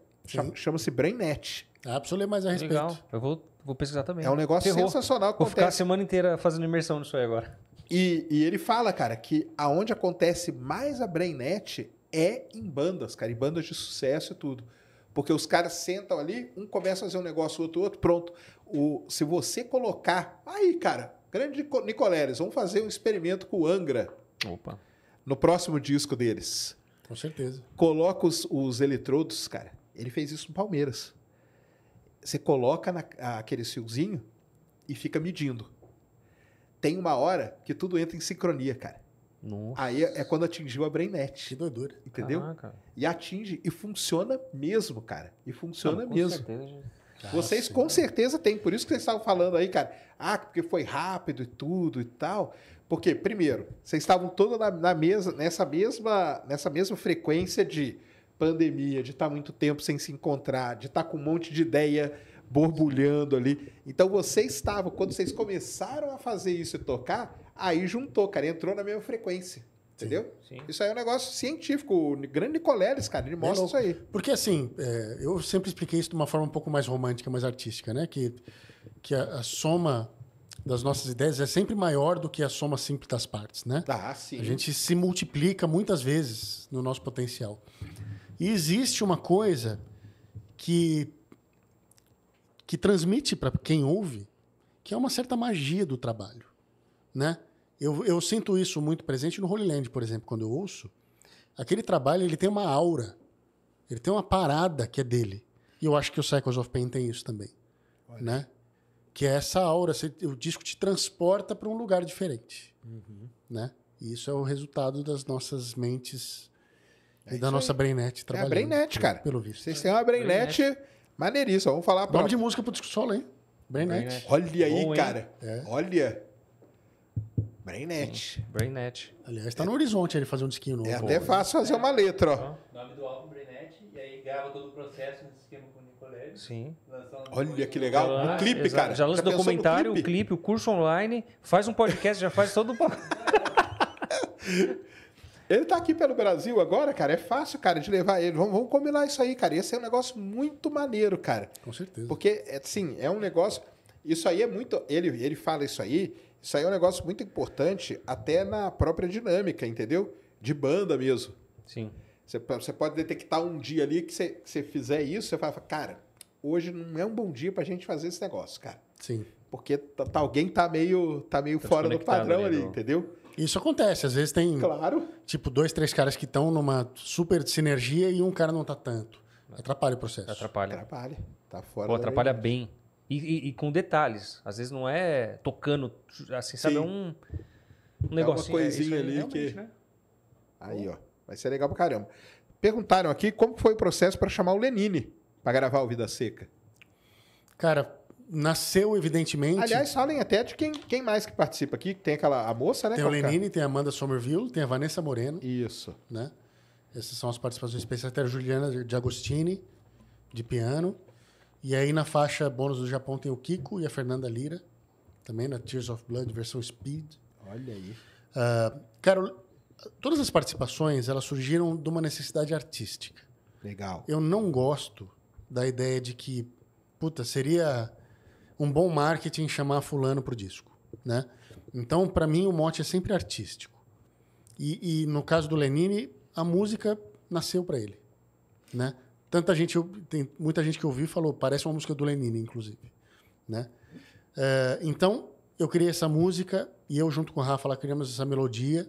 Chama-se BrainNet. Ah, preciso ler mais a respeito. Legal. Eu vou, vou pesquisar também. É um negócio Ferrou. sensacional. Que vou acontece. ficar a semana inteira fazendo imersão nisso aí agora. E, e ele fala, cara, que aonde acontece mais a BrainNet é em bandas, cara, em bandas de sucesso e tudo. Porque os caras sentam ali, um começa a fazer um negócio, outro, outro, pronto. O, se você colocar. Aí, cara, grande Nicoleres, vamos fazer um experimento com o Angra. Opa. No próximo disco deles. Com certeza. Coloca os, os eletrodos, cara. Ele fez isso no Palmeiras. Você coloca na, aquele fiozinho e fica medindo. Tem uma hora que tudo entra em sincronia, cara. Nossa. Aí é quando atingiu a BrainNet. Que doidura. Entendeu? Caraca. E atinge, e funciona mesmo, cara. E funciona Não, com mesmo. Certeza, gente. Vocês Nossa, com certeza têm, por isso que vocês estavam falando aí, cara. Ah, porque foi rápido e tudo e tal. Porque, primeiro, vocês estavam todos na, na mesa, nessa mesma, nessa mesma frequência de pandemia, de estar tá muito tempo sem se encontrar, de estar tá com um monte de ideia borbulhando ali. Então vocês estavam, quando vocês começaram a fazer isso e tocar, aí juntou, cara, entrou na mesma frequência. Entendeu? Sim, Isso aí é um negócio científico. O grande Nicoleles, cara, ele mostra isso aí. Porque assim, é, eu sempre expliquei isso de uma forma um pouco mais romântica, mais artística, né? Que, que a, a soma das nossas ideias é sempre maior do que a soma simples das partes, né? Ah, sim. A gente se multiplica muitas vezes no nosso potencial. E existe uma coisa que que transmite para quem ouve que é uma certa magia do trabalho, né? Eu, eu sinto isso muito presente no Holy Land, por exemplo, quando eu ouço. Aquele trabalho, ele tem uma aura. Ele tem uma parada que é dele. E eu acho que o Cycles of Pain tem isso também, Olha. né? Que é essa aura, o disco te transporta para um lugar diferente, uhum. né? E isso é o resultado das nossas mentes é e da nossa aí. trabalhando. É a Brainnet, cara. Pelo visto. Vocês têm uma Brainnet, Brainnet Maneiríssimo, vamos falar. Nome de música pro disco solo, hein? Brainnet. Olha aí, Bom, cara. É. Olha. Brainnet. Brainnet. Aliás, tá no horizonte ele fazer um disquinho é novo. É até fácil fazer uma letra, ó. Então, nome do álbum Brainnet, e aí grava todo o processo nesse esquema com o Nicolégio. Sim. Olha que legal. um clipe, Exato. cara. Já lança o documentário, clipe? o clipe, o curso online, faz um podcast, já faz todo o. <laughs> <laughs> Ele tá aqui pelo Brasil agora, cara. É fácil, cara, de levar ele. Vamos, vamos combinar isso aí, cara. Esse é um negócio muito maneiro, cara. Com certeza. Porque, assim, é um negócio. Isso aí é muito. Ele, ele fala isso aí. Isso aí é um negócio muito importante, até na própria dinâmica, entendeu? De banda mesmo. Sim. Você, você pode detectar um dia ali que você, você fizer isso, você fala, cara, hoje não é um bom dia pra gente fazer esse negócio, cara. Sim. Porque tá, tá, alguém tá meio, tá meio tá fora do padrão ali, ali entendeu? Isso acontece, às vezes tem. Claro. Tipo, dois, três caras que estão numa super sinergia e um cara não tá tanto. Atrapalha o processo. Atrapalha. Atrapalha. Tá fora. Pô, atrapalha bem. E, e, e, com detalhes. Às vezes não é tocando, assim, Sim. sabe? É um, um negocinho. uma é coisinha é ali que. Né? Aí, ó. Vai ser legal pra caramba. Perguntaram aqui como foi o processo para chamar o Lenine para gravar o Vida Seca. Cara, nasceu, evidentemente. Aliás, falem até de quem, quem mais que participa aqui. Tem aquela a moça, né? Tem o é? Lenine, tem a Amanda Somerville, tem a Vanessa Moreno. Isso. Né? Essas são as participações especiais. Tem a Juliana de Agostini, de piano. E aí na faixa bônus do Japão tem o Kiko e a Fernanda Lira. Também na Tears of Blood, versão Speed. Olha aí. Uh, ah, cara, todas as participações elas surgiram de uma necessidade artística. Legal. Eu não gosto da ideia de que, puta, seria um bom marketing chamar fulano para o disco, né? Então, para mim, o mote é sempre artístico. E, e, no caso do Lenine, a música nasceu para ele, né? Tanta gente, tem muita gente que ouviu e falou, parece uma música do Lenine, inclusive, né? É, então, eu criei essa música e eu junto com o Rafa lá criamos essa melodia.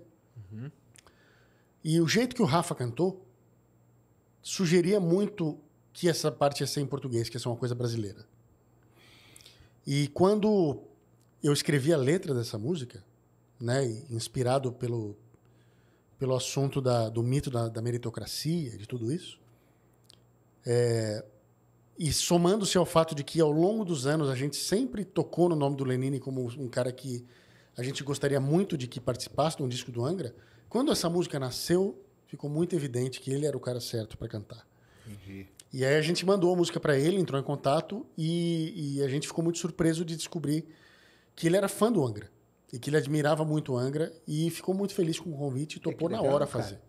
Uhum. E o jeito que o Rafa cantou sugeria muito que essa parte ia ser em português, que ia ser uma coisa brasileira. E quando eu escrevi a letra dessa música, né, inspirado pelo, pelo assunto da, do mito da, da meritocracia, de tudo isso, é, e somando-se ao fato de que ao longo dos anos a gente sempre tocou no nome do Lenine como um cara que a gente gostaria muito de que participasse de um disco do Angra, quando essa música nasceu, ficou muito evidente que ele era o cara certo para cantar. Entendi. E aí a gente mandou a música para ele, entrou em contato e, e, a gente ficou muito surpreso de descobrir que ele era fã do Angra e que ele admirava muito o Angra e ficou muito feliz com o convite e topou é legal, na hora cara. fazer.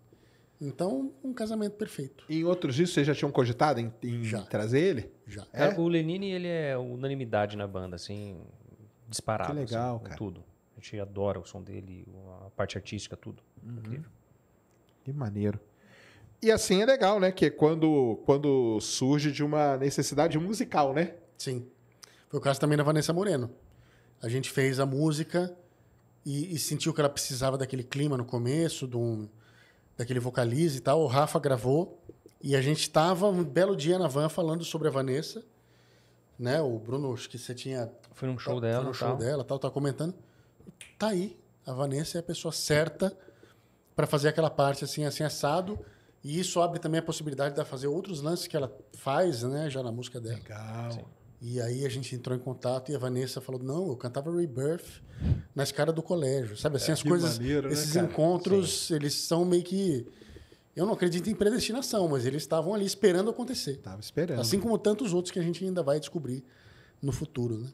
Então, um casamento perfeito. E em outros discos, vocês já tinham cogitado em, em trazer ele? Já. É, é? O Lenine, ele é unanimidade na banda, assim, disparado. Que legal, assim, cara. Tudo. A gente adora o som dele, a parte artística, tudo. Uhum. Incrível. Que maneiro. E assim é legal, né? Que é quando, quando surge de uma necessidade musical, né? Sim. Foi o caso também da Vanessa Moreno. A gente fez a música e, e sentiu que ela precisava daquele clima no começo, do daquele vocalize e tal. O Rafa gravou e a gente estava um belo dia na van falando sobre a Vanessa. Né? O Bruno, acho que você tinha. Foi num tá, show tá, dela. Foi num show tal. dela, tal, tá comentando. Tá aí. A Vanessa é a pessoa certa para fazer aquela parte assim, assim, assado e isso abre também a possibilidade de fazer outros lances que ela faz, né, já na música dela. Legal. Sim. E aí a gente entrou em contato e a Vanessa falou: não, eu cantava Rebirth na escada do colégio. Sabe assim, é, as coisas. Maneiro, né, esses né, encontros, Sim. eles são meio que. Eu não acredito em predestinação, mas eles estavam ali esperando acontecer. Tava esperando. Assim como tantos outros que a gente ainda vai descobrir no futuro, né?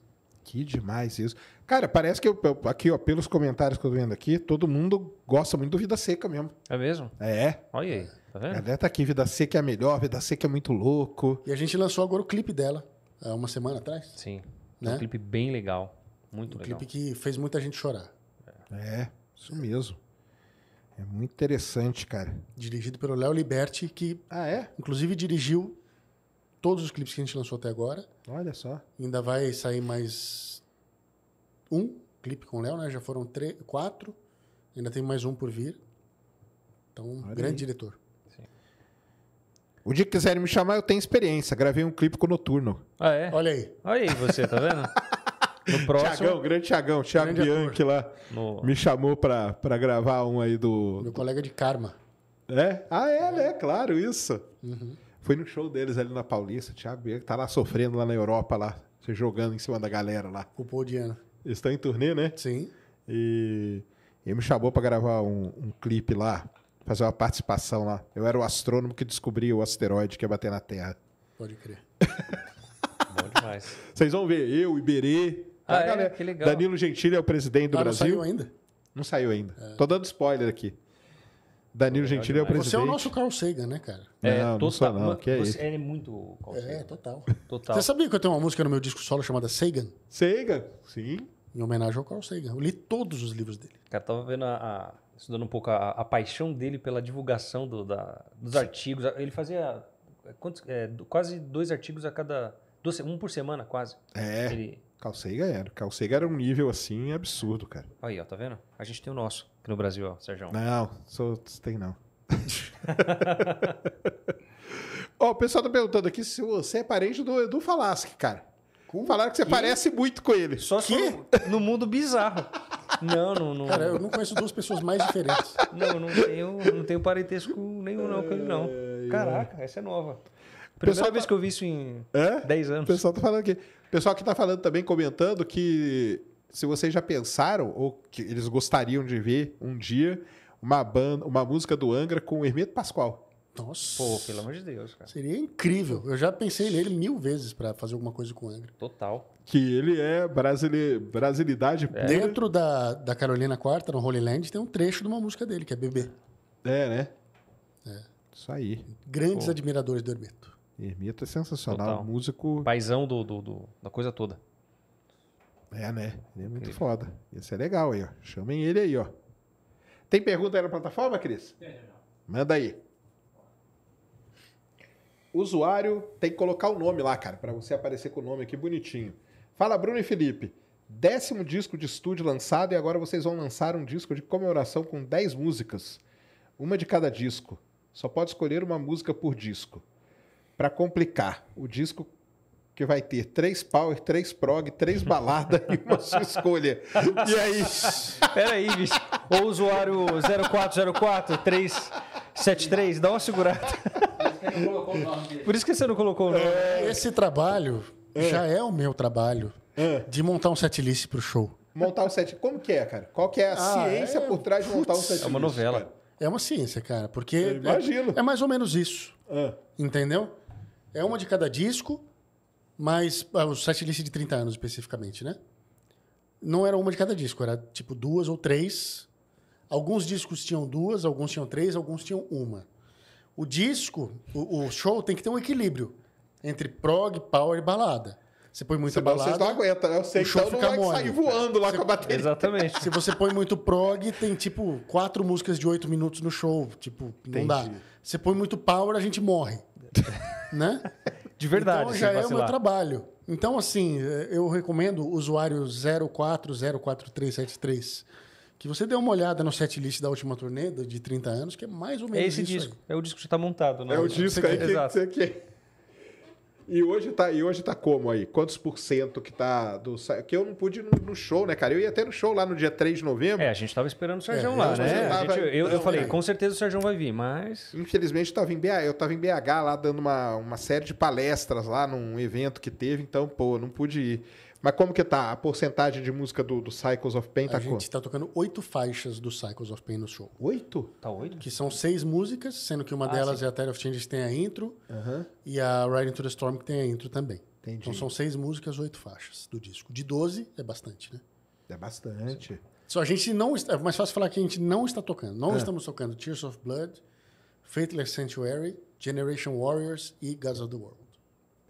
Que demais isso. Cara, parece que eu, aqui, ó, pelos comentários que eu tô vendo aqui, todo mundo gosta muito do Vida Seca mesmo. É mesmo? É. Olha aí. Tá vendo? tá aqui, Vida Seca é a melhor, Vida Seca é muito louco. E a gente lançou agora o clipe dela, há uma semana atrás. Sim. Né? Um clipe bem legal. Muito um legal. Um clipe que fez muita gente chorar. É, isso mesmo. É muito interessante, cara. Dirigido pelo Léo Liberti, que ah, é? inclusive dirigiu todos os clipes que a gente lançou até agora. Olha só. Ainda vai sair mais um clipe com o Léo, né? Já foram três, quatro. Ainda tem mais um por vir. Então, um grande aí. diretor. O dia que quiserem me chamar, eu tenho experiência. Gravei um clipe com o Noturno. Ah, é? Olha aí. Olha aí você, tá vendo? <laughs> No próximo... Tiagão, grande Tiagão, Thiago grande Bianchi lá, no... me chamou pra, pra gravar um aí do... Meu colega de Karma. É? Ah, é, é. né? Claro, isso. Uhum. Fui no show deles ali na Paulista, Thiago Bianchi tá lá sofrendo lá na Europa, lá, se jogando em cima da galera lá. O Podiano. Eles estão em turnê, né? Sim. E ele me chamou pra gravar um, um clipe lá, fazer uma participação lá. Eu era o astrônomo que descobriu o asteroide que ia bater na Terra. Pode crer. <laughs> Bom demais. Vocês vão ver, eu, Iberê. Tá, ah, é? galera. Que legal. Danilo Gentili é o presidente do ah, Brasil. Não saiu ainda? Não saiu ainda. É. Tô dando spoiler aqui. Danilo Gentili é o presidente. Você é o nosso Carl Sagan, né, cara? É, não, total. Não sou, não. Que é você isso? é muito Carl é, Sagan. É, total. total. Você sabia que eu tenho uma música no meu disco solo chamada Sagan? Sagan, sim. Em homenagem ao Carl Sagan. Eu li todos os livros dele. Cara, tava vendo a, a estudando um pouco a, a paixão dele pela divulgação do, da, dos Sim. artigos. Ele fazia quantos, é, quase dois artigos a cada. Dois, um por semana, quase. É. Ele... Calceiga era. Calceiga era um nível assim absurdo, cara. Aí, ó, tá vendo? A gente tem o nosso aqui no Brasil, ó, Sérgio. Não, só tem não. <laughs> ó, o pessoal tá perguntando aqui se você é parente do Edu Falasque, cara. Com Falaram que você que? parece muito com ele. Só que? no mundo bizarro. <laughs> Não, não, não. Cara, eu não conheço duas pessoas mais diferentes. Não, não tenho, não tenho parentesco nenhum, não, com ele, não. Caraca, essa é nova. Primeira pessoal tá vez que eu vi isso em é? 10 anos. O pessoal tá falando aqui. pessoal que tá falando também, comentando que se vocês já pensaram ou que eles gostariam de ver um dia uma, banda, uma música do Angra com o Hermeto Pascoal. Nossa. Pô, pelo amor de Deus, cara. Seria incrível. Eu já pensei nele mil vezes para fazer alguma coisa com o Angra. Total que ele é brasile... brasilidade é. Dentro da, da Carolina Quarta, no Holy Land, tem um trecho de uma música dele, que é Bebê. É, né? É. Isso aí. Grandes Pô. admiradores do Hermeto. Hermeto é sensacional, Total. músico... Paizão do, do, do, da coisa toda. É, né? Ele é muito Incrível. foda. isso é legal aí, ó. Chamem ele aí, ó. Tem pergunta aí na plataforma, Cris? Tem, Manda aí. Usuário tem que colocar o nome lá, cara, para você aparecer com o nome aqui bonitinho. Fala, Bruno e Felipe. Décimo disco de estúdio lançado e agora vocês vão lançar um disco de comemoração com 10 músicas, uma de cada disco. Só pode escolher uma música por disco. Para complicar, o disco que vai ter três power, três prog, três balada <laughs> e uma sua escolha. E aí? <laughs> Peraí, bicho. Ou usuário 0404 373, dá uma segurada. Por isso que você não colocou o nome. É, esse trabalho é. já é o meu trabalho é. de montar um setlist pro show. Montar um set, como que é, cara? Qual que é a ah, ciência é, por trás de montar um setlist? É uma novela. Cara? É uma ciência, cara, porque Eu é- imagino. É, mais ou menos isso. É. Entendeu? É uma de cada disco, mas ah, o setlist de 30 anos especificamente, né? Não era uma de cada disco, era tipo duas ou três. Alguns discos tinham duas, alguns tinham três, alguns tinham uma. O disco, o, o show tem que ter um equilíbrio entre prog, power e balada. Você põe muita Se balada. Vocês não aguentam, né? O Seitão tá, não vai sair voando lá você, com a bateria. Exatamente. Se você põe muito prog, tem tipo quatro músicas de oito minutos no show. Tipo, Entendi. não dá. Você põe muito power, a gente morre. <laughs> né? De verdade. Então já é o meu trabalho. Então, assim, é, eu recomendo usuário 04043773 que você dê uma olhada no setlist da última turnê de 30 anos, que é mais ou menos É esse disco. Aí. É o disco que já está montado, né? É o disco aí que, Exato. que, que e hoje tá, e hoje tá como aí? Quantos por cento que tá do que eu não pude ir no, no show, né, cara? Eu ia até no show lá no dia 3 de novembro. É, a gente tava esperando o Sérgio é, lá, né? Tava... Gente, eu, não, eu falei, com certeza o Sérgio vai vir, mas infelizmente tava em BH, eu tava em BH lá dando uma, uma série de palestras lá num evento que teve, então, pô, não pude ir. Mas como que tá a porcentagem de música do, do Cycles of Pain? Tá a gente quanto? tá tocando oito faixas do Cycles of Pain no show. Oito? Tá oito? Que são seis músicas, sendo que uma ah, delas sim. é a Tide of Changes tem a intro e a Riding to the Storm que tem a intro também. Entendi. Então são seis músicas, oito faixas do disco. De doze é bastante, né? É bastante. Só a gente não está, é mais fácil falar que a gente não está tocando. Não ah. estamos tocando Tears of Blood, Faithless Sanctuary, Generation Warriors e Gods of the World.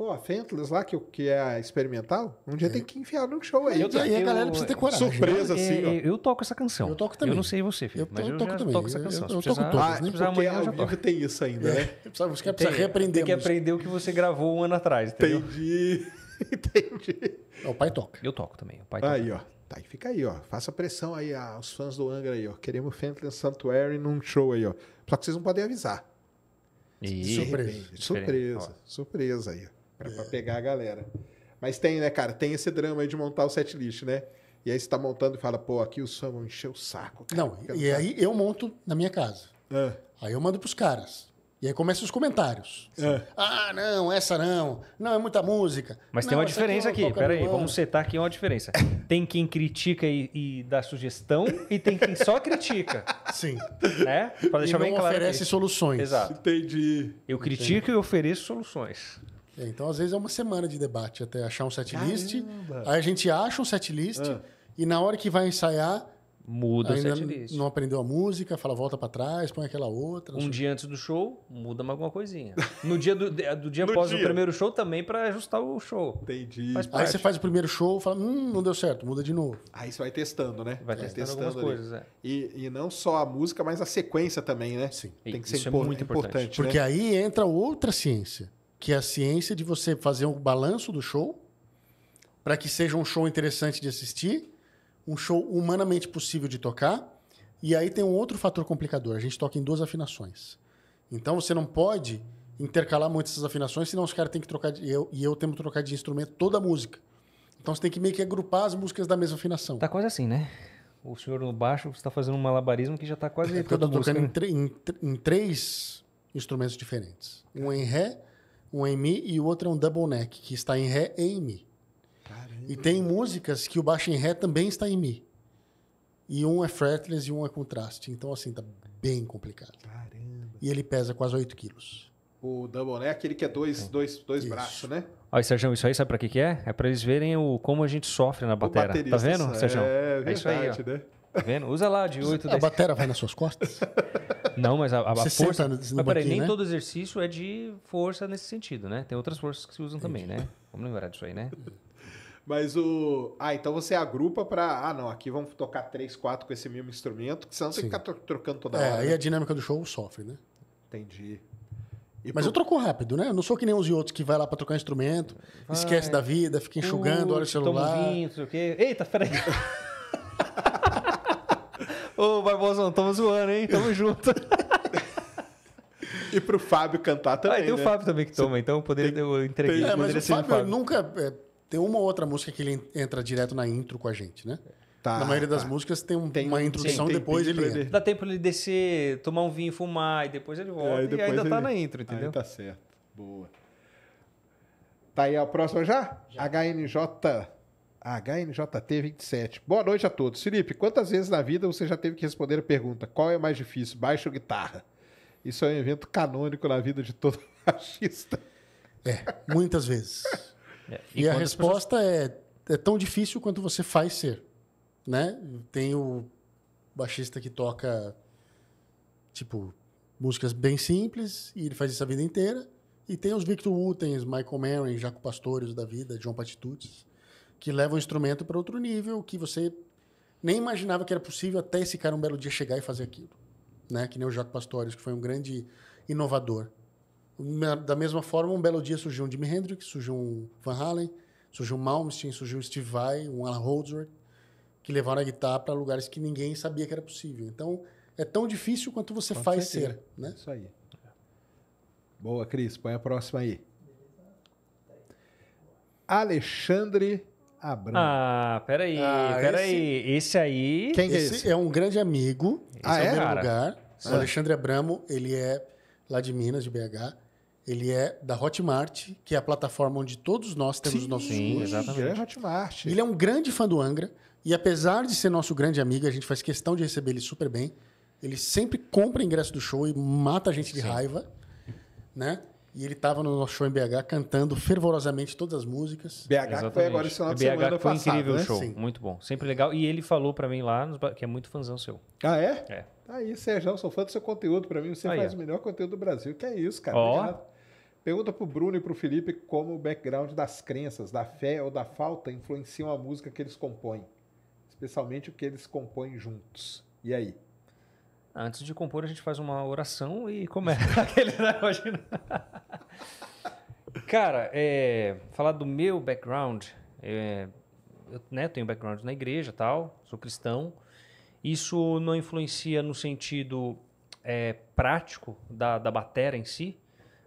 Pô, a Fentless lá, que, que é a experimental, um dia é. tem que enfiar no show aí. Eu, e aí a galera precisa ter coragem. Né, surpresa, assim, é, Eu, toco essa canção. Eu toco também. Eu não sei você, filho, eu, mas eu, toco também. toco essa canção. Eu, eu toco todas. Né? Ah, porque amanhã ao vivo tem isso ainda, é, né? quer, precisa tem, reaprender. Tem que aprender o que você gravou um ano atrás, entendeu? Entendi. <laughs> Entendi. É, o pai toca. Eu toco também. O pai aí, ó. Tá, fica aí, ó. Faça pressão aí aos fãs do Angra aí, ó. Queremos Fentless Sanctuary num show aí, ó. Só que vocês não podem avisar. E... Surpresa. Surpresa. Surpresa aí, ó. Pra, é. pra, pegar a galera. Mas tem, né, cara? Tem esse drama aí de montar o set list, né? E aí você tá montando e fala, pô, aqui o Sam encheu encher o saco. Cara, não, e aí eu monto na minha casa. É. Aí eu mando pros caras. E aí começam os comentários. É. Ah, não, essa não. Não, é muita música. Mas não, tem uma diferença é aqui. aqui. Pera aí, vamos setar aqui uma diferença. Tem quem critica e, e dá sugestão e tem quem só critica. Sim. Né? deixar e bem não claro. oferece aqui. soluções. Exato. Entendi. Eu critico Entendi. e ofereço soluções. É, então, às vezes, é uma semana de debate até achar um setlist. Aí a gente acha um setlist ah. e na hora que vai ensaiar, muda ainda o setlist. Não aprendeu a música, fala volta para trás, põe aquela outra. Um dia que. antes do show, muda alguma coisinha. <laughs> No dia do, do dia após dia. o primeiro show também para ajustar o show. Entendi. Aí você faz o primeiro show, fala, hum, não deu certo, muda de novo. Aí você vai testando, né? Vai testando, testando algumas ali. coisas, é. E, e não só a música, mas a sequência também, né? Sim. Tem que Isso ser é muito importante. importante né? Porque aí entra outra ciência que é a ciência de você fazer um balanço do show para que seja um show interessante de assistir, um show humanamente possível de tocar. E aí tem um outro fator complicador. A gente toca em duas afinações. Então você não pode intercalar muito essas afinações, senão os caras têm que trocar de, eu, e eu temos que trocar de instrumento toda a música. Então você tem que meio que agrupar as músicas da mesma afinação. Tá quase assim, né? O senhor no baixo está fazendo um malabarismo que já está quase é toda eu tô tocando música, em, né? em, em três instrumentos diferentes. Um em ré, um MI e o outro é um double neck, que está em Ré e em Mi. Caramba. E tem músicas que o baixo em Ré também está em Mi. E um é fretless e um é contraste. Então, assim, tá bem complicado. Caramba. E ele pesa quase 8 quilos. O double neck, ele que é dois, dois, dois braços, né? Olha, Sérgio, isso aí sabe para que que é? É para eles verem o, como a gente sofre na bateria. Tá vendo, Sérgio? É, é verdade, é isso aí, ó. Né? Tá vendo? Usa lá de 8, 10. A batera vai nas suas costas? Não, mas a, a Você força. No, no mas peraí, nem né? todo exercício é de força nesse sentido, né? Tem outras forças que se usam Entendi. também, né? Vamos lembrar disso aí, né? <laughs> Mas o. Ah, então você agrupa para. Ah, não, aqui vamos tocar três, quatro com esse mesmo instrumento, que senão você fica trocando toda é, hora. É, aí né? a dinâmica do show sofre, né? Entendi. E Mas pro... eu troco rápido, né? Eu não sou que nem uns e outros que vai lá para trocar instrumento, vai, esquece da vida, fica enxugando, olha o celular. Toma um vinho, não sei o quê. Eita, peraí. <laughs> Ô, Barbosão, tamo zoando, hein? Tamo <laughs> junto. E pro Fábio cantar também. Ah, tem o né? Fábio também que toma, então eu poderia, tem, eu entreguei. É, mas o Fábio, Fábio. nunca. É, tem uma ou outra música que ele entra direto na intro com a gente, né? Tá, na maioria das tá. músicas tem, um, tem uma introdução sim, depois ele, ele. Dá tempo ele descer, tomar um vinho, fumar, e depois ele volta. É, e, depois e, ainda tá ele... tá na intro, entendeu? Aí tá certo. Boa. Tá aí a próxima já? já. HNJ HNJT27. Boa noite a todos. Felipe, quantas vezes na vida você já teve que responder a pergunta: qual é mais difícil, baixo ou guitarra? Isso é um evento canônico na vida de todo baixista. <laughs> É, muitas vezes. É, e, e a resposta pessoas... é, é tão difícil quanto você faz ser. Né? Tem o baixista que toca, tipo, músicas bem simples, e ele faz isso a vida inteira. E tem os Victor Wooten, Michael Merrin, Jaco Pastores da vida, John Patitudes que leva o instrumento para outro nível, que você nem imaginava que era possível até esse cara um belo dia chegar e fazer aquilo. Né? Que nem o Jaco Pastorius, que foi um grande inovador. Da mesma forma, um belo dia surgiu um Jimi Hendrix, surgiu um Van Halen, surgiu um Malmsteen, surgiu um Steve Vai, um Alan Holdsworth, que levaram a guitarra para lugares que ninguém sabia que era possível. Então, é tão difícil quanto você Pode faz ser, ser, né? Isso aí. Boa, Cris. Põe a próxima aí. Alexandre ah, ah, peraí, ah, peraí. Esse... esse aí. Quem é esse é esse? É um grande amigo. Esse ah, é? é lugar. O Alexandre Abramo, ele é lá de Minas, de BH. Ele é da Hotmart, que é a plataforma onde todos nós temos sim, os nossos sim, cursos. Exatamente. É Hotmart. Ele é um grande fã do Angra. E apesar de ser nosso grande amigo, a gente faz questão de receber ele super bem. Ele sempre compra ingresso do show e mata a gente de sim. raiva. Né? E ele estava no nosso show em BH cantando fervorosamente todas as músicas. BH Exatamente. foi agora esse final de BH semana foi um incrível né? show, Sim. muito bom, sempre legal. E ele falou para mim lá que é muito fãzão seu. Ah é? É. Tá aí, Sérgio, sou fã do seu conteúdo. Para mim você ah, faz é. o melhor conteúdo do Brasil. Que é isso, cara? Oh. Pergunta pro Bruno e pro Felipe como o background das crenças, da fé ou da falta influenciam a música que eles compõem, especialmente o que eles compõem juntos. E aí? Antes de compor, a gente faz uma oração e começa <laughs> aquele negócio. Cara, é, falar do meu background, é, eu né, tenho background na igreja tal, sou cristão. Isso não influencia no sentido é, prático da, da batera em si,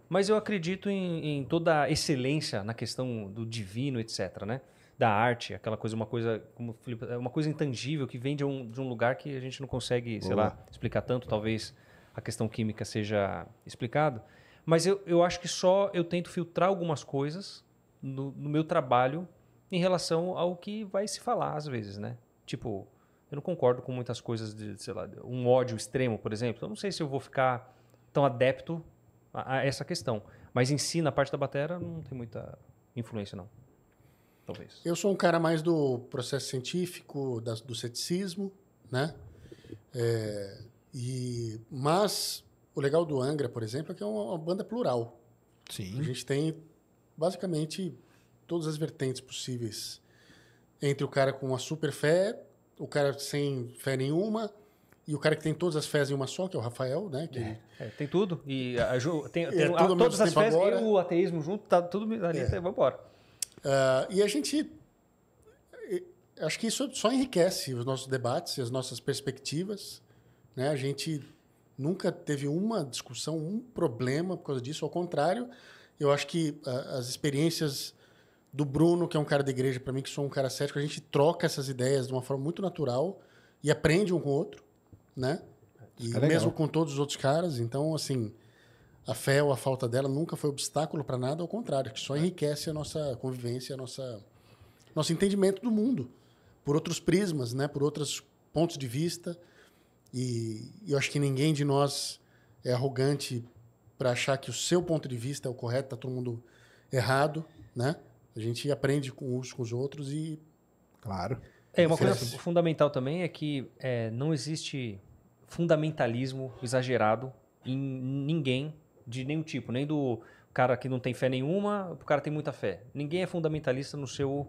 mas eu acredito em, em toda a excelência na questão do divino, etc. Né? da arte, aquela coisa, uma coisa, como Felipe, é uma coisa intangível que vem de um, de um lugar que a gente não consegue, sei lá, explicar tanto, talvez a questão química seja explicada. Mas eu, eu acho que só eu tento filtrar algumas coisas no, no meu trabalho em relação ao que vai se falar às vezes, né? Tipo, eu não concordo com muitas coisas de, sei lá, um ódio extremo, por exemplo. Eu não sei se eu vou ficar tão adepto a, a essa questão. Mas em si, na parte da batera, não tem muita influência, não. Talvez. Eu sou um cara mais do processo científico, da, do ceticismo, né? É, e, mas o legal do Angra, por exemplo, é que é uma, uma banda plural. Sim. A gente tem basicamente todas as vertentes possíveis entre o cara com uma super fé, o cara sem fé nenhuma, e o cara que tem todas as fés em uma só, que é o Rafael, né? Que... É, é, tem tudo. E a, tem, é, tem é, a, todas as fés agora. e o ateísmo junto, tá tudo ali. É. Tá, então vamos embora. Uh, e a gente. Eh, acho que isso só enriquece os nossos debates e as nossas perspectivas. Né? A gente nunca teve uma discussão, um problema por causa disso. Ao contrário, eu acho que uh, as experiências do Bruno, que é um cara da igreja, para mim, que sou um cara cético, a gente troca essas ideias de uma forma muito natural e aprende um com o outro, né? E é mesmo com todos os outros caras. Então, assim, a fé ou a falta dela nunca foi obstáculo para nada, ao contrário, que só é. enriquece a nossa convivência, a nossa nosso entendimento do mundo por outros prismas, né, por outros pontos de vista. E eu acho que ninguém de nós é arrogante para achar que o seu ponto de vista é o correto, tá todo mundo errado, né? A gente aprende com uns com os outros e claro. É uma coisa fundamental também é que é, não existe fundamentalismo exagerado em ninguém de nenhum tipo, nem do cara que não tem fé nenhuma, o cara tem muita fé. Ninguém é fundamentalista no seu,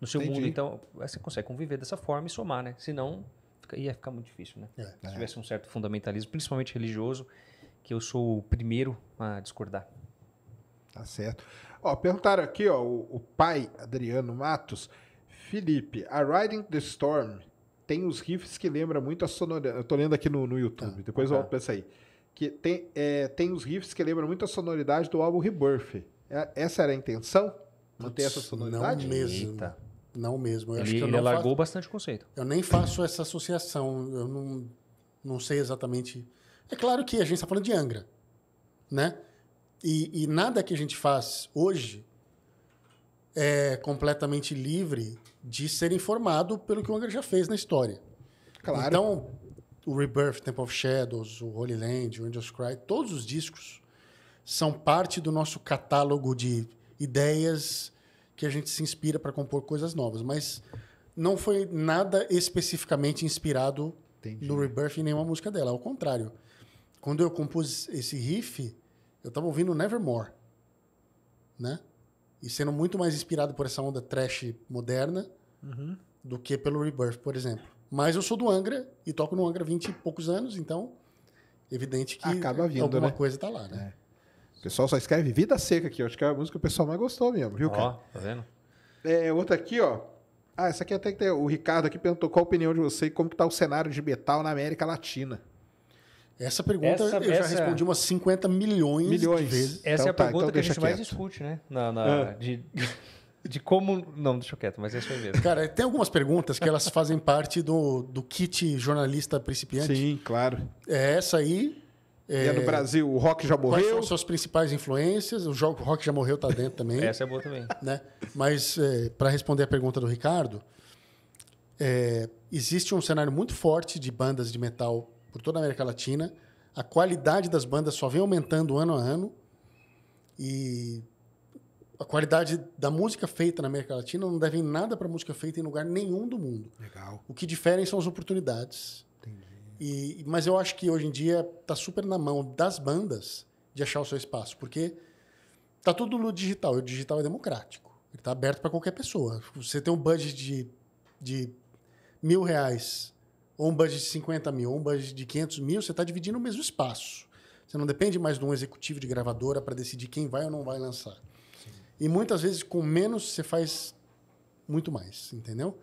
no seu mundo, então é, você consegue conviver dessa forma e somar, né? Senão fica, ia ficar muito difícil, né? É, Se é. tivesse um certo fundamentalismo, principalmente religioso, que eu sou o primeiro a discordar. Tá certo. Ó, perguntaram aqui, ó, o, o pai Adriano Matos, Felipe, a Riding the Storm tem os riffs que lembra muito a sonoridade. Eu tô lendo aqui no, no YouTube, tá, depois tá. eu volto pra essa aí que tem, é, tem os riffs que lembram muito a sonoridade do álbum Rebirth. É, essa era a intenção? Manter essa sonoridade? Não mesmo. Eita. Não mesmo. Eu ele, ele largou faço... bastante o conceito. Eu nem faço essa associação. Eu não, não sei exatamente. É claro que a gente está falando de Angra, né? E, e, nada que a gente faz hoje é completamente livre de ser informado pelo que o Angra já fez na história. Claro. Então, o Rebirth, Temple of Shadows, o Holy Land, o Angels Cry, todos os discos são parte do nosso catálogo de ideias que a gente se inspira para compor coisas novas, mas não foi nada especificamente inspirado Entendi. no Rebirth em nenhuma música dela, ao contrário. Quando eu compus esse riff, eu estava ouvindo Nevermore, né? E sendo muito mais inspirado por essa onda trash moderna uhum. do que pelo Rebirth, por exemplo. Mas eu sou do Angra e toco no Angra há 20 e poucos anos, então evidente que Acaba vindo, alguma né? coisa está lá, né? É. O pessoal só escreve Vida Seca aqui. Eu acho que é a música que o pessoal mais gostou mesmo, viu, cara? Ó, tá vendo? É, outra aqui, ó. Ah, essa aqui até que tem... O Ricardo aqui perguntou qual a opinião de você e como que tá o cenário de metal na América Latina. Essa pergunta essa, eu essa... já respondi umas 50 milhões, milhões. de vezes. Essa então, é a então tá, pergunta então que a gente aqui mais discute, né? Na, na ah. de... De como. Não, deixa eu quieto, mas isso é eu mesmo Cara, tem algumas perguntas que elas fazem parte do, do kit jornalista principiante. Sim, claro. É essa aí. É... E é no Brasil, o rock já morreu. Quais são suas principais influências? O rock já morreu tá dentro também. essa é boa também. Né? Mas, é, para responder a pergunta do Ricardo, é, existe um cenário muito forte de bandas de metal por toda a América Latina. A qualidade das bandas só vem aumentando ano a ano. E a qualidade da música feita na América Latina não deve em nada para música feita em lugar nenhum do mundo. Legal. O que diferem são as oportunidades. Entendi. E, mas eu acho que hoje em dia está super na mão das bandas de achar o seu espaço, porque está tudo no digital. E o digital é democrático. Ele está aberto para qualquer pessoa. Você tem um budget de, de mil reais, ou um budget de 50 mil, ou um budget de 500 mil, você está dividindo o mesmo espaço. Você não depende mais de um executivo de gravadora para decidir quem vai ou não vai lançar. E muitas vezes, com menos, você faz muito mais, entendeu?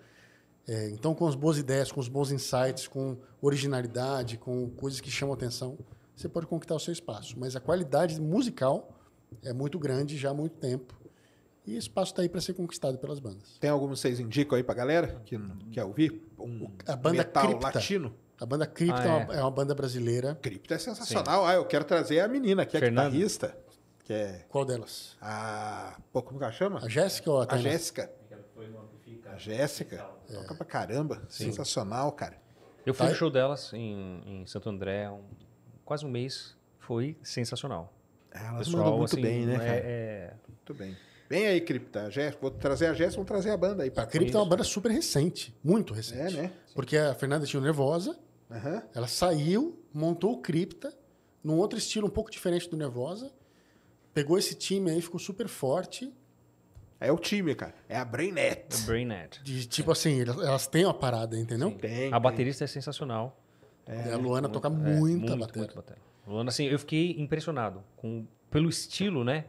É, então, com as boas ideias, com os bons insights, com originalidade, com coisas que chamam atenção, você pode conquistar o seu espaço. Mas a qualidade musical é muito grande já há muito tempo. E espaço está aí para ser conquistado pelas bandas. Tem algum que vocês indicam aí para galera que quer ouvir? Um a banda metal Cripta. latino? A banda Cripta ah, é. É, uma, é. uma, banda brasileira. Cripta é sensacional. Sim. Ah, eu quero trazer a menina que é Fernanda. guitarrista. Que é... Qual delas? A. Pô, como que chama? A Jéssica ou a Tânia? A Jéssica. A Jéssica. É. Toca pra caramba. Sim. Sensacional, cara. Eu fui tá. no show delas em, em Santo André, um, quase um mês. Foi sensacional. Elas Pessoal, muito assim, bem, né? É, é... Muito bem. Vem aí, Cripta. Jéssica. Vou trazer a Jéssica, vou trazer a banda aí. Pra a Cripta é uma banda super recente. Muito recente. É, né? Porque a Fernanda tinha Nervosa. Uhum. Ela saiu, montou o Cripta, num outro estilo um pouco diferente do Nervosa pegou esse time aí, ficou super forte. É o time, cara. É a Brainet. a Brainet. De, tipo é. assim, elas têm uma parada, entendeu? Sim, tem, a baterista tem. é sensacional. É, a Luana é, muito, toca muita muito, bateria. Muito bateria. Luana, assim, eu fiquei impressionado com, pelo estilo, né?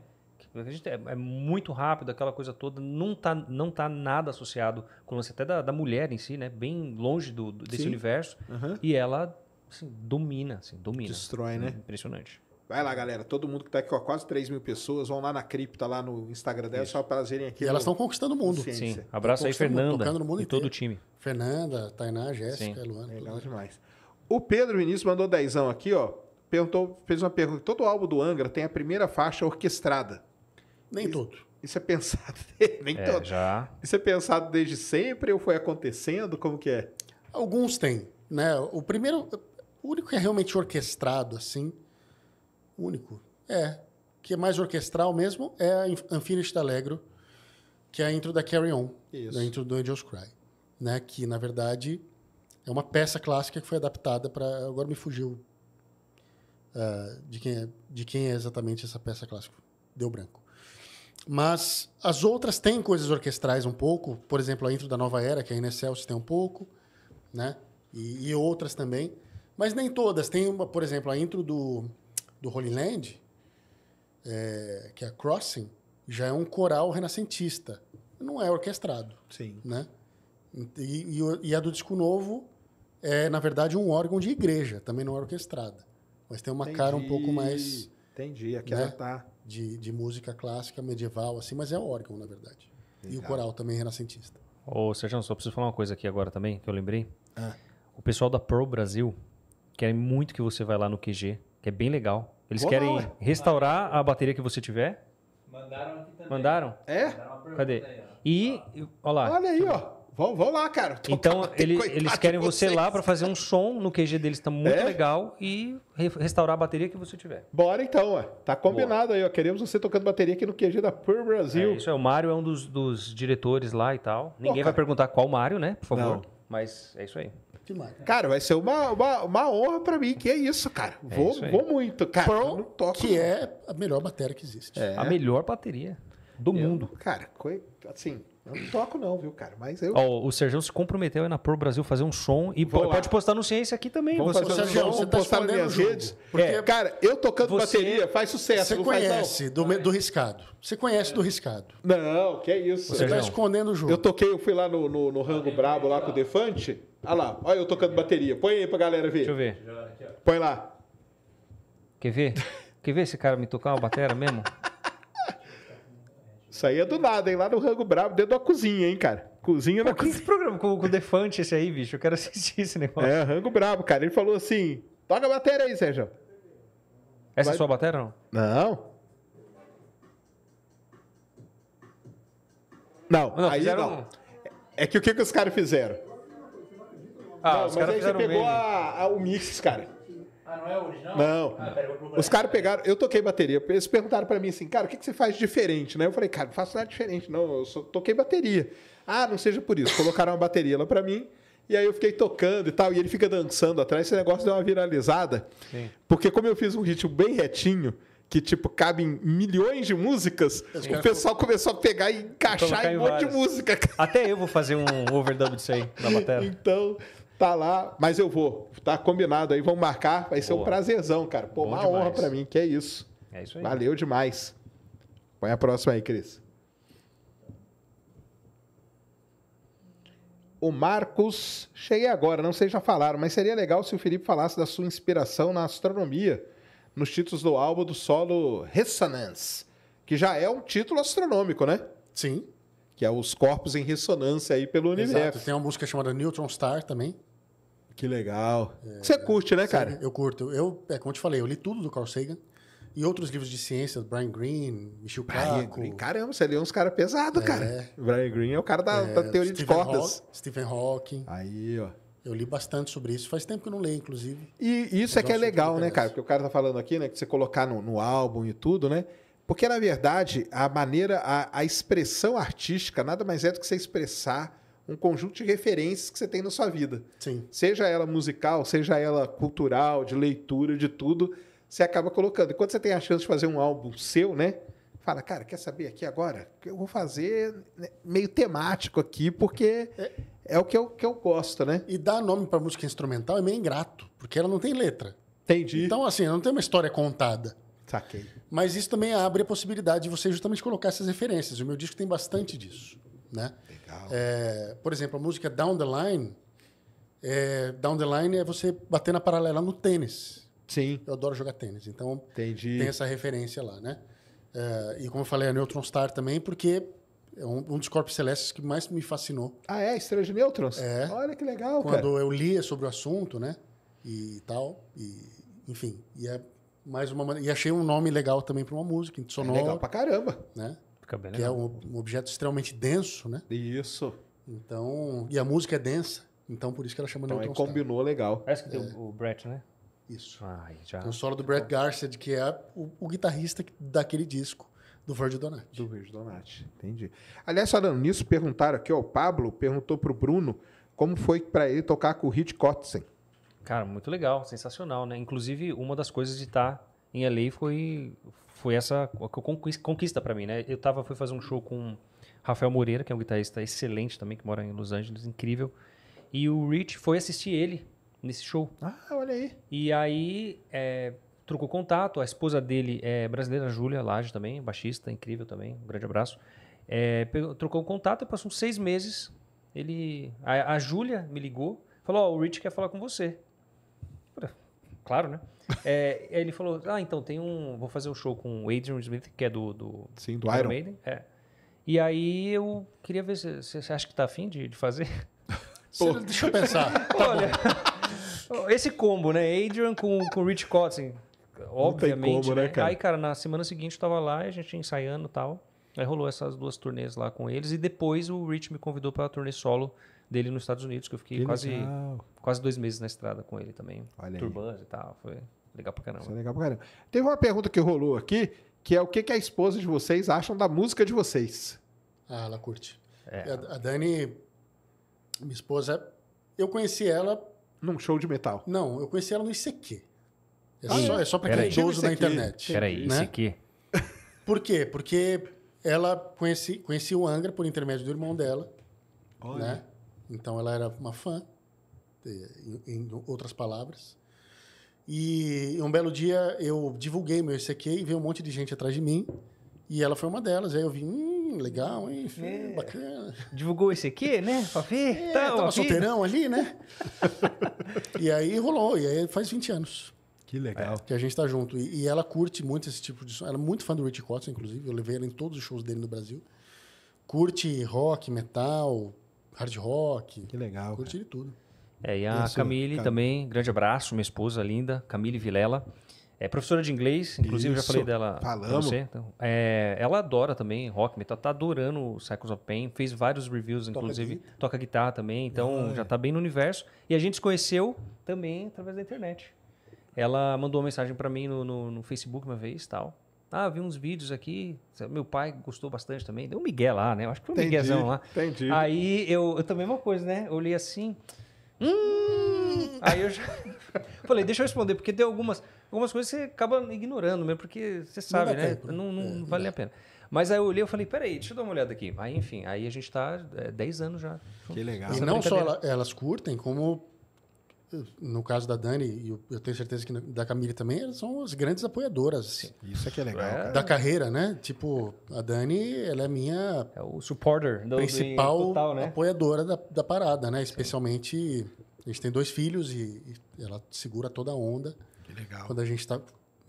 É, é, muito rápido, aquela coisa toda, não tá, não tá nada associado com o lance até da, da mulher em si, né? Bem longe do, desse Sim. universo. Uhum. E ela assim, domina, assim, domina. Destrói, né? Impressionante. Vai lá, galera. Todo mundo que está aqui, ó, quase 3 mil pessoas, vão lá na cripta, lá no Instagram dela, Isso. só para verem aqui. E elas estão conquistando o mundo. Sim. Abraço aí, Fernanda. Mundo, no mundo e inteiro. todo o time. Fernanda, Tainá, Jéssica, Luana. Legal demais. O Pedro Vinícius mandou dezão aqui, ó. Perguntou, fez uma pergunta. Todo álbum do Angra tem a primeira faixa orquestrada. Nem isso, todo. Isso é pensado <laughs> nem é, todo. Já. Isso é pensado desde sempre ou foi acontecendo? Como que é? Alguns têm, né? O primeiro, o único que é realmente orquestrado assim, Único. É. Que é mais orquestral mesmo é a Unfinished Allegro, que é a intro da Carry On, da intro do Angels Cry. Né? Que, na verdade, é uma peça clássica que foi adaptada para. Agora me fugiu uh, de, quem é, de quem é exatamente essa peça clássica. Deu branco. Mas as outras têm coisas orquestrais um pouco, por exemplo, a intro da Nova Era, que a Inexcelsis tem um pouco, né? E, e, outras também. Mas nem todas. Tem, uma, por exemplo, a intro do do Holy Land, é, que é a Crossing, já é um coral renascentista. Não é orquestrado. Sim. Né? E, e, e, a do Disco Novo é, na verdade, um órgão de igreja, também não é orquestrada. Mas tem uma Entendi. cara um pouco mais. Entendi, aqui né? tá. De, de música clássica, medieval, assim, mas é órgão, na verdade. Legal. E o coral também é renascentista. Ô, Sérgio, só preciso falar uma coisa aqui agora também, que eu lembrei. Ah. O pessoal da Pro Brasil quer muito que você vá lá no QG que é bem legal. Eles Boa querem restaurar a bateria que você tiver. Mandaram aqui também. Mandaram? É? Cadê? e, ó lá. Olha aí, ó. Vão, vão lá, cara. Tô então, ele, eles querem você lá para fazer um som no QG deles, tá muito é? legal, e re restaurar a bateria que você tiver. Bora então, ó. Tá combinado Boa. aí, ó. Queremos você tocando bateria aqui no QG da Pur Brasil. É, isso é, o Mário é um dos, dos diretores lá e tal. Ninguém Pô, vai perguntar qual Mário, né? Por favor. Não. Mas é isso aí. Cara, vai ser uma, uma, uma honra para mim, que é isso, cara. É vou, isso vou muito, cara. que é a melhor bateria que existe. É. A melhor bateria do eu, mundo. Cara, assim, eu não toco, não, viu, cara? Mas eu. Ó, o Sérgio se comprometeu a na Pro Brasil fazer um som e pode postar no Ciência aqui também. Vamos você fazer um som, você tá postar nas minhas redes. É, cara, eu tocando você, bateria faz sucesso. Você conhece do, do riscado. Você conhece é. do riscado. Não, que é isso. Você está escondendo o jogo. Eu toquei, eu fui lá no, no, no Rango Brabo lá com o Defante. Olha ah lá, olha eu tocando bateria. Põe aí pra galera ver. Deixa eu ver. Põe lá. Quer ver? Quer ver esse cara me tocar uma bateria mesmo? Saía é do nada, hein? Lá no Rango Bravo, dentro da cozinha, hein, cara? Cozinha Pô, na cozinha. Que programa com, com o Defante esse aí, bicho? Eu quero assistir esse negócio. É, Rango Bravo, cara. Ele falou assim: toca a bateria aí, Sérgio. Essa é Vai... é sua bateria não? Não. Não, não aí fizeram... não. É que o que, que os caras fizeram? Ah, não, os mas aí você pegou a, a, o mix, cara. Ah, não é hoje, Não. Ah, Os caras pegaram, eu toquei bateria. Eles perguntaram para mim assim, cara, o que, que você faz diferente, né? Eu falei, cara, não faço nada diferente, não. Eu só toquei bateria. Ah, não seja por isso. Colocaram uma bateria lá para mim. E aí eu fiquei tocando e tal, e ele fica dançando atrás, esse negócio deu uma viralizada. Sim. Porque como eu fiz um ritmo bem retinho, que, tipo, cabe em milhões de músicas, Sim. o pessoal começou a pegar e encaixar em um monte várias. de música. Até eu vou fazer um overdub disso aí na bateria. Então, Tá lá, mas eu vou. Tá combinado aí, vamos marcar. Vai ser Boa. um prazerzão, cara. Pô, Bom uma demais. honra para mim, que é isso. É isso aí. Valeu demais. Põe a próxima aí, Cris. O Marcos, cheguei agora, não sei já falaram, mas seria legal se o Felipe falasse da sua inspiração na astronomia, nos títulos do álbum do solo Resonance, que já é um título astronômico, né? Sim. Que é os corpos em ressonância aí pelo Exato. universo. Tem uma música chamada Neutron Star também. Que legal. É, Você curte, né, cara? eu curto. Eu, é como eu te falei, eu li tudo do Carl Sagan e outros livros de ciência, Brian Greene, Michel Kaku caramba, você lê uns caras pesados, é. cara. Brian Greene é o cara da, é, da teoria Stephen de cordas. Haw Stephen Hawking. Aí, ó. Eu li bastante sobre isso. Faz tempo que eu não leio, inclusive. E isso é que é legal, né, cara? Porque o cara tá falando aqui, né, que você colocar no, no álbum e tudo, né? Porque, na verdade, a maneira, a, a expressão artística nada mais é do que você expressar um conjunto de referências que você tem na sua vida. Sim. Seja ela musical, seja ela cultural, de leitura, de tudo, você acaba colocando. E quando você tem a chance de fazer um álbum seu, né? Fala, cara, quer saber aqui agora? Eu vou fazer né, meio temático aqui, porque é, é o que eu, que eu gosto, né? E dar nome para música instrumental é meio ingrato, porque ela não tem letra. Entendi. Então, assim, não tem uma história contada. Saquei. Mas isso também abre a possibilidade de você justamente colocar essas referências. O meu disco tem bastante disso. Né? Legal. É, por exemplo, a música Down the Line. É, down the Line é você bater na paralela no tênis. Sim. Eu adoro jogar tênis, então Entendi. tem essa referência lá, né? É, e como eu falei, a Neutron Star também, porque é um, um, dos corpos celestes que mais me fascinou. Ah, é? Estrela de Nêutrons? É. Olha que legal, Quando cara. eu lia sobre o assunto, né? E tal, e, enfim, e é mais uma maneira... E achei um nome legal também para uma música sonora. É legal pra caramba. Né? Fica bem que é legal. é um, um objeto extremamente denso, né? Isso. Então, e a música é densa, então por isso que ela chama então, Newton Star. combinou legal. Parece é que tem é. o Brett, né? Isso. Ai, já. Tem o solo do Brett Garcia, que é o, o guitarrista daquele disco. Do Virgil Donati. Do Virgil Donati, entendi. Aliás, falando nisso, perguntaram aqui, ó, o Pablo perguntou pro Bruno como foi para ele tocar com o Hit Kotzen. Cara, muito legal, sensacional, né? Inclusive, uma das coisas de estar tá em LA foi, foi essa conquista para mim, né? Eu tava, fui fazer um show com Rafael Moreira, que é um guitarrista excelente também, que mora em Los Angeles, incrível. E o Rich foi assistir ele nesse show. Ah, olha aí. E aí é, trocou contato, a esposa dele é brasileira, Júlia Laje também, baixista, incrível também, um grande abraço. É, pegou, trocou contato e passou uns seis meses. Ele, a, a Júlia me ligou, falou, ó, oh, o Rich quer falar com você claro, né? É, ele falou: Ah, então tem um. Vou fazer um show com o Adrian Smith, que é do. do Sim, do, do Iron Maiden. É. E aí eu queria ver se você acha que tá afim de, de fazer. <laughs> Pô, deixa eu pensar. <laughs> Tá Olha, <laughs> esse combo, né? Adrian com, com Rich Cotton. Assim, obviamente. Combo, né? Né, cara? Aí, cara, na semana seguinte eu tava lá, a gente ensaiando e tal. Aí rolou essas duas turnês lá com eles. E depois o Rich me convidou pra turnê solo dele nos Estados Unidos, que eu fiquei que quase, quase dois meses na estrada com ele também. Turbans e tal. Foi legal pra caramba. Foi é legal pra caramba. Teve uma pergunta que rolou aqui, que é o que, que a esposa de vocês acham da música de vocês? Ah, ela curte. É. A, Dani, minha esposa, eu conheci ela. Num show de metal? Não, eu conheci ela no ICQ. É, ah, só, é, é só pra quem é idoso da internet. Peraí, né? ICQ? Por quê? Porque ela conheci, conheci o Angra por intermédio do irmão dela. Olha. Né? Então ela era uma fã, em outras palavras. E um belo dia eu divulguei meu ICQ e veio um monte de gente atrás de mim. E ela foi uma delas. Aí eu vi, hum, legal, hein? É. Bacana. Divulgou esse aqui, né? Pra ver. É, tá, tava solteirão ali, né? <laughs> e aí rolou. E aí faz 20 anos. Que legal. que a gente tá junto. E, e, ela curte muito esse tipo de som. Ela é muito fã do Richie Kotzen, inclusive. Eu levei ela em todos os shows dele no Brasil. Curte rock, metal, hard rock. Que legal. Curti de tudo. É, e a Camille cara. também, grande abraço, minha esposa linda, Camille Vilela. É professora de inglês, inclusive Isso. já falei dela. Falamos. Você. Então, é, ela adora também rock metal, tá adorando o Cycles of Pain, fez vários reviews, inclusive toca, toca guitarra também, então ah, já tá bem no universo. E a gente se conheceu também através da internet. Ela mandou uma mensagem para mim no, no, no Facebook uma vez, tal. Ah, vi uns vídeos aqui. Meu pai gostou bastante também. Deu um Miguel lá, né? Eu acho que foi um Miguelzão lá. Entendi. Aí eu, eu também, uma coisa, né? Eu olhei assim. Hum! Aí eu já. <laughs> falei, deixa eu responder, porque tem algumas, algumas coisas que você acaba ignorando mesmo, porque você sabe, não né? Tempo. Né? Não, não, é, vale não a pena. Mas aí eu olhei e falei, peraí, deixa eu dar uma olhada aqui. Aí, enfim, aí a gente está é, 10 anos já. Que legal. E não só elas curtem, como no caso da Dani, e eu tenho certeza que da Camille também, elas são as grandes apoiadoras. isso é que é legal. É. Da carreira, né? Tipo, a Dani, ela é minha... É o supporter. Do, principal do total, né? apoiadora da, da parada, né? Especialmente, Sim. a gente tem dois filhos e, e, ela segura toda a onda. Que legal. Quando a gente está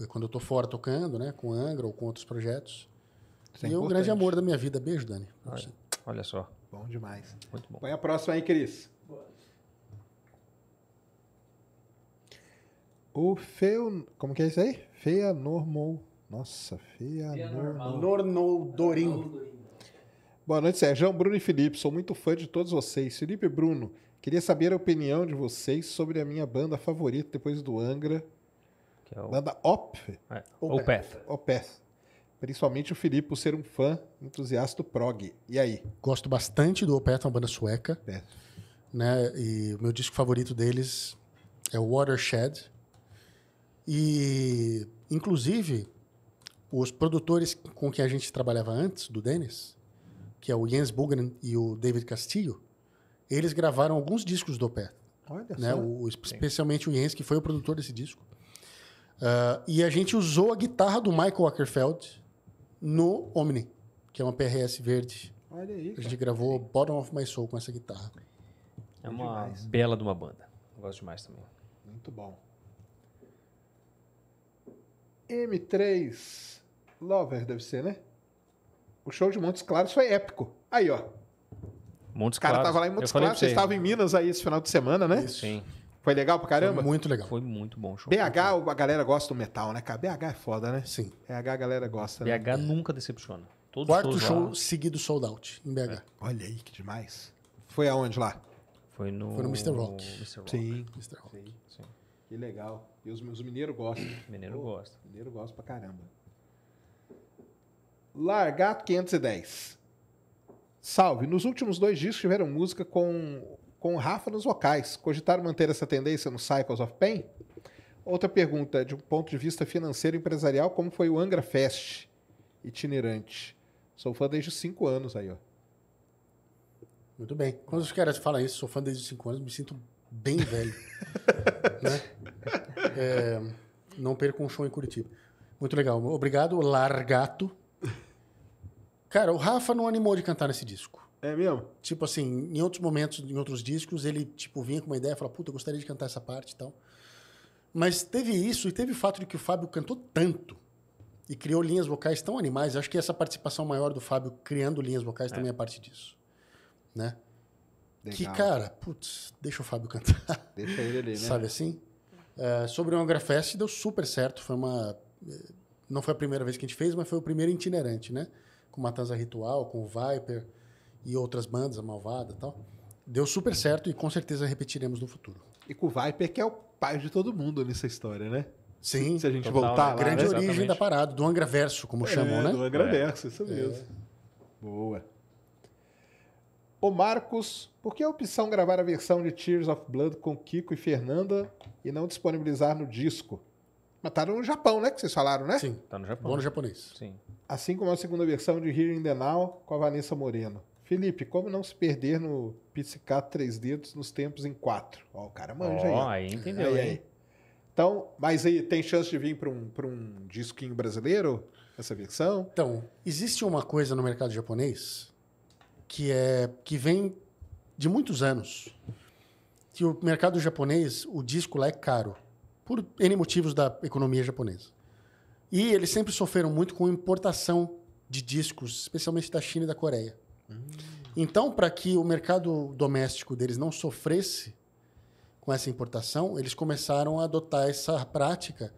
Quando eu estou fora tocando, né? Com Angra ou com outros projetos. Isso é e é o grande amor da minha vida. Beijo, Dani. Olha, olha só. Bom demais. Muito bom. Põe a próxima aí, Cris. O feo. Como que é isso aí? Feia normal. Nossa, feia, feia normal. Nornoldorim. Boa noite, Sérgio, Bruno e Felipe. Sou muito fã de todos vocês. Felipe e Bruno, queria saber a opinião de vocês sobre a minha banda favorita depois do Angra. Que é o... Banda Op. É. Opeth. Opeth. Principalmente o Felipe, por ser um fã entusiasta do prog. E aí? Gosto bastante do Opeth, é uma banda sueca. É. Né? E o meu disco favorito deles é o Watershed, e, inclusive, os produtores com que a gente trabalhava antes, do Dennis, que é o Jens Bugren e o David Castillo, eles gravaram alguns discos do Opeth. Olha né? O, especialmente Sim. o Jens, que foi o produtor desse disco. Uh, e a gente usou a guitarra do Michael Ackerfeld no Omni, que é uma PRS verde. Olha aí, cara. A gente gravou Bottom of My Soul com essa guitarra. É uma demais. bela de uma banda. Eu gosto demais também. Muito bom. M3 Lover, deve ser, né? O show de Montes Claros foi épico. Aí, ó. Montes Claros. O cara tava lá em Montes Claros, vocês estavam em Minas aí esse final de semana, né? Isso. Sim. Foi legal pra caramba? Foi muito legal. Foi muito bom o show. BH, a galera gosta do metal, né, cara? BH é foda, né? Sim. BH a galera gosta. BH né? nunca decepciona. Todos Quarto show lá. seguido sold out em BH. É. Olha aí que demais. Foi aonde lá? Foi no. Foi no Mr. Rock. Mr. Rock. Sim. Mr. Rock. Sim. Sim. Que legal. E os, meus mineiros gostam. Mineiro gosta. Mineiro gosta pra caramba. Largato 510. Salve. Nos últimos dois discos tiveram música com, com Rafa nos vocais. Cogitaram manter essa tendência no Cycles of Pain? Outra pergunta, de um ponto de vista financeiro e empresarial, como foi o Angra Fest itinerante? Sou fã desde os anos aí, ó. Muito bem. Quando os caras falam isso, sou fã desde os anos, me sinto bem velho. <laughs> né? é, não perca um show em Curitiba. Muito legal. Obrigado, Largato. Cara, o Rafa não animou de cantar nesse disco. É mesmo? Tipo assim, em outros momentos, em outros discos, ele tipo vinha com uma ideia, e falava, puta, eu gostaria de cantar essa parte e tal. Mas teve isso e teve o fato de que o Fábio cantou tanto e criou linhas vocais tão animais. Acho que essa participação maior do Fábio criando linhas vocais é. também é parte disso, né? Legal. Que, cara, putz, deixa o Fábio cantar. <laughs> Deixa ele ali, né? Sabe assim? É, sobre o Angra Fest deu super certo. Foi uma. É, não foi a primeira vez que a gente fez, mas foi o primeiro itinerante, né? Com Matanza Ritual, com o Viper e outras bandas, a Malvada e tal. Deu super certo e com certeza repetiremos no futuro. E com o Viper, que é o pai de todo mundo nessa história, né? Sim. Se a gente Total, voltar lá, Grande né? origem Exatamente. da parada, do Angra Verso, como é, chamam, né? Do Angra é. Verso, isso mesmo. É. Boa. O Marcos, por que a opção gravar a versão de Tears of Blood com Kiko e Fernanda e não disponibilizar no disco? Mas tá no Japão, né? Que vocês falaram, né? Sim, tá no Japão. Bom japonês. Sim. Assim como a segunda versão de Hearing the Now com a Vanessa Moreno. Felipe, como não se perder no Pizzicato Três Dedos nos tempos em quatro? Ó, o cara manja oh, aí. aí entendeu, aí, aí. Então, mas aí, tem chance de vir para um, pra um disquinho brasileiro, essa versão? Então, existe uma coisa no mercado japonês que é que vem de muitos anos. Que o mercado japonês, o disco lá é caro por N motivos da economia japonesa. E eles sempre sofreram muito com importação de discos, especialmente da China e da Coreia. Hum. Então, para que o mercado doméstico deles não sofresse com essa importação, eles começaram a adotar essa prática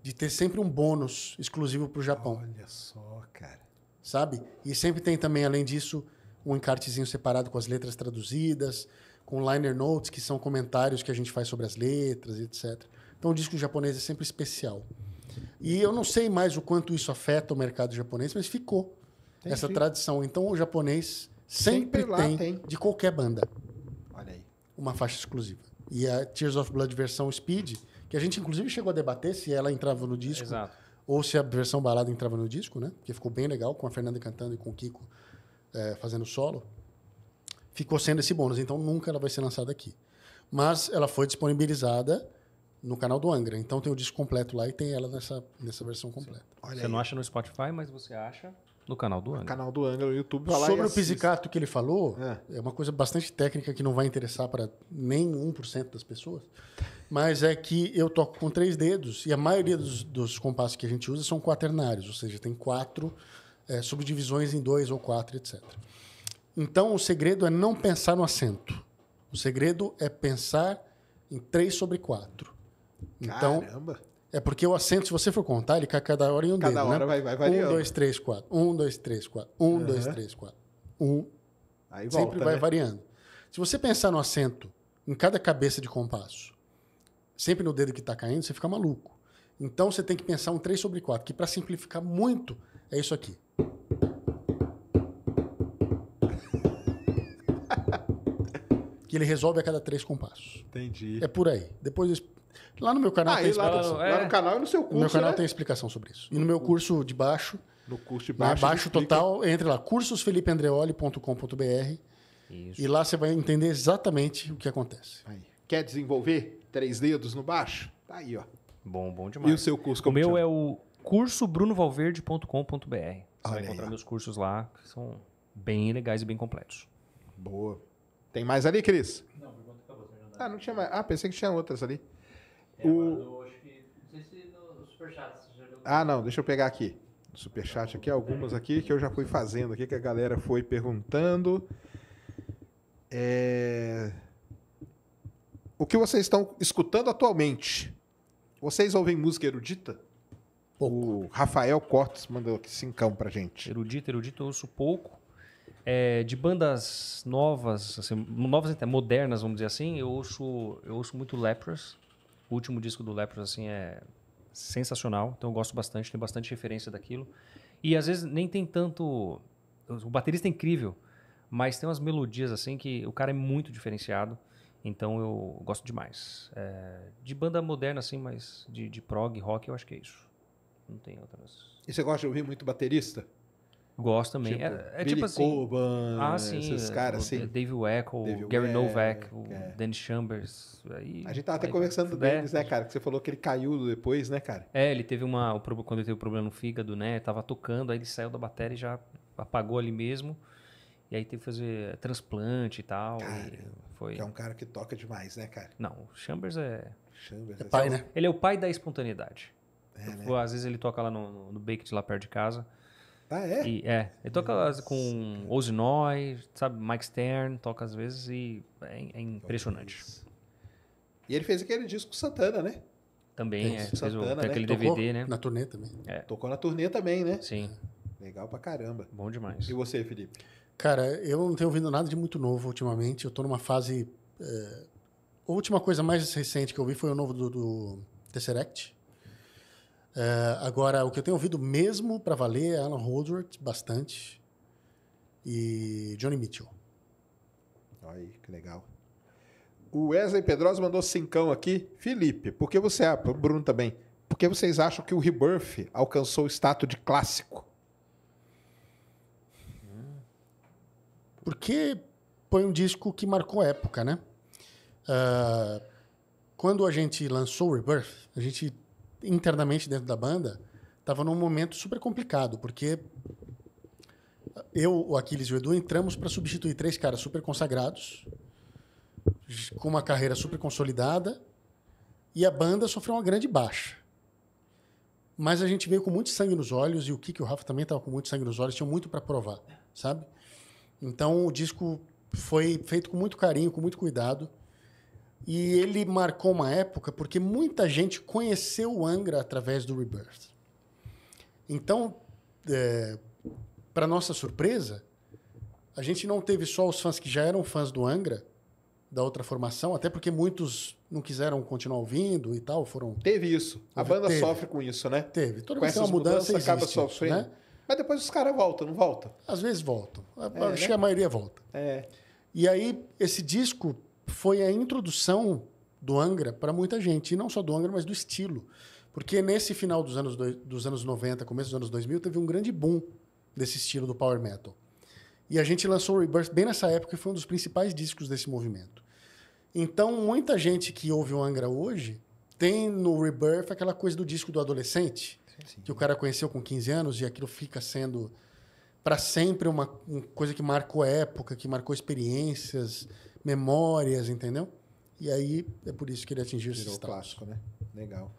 de ter sempre um bônus exclusivo para o Japão. Olha só, cara. Sabe? E sempre tem também, além disso, um encartezinho separado com as letras traduzidas, com liner notes, que são comentários que a gente faz sobre as letras, etc. Então o disco japonês é sempre especial. E eu não sei mais o quanto isso afeta o mercado japonês, mas ficou essa tradição. Então o japonês sempre, sempre tem, tem, de qualquer banda. Uma faixa exclusiva. E a Tears of Blood versão Speed, que a gente inclusive chegou a debater se ela entrava no disco Exato. ou se a versão balada entrava no disco, né? Que ficou bem legal com a Fernanda cantando e com o Kiko é, fazendo solo, ficou sendo esse bônus. Então nunca ela vai ser lançada aqui. Mas ela foi disponibilizada no canal do Angra. Então tem o disco completo lá e tem ela nessa, nessa versão completa. Olha você aí. não acha no Spotify, mas você acha no canal do Angra. No canal do Angra, no YouTube. Vai Sobre o pisicato que ele falou, é. é. uma coisa bastante técnica que não vai interessar para nem 1% das pessoas, mas é que eu toco com três dedos e a maioria dos, dos compassos que a gente usa são quaternários, ou seja, tem quatro é, subdivisões em dois ou quatro, etc. Então, o segredo é não pensar no assento. O segredo é pensar em 3 sobre 4. Então, Caramba! É porque o assento, se você for contar, ele cai cada hora em um cada dedo, né? hora né? vai, vai variando. 1, 2, 3, 4. 1, 2, 3, 4. 1, 2, 3, 4. 1. Aí volta, Sempre vai né? variando. Se você pensar no assento em cada cabeça de compasso, sempre no dedo que está caindo, você fica maluco. Então, você tem que pensar um 3 sobre 4, que para simplificar muito é isso aqui. <laughs> que ele resolve a cada três compassos. Entendi. É por aí. Depois lá no meu canal ah, tem explicação. Lá, é. lá no canal e no seu curso. No meu canal né? tem explicação sobre isso. E no meu curso de baixo. No curso de baixo. Baixo explica... total, entre lá, cursosfelipeandreoli.com.br. E lá você vai entender exatamente o que acontece. Aí. Quer desenvolver três dedos no baixo? Tá aí, ó. Bom, bom demais. E o seu curso? Como o meu é o cursobrunovalverde.com.br. Você Olha vai encontrar aí, meus cursos lá, que são bem legais e bem completos. Boa. Tem mais ali, Cris? Não, pergunta acabou. Ah, não tinha mais. Ah, pensei que tinha outras ali. É, o... acho que... Não sei se no Superchat. já... Ah, não. Deixa eu pegar aqui. Superchat aqui. Algumas aqui que eu já fui fazendo aqui, que a galera foi perguntando. É... O que vocês estão escutando atualmente? Vocês ouvem música erudita? pouco. O Rafael Cortes mandou aqui cincão pra gente. Erudito, erudito, eu ouço pouco. É, de bandas novas, assim, novas até modernas, vamos dizer assim, eu ouço, eu ouço muito Lepros. O último disco do Lepros assim é sensacional, então eu gosto bastante, tem bastante referência daquilo. E às vezes nem tem tanto, o baterista é incrível, mas tem umas melodias assim que o cara é muito diferenciado. Então eu gosto demais. É, de banda moderna assim, mas de, de prog, rock, eu acho que é isso. Não tem outras. E você gosta de ouvir muito baterista? Gosto também. Tipo, é, é tipo assim. Coban, ah, sim. Esses é, caras, assim. Dave Weckl, Gary Novak, é. Danny Chambers. Aí, a gente tava até conversando do Dennis, né, cara? Que você falou que ele caiu depois, né, cara? É, ele teve uma. Quando ele teve um problema no fígado, né? Tava tocando, aí ele saiu da bateria e já apagou ali mesmo. E aí teve que fazer transplante e tal. Cara, e foi... é um cara que toca demais, né, cara? Não, o Chambers é. Chambers é, pai, é né? Ele é o pai da espontaneidade. É, né? Às vezes ele toca lá no, no Baked, lá perto de casa. Ah, é? E, é. Ele toca Nossa. com Ozinoy, sabe? Mike Stern toca às vezes e é, é impressionante. E ele fez aquele disco com Santana, né? Também, é. Fez o, né? aquele Tocou DVD, né? Na turnê também. É. Tocou na turnê também, né? Sim. Legal pra caramba. Bom demais. E você, Felipe? Cara, eu não tenho ouvido nada de muito novo ultimamente. Eu tô numa fase. É... A última coisa mais recente que eu vi foi o novo do, do Tesseract. É, agora, o que eu tenho ouvido mesmo para valer é Alan Holdsworth, bastante, e Johnny Mitchell. Aí, que legal. O Wesley Pedrosa mandou cincão aqui. Felipe, por que você... Ah, Bruno também. Por que vocês acham que o Rebirth alcançou o status de clássico? Porque foi um disco que marcou época, né? Uh, quando a gente lançou o Rebirth, a gente internamente dentro da banda, estava num momento super complicado, porque eu, o Aquiles e o Edu entramos para substituir três caras super consagrados, com uma carreira super consolidada, e a banda sofreu uma grande baixa. Mas a gente veio com muito sangue nos olhos, e o Kiki e o Rafa também estavam com muito sangue nos olhos, tinham muito para provar, sabe? Então o disco foi feito com muito carinho, com muito cuidado. E ele marcou uma época porque muita gente conheceu o Angra através do Rebirth. Então, é, para nossa surpresa, a gente não teve só os fãs que já eram fãs do Angra, da outra formação, até porque muitos não quiseram continuar ouvindo e tal, foram... Teve isso. A banda teve. sofre com isso, né? Teve. Toda com vez uma mudança, acaba sofrendo. Né? Mas depois os caras voltam, não volta? Às vezes voltam. É, Acho né? que a maioria volta. É. E aí, esse disco foi a introdução do Angra para muita gente, e não só do Angra, mas do estilo. Porque nesse final dos anos, dos anos 90, começo dos anos 2000, teve um grande boom desse estilo do power metal. E a gente lançou o Rebirth bem nessa época, e foi um dos principais discos desse movimento. Então, muita gente que ouve o Angra hoje tem no Rebirth aquela coisa do disco do adolescente, Sim. que o cara conheceu com 15 anos e aquilo fica sendo para sempre uma, uma, coisa que marcou época, que marcou experiências memórias, entendeu? E aí é por isso que ele atingiu esse Virou status. clássico, né? Legal.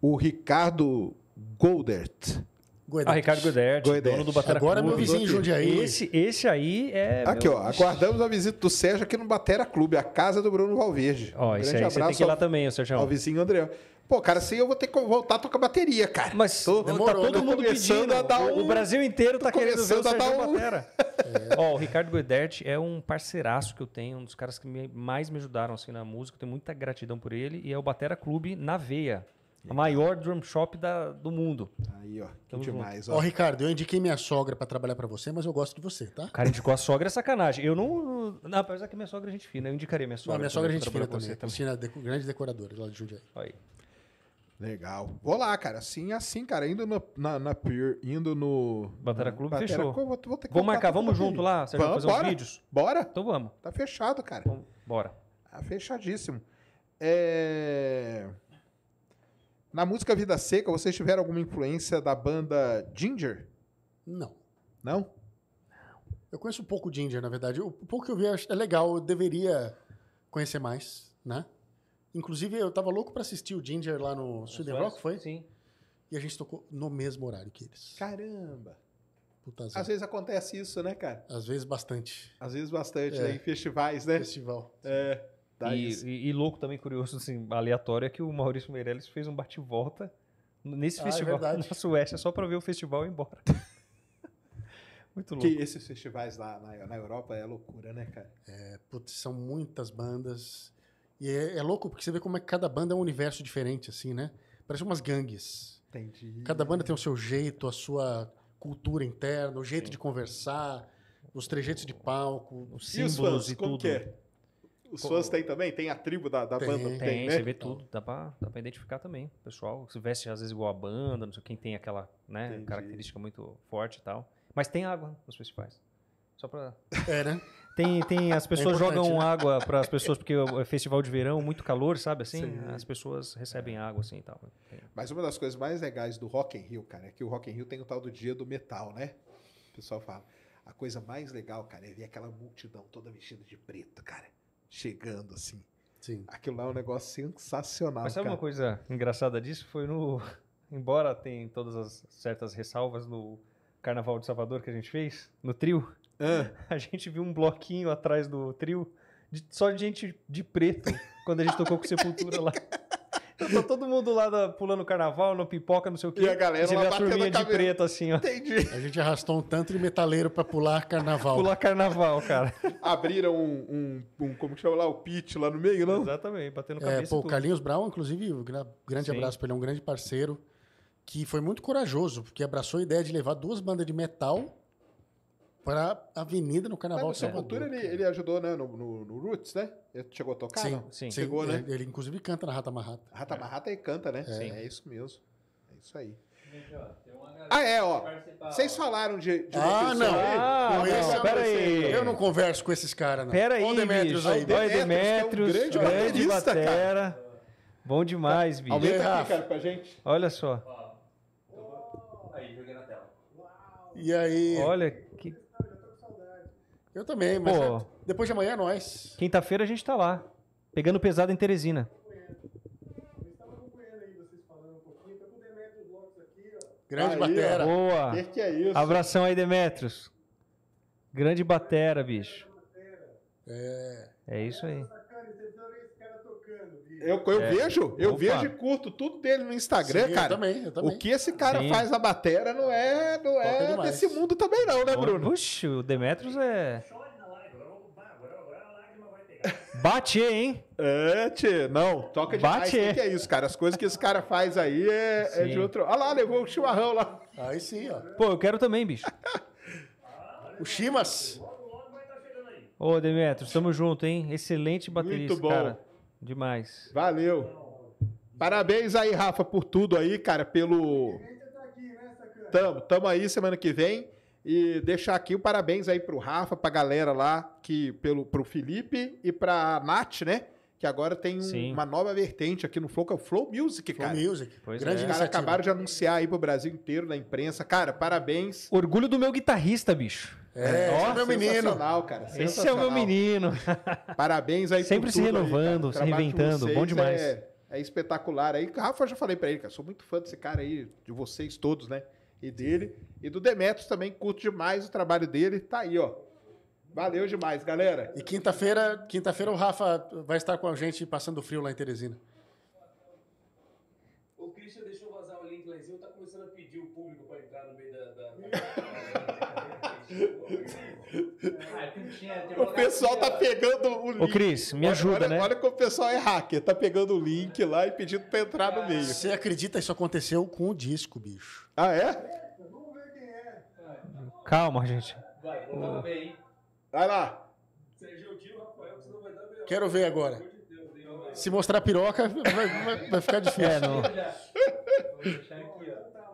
O Ricardo Goldert. Goedert. Ah, Ricardo Goedert, Goedert. dono do Batera Agora Clube. Agora meu vizinho Jundiaí. Esse, esse aí é... Aqui, meu... ó. Aguardamos a visita do Sérgio aqui no Batera Clube, a casa do Bruno Valverde. Ó, um esse aí você tem que ir lá também, o Sérgio. Ao vizinho André. Pô, cara, assim eu vou ter que voltar a tocar bateria, cara. Mas tô, demorou, tá todo mundo pedindo a dar um... O Brasil inteiro tá querendo ver o um... Batera. É. <laughs> Ó, o Ricardo Guedert é um parceiraço que eu tenho, um dos caras que me, mais me ajudaram assim na música. Eu tenho muita gratidão por ele. E é o Batera Clube na veia. A maior drum shop da, do mundo. Aí, ó. Tamo que demais, junto. ó. Ó, Ricardo, eu indiquei minha sogra para trabalhar para você, mas eu gosto de você, tá? O cara indicou a sogra é sacanagem. Eu não. não apesar que minha sogra é gente fina, eu indicaria minha sogra. Não, minha sogra é gente fina também. também. Ensina, grande decoradora lá de Jundiaí. Aí. Legal. Vou lá, cara. Assim, assim, cara. Indo no, na, na Pier, indo no. Batalha Clube, Batera, fechou. Vou, vou vamos marcar, vamos junto lá, Sérgio, vamos, fazer bora, uns vídeos? Bora? Então vamos. Tá fechado, cara. Vamos, bora. Tá fechadíssimo. É... Na música Vida Seca, vocês tiveram alguma influência da banda Ginger? Não. Não? Eu conheço um pouco Ginger, na verdade. O pouco que eu vi é legal, eu deveria conhecer mais, né? Inclusive, eu tava louco para assistir o Ginger lá no Sweden Rock, foi? Sim. E a gente tocou no mesmo horário que eles. Caramba! Puta Às vezes acontece isso, né, cara? Às vezes bastante. Às vezes bastante, é. né? Em festivais, né? Festival. É. Tá e, e, e, louco também, curioso, assim, aleatório, é que o Maurício Meirelles fez um bate-volta nesse ah, é festival é na Suécia só para ver o festival e ir embora. <laughs> Muito louco. Que esses festivais lá na, na Europa é loucura, né, cara? É, putz, são muitas bandas e é, é, louco porque você vê como é que cada banda é um universo diferente, assim, né? Parece umas gangues. Entendi. Cada banda tem o seu jeito, a sua cultura interna, o jeito Sim. de conversar, os trejeitos de palco, os símbolos e, os fãs, e tudo. É? Os fãs têm também? Tem a tribo da, da tem, banda? Tem, tem né? você vê tudo. Dá pra, dá pra identificar também. O pessoal se veste às vezes igual a banda, não sei quem tem aquela né, característica muito forte e tal. Mas tem água nos principais. Só pra... É, né? <laughs> Tem, tem, as é pessoas é jogam né? água para as pessoas, porque é festival de verão, muito calor, sabe assim? Sim. As pessoas recebem água assim e tal. Mas uma das coisas mais legais do Rock in Rio, cara, é que o Rock in Rio tem o tal do dia do metal, né? O pessoal fala. A coisa mais legal, cara, é ver aquela multidão toda vestida de preto, cara, chegando assim. Sim. Aquilo lá é um negócio sensacional. Mas sabe cara. uma coisa engraçada disso? Foi no. <laughs> Embora tem todas as certas ressalvas no Carnaval de Salvador que a gente fez, no trio. <laughs> A gente viu um bloquinho atrás do trio de, só de gente de preto quando a gente tocou com Sepultura lá. <laughs> Então tá todo mundo lá da, pulando carnaval, no pipoca, não sei o quê. E a galera você lá a turminha de preto assim, ó. Entendi. A gente arrastou um tanto de metaleiro pra pular carnaval. Pular carnaval, cara. Abriram um, um, um como que chama lá, o pit lá no meio, não? Exatamente, batendo é, cabeça. É, pô, o Carlinhos Brown, inclusive, um grande Sim. abraço pra ele, é um grande parceiro, que foi muito corajoso, porque abraçou a ideia de levar duas bandas de metal para a Avenida no Carnaval Mas, de Salvador. Sepultura, ele, ele ajudou né, no, no, no, Roots, né? Ele chegou a tocar? Sim, não? sim. Chegou, né? ele, né? Ele, inclusive, canta na Rata Marrata. Rata é. Marrata e canta, né? É. é isso mesmo. É isso aí. ah, é, ó. Vocês falaram de. de ah, não. Ah, é não, não, pera aí. Eu não converso com esses caras, não. Pera aí. Olha o Demetrios aí. Olha o Demetrios. É um grande, grande batera. Cara. Bom demais, bicho. Aumenta aqui, cara, pra gente. Olha só. aí, joguei na tela. Uau. E aí? Olha, eu também, mas Pô, é, depois de amanhã é nós. Quinta-feira a gente tá lá, pegando pesado em Teresina. Grande aí, batera. Boa. Que que é isso? Abração aí, Demetrios. Grande batera, bicho. É. É isso aí. Eu, eu é. vejo, eu Opa. vejo e curto tudo dele no Instagram, Sim, cara. Eu também, eu também. O que esse cara Sim. faz na batera não é, não é desse mundo também, não, né, Bruno? Puxa, o Demetrius é. Bate, hein? É, tchê, não, toca demais. Bate. O que é isso, cara? As coisas que esse cara faz aí é, é de outro. Olha lá, levou o chimarrão lá. Aí sim, ó. Pô, eu quero também, bicho. <laughs> o Chimas. Tá Ô, Demetrio, tamo junto, hein? Excelente baterista, Muito bom. cara. Demais. Valeu. Parabéns aí, Rafa, por tudo aí, cara, pelo. Tamo, tamo aí semana que vem. E deixar aqui o parabéns aí pro Rafa, pra galera lá, que, pelo, pro Felipe e pra Nath, né? que agora tem um, uma nova vertente aqui no Flow, que é o Flow Music, cara. Flow Music. Pois Grande é. Cara, acabaram de anunciar aí pro Brasil inteiro, na imprensa. Cara, parabéns. Orgulho do meu guitarrista, bicho. É, Nossa, é, é meu menino. cara. Esse é o meu menino. Parabéns aí Sempre se renovando, aí, se reinventando. Bom demais. É, é espetacular aí. Rafa, eu já falei para ele, cara. Sou muito fã desse cara aí, de vocês todos, né? E dele. E do Demetros também. Curto demais o trabalho dele. Tá aí, ó. Valeu demais, galera. E quinta-feira, quinta-feira o Rafa vai estar com a gente passando frio lá em Teresina. O Christian deixou vazar o link lá em cima, tá começando a pedir o público para entrar no meio da. da... o pessoal tá pegando o link. Ô, Cris, me ajuda, olha, olha, né? Olha como o pessoal é hacker. Tá pegando o link lá e pedindo pra entrar no meio. Você acredita que isso aconteceu com o disco, bicho? Ah, é? Calma, gente. Vai, vamos ver, hein? Vai lá. Quero ver agora. Se mostrar piroca, vai, vai, ficar é, difícil. É, não.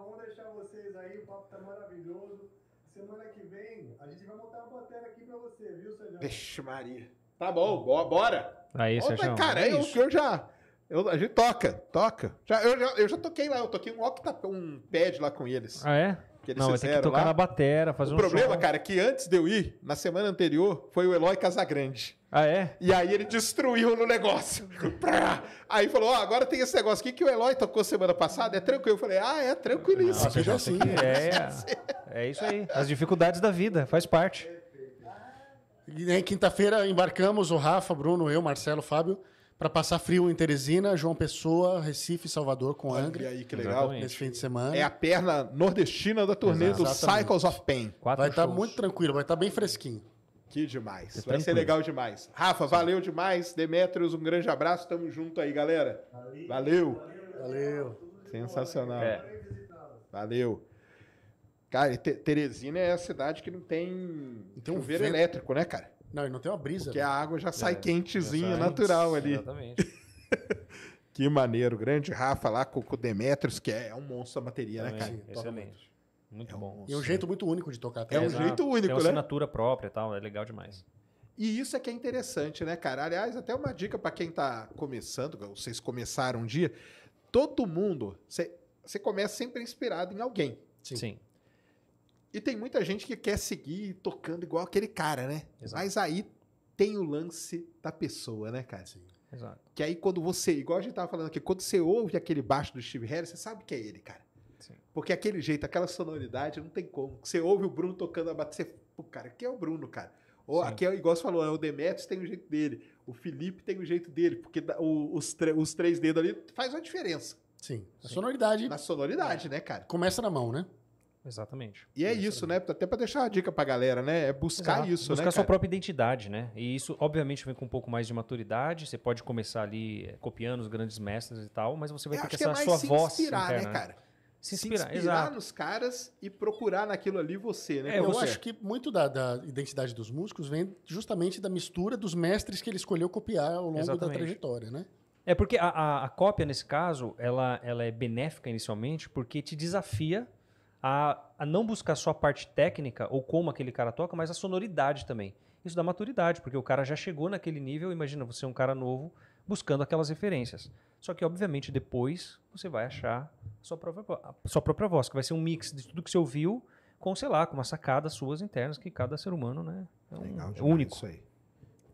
Vamos deixar vocês aí, o papo tá maravilhoso. Semana que vem, a gente vai montar uma bateria aqui pra você, viu, Sérgio? Vixe, Maria. Tá bom, bora. Aí, Sérgio. Cara, é eu, eu já. Eu, a gente toca, toca. Já, eu, já, eu já toquei lá, eu toquei um, octa, tá um pad lá com eles. Ah, é? não, tem que tocar lá. na batera, fazer o um problema, show. cara, é que antes de eu ir, na semana anterior, foi o Eloy Casagrande. Ah, é? E aí ele destruiu no negócio. <laughs> aí falou: Ó, oh, agora tem esse negócio aqui que o Eloy tocou semana passada, é tranquilo. Eu falei: Ah, é tranquilíssimo. Não já assim. É, é isso aí. As dificuldades da vida, faz parte. E em quinta-feira embarcamos o Rafa, Bruno, eu, Marcelo, Fábio para passar frio em Teresina, João Pessoa, Recife, Salvador com Angra. E aí, que legal. Exatamente. Nesse fim de semana. É a perna nordestina da turnê Exatamente. do Cycles of Pain. Quatro vai estar tá muito tranquilo, vai estar tá bem fresquinho. Que demais. É vai tranquilo. ser legal demais. Rafa, Sim. valeu demais. Demetrios, um grande abraço. Tamo junto aí, galera. Valeu. Valeu. Sensacional. É. Valeu. Cara, Teresina é a cidade que não tem, tem um chuveiro vento. elétrico, né, cara? Não, e não tem uma brisa. Porque né? a água já é, sai é, quentezinha, já sai, natural ali. Exatamente. <laughs> que maneiro. Grande Rafa lá com o Demetrius, que é, um monstro da bateria, né, Também, né, cara? Excelente. Muito é um bom. Monstro. E um jeito muito único de tocar. Até. É um Exato. jeito único, tem uma né? assinatura própria e tal, é legal demais. E isso é que é interessante, né, cara? Aliás, até uma dica para quem tá começando, vocês começaram um dia, todo mundo, você começa sempre inspirado em alguém. Sim. Sim. E tem muita gente que quer seguir tocando igual aquele cara, né? Exato. Mas aí tem o lance da pessoa, né, cara? Sim. Exato. Que aí quando você, igual a gente tava falando aqui, quando você ouve aquele baixo do Steve Harris, você sabe que é ele, cara. Sim. Porque aquele jeito, aquela sonoridade, não tem como. Você ouve o Bruno tocando a bateria, você, pô, cara, que é o Bruno, cara. Ou Sim. aqui, é, igual você falou, é o Demetrius tem o jeito dele, o Felipe tem o jeito dele, porque o, os, os três dedos ali faz uma diferença. Sim. Na sonoridade. Na sonoridade, é. né, cara? Começa na mão, né? Exatamente. E é, isso, né? Até para deixar a dica para a galera, né? É buscar Exato. isso, buscar né? Buscar sua própria identidade, né? E isso, obviamente, vem com um pouco mais de maturidade. Você pode começar ali eh, copiando os grandes mestres e tal, mas você vai Eu ter que é essa é sua se voz. Inspirar, né, interna, né, cara? Se inspirar, se inspirar exato. nos caras e procurar naquilo ali você, né? É, eu você. acho é. que muito da, da, identidade dos músicos vem justamente da mistura dos mestres que ele escolheu copiar ao longo Exatamente. da trajetória, né? É porque a, a, a, cópia, nesse caso, ela, ela é benéfica inicialmente porque te desafia a, a não buscar só a parte técnica ou como aquele cara toca, mas a sonoridade também. Isso dá maturidade, porque o cara já chegou naquele nível, imagina você é um cara novo buscando aquelas referências. Só que, obviamente, depois você vai achar a sua própria, a sua própria voz, que vai ser um mix de tudo que você ouviu com, sei lá, com uma sacada suas internas que cada ser humano né, é, um, Legal, é único. Isso aí.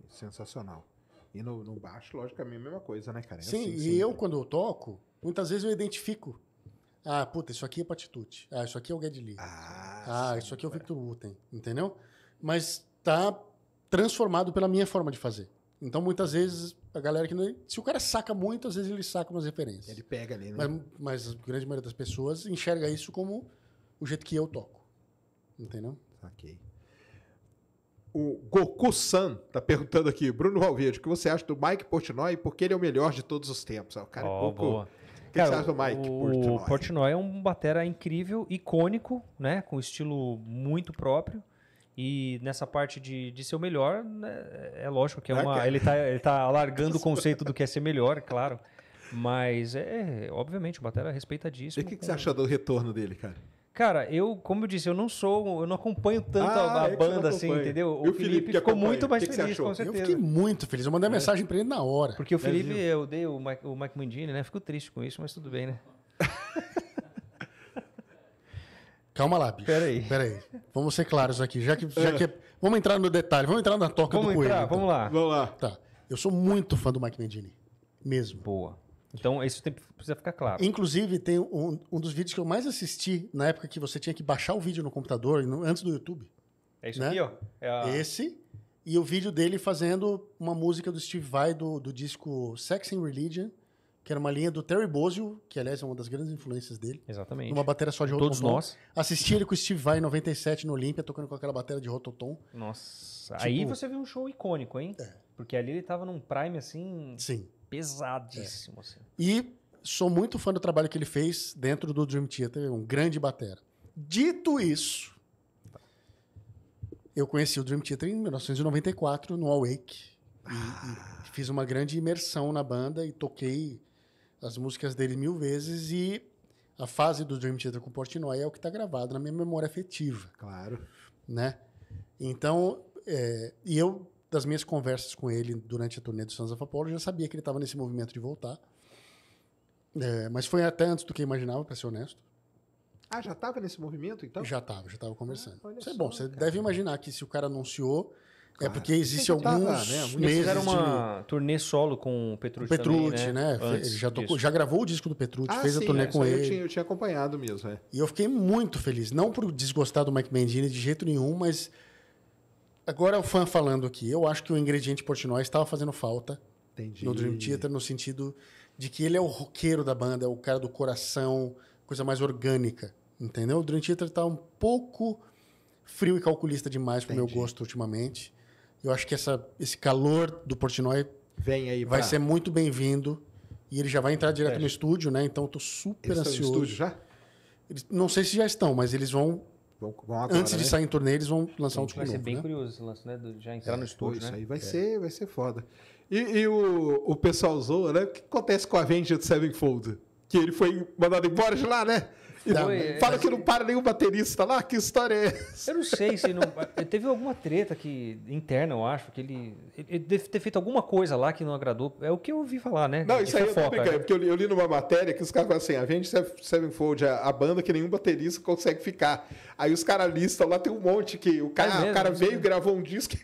Sensacional. E no, no baixo, logicamente, a mesma coisa, né, cara? É sim, assim e sim, eu, cara. quando eu toco, muitas vezes eu identifico ah, puta, isso aqui é Patitude. Ah, isso aqui é o Guedes Ah, ah isso aqui é o Victor Wooten, entendeu? Mas tá transformado pela minha forma de fazer. Então, muitas vezes, a galera que não. É- se o cara saca muito, às vezes ele saca umas referências. Ele pega ali, né? Mas, mas a grande maioria das pessoas enxerga isso como o jeito que eu toco. Entendeu? Saquei. O Goku-san tá perguntando aqui, Bruno Valverde, o que você acha do Mike Portnoy e por que ele é o melhor de todos os tempos? Ah, o cara oh, é um pouco boa que, você acha do Mike o Portnoy? O Portnoy é um batera incrível, icônico, né? Com estilo muito próprio. E nessa parte de, de ser o melhor, né, é lógico que é uma. Okay. É? Ele está ele tá alargando o <laughs> conceito do que é ser melhor, claro. Mas é, obviamente, o Batera respeita disso. E o que, que você achou do retorno dele, cara? Cara, eu, como eu disse, eu não sou, eu não acompanho tanto ah, a, é banda assim, entendeu? O, o Felipe, Felipe ficou acompanha. muito mais que feliz, que com certeza. Eu fiquei muito feliz, eu mandei é. mensagem para ele na hora. Porque o Felipe, eu dei o Mike, o Mike né? Fico triste com isso, mas tudo bem, né? <laughs> Calma lá, bicho. Peraí. Peraí. Vamos ser claros aqui, já que, já é. que é, vamos entrar no detalhe, vamos entrar na toca vamos do entrar, coelho. Vamos então. lá. Vamos lá. Tá. Eu sou muito fã do Mike Mendini. Mesmo. Boa. Então, isso tem, precisa ficar claro. Inclusive, tem um, um dos vídeos que eu mais assisti na época que você tinha que baixar o vídeo no computador, antes do YouTube. É isso né? aqui, ó. É a... Esse. E o vídeo dele fazendo uma música do Steve Vai do, do disco Sex and Religion, que era uma linha do Terry Bozio, que aliás é uma das grandes influências dele. Exatamente. Uma bateria só de Rototom. Todos nós. Assisti ele com o Steve Vai em 97 no Olímpia, tocando com aquela bateria de Rototom. Nossa. Tipo, aí você viu um show icônico, hein? É. Porque ali ele tava num prime assim. Sim. Pesadíssimo. É. Assim. E sou muito fã do trabalho que ele fez dentro do Dream Theater, é um grande batera. Dito isso, eu conheci o Dream Theater em 1994, no Awake. Ah. E, e ah. fiz uma grande imersão na banda e toquei as músicas dele mil vezes e a fase do Dream Theater com Portnoy é o que está gravado na minha memória afetiva. Claro. Né? Então, é, e eu das minhas conversas com ele durante a turnê do Sons of Apollo, já sabia que ele estava nesse movimento de voltar. É, mas foi até antes do que eu imaginava, para ser honesto. Ah, já estava nesse movimento, então? Já estava, já estava conversando. Ah, Isso é bom, só, você cara. deve imaginar que se o cara anunciou, é claro. é porque existe alguns tava, né? Alguns meses fizeram uma de... turnê solo com o Petrucci o Petrucci, também, né? né? Ele já, tocou, já, gravou o disco do Petrucci, ah, fez sim, a turnê é, com ele. Eu tinha, eu tinha acompanhado mesmo, é. E eu fiquei muito feliz, não por desgostar do Mike Mendini de jeito nenhum, mas Agora o fã falando aqui, eu acho que o ingrediente Portnoy estava fazendo falta Entendi. no Dream Theater, no sentido de que ele é o roqueiro da banda, é o cara do coração, coisa mais orgânica, entendeu? O Dream Theater está um pouco frio e calculista demais para o meu gosto ultimamente. Eu acho que essa, esse calor do Portnoy Vem aí, vai pra... ser muito bem-vindo. E ele já vai entrar direto é. no estúdio, né? Então eu tô super eles ansioso. Estão no estúdio já? Eles, não sei se já estão, mas eles vão Vão, vão agora, Antes de né? sair em turnê, eles vão lançar um disco novo. Vai ser bem né? curioso esse lance, né? Do, já é, entrar no estúdio, Isso né? aí vai, é. ser, vai ser foda. E, e, o, o pessoal zoa, né? O que acontece com a Avenged Sevenfold? Que ele foi mandado embora de lá, né? foi, né? é. fala que não para nenhum baterista lá, que história é essa? Eu não sei se não, eh, teve alguma treta que, interna, eu acho, que ele, ele, deve ter feito alguma coisa lá que não agradou. É o que eu ouvi falar, né? Não, isso é aí fofoca, eu também, né? porque eu li, eu li, numa matéria que os caras falam assim, a gente Sevenfold é a banda que nenhum baterista consegue ficar. Aí os caras listam lá, tem um monte que o cara, é mesmo, o cara veio, gravou um disco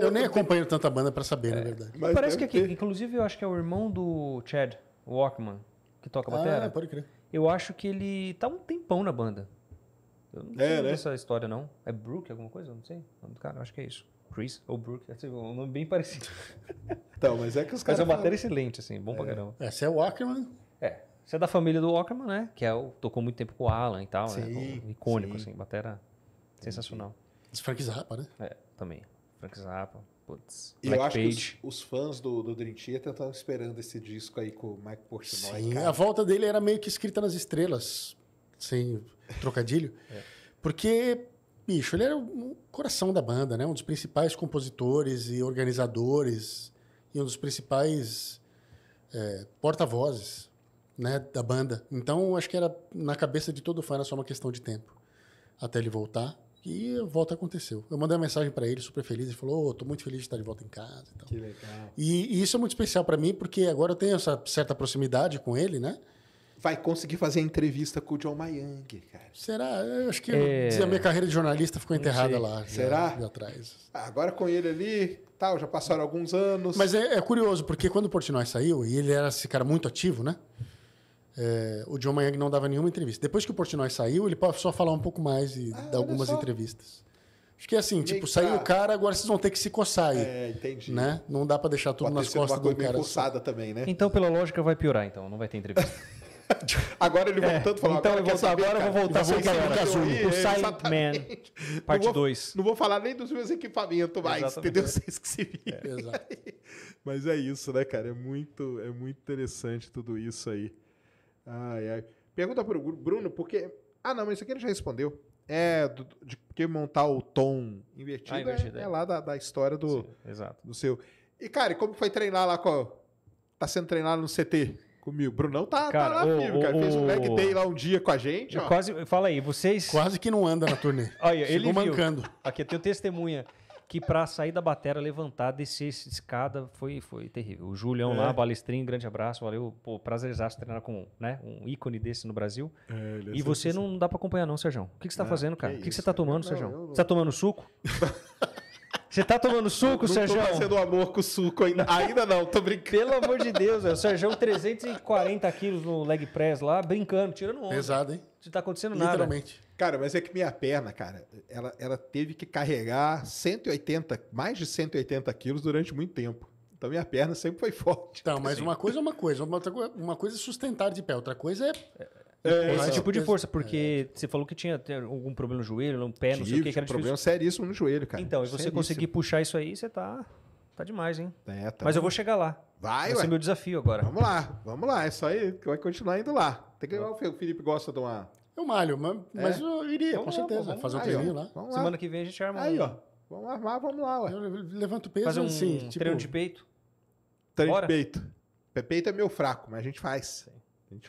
eu nem acompanho tanta banda para saber, é, na verdade. Mas parece que é aqui, ter. inclusive, eu acho que é o irmão do Chad Walkman que toca ah, bateria Ah, pode crer eu acho que ele tá um tempão na banda. Eu não é, sei né? essa história, não. É Brook alguma coisa? Eu não sei. O nome do cara, acho que é isso. Chris ou Brook, é assim, um nome bem parecido. <laughs> então, mas é que os caras... Mas é uma matéria excelente, assim, bom é. pra caramba. Essa é, é o Ackerman. É. Você é da família do Ackerman, né? Que é o, tocou muito tempo com o Alan e tal, né? sim, né? O icônico, sim. assim, matéria sensacional. Os Frank Zappa, né? É, também. Frank Zappa. Putz, e eu acho Page. que os, os, fãs do, do Dream Theater estavam esperando esse disco aí com o Mike Portnoy. Sim, cara. a volta dele era meio que escrita nas estrelas, sem trocadilho. <laughs> é. Porque, bicho, ele era o coração da banda, né? Um dos principais compositores e organizadores e um dos principais é, porta-vozes né, da banda. Então, acho que era na cabeça de todo fã, era só uma questão de tempo até ele voltar. E a volta aconteceu. Eu mandei uma mensagem para ele, super feliz. Ele falou: oh, tô muito feliz de estar de volta em casa. Então. Que legal. E, e isso é muito especial para mim, porque agora eu tenho essa certa proximidade com ele, né? vai conseguir fazer a entrevista com o John Mayang, cara. Será? Eu acho que é... a minha carreira de jornalista ficou enterrada lá. Será? Já, já atrás. Ah, agora com ele ali, tal, já passaram alguns anos. Mas é, é curioso, porque quando o Portnoy saiu, e ele era esse cara muito ativo, né? É, o John Manhang não dava nenhuma entrevista. Depois que o Portnoy saiu, ele passou a falar um pouco mais e ah, dar algumas só. entrevistas. Acho que é assim, tipo, saiu o cara, agora vocês vão ter que se coçar aí. É, entendi. Né? Não dá para deixar tudo Pode nas costas do cara. Assim. também, né? Então, pela lógica, vai piorar, então. Não vai ter entrevista. <laughs> agora ele voltando é, falando. Então agora eu vou, saber, agora eu vou voltar vou o azul. O Silent Man, parte 2. Não, não, vou falar nem dos meus equipamentos mais, exatamente. entendeu? Vocês que se viram. É, <laughs> Mas é isso, né, cara? É muito, é muito interessante tudo isso aí. Ai, ai. Pergunta o Bruno, porque. Ah, não, mas isso aqui ele já respondeu. É, do, de, que montar o tom invertido, ah, é, invertido é, é. lá da, da história do, Sim, do seu. E, cara, como foi treinar lá com. Tá sendo treinado no CT? comigo. Brunão tá, tá cara, tá lá o, firme, cara. O, Fez um leg day lá um dia com a gente. Quase, fala aí, vocês. Quase que não anda na turnê. Olha, Chegou ele mancando. Viu. Aqui tem o testemunha que para sair da batera, levantar, descer essa escada, foi, foi terrível. O Julião é. lá, balestrinho, grande abraço, valeu, pô, exato treinar com né, um ícone desse no Brasil. É, é e você não dá para acompanhar não, Sérgio. O que, que você tá ah, fazendo, cara? o que, que, que, você tá tomando, Sérgio? Não, Você tá tomando suco? <laughs> Você tá tomando suco, Sérgio? Não tô fazendo amor com suco ainda. Ainda não, tô brincando. Pelo amor de Deus, Sérgio, O Sérgio 340 quilos no leg press lá, brincando, tirando onda. Pesado, hein? Não tá acontecendo nada. Literalmente. Cara, mas é que minha perna, cara, ela, ela teve que carregar 180, mais de 180 quilos durante muito tempo. Então minha perna sempre foi forte. Então, mas assim. uma coisa é uma coisa. Uma, uma coisa é sustentar de pé, outra coisa é é, esse tipo de força, porque é. você falou que tinha algum problema no joelho, no pé, Tive, não sei o que. que era um problema seríssimo no joelho, cara. Então, e você seríssimo. conseguir puxar isso aí, você tá, tá demais, hein? É, tá Mas bom. eu vou chegar lá. Vai, Esse é meu desafio agora. Vamos lá, vamos lá. É isso aí, que vai continuar indo lá. Tem que tá. o Felipe gosta de uma... Eu malho, mas, é. mas eu iria, então vamos com certeza. vamos fazer um treino lá. lá. Semana que vem a gente arma. Aí, um... ó. Vamos armar, vamos lá, ué. Eu levanto peso um assim. Tipo... Treino de peito. Treino Bora. de peito. Peito é meu fraco, mas a gente faz.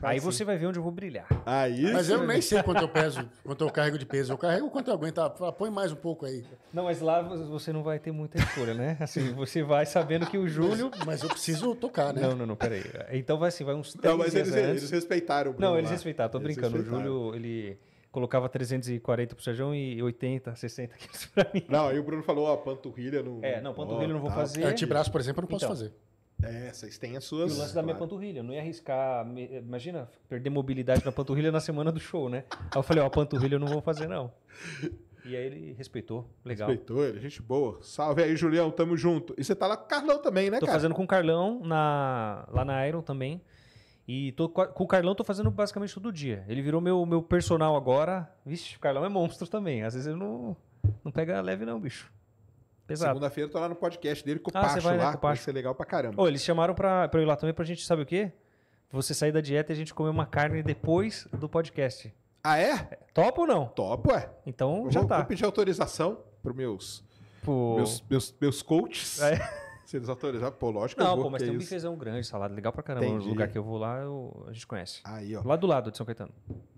Aí assim. você vai ver onde eu vou brilhar. Aí mas eu nem sei quanto eu <laughs> peso, quanto eu carrego de peso. Eu carrego quanto eu aguento. Ah, põe mais um pouco aí. Não, mas lá você não vai ter muita escolha, né? <laughs> Assim, você vai sabendo que o Júlio. Mas, mas eu preciso tocar, né? Não, não, não, peraí. Então vai assim, vai uns três Não, mas eles, eles respeitaram o Bruno Não, eles lá. respeitaram, tô brincando. Respeitaram. O Júlio, ele colocava 340 pro Sérgio e 80, 60 quilos pra mim. Não, aí o Bruno falou, ó, panturrilha não. É, não, panturrilha oh, não vou tá. fazer. Antebraço, por exemplo, eu não posso então, fazer. É, vocês têm as suas. E o lance da minha panturrilha. Eu não ia arriscar. Imagina, perder mobilidade na panturrilha na semana do show, né? Aí eu falei, ó, oh, panturrilha eu não vou fazer, não. E aí ele respeitou. Legal. Respeitou ele, gente boa. Salve aí, Julião, tamo junto. E você tá lá com o Carlão também, né, tô cara? Tô fazendo com o Carlão na... lá na Iron também. E tô, com o Carlão tô fazendo basicamente todo dia. Ele virou meu, meu personal agora. Vixe, o Carlão é monstro também. Às vezes ele não, não pega leve, não, bicho. Segunda-feira eu tô lá no podcast dele com o ah, Pacho vai, né, com o Pacho. vai ser legal pra caramba. Oh, eles chamaram pra, pra ir lá também pra gente, sabe o quê? Você sair da dieta e a gente comer uma carne depois do podcast. Ah, é? Topa ou não? Topo, é. Então eu já vou, tá. Vou pedir autorização pros meus, Pô. meus, meus, meus coaches. É. <laughs> Se eles autorizarem, pô, lógico não, eu vou. Não, pô, mas tem um é isso. bifezão grande, salada legal pra caramba. Entendi. No lugar que eu vou lá, eu, a gente conhece. Aí, ó. Lá do lado de São Caetano.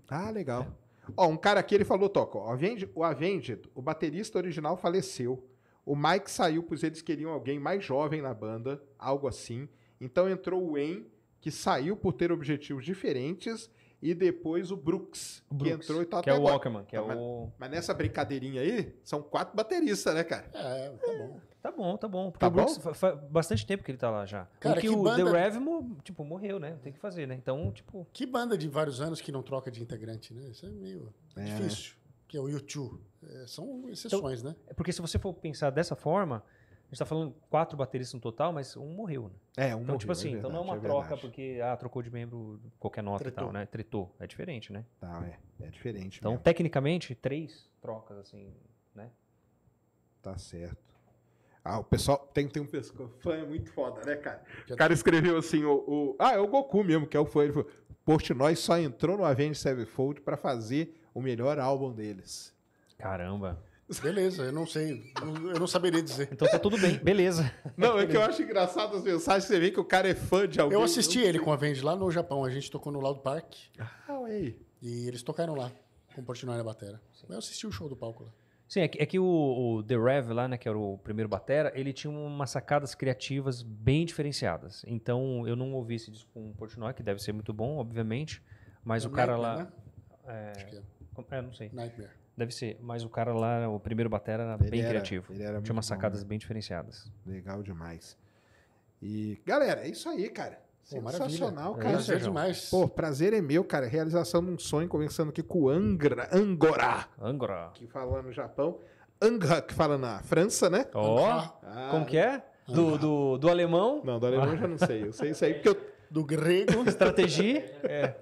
Ah, legal. É. Ó, um cara aqui, ele falou, Toco, o Avenged, o, Avenged, o baterista original faleceu. O Mike saiu, pois eles queriam alguém mais jovem na banda, algo assim. Então entrou o Wayne, que saiu por ter objetivos diferentes, e depois o Brooks, Brooks que entrou e tá que até é o Walkerman, Walkman, que é tá, mas, o... mas nessa brincadeirinha aí, são quatro bateristas, né, cara? É, tá bom. Tá bom, tá bom. Porque tá o Brooks bom? faz bastante tempo que ele tá lá já. Cara, Porque que o banda... The Rev, tipo, morreu, né? Tem que fazer, né? Então, tipo... Que banda de vários anos que não troca de integrante, né? Isso é meio é. difícil. Que é o YouTube. É, são então, exceções, então, né? É porque se você for pensar dessa forma, a gente está falando quatro bateristas no total, mas um morreu, né? É, um então, morreu, tipo é assim, é verdade, então não é uma é troca porque ah, trocou de membro qualquer nota Tretou. e tal, né? Tretou. É diferente, né? Tá, é. É diferente. Então, mesmo. tecnicamente, três trocas, assim, né? Tá certo. Ah, o pessoal. Tem, tem um pessoal. Fã é muito foda, né, cara? O cara escreveu assim: o, o, Ah, é o Goku mesmo, que é o fã. Ele falou: Portnoy só entrou no Avenged Sevenfold para fazer o melhor álbum deles. Caramba. Beleza, eu não sei, eu não saberia dizer. Então tá tudo bem, beleza. Não, é que eu acho engraçado as mensagens, você vê que o cara é fã de alguém. Eu assisti ele com a Vende lá no Japão, a gente tocou no Loud Park. Ah, ué. E eles tocaram lá, compartilharam na batera. Sim. Eu assisti o show do palco lá. Sim, é que, é que o, o, The Rev lá, né, que era o primeiro batera, ele tinha umas sacadas criativas bem diferenciadas. Então eu não ouvi esse disco com o Portnoy, que deve ser muito bom, obviamente, mas é o cara lá... Né? É... Acho que é. é, não sei. Nightmare. Deve ser, mas o cara lá, o primeiro batera, era ele bem era, criativo. Era Tinha umas sacadas bom, né? bem diferenciadas. Legal demais. E, galera, é isso aí, cara. Sensacional, maravilha. É cara. Prazer é, demais. Pô, prazer é meu, cara. Realização de um sonho, conversando aqui com o Angra, Angora. Angora. Que fala no Japão. Angra, que fala na França, né? Ó, oh, ah, como que é? Do, do, do, alemão? Não, do alemão ah. já não sei. Eu sei isso aí porque eu... Do grego. <laughs> Estratégia. é.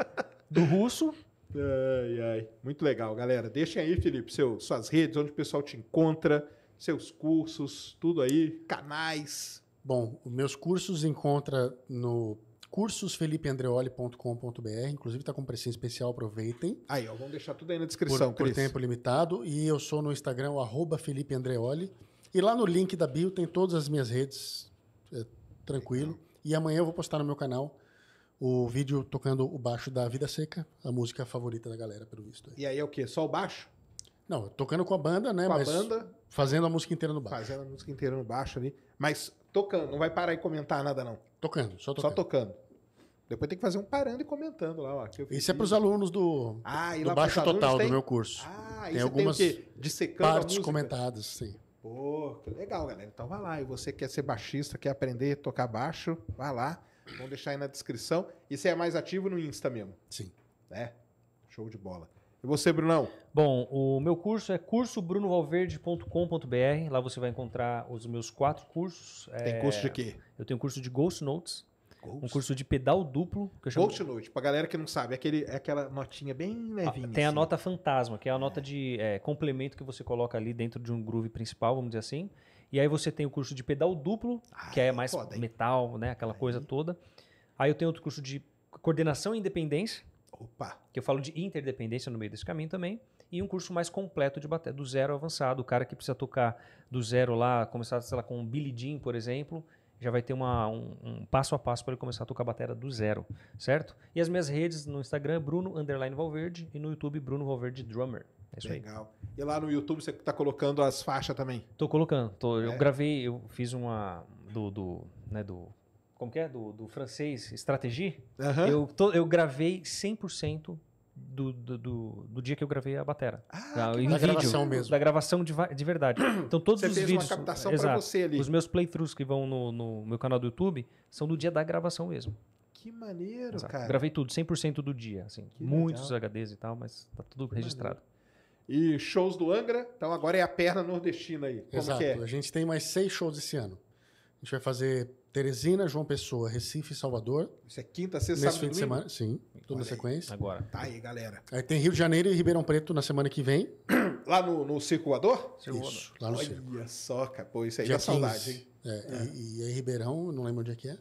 Do russo. Ai, ai. Muito legal, galera. Deixem aí, Felipe, seu, suas redes, onde o pessoal te encontra, seus cursos, tudo aí, canais. Bom, meus cursos encontra no cursosfelipeandreoli.com.br, inclusive está com um precinho especial, aproveitem. Aí, ó, vamos deixar tudo aí na descrição, Por, por tempo limitado. E eu sou no Instagram, o Felipe Andreoli. E lá no link da bio tem todas as minhas redes, é, tranquilo. E amanhã eu vou postar no meu canal o vídeo tocando o baixo da Vida Seca, a música favorita da galera, pelo visto. E aí é o quê? Só o baixo? Não, tocando com a banda, né? Com Mas a banda. Fazendo a música inteira no baixo. Fazendo a música inteira no baixo ali. Mas tocando, não vai parar e comentar nada, não. Tocando, só tocando. Só tocando. Depois tem que fazer um parando e comentando lá. Ó, Isso é para os alunos do, ah, do Baixo Total tem... do meu curso. Ah, tem algumas tem partes comentadas, sim. Pô, que legal, galera. Então vai lá. E você quer ser baixista, quer aprender a tocar baixo, vai lá. Vamos deixar aí na descrição. E você é mais ativo no Insta mesmo? Sim. É Show de bola. E você, Brunão? Bom, o meu curso é cursobrunovalverde.com.br. Lá você vai encontrar os meus quatro cursos. É, tem curso de quê? Eu tenho curso de Ghost Notes. Ghost? Um curso de pedal duplo. Que eu chamo... Ghost Note, pra galera que não sabe, é, aquele, é aquela notinha bem ah, levinha. Ah, tem assim. a nota fantasma, que é a nota é. de é, complemento que você coloca ali dentro de um groove principal, vamos dizer assim. E aí você tem o curso de pedal duplo, Ai, que é mais foda, metal, né? Aquela coisa toda. Aí eu tenho outro curso de coordenação e independência. Opa. Que eu falo de interdependência no meio desse caminho também. E um curso mais completo de bateria, do zero avançado. O cara que precisa tocar do zero lá, começar, sei lá, com um Billy Jean, por exemplo, já vai ter uma, um, um, passo a passo para ele começar a tocar bateria do zero, certo? E as minhas redes no Instagram, Bruno Valverde, e no YouTube, Bruno Valverde Drummer. É Legal. Aí. E lá no YouTube você está colocando as faixas também? Estou colocando. Tô, é. Eu gravei, eu fiz uma do, do, né, do como que é? Do, do francês Strategie. Uhum. Eu, eu gravei 100% do, do, do, do dia que eu gravei a batera. Ah, da, em da vídeo, gravação mesmo. Da gravação de, de verdade. <clears throat> Então todos você os fez vídeos. Uma captação para você ali. Os meus playthroughs que vão no, no meu canal do YouTube são do dia da gravação mesmo. Que maneiro, exato. cara. Gravei tudo, 100% do dia, assim. muitos legal. HDs e tal, mas tá tudo que registrado. Maneiro. E shows do Angra, então agora é a perna nordestina aí. Como Exato. É? A gente tem mais seis shows esse ano. A gente vai fazer Teresina, João Pessoa, Recife e Salvador. Isso é quinta, sexta, Nesse fim de semana, sim. Tudo na sequência. Agora. Tá aí, galera. Aí tem Rio de Janeiro e Ribeirão Preto na semana que vem. <clears throat> Lá no, no Circulador? Isso, lá no Olha Olha só, capô, isso aí dia dá 15. saudade, hein? É, é. E, e aí Ribeirão, não lembro onde é que é.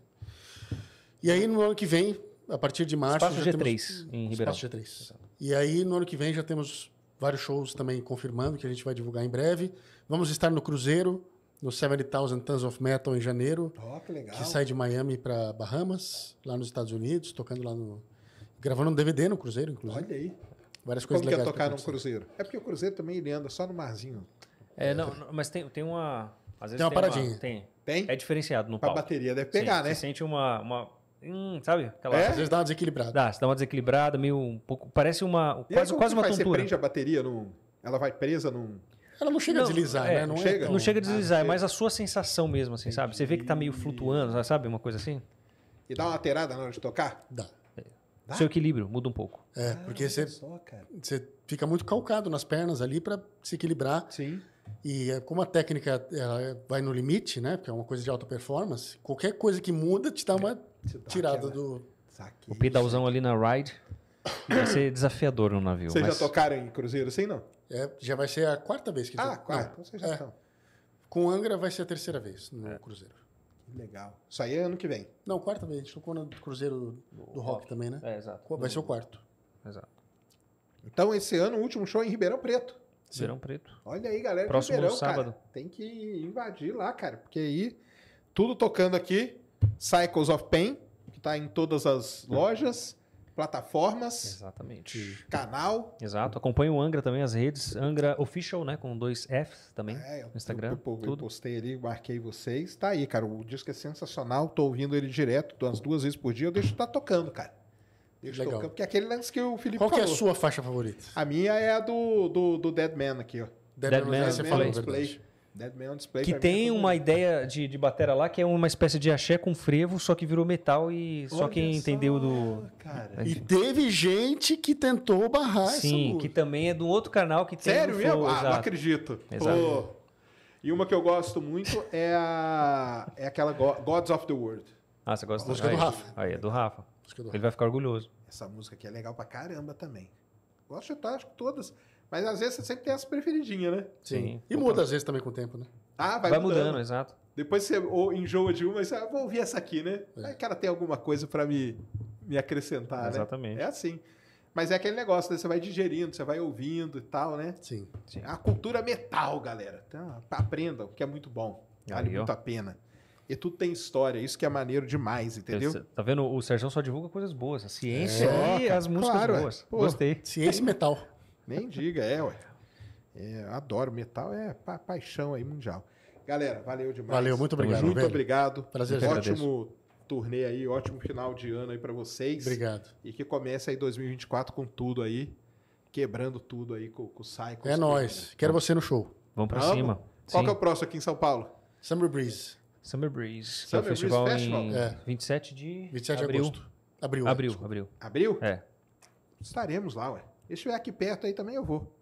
E aí no ano que vem, a partir de março... Espaço G3 temos... em Ribeirão. Espaço G3. E aí no ano que vem já temos vários shows também confirmando, que a gente vai divulgar em breve. Vamos estar no Cruzeiro, no 70,000 Tons of Metal em janeiro. Oh, que, que sai de Miami para Bahamas, lá nos Estados Unidos, tocando lá no. gravando um DVD no Cruzeiro, inclusive. Olha aí. Várias coisas Como legais. Como que é tocar no cruzeiro? É porque o cruzeiro também ele anda só no marzinho. É, não, não mas tem, tem uma. Às vezes tem uma tem paradinha. Uma, tem. Tem? É diferenciado no pra palco. A bateria deve pegar, Sim, né? Você sente uma, uma Hum, sabe? Aquela, é? Às vezes dá uma desequilibrada. Dá, você dá uma desequilibrada, meio um pouco. Parece uma. E quase, quase uma faz? tontura. Você prende a bateria num. Ela vai presa num. Ela não chega não, a deslizar, é, né? Não, não é chega, é, não, não chega a deslizar, é mais a sua sensação mesmo, assim, Entendi. sabe? Você vê que tá meio flutuando, sabe? Uma coisa assim. E dá uma alterada na hora de tocar? Dá. É. dá? Seu equilíbrio muda um pouco. É, ah, porque você, você fica muito calcado nas pernas ali para se equilibrar. Sim. E é, como a técnica ela vai no limite, né? Porque é uma coisa de alta performance, qualquer coisa que muda te dá uma Tá tirada né? do. O pedalzão ali na ride vai ser desafiador no navio. Vocês mas... já tocaram em cruzeiro assim, não? É, já vai ser a quarta vez que Ah, tô... quarta. Então vocês já é. estão. Com Angra vai ser a terceira vez no é. Cruzeiro. legal. Isso aí é ano que vem. Não, quarta vez. A gente tocou no Cruzeiro do, do rock, rock, também, né? É, exato. Vai ser o quarto. Exato. Então, esse ano, o último show é em Ribeirão Preto. Ribeirão Preto. Olha aí, galera. Próximo Ribeirão, sábado. Cara, tem que invadir lá, cara. Porque aí, tudo tocando aqui. Cycles of Pain, que está em todas as lojas, plataformas. Exatamente. Canal. Exato. Acompanha o Angra também, as redes. Angra Official, né? Com dois Fs também. É, no Instagram. Eu, eu, eu postei ali, marquei vocês. Tá aí, cara. O disco é sensacional. Tô ouvindo ele direto, umas duas vezes por dia. Eu deixo estar tá tocando, cara. Deixo Legal. tocando, porque é aquele lance que o Felipe Qual falou. Qual é a sua faixa favorita? A minha é a do, do, do Dead Man aqui, ó. Dead, Dead Man, Man, Man, Man, Man Play on Display. Que é tem uma ideia de, de batera lá que é uma espécie de axé com frevo, só que virou metal e só quem só, entendeu do. Cara. E é teve gente que tentou barrar Sim, que também é do outro canal que tem. Sério? Flow, ah, não acredito. Exato. Pô. E uma que eu gosto muito é a é aquela Gods of the World. Ah, você gosta a música do, do Rafa. Aí, é do Rafa. Ele vai ficar orgulhoso. Essa música aqui é legal pra caramba também. Gosto de estar, acho que todas. Mas às vezes você sempre tem essa preferidinha, né? Sim. E muda às vezes também com o tempo, né? Ah, vai, vai mudando. mudando exato. Depois você ou enjoa de uma e você, ah, vou ouvir essa aqui, né? É. Aí, cara, tem alguma coisa para me, me acrescentar, Exatamente. né? Exatamente. É assim. Mas é aquele negócio, né? você vai digerindo, você vai ouvindo e tal, né? Sim. Sim. A cultura metal, galera. Então, aprendam, que é muito bom. Vale Aí, muito a pena. E tudo tem história, isso que é maneiro demais, entendeu? tá vendo? O Sérgio só divulga coisas boas. A ciência é, e as músicas claro, é. boas. Pô, Gostei. Ciência e metal. Nem <laughs> diga, é, ué. É, adoro metal, é pa paixão aí mundial. Galera, valeu demais. Valeu, muito obrigado. Muito velho. obrigado. Prazer, Ótimo agradeço. turnê aí, ótimo final de ano aí para vocês. Obrigado. E que comece aí 2024 com tudo aí, quebrando tudo aí com, com o Psycho. É nós. Né? Quero você no show. Vamos para cima. Qual que é o próximo aqui em São Paulo? Summer Breeze. Summer Breeze, Summer é o festival, Breeze Festival. Em é. 27 de 27 de abril. agosto. Abril. Né? Abril, abril. Abril? É. Estaremos lá, ué. E se estiver aqui perto aí também eu vou.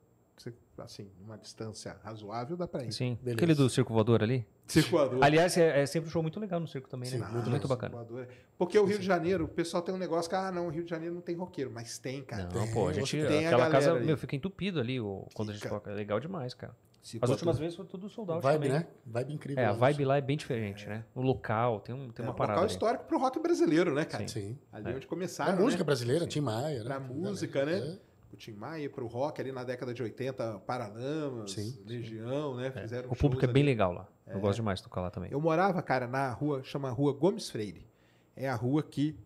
Assim, uma distância razoável dá pra ir. Sim. Beleza. Aquele do circo voador ali? Circo voador. Aliás, é, é, sempre um show muito legal no circo também, né? Sim, né? muito, muito bacana. Voador. É. Porque o Rio de Janeiro, o pessoal tem um negócio que, ah, não, o Rio de Janeiro não tem roqueiro, mas tem, cara. Não, tem, pô, a gente, tem aquela a casa, ali. meu, fica entupido ali o, quando fica. a gente toca. É legal demais, cara. As últimas vezes foi tudo soldado vibe, né? Vibe incrível. É, a vibe lá é bem diferente, é. né? O local, tem, um, tem é, uma parada. É um local histórico pro rock brasileiro, né, cara? Sim. Sim. Ali é. onde começaram. Pra é música né? brasileira, Tim Maia. Né? Pra música, né? É o Tim Maia, para o rock ali na década de 80, Paralamas, sim, Legião, sim. né? É, Fizeram é. O público é bem legal lá. Eu é. gosto demais de tocar lá também. Eu morava, cara, na rua, chama Rua Gomes Freire. É a rua que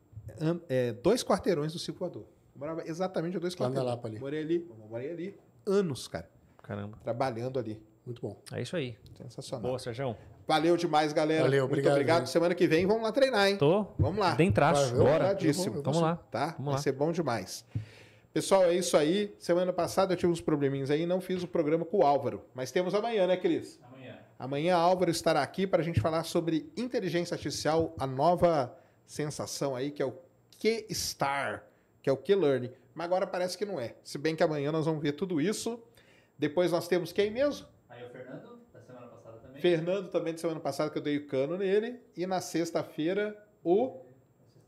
é dois quarteirões do Circulador. morava exatamente a dois lá quarteirões. Na Lapa, ali. Morei ali, morei ali anos, cara. Caramba. Trabalhando ali. Muito bom. É isso aí. Sensacional. Boa, Sérgio. Valeu demais, galera. Valeu, Muito obrigado. Gente. Semana que vem vamos lá treinar, hein? Tô. Vamos lá. Dentraço. Bora. Vamos lá. Tá? Vamos Vai ser bom demais. Pessoal, é isso aí. Semana passada eu tive uns probleminhas aí, não fiz o programa com o Álvaro. Mas temos amanhã, né, Cris? Amanhã. Amanhã Álvaro estará aqui para a gente falar sobre inteligência artificial, a nova sensação aí, que é o Q-Star, que é o Q-Learning. Mas agora parece que não é. Se bem que amanhã nós vamos ver tudo isso. Depois nós temos quem mesmo? Aí o Fernando, da semana passada também. Fernando também, de semana passada, que eu dei o cano nele. E na sexta-feira, o...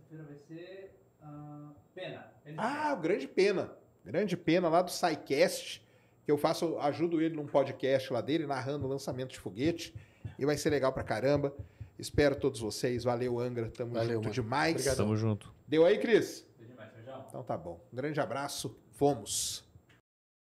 Na sexta-feira vai ser... Uh, pena. Ah, o Grande Pena. Grande Pena lá do SciCast, que eu faço, ajudo ele num podcast lá dele, narrando o lançamento de foguete. E vai ser legal pra caramba. Espero todos vocês. Valeu, Angra. Tamo Valeu, junto mano. demais. Obrigado. Tamo junto. Deu aí, Cris? Deu demais, feijão. Então tá bom. Um grande abraço. Fomos.